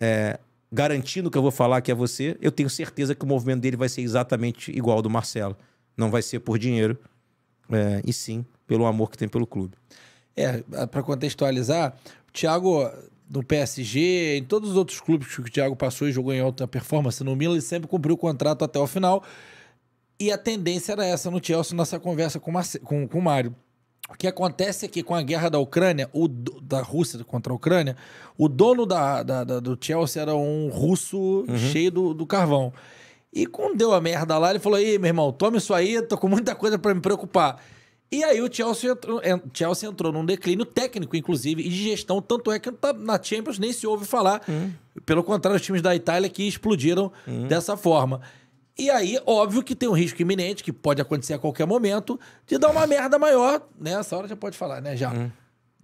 [SPEAKER 3] é, garantindo que eu vou falar aqui a você, eu tenho certeza que o movimento dele vai ser exatamente igual ao do Marcelo. Não vai ser por dinheiro, é, e sim
[SPEAKER 2] pelo amor que tem pelo clube. É, para contextualizar, o Thiago no PSG, em todos os outros clubes que o Thiago passou e jogou em alta performance no Milan, ele sempre cumpriu o contrato até o final. E a tendência era essa no Chelsea, nessa conversa com, Marce... com, com o Mário. O que acontece é que com a guerra da Ucrânia, o, da Rússia contra a Ucrânia, o dono da, da, da do Chelsea era um russo uhum. cheio do, do carvão. E quando deu a merda lá, ele falou: Ei, meu irmão, tome isso aí, tô com muita coisa para me preocupar. E aí o Chelsea entrou, Chelsea entrou num declínio técnico, inclusive, e de gestão, tanto é que tá na Champions nem se ouve falar. Hum. Pelo contrário, os times da Itália que explodiram hum. dessa forma. E aí, óbvio que tem um risco iminente, que pode acontecer a qualquer momento, de dar uma merda maior, nessa né? hora já pode falar, né? Já.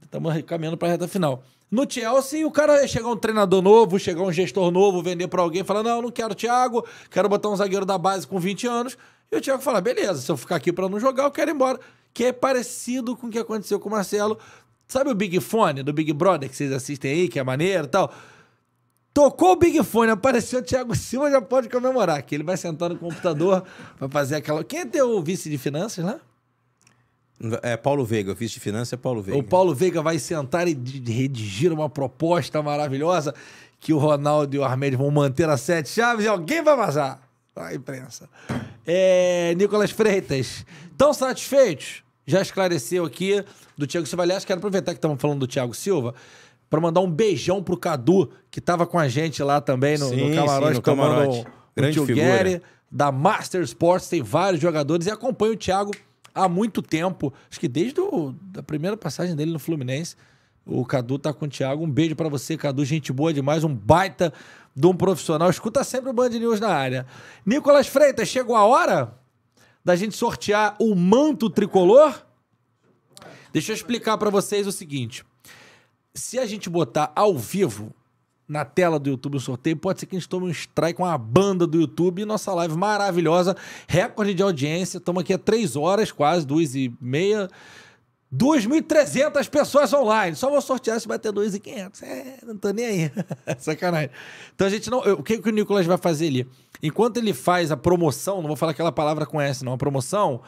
[SPEAKER 2] Estamos hum. caminhando para a reta final. No Chelsea, o cara ia é chegar um treinador novo, chegar um gestor novo, vender para alguém, falar: não, não quero o Thiago, quero botar um zagueiro da base com 20 anos. E o Thiago fala: beleza, se eu ficar aqui para não jogar, eu quero ir embora. Que é parecido com o que aconteceu com o Marcelo. Sabe o Big Fone do Big Brother que vocês assistem aí, que é maneiro e tal? Tocou o Big Fone, apareceu o Thiago Silva, já pode comemorar, que ele vai sentar no computador para fazer aquela. Quem é teu vice de finanças lá? Né? É Paulo Veiga, o vice de finanças é Paulo Veiga. O Paulo Veiga vai sentar e redigir uma proposta maravilhosa que o Ronaldo e o Armédio vão manter as sete chaves e alguém vai vazar. A imprensa. É, Nicolas Freitas, tão satisfeitos? Já esclareceu aqui do Tiago Silva. Aliás, quero aproveitar que estamos falando do Tiago Silva para mandar um beijão pro Cadu, que estava com a gente lá também no, sim, no camarote, sim, no camarote. Grande um figura. Guerre, da Master Sports, tem vários jogadores e acompanha o Thiago há muito tempo. Acho que desde o, a primeira passagem dele no Fluminense, o Cadu tá com o Thiago. Um beijo para você, Cadu. Gente boa demais, um baita de um profissional. Escuta sempre o Band News na área. Nicolas Freitas, chegou a hora da gente sortear o manto tricolor? Deixa eu explicar para vocês o seguinte. Se a gente botar ao vivo na tela do YouTube o sorteio. Pode ser que a gente tome um strike com a banda do YouTube. Nossa live maravilhosa, recorde de audiência. Estamos aqui há três horas, quase, duas e meia. 2.300 pessoas online. Só vou sortear se vai ter 2.500. É, não tô nem aí. Sacanagem. Então a gente não. o que, que o Nicolas vai fazer ali? Enquanto ele faz a promoção, não vou falar aquela palavra com S, não. A promoção,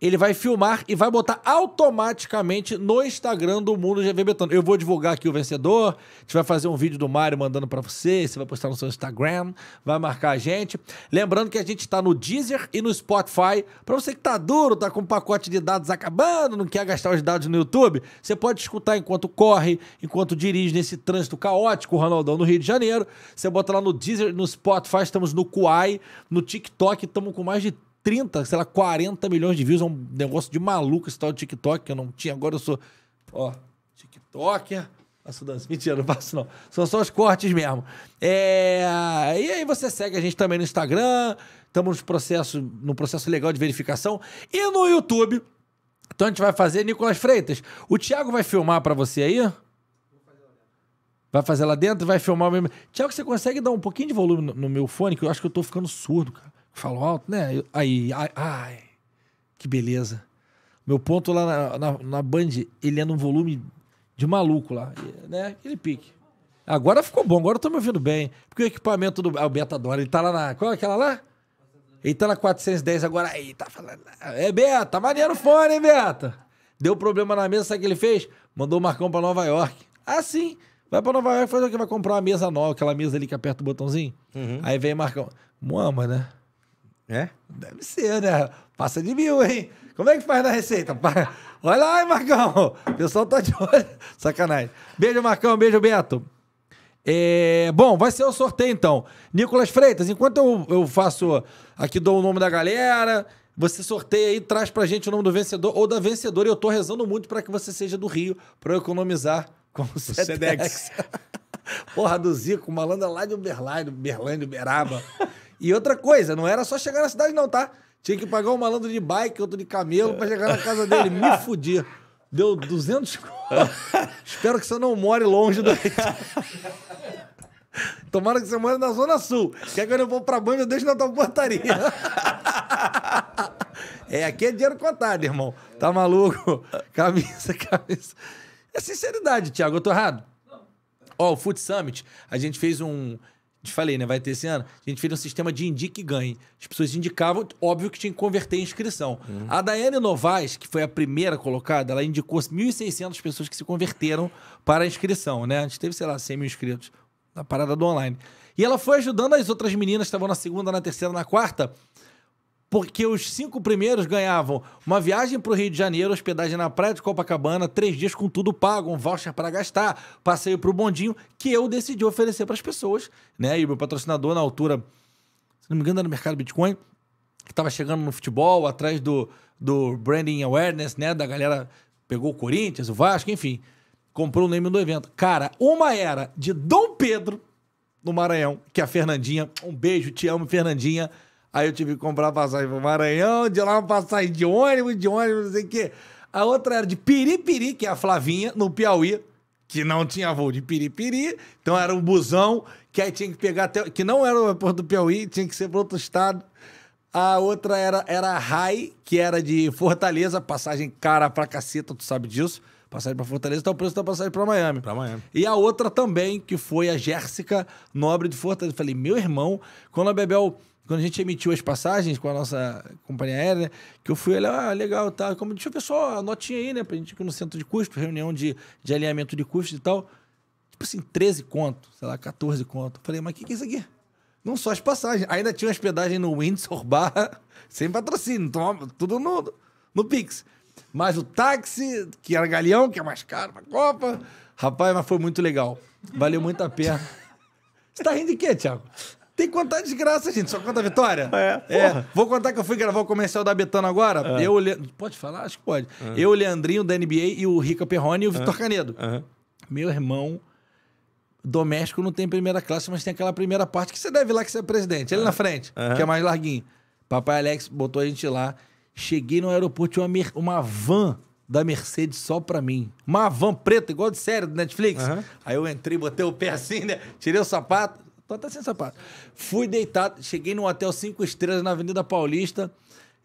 [SPEAKER 2] ele vai filmar e vai botar automaticamente no Instagram do Mundo GV Betano. Eu vou divulgar aqui o vencedor, a gente vai fazer um vídeo do Mário mandando para você, você vai postar no seu Instagram, vai marcar a gente. Lembrando que a gente está no Deezer e no Spotify. Para você que tá duro, tá com um pacote de dados acabando, não quer gastar os dados no YouTube, você pode escutar enquanto corre, enquanto dirige nesse trânsito caótico, Ronaldão, no Rio de Janeiro. Você bota lá no Deezer, no Spotify, estamos no Kuai, no TikTok, estamos com mais de 30, sei lá, 40 milhões de views. É um negócio de maluco esse tal de TikTok que eu não tinha. Agora eu sou. Ó, TikToker. Faço dança. Mentira, não faço não. São só os cortes mesmo. É... E aí você segue a gente também no Instagram. Estamos no processo, no processo legal de verificação. E no YouTube. Então a gente vai fazer Nicolas Freitas. O Thiago vai filmar para você aí? Vai fazer lá dentro, vai filmar mesmo. Tiago, você consegue dar um pouquinho de volume no, no meu fone? Que eu acho que eu tô ficando surdo, cara falo alto, né? Aí, ai, ai, que beleza. Meu ponto lá na, na, na Band, ele é num volume de maluco lá, né? Aquele pique. Agora ficou bom, agora eu tô me ouvindo bem. Porque o equipamento do ah, o ele tá lá na. Qual é aquela lá? Ele tá na 410 agora. Aí, tá falando. É, Beta, tá maneiro fone, hein, Beta? Deu problema na mesa, sabe o que ele fez? Mandou o Marcão pra Nova York. Ah, sim. Vai pra Nova York fazer o que? Vai comprar uma mesa nova, aquela mesa ali que aperta o botãozinho. Uhum. Aí vem o Marcão. Muama, né? É? Deve ser, né? Passa de mil, hein? Como é que faz na receita? Olha lá, hein, Marcão. O pessoal tá de olho. Sacanagem. Beijo, Marcão. Beijo, Beto. É... Bom, vai ser o sorteio, então. Nicolas Freitas, enquanto eu, eu faço... Aqui dou o nome da galera... Você sorteia aí, traz pra gente o nome do vencedor ou da vencedora. E eu tô rezando muito para que você seja do Rio, para eu economizar com o Sedex. Porra do Zico, malandra lá de Uberlândia, Uberlândia, Uberaba. E outra coisa, não era só chegar na cidade, não, tá? Tinha que pagar um malandro de bike, outro de camelo, para chegar na casa dele. Me fudia. Deu 200 Espero que você não more longe do. Tomara que você more na Zona Sul. Quer que eu não vou pra banho, eu deixo na tua portaria. é, aqui é dinheiro contado, irmão. Tá maluco? Camisa, camisa. É sinceridade, Thiago. Eu tô errado? Ó, oh, o Food Summit, a gente fez um te falei, né? Vai ter esse ano. A gente fez um sistema de indique e ganhe. As pessoas indicavam, óbvio que tinha que converter a inscrição. Uhum. A Daiane Novaes, que foi a primeira colocada, ela indicou 1.600 pessoas que se converteram para a inscrição, né? A gente teve, sei lá, 100 mil inscritos na parada do online. E ela foi ajudando as outras meninas que estavam na segunda, na terceira, na quarta, porque os cinco primeiros ganhavam uma viagem para o Rio de Janeiro, hospedagem na Praia de Copacabana, três dias com tudo pago, um voucher para gastar, passeio para o bondinho, que eu decidi oferecer para as pessoas, né? E o meu patrocinador, na altura, se não me engano, era no mercado Bitcoin, que estava chegando no futebol, atrás do, do branding awareness, né? Da galera pegou o Corinthians, o Vasco, enfim, comprou o nome do evento. Cara, uma era de Dom Pedro, no Maranhão, que é a Fernandinha, um beijo, te amo, Fernandinha Aí eu tive que comprar passagem pro Maranhão, de lá uma passagem de ônibus, de ônibus, não sei o quê. A outra era de Piripiri, que é a Flavinha, no Piauí, que não tinha voo de Piripiri, então era um busão, que aí tinha que pegar até. que não era o aeroporto do Piauí, tinha que ser para outro estado. A outra era, era a RAI, que era de Fortaleza, passagem cara pra caceta, tu sabe disso. Passagem para Fortaleza, então o preço da passagem para Miami. Para Miami. E a outra também, que foi a Jéssica Nobre de Fortaleza. Falei, meu irmão, quando a Bebel quando a gente emitiu as passagens com a nossa companhia aérea, que eu fui olhar, ah, legal, tá. Como, deixa eu ver só a notinha aí, né? Pra gente ir no centro de custo, reunião de, de alinhamento de custos e tal. Tipo assim, 13 conto, sei lá, 14 conto. Falei, mas o que, que é isso aqui? Não só as passagens. Ainda tinha hospedagem no Windsor Barra, sem patrocínio, toma, então, tudo no, no Pix. Mas o táxi, que era galeão, que é mais caro, pra copa. Rapaz, mas foi muito legal. Valeu muito a pena. Você tá rindo de quê, Thiago? Tem que contar desgraça, gente. Só conta a vitória. É, é, Vou contar que eu fui gravar o comercial da Betano agora. É. Eu, Le... Pode falar? Acho que pode. É. Eu, o Leandrinho, da NBA, e o Rica Perrone e o Vitor é. Canedo. É. Meu irmão doméstico não tem primeira classe, mas tem aquela primeira parte que você deve lá que você é presidente. Ele na frente, que é mais larguinho. Papai Alex botou a gente lá. Cheguei no aeroporto, tinha uma, uma van da Mercedes só pra mim. Uma van preta, igual de série do Netflix. Aí eu entrei, botei o pé assim, né? Tirei o sapato tô até sem sapato. Fui deitado, cheguei num hotel cinco estrelas na Avenida Paulista.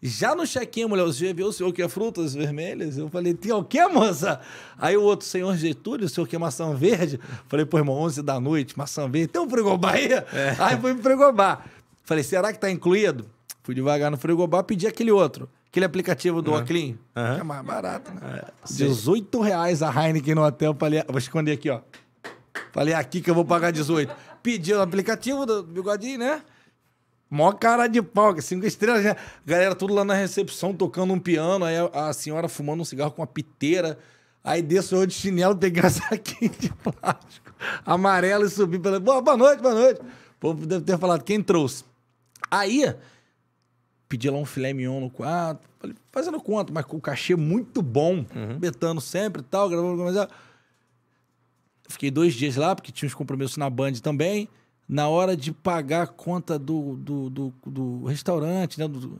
[SPEAKER 2] Já no check-in, mulher, o senhor viu o senhor quer é frutas vermelhas? Eu falei, tem o quê, moça? Aí o outro, senhor Getúlio, o senhor quer maçã verde? Falei, pô, irmão, 11 da noite, maçã verde, tem um frigobar aí? É. Aí fui pro frigobar. Falei, será que tá incluído? Fui devagar no frigobar, pedi aquele outro. Aquele aplicativo do uhum. Oclean, uhum. que é mais barato, né? É, 18 reais a Heineken no hotel. Falei, vou esconder aqui, ó. Falei, é aqui que eu vou pagar 18 pediu o aplicativo do Bigodinho, né? Mó cara de pau, que cinco estrelas, né? Galera, tudo lá na recepção, tocando um piano, aí a, senhora fumando um cigarro com uma piteira. Aí desceu eu de chinelo, pegar saquinho de plástico amarelo e subi pela. Boa, boa noite, boa noite. O povo deve ter falado, quem trouxe? Aí, pedi lá um filé mignon no quarto, falei, fazendo conta, mas com o cachê muito bom, uhum. betando sempre e tal, gravando. Mas, Fiquei dois dias lá, porque tinha uns compromissos na Band também. Na hora de pagar a conta do, do, do, do restaurante, né? Do,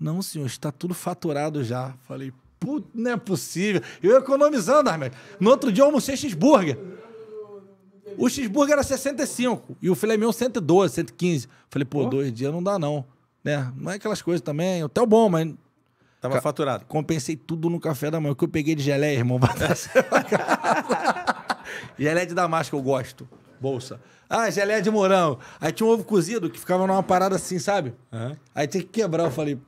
[SPEAKER 2] não, senhor, está tudo faturado já. Falei, puto, não é possível. Eu economizando, Armel. No outro dia eu almocei cheeseburger. O cheeseburger era 65 e o filé mignon 112, 115. Falei, pô, oh. dois dias não dá não, né? Não é aquelas coisas também, hotel bom, mas... Tava Ca... faturado. Compensei tudo no café da manhã. O que eu peguei de geleia, irmão, Geleia de damasco eu gosto. Bolsa. Ah, geleia de morango. Aí tinha um ovo cozido que ficava numa parada assim, sabe? Uhum. Aí tinha que quebrar. Eu falei,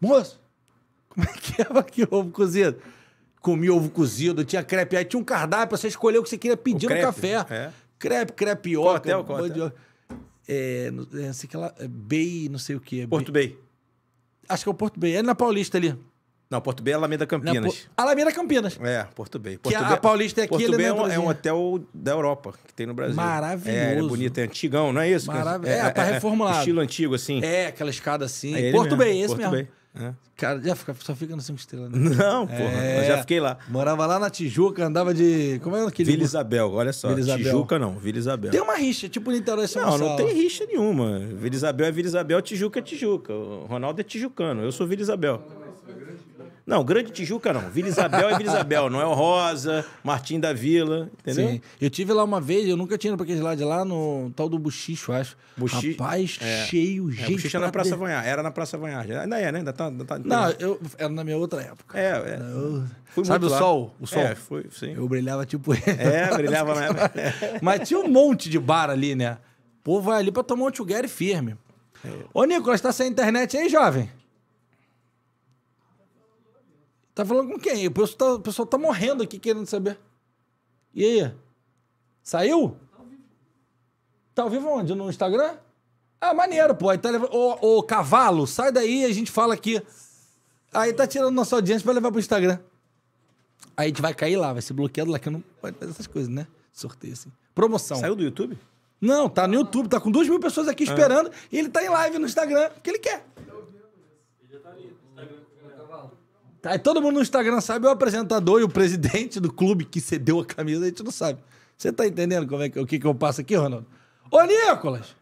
[SPEAKER 2] moço, como é que quebra aqui ovo cozido? Comi ovo cozido, tinha crepe. Aí tinha um cardápio, você escolher o que você queria pedir no café. É. Crepe, crepioca. Qual hotel, qual é, é, não sei que lá, é Bay, não sei o que. É Porto Bay. Bay. Acho que é o Porto Bay. É na Paulista ali. Não, Porto B é Alameda Campinas. Não, por... Alameda
[SPEAKER 3] Campinas. É, Porto B. Porto que B, a Paulista é aqui, Porto B é um, é um, hotel da Europa que tem no Brasil. É, é Maravilhoso. É, é bonito, é antigão, não é isso? Maravilhoso. É, é, tá é, reformulado. Estilo antigo, assim. É, aquela
[SPEAKER 2] escada assim. É Porto mesmo. B, é esse Porto mesmo. B. É. Cara, já fica, só fica no 5 estrelas. Né? Não, porra, é, eu já fiquei lá. Morava lá na Tijuca, andava de. Como é aquele? Vila Isabel, olha só. Vila Isabel. Tijuca
[SPEAKER 3] não, Vila Isabel. Tem
[SPEAKER 2] uma rixa, tipo Niterói São Não, não tem
[SPEAKER 3] rixa nenhuma. Vila Isabel é Vila Isabel, Tijuca é Tijuca. O Ronaldo é tijucano, eu sou Vila Isabel. Não, Grande Tijuca não. Vila Isabel é Vila Isabel, não é o Rosa, Martim da Vila, entendeu? Sim.
[SPEAKER 2] Eu tive lá uma vez, eu nunca tinha ido pra aqueles de lá no tal do Buxixo acho. Buxi... Rapaz, é. cheio, é, gente. Buxixo era é na Praça de... Vanhar,
[SPEAKER 3] era na Praça Vanhar. Ainda é, né? Ainda tá, ainda tá, não,
[SPEAKER 2] eu, era na minha outra época. É, é. Eu... Sabe o lá. sol? O é, sol? É, foi, sim. Eu brilhava tipo ele. É, brilhava época. Mas tinha um monte de bar ali, né? O povo vai ali pra tomar um together firme. É. Ô, Nicolas, tá sem internet aí, jovem? Tá falando com quem? O pessoal tá, o pessoal tá morrendo aqui querendo saber. E aí? Saiu? Tá ao vivo. Tá ao vivo onde? No Instagram? Ah, maneiro, pô. Aí tá levando... Ô, ô, cavalo, sai daí a gente fala aqui. Aí tá tirando nossa audiência pra levar pro Instagram. Aí a gente vai cair lá, vai ser bloqueado lá, que não pode fazer essas coisas, né? Sorteio, assim. Promoção. Saiu do YouTube? Não, tá no YouTube, tá com duas mil pessoas aqui ah. esperando e ele tá em live no Instagram, que ele quer. Tá, e todo mundo no Instagram sabe, é o apresentador e o presidente do clube que cedeu a camisa, a gente não sabe. Você tá entendendo como é que, o que, que eu passo aqui, Ronaldo? Ô, Nicolas!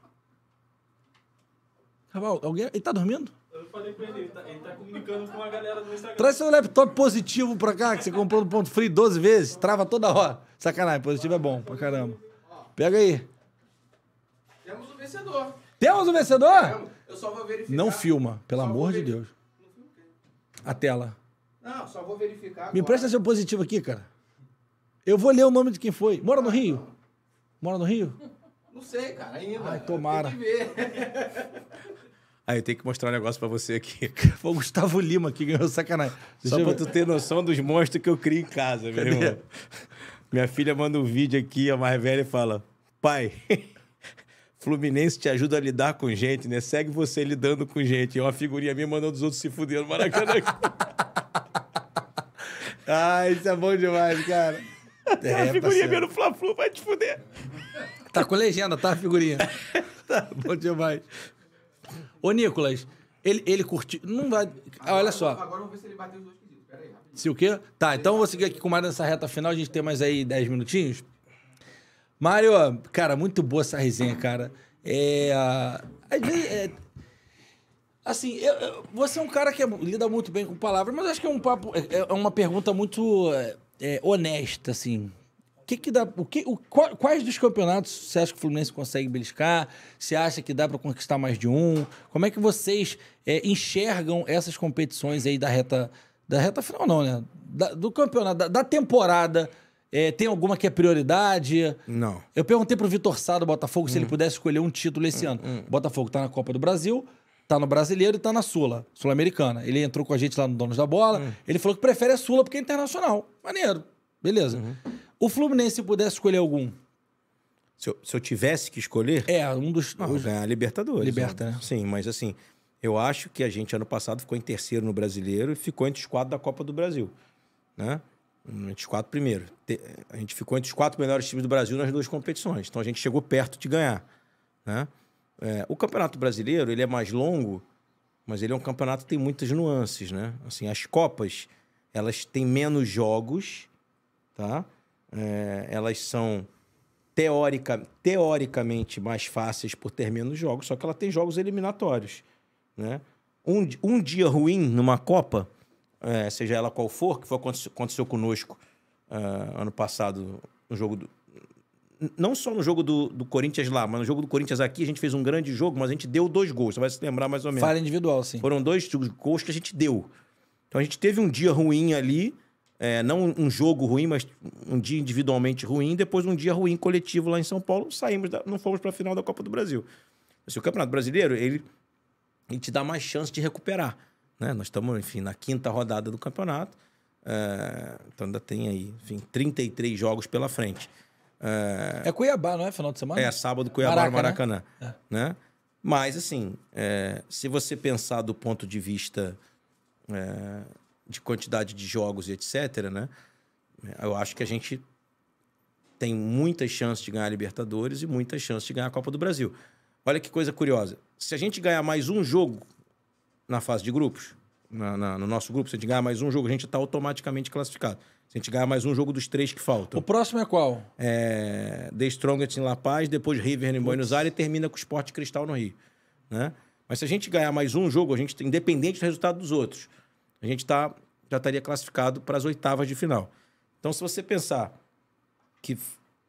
[SPEAKER 2] Alguém, ele tá dormindo? Eu falei pra ele, ele tá, ele tá comunicando com a galera do Instagram. Traz seu laptop positivo pra cá, que você comprou no ponto free 12 vezes, trava toda hora. Sacanagem, positivo é bom pra caramba. Pega aí.
[SPEAKER 4] Temos o vencedor.
[SPEAKER 2] Temos o vencedor?
[SPEAKER 4] Eu só vou verificar. Não
[SPEAKER 2] filma, pelo só amor de Deus. A tela.
[SPEAKER 4] Não, só vou verificar. Me presta seu
[SPEAKER 2] positivo aqui, cara. Eu vou ler o nome de quem foi. Mora no ah, Rio? Mora no Rio?
[SPEAKER 4] Não sei, cara,
[SPEAKER 2] ainda. Ai, tomara. Tem que ver.
[SPEAKER 3] Aí eu tenho que mostrar um negócio pra você aqui. Foi o Gustavo
[SPEAKER 2] Lima que ganhou sacanagem. Deixa Só pra tu ter noção dos
[SPEAKER 3] monstros que eu crio em casa, meu Cadê? irmão. Minha filha manda um vídeo aqui, a mais velha, e fala: Pai, Fluminense te ajuda a lidar com gente, né? Segue você lidando com gente. É uma figurinha minha mandando os outros se fuder no Maracanã.
[SPEAKER 2] Ai, ah, isso é bom demais, cara. É, a figurinha minha no
[SPEAKER 4] Fla-Flu vai te fuder.
[SPEAKER 2] Tá com legenda, tá, figurinha? tá bom demais. Ô, Nicolas, ele, ele curtiu... Não vai... Ah, olha só. Agora vamos ver se ele bateu os dois pedidos. Pera aí, rapidinho. Se o quê? Tá, então vou seguir aqui com mais nessa reta final. A gente tem mais aí 10 minutinhos. Mário, cara, muito boa essa resenha, cara. É, é, assim, eu, eu, você é um cara que é lida muito bem com palavras, mas acho que é um papo, é, é uma pergunta muito é, é, honesta, assim. O que, que dá, o que, o, quais dos campeonatos você acha que o Fluminense consegue beliscar? Você acha que dá para conquistar mais de um? Como é que vocês enxergam essas competições aí da reta, da reta final, não, né? Da, do campeonato, da, da temporada? É, tem alguma que é prioridade? Não. Eu perguntei pro Vitor Sá do Botafogo hum. se ele hum. pudesse escolher um título esse hum, ano. Hum. Botafogo tá na Copa do Brasil, tá no Brasileiro e tá na Sula, Sul-Americana. Ele entrou com a gente lá no Donos da Bola. Hum. Ele falou que prefere a Sula porque é internacional. Maneiro. Beleza. Uhum. O Fluminense se pudesse escolher algum? Se eu, se
[SPEAKER 3] eu, tivesse que escolher? É, um dos. Não, os... a Libertadores. Liberta, né? né? Sim, mas assim, eu acho que a gente, ano passado, ficou em terceiro no brasileiro e ficou entre os quatro da Copa do Brasil. Né? Entre os quatro primeiros. A gente ficou entre os quatro melhores times do Brasil nas duas competições. Então a gente chegou perto de ganhar. Né? É, o Campeonato Brasileiro ele é mais longo, mas ele é um campeonato que tem muitas nuances. Né? Assim, as Copas elas têm menos jogos, tá? É, elas são teórica, teoricamente mais fáceis por ter menos jogos, só que ela tem jogos eliminatórios. Né? Um, um dia ruim numa Copa é, seja ela qual for, que foi, aconteceu conosco é, ano passado no jogo do, não só no jogo do, do, Corinthians lá, mas no jogo do Corinthians aqui, a gente fez um grande jogo, mas a gente deu dois gols. Você vai se lembrar mais ou menos. Falha individual, sim. Foram dois gols que a gente deu. Então a gente teve um dia ruim ali, é, não um jogo ruim, mas um dia individualmente ruim, depois um dia ruim coletivo lá em São Paulo, saímos, da, não fomos para a final da Copa do Brasil. Assim, o Campeonato Brasileiro, ele, ele te dá mais chance de recuperar. Né? Nós estamos, enfim, na quinta rodada do campeonato. É, então ainda tem aí, enfim, 33 jogos pela frente. É, é
[SPEAKER 2] Cuiabá, não é? Final de semana? É, sábado Cuiabá Maracanã, no Maracanã. Né?
[SPEAKER 3] né? Mas, assim, é, se você pensar do ponto de vista de quantidade de jogos e etc., né? Eu acho que a gente tem muitas chances de ganhar a Libertadores e muitas chances de ganhar a Copa do Brasil. Olha que coisa curiosa. Se a gente ganhar mais um jogo na fase de grupos, na, na, no nosso grupo, se a gente ganhar mais um jogo, a gente está automaticamente classificado. Se a gente ganhar mais um jogo dos três que faltam. O próximo é qual? É, The Strongest em La Paz, depois River em Buenos Aires e termina com o Sport Cristal no Rio. Né? Mas se a gente ganhar mais um jogo, a gente, independente do resultado dos outros, a gente tá, já estaria classificado para as oitavas de final. Então, se você pensar que,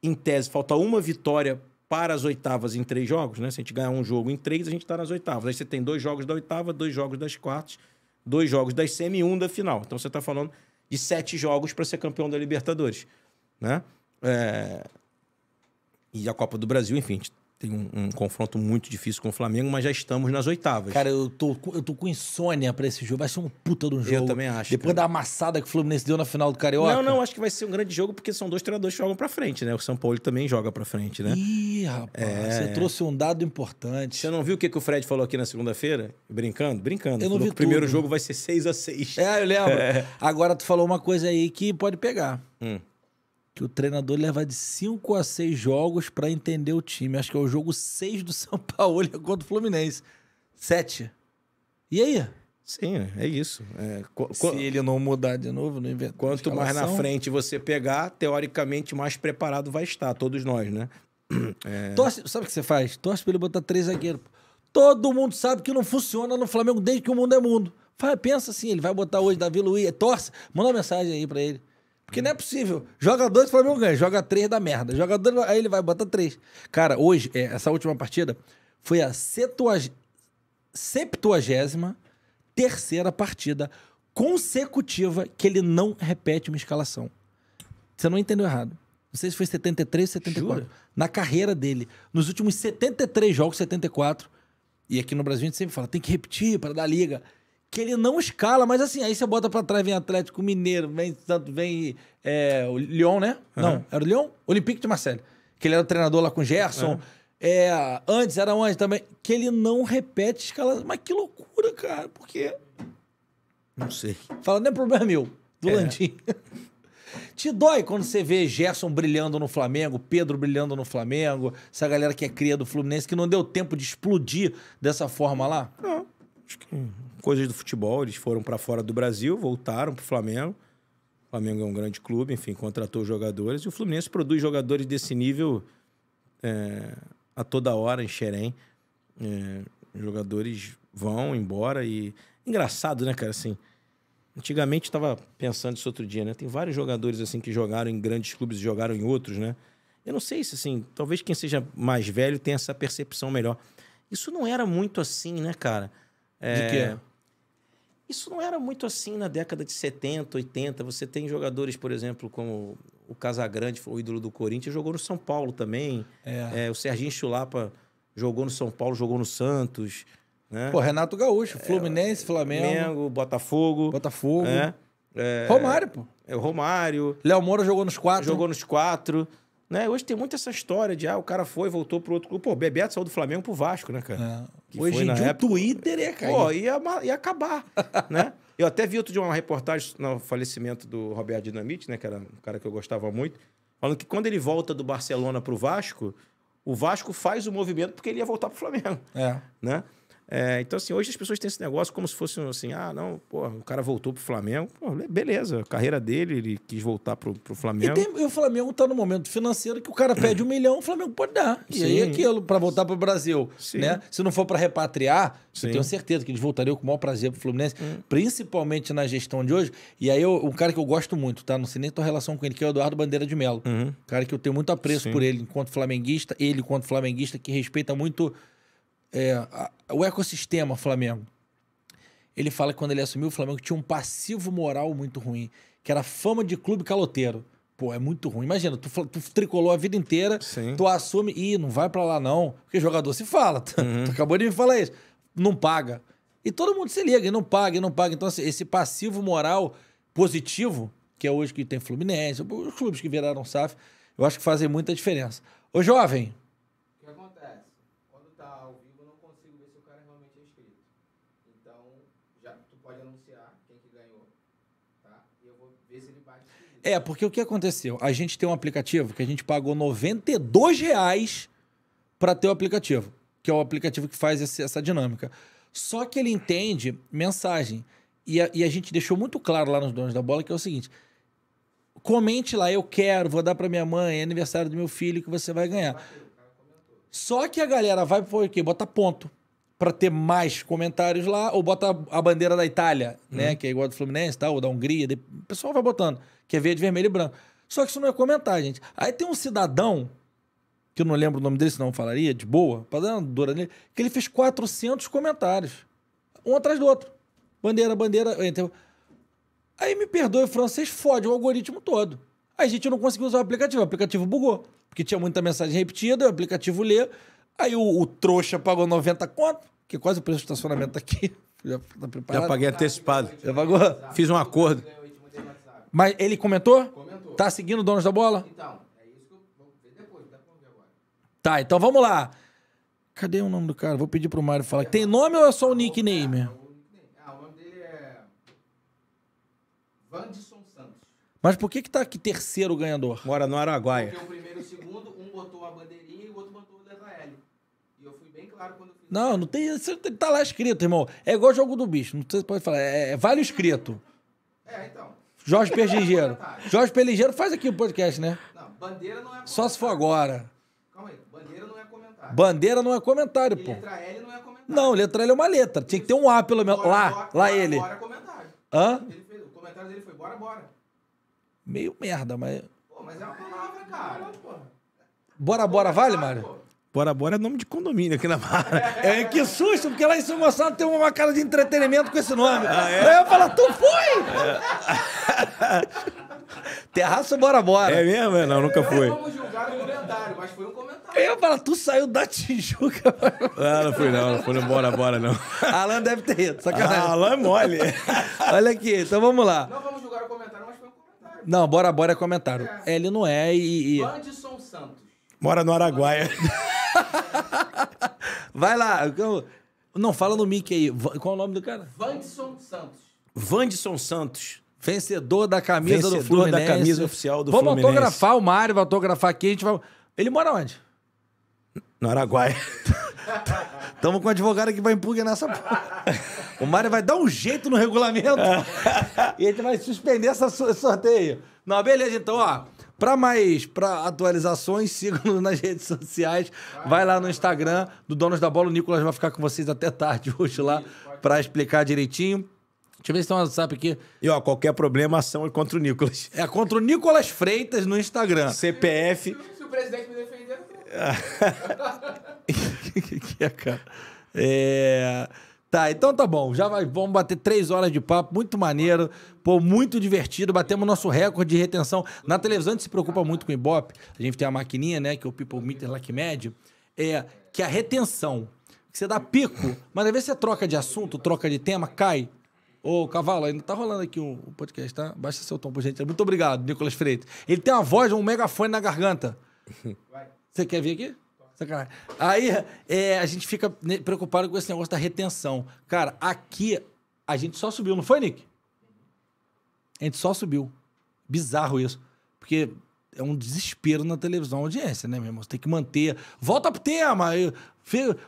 [SPEAKER 3] em tese, falta uma vitória para as oitavas em três jogos, né? Se a gente ganhar um jogo em três, a gente está nas oitavas. Aí você tem dois jogos da oitava, dois jogos das quartas, dois jogos das semi e um da final. Então você está falando de sete jogos para ser campeão da Libertadores, né? É... E a Copa do Brasil,
[SPEAKER 2] enfim, tem um, um, confronto muito difícil com o Flamengo, mas já estamos nas oitavas. Cara, eu tô, eu tô com insônia para esse jogo. Vai ser um puta de um jogo. Eu também acho. Depois cara. da amassada que o Fluminense deu na final do Carioca. Não,
[SPEAKER 3] não, acho que vai ser um grande jogo porque são dois treinadores que jogam para frente, né? O São Paulo também joga para frente, né?
[SPEAKER 2] Ih, rapaz, é... você trouxe um dado importante.
[SPEAKER 3] Você não viu o que, que o Fred falou aqui na segunda-feira? Brincando?
[SPEAKER 2] Brincando. Eu não vi o primeiro tudo. jogo vai ser 6 a 6 É, eu lembro. É. Agora tu falou uma coisa aí que pode pegar. Hum que o treinador leva de 5 a 6 jogos para entender o time. Acho que é o jogo 6 do São Paulo contra o Fluminense. 7. E aí? Sim, é isso. É, Se ele não mudar de novo, não inventa. Quanto mais na frente
[SPEAKER 3] você pegar, teoricamente mais preparado vai estar, todos nós, né? É...
[SPEAKER 2] Torce, sabe o que você faz? Torce pra ele botar três zagueiros. Todo mundo sabe que não funciona no Flamengo desde que o mundo é mundo. Fala, pensa assim, ele vai botar hoje Davi Luiz, torce, manda uma mensagem aí para ele. Porque não é possível. Joga dois, o Flamengo ganha. Joga três da merda. Joga dois, aí ele vai, bota três. Cara, hoje, é, essa última partida foi a setuag... septuagésima terceira partida consecutiva que ele não repete uma escalação. Você não entendeu errado. Não sei se foi 73, 74. Jura? Na carreira dele. Nos últimos 73 jogos, 74. E aqui no Brasil a gente sempre fala, tem que repetir para dar liga que ele não escala, mas assim, aí você bota pra trás, vem Atlético Mineiro, vem tanto vem é, o Lyon, né? Uhum. Não, era o Lyon? Olympique de Marseille. Que ele era o treinador lá com Gerson. Uhum. É, antes era onde também. Que ele não repete escala. Mas que loucura, cara, porque. Não sei. Fala, não é problema meu, do é. Landim. Te dói quando você vê Gerson brilhando no Flamengo, Pedro brilhando no Flamengo, essa galera que é cria do Fluminense, que não deu tempo de explodir dessa forma lá? Não, acho que
[SPEAKER 3] coisas do futebol. Eles foram para fora do Brasil, voltaram para o Flamengo. O Flamengo é um grande clube, enfim, contratou jogadores. E o Fluminense produz jogadores desse nível é, a toda hora em Xerém. É, jogadores vão embora e... Engraçado, né, cara, assim... Antigamente estava pensando isso outro dia, né? Tem vários jogadores assim que jogaram em grandes clubes e jogaram em outros, né? Eu não sei se assim, talvez quem seja mais velho tenha essa percepção melhor. Isso não era muito assim, né, cara? É... De quê? É, isso não era muito assim na década de 70, 80. Você tem jogadores, por exemplo, como o Casagrande, o ídolo do Corinthians, jogou no São Paulo também. É. É, o Serginho Chulapa jogou no São Paulo, jogou no Santos. Né? Pô, Renato
[SPEAKER 2] Gaúcho, é, Fluminense, é, Flamengo. Flamengo, Botafogo. Botafogo. É,
[SPEAKER 3] é. Romário, pô. É, Romário. Léo Moura jogou nos quatro. Jogou nos quatro. Né? Hoje tem muito essa história de ah, o cara foi, voltou pro outro clube. Pô, Bebeto saiu do Flamengo pro Vasco, né, cara? É. Hoje em dia época... o Twitter é, cara. Pô, ia, ia acabar, né? Eu até vi outro de uma reportagem no falecimento do Roberto Dinamite, né? Que era um cara que eu gostava muito, falando que quando ele volta do Barcelona pro Vasco, o Vasco faz o movimento porque ele ia voltar pro Flamengo. É. Né? É, então, assim, hoje as pessoas têm esse negócio como se fosse assim: ah, não, porra, o cara voltou pro Flamengo. Porra, beleza, a carreira dele, ele quis voltar pro, pro Flamengo. E,
[SPEAKER 2] tem, e o Flamengo tá no momento financeiro que o cara pede um milhão, o Flamengo pode dar. E Sim. aí é aquilo, para voltar pro Brasil. Sim. né? Se não for para repatriar, Sim. eu tenho certeza que eles voltariam com o maior prazer pro Fluminense, hum. principalmente na gestão de hoje. E aí, eu, um cara que eu gosto muito, tá? Não sei nem tua relação com ele, que é o Eduardo Bandeira de Melo. Uhum. Cara que eu tenho muito apreço por ele enquanto flamenguista, ele enquanto flamenguista, que respeita muito é, a, o ecossistema Flamengo. Ele fala que quando ele assumiu, o Flamengo tinha um passivo moral muito ruim, que era fama de clube caloteiro. Pô, é muito ruim. Imagina, tu, tu tricolou a vida inteira, Sim. tu assume, e não vai para lá não, porque jogador se fala. Tá? Uhum. Tu, acabou de me falar isso. Não paga. E todo mundo se liga, e não paga, e não paga. Então, assim, esse passivo moral positivo, que é hoje que tem Fluminense, os clubes que viraram SAF, eu acho que fazem muita diferença. Ô, jovem, É, porque o que aconteceu? A gente tem um aplicativo que a gente pagou 92 reais para ter o aplicativo, que é o aplicativo que faz esse, essa dinâmica. Só que ele entende mensagem. E a, e a gente deixou muito claro lá nos donos da bola que é o seguinte: comente lá, eu quero, vou dar para minha mãe, é aniversário do meu filho que você vai ganhar. Só que a galera vai por quê? Bota ponto para ter mais comentários lá, ou bota a bandeira da Itália, né? Uhum. Que é igual a do Fluminense, tal, ou da Hungria. O pessoal vai botando que é verde, vermelho e branco. Só que isso não é comentar, gente. Aí tem um cidadão, que eu não lembro o nome dele, senão eu falaria, de boa, para dar uma dura nele, que ele fez 400 comentários, um atrás do outro. Bandeira, bandeira, Aí me perdoe o francês, fode o algoritmo todo. Aí a gente não conseguiu usar o aplicativo, o aplicativo bugou, porque tinha muita mensagem repetida, o aplicativo lê, aí o, o trouxa pagou 90 conto, que é quase o preço do estacionamento tá aqui. Já tá preparado? Já paguei
[SPEAKER 3] antecipado. Já pagou? Fiz um acordo.
[SPEAKER 2] Mas ele comentou? Comentou. Tá seguindo o dono da Bola? Então, é isso que eu vou ver depois, dá pra ver agora. Tá, então vamos lá. Cadê o nome do cara? Vou pedir pro Mário falar. Tem nome ou é só o ah, é, nickname? ah, o nome dele é. Vandisson Santos. Mas por que que tá aqui terceiro ganhador? Mora no Araguaia. Porque
[SPEAKER 4] o primeiro e o segundo, um botou a bandeirinha e o outro botou o Leva L.
[SPEAKER 2] E eu fui bem claro quando fiz. Não, não tem. Você tá lá escrito, irmão. É igual o jogo do bicho. Não sei se pode falar. é, é vale o escrito. É, então. Jorge Perligeiro. Jorge Perligeiro faz aqui o um podcast, né? Não, bandeira não é comentário. Só se for agora. Calma aí, bandeira não é comentário. Bandeira não é comentário, e pô. Letra L não é comentário. Não, letra L é uma letra. Tinha que ter um A pelo menos. Lá, bora, lá ele. Bora comentário. Hã? Ele fez, o comentário dele foi bora, bora. Meio merda, mas. Pô, mas é uma palavra, cara. Bora, bora, bora vale, Mário? Bora Bora é nome de condomínio aqui na Mara. É, é, que susto, porque lá em São Gonçalo tem uma cara de entretenimento com esse nome. Ah, é? Aí eu falo, tu foi? É. Terraço Bora Bora. É mesmo? É, não, nunca é foi. Vamos julgar o comentário, mas foi um comentário. Eu falo, tu saiu da Tijuca. Ah, não fui não, não fui no Bora Bora não. Alan deve ter ido, sacanagem. Ah, Alan é mole. Olha aqui, então vamos lá. Não vamos julgar o comentário, mas foi um comentário. Não, Bora Bora é comentário. É. Ele não é e... e...
[SPEAKER 4] Anderson Santos.
[SPEAKER 2] Mora no Araguaia. Vai lá. Não, fala no Mickey aí. Qual é o nome do cara?
[SPEAKER 4] Vandson Santos.
[SPEAKER 2] Vandson Santos. Vencedor da camisa Vencedor do Fluminense. Vencedor da camisa oficial do Vamos Fluminense. Vamos autografar o Mário, vai autografar aqui. A gente vai... Ele mora onde? No Araguaia. Tamo com um advogado que vai impugnar essa porra. O Mário vai dar um jeito no regulamento e a gente vai suspender esse sorteio. Não, beleza, então, ó. Para mais pra atualizações, sigam-nos nas redes sociais. Vai lá no Instagram do Donos da Bola. O Nicolas vai ficar com vocês até tarde hoje lá para explicar direitinho. Deixa eu ver se tem um WhatsApp aqui. E ó, qualquer problema, ação é contra o Nicolas. É contra o Nicolas Freitas no Instagram. CPF. Se o presidente me defender, O que, que é, cara? É. Tá, então tá bom. Já vai, vamos bater três horas de papo, muito maneiro, pô, muito divertido. Batemos nosso recorde de retenção. Na televisão a gente se preocupa muito com o Ibope. A gente tem a maquininha, né, que é o People Meter Lack que é que a retenção, você dá pico, mas às vezes você troca de assunto, troca de tema, cai. Ô, Cavalo, ainda tá rolando aqui um podcast, tá? Baixa seu tom, por gente. Muito obrigado, Nicolas Freitas. Ele tem uma voz, um megafone na garganta. Você quer vir aqui? Sacanagem. Aí é, a gente fica né, preocupado com esse negócio da retenção. Cara, aqui a gente só subiu, não foi, Nick? A gente só subiu. Bizarro isso. Porque é um desespero na televisão, audiência, né, meu irmão? Você tem que manter. Volta pro tema!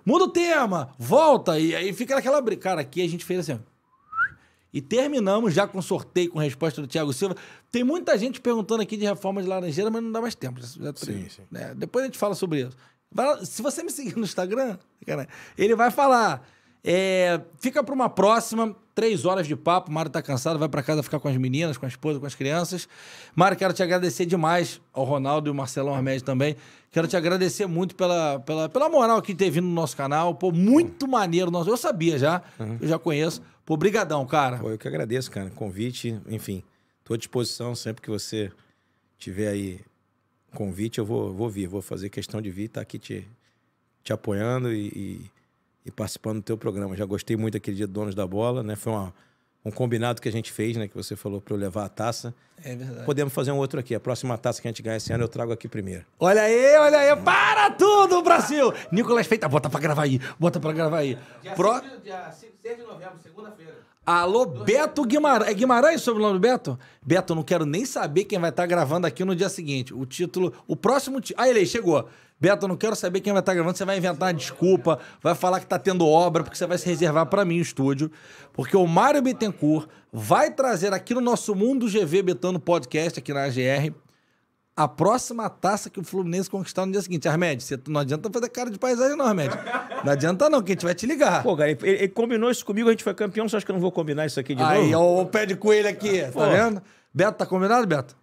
[SPEAKER 2] Muda o tema! Volta! E aí fica aquela briga. Cara, aqui a gente fez assim. E terminamos já com sorteio, com resposta do Tiago Silva. Tem muita gente perguntando aqui de reforma de laranjeira, mas não dá mais tempo. sim, sim. É, depois a gente fala sobre isso. Se você me seguir no Instagram, cara, ele vai falar. É, fica para uma próxima, três horas de papo. Mário tá cansado, vai para casa ficar com as meninas, com a esposa, com as crianças. Mário, quero te agradecer demais ao Ronaldo e o Marcelão Armédio também. Quero te agradecer muito pela, pela, pela moral que teve no nosso canal. Pô, muito maneiro. Nosso, eu sabia já, uhum. eu já conheço. Pô, brigadão, cara. Pô, eu que agradeço, cara. Convite, enfim. Tô à disposição sempre que você
[SPEAKER 3] tiver aí convite, eu vou, vou vir, vou fazer questão de vir, estar tá aqui te, te apoiando e, e, e, participando do teu programa. Já gostei muito daquele dia do Donos da Bola, né? Foi uma, um combinado que a gente fez, né? Que você falou para eu levar a taça. É verdade. Podemos fazer um outro aqui. A próxima taça que a gente ganha esse ano eu trago aqui primeiro.
[SPEAKER 2] Olha aí, olha aí. Para tudo, Brasil! Nicolas Feita, bota para gravar aí, bota para gravar aí. Dia Pro... dia 6 de novembro, segunda-feira. Alô, Beto Guimarães. É Guimarães sobre o nome do Beto? Beto, não quero nem saber quem vai estar tá gravando aqui no dia seguinte. O título, o próximo. Ti... Ah, ele aí, chegou. Beto, não quero saber quem vai estar tá gravando. Você vai inventar uma desculpa, vai falar que tá tendo obra, porque você vai se reservar para mim o estúdio. Porque o Mário Bittencourt vai trazer aqui no nosso Mundo GV Betano Podcast, aqui na AGR, a próxima taça que o Fluminense conquistar no dia seguinte. Armédio, você não adianta fazer cara de paisagem, não, Armédio. Não adianta, não, que a gente vai te ligar. Pô, cara, ele, ele combinou isso comigo, a gente foi campeão, você acha que eu não vou combinar isso aqui de Aí, novo? Aí, o pé de coelho aqui, ah, tá pô. vendo? Beto, tá combinado, Beto?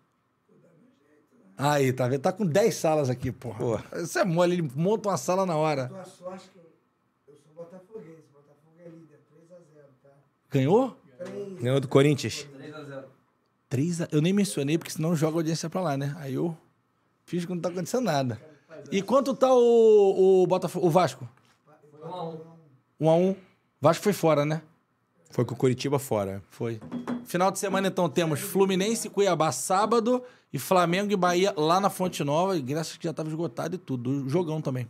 [SPEAKER 2] Aí, tá vendo? Tá com 10 salas aqui, porra. Isso é mole, ele monta uma sala na hora. Eu
[SPEAKER 1] acho que eu sou botafoguense, Botafogo é líder, 3x0, tá?
[SPEAKER 2] Ganhou? Ganhou do Corinthians. Três Eu nem mencionei, porque senão joga a audiência pra lá, né? Aí eu fiz que não tá acontecendo nada. E quanto tá o, o, Botafogo, o Vasco? 1 a 1 1 a 1 Vasco foi fora, né? Foi com o Curitiba fora. Foi. Final de semana, então, temos Fluminense, Cuiabá sábado e Flamengo e Bahia lá na Fonte Nova. E graças que já estava esgotado e tudo. Jogão também.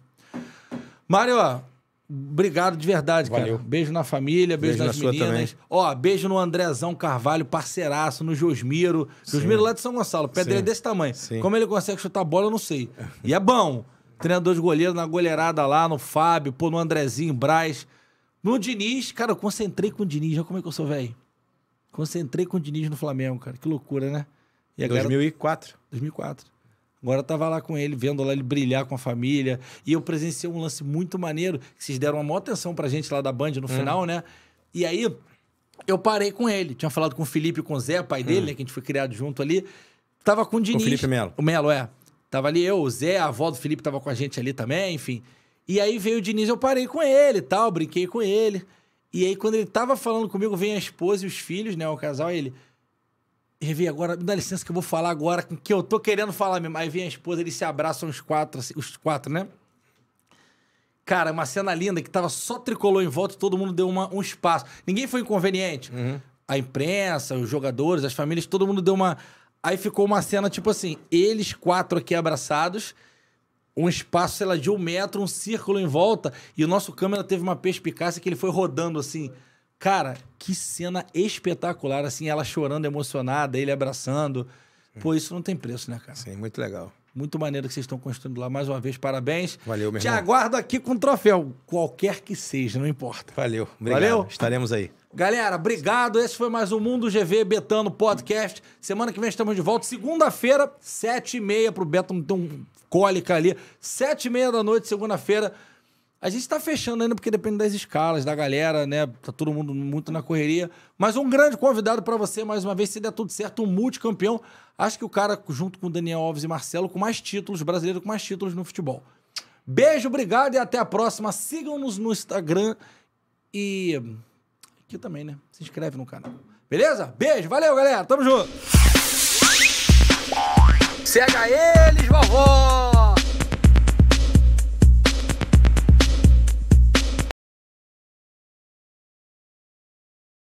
[SPEAKER 2] Mário, ó, Obrigado de verdade, Valeu. cara. Beijo na família, beijo, beijo nas na meninas. Ó, beijo no Andrezão Carvalho, parceiraço, no Josmiro. Josmiro lá de São Gonçalo, pedreiro é desse tamanho. Sim. Como ele consegue chutar bola, eu não sei. E é bom. Treinador de goleiro na goleirada lá, no Fábio, pô, no Andrezinho, Braz. No Diniz, cara, eu concentrei com o Diniz. Olha como é que eu sou, velho. Concentrei com o Diniz no Flamengo, cara. Que loucura, né? E 2004. Galera... 2004. Agora eu tava lá com ele, vendo lá ele brilhar com a família. E eu presenciei um lance muito maneiro, que vocês deram uma maior atenção pra gente lá da Band no hum. final, né? E aí, eu parei com ele. Tinha falado com o Felipe e com o Zé, pai hum. dele, né? Que a gente foi criado junto ali. Tava com o Diniz. Com o Felipe Melo. O Melo, é. Tava ali eu, o Zé, a avó do Felipe tava com a gente ali também, enfim. E aí veio o Diniz, eu parei com ele tal, brinquei com ele. E aí, quando ele tava falando comigo, vem a esposa e os filhos, né? O casal, ele. Revi, agora, me dá licença que eu vou falar agora com que eu tô querendo falar mesmo. Aí vem a esposa, eles se abraçam os quatro, assim, os quatro, né? Cara, uma cena linda que tava só tricolor em volta e todo mundo deu uma, um espaço. Ninguém foi inconveniente. Uhum. A imprensa, os jogadores, as famílias, todo mundo deu uma. Aí ficou uma cena tipo assim: eles quatro aqui abraçados, um espaço, sei lá, de um metro, um círculo em volta, e o nosso câmera teve uma perspicácia que ele foi rodando assim. Cara, que cena espetacular, assim, ela chorando, emocionada, ele abraçando. Pô, isso não tem preço, né, cara? Sim, muito legal. Muito maneiro que vocês estão construindo lá. Mais uma vez, parabéns. Valeu, meu Te irmão. aguardo aqui com um troféu, qualquer que seja, não importa.
[SPEAKER 3] Valeu, obrigado. Valeu? Estaremos aí.
[SPEAKER 2] Galera, obrigado. Esse foi mais um Mundo GV Betano Podcast. Semana que vem estamos de volta. Segunda-feira, sete e meia, pro Beto não ter um cólica ali. Sete e meia da noite, segunda-feira. A gente está fechando ainda, porque depende das escalas, da galera, né? Tá todo mundo muito na correria. Mas um grande convidado para você, mais uma vez, se der tudo certo, um multicampeão. Acho que o cara, junto com Daniel Alves e Marcelo, com mais títulos, brasileiro com mais títulos no futebol. Beijo, obrigado e até a próxima. Sigam-nos no Instagram e aqui também, né? Se inscreve no canal. Beleza? Beijo, valeu, galera. Tamo junto. Cega eles, vovó!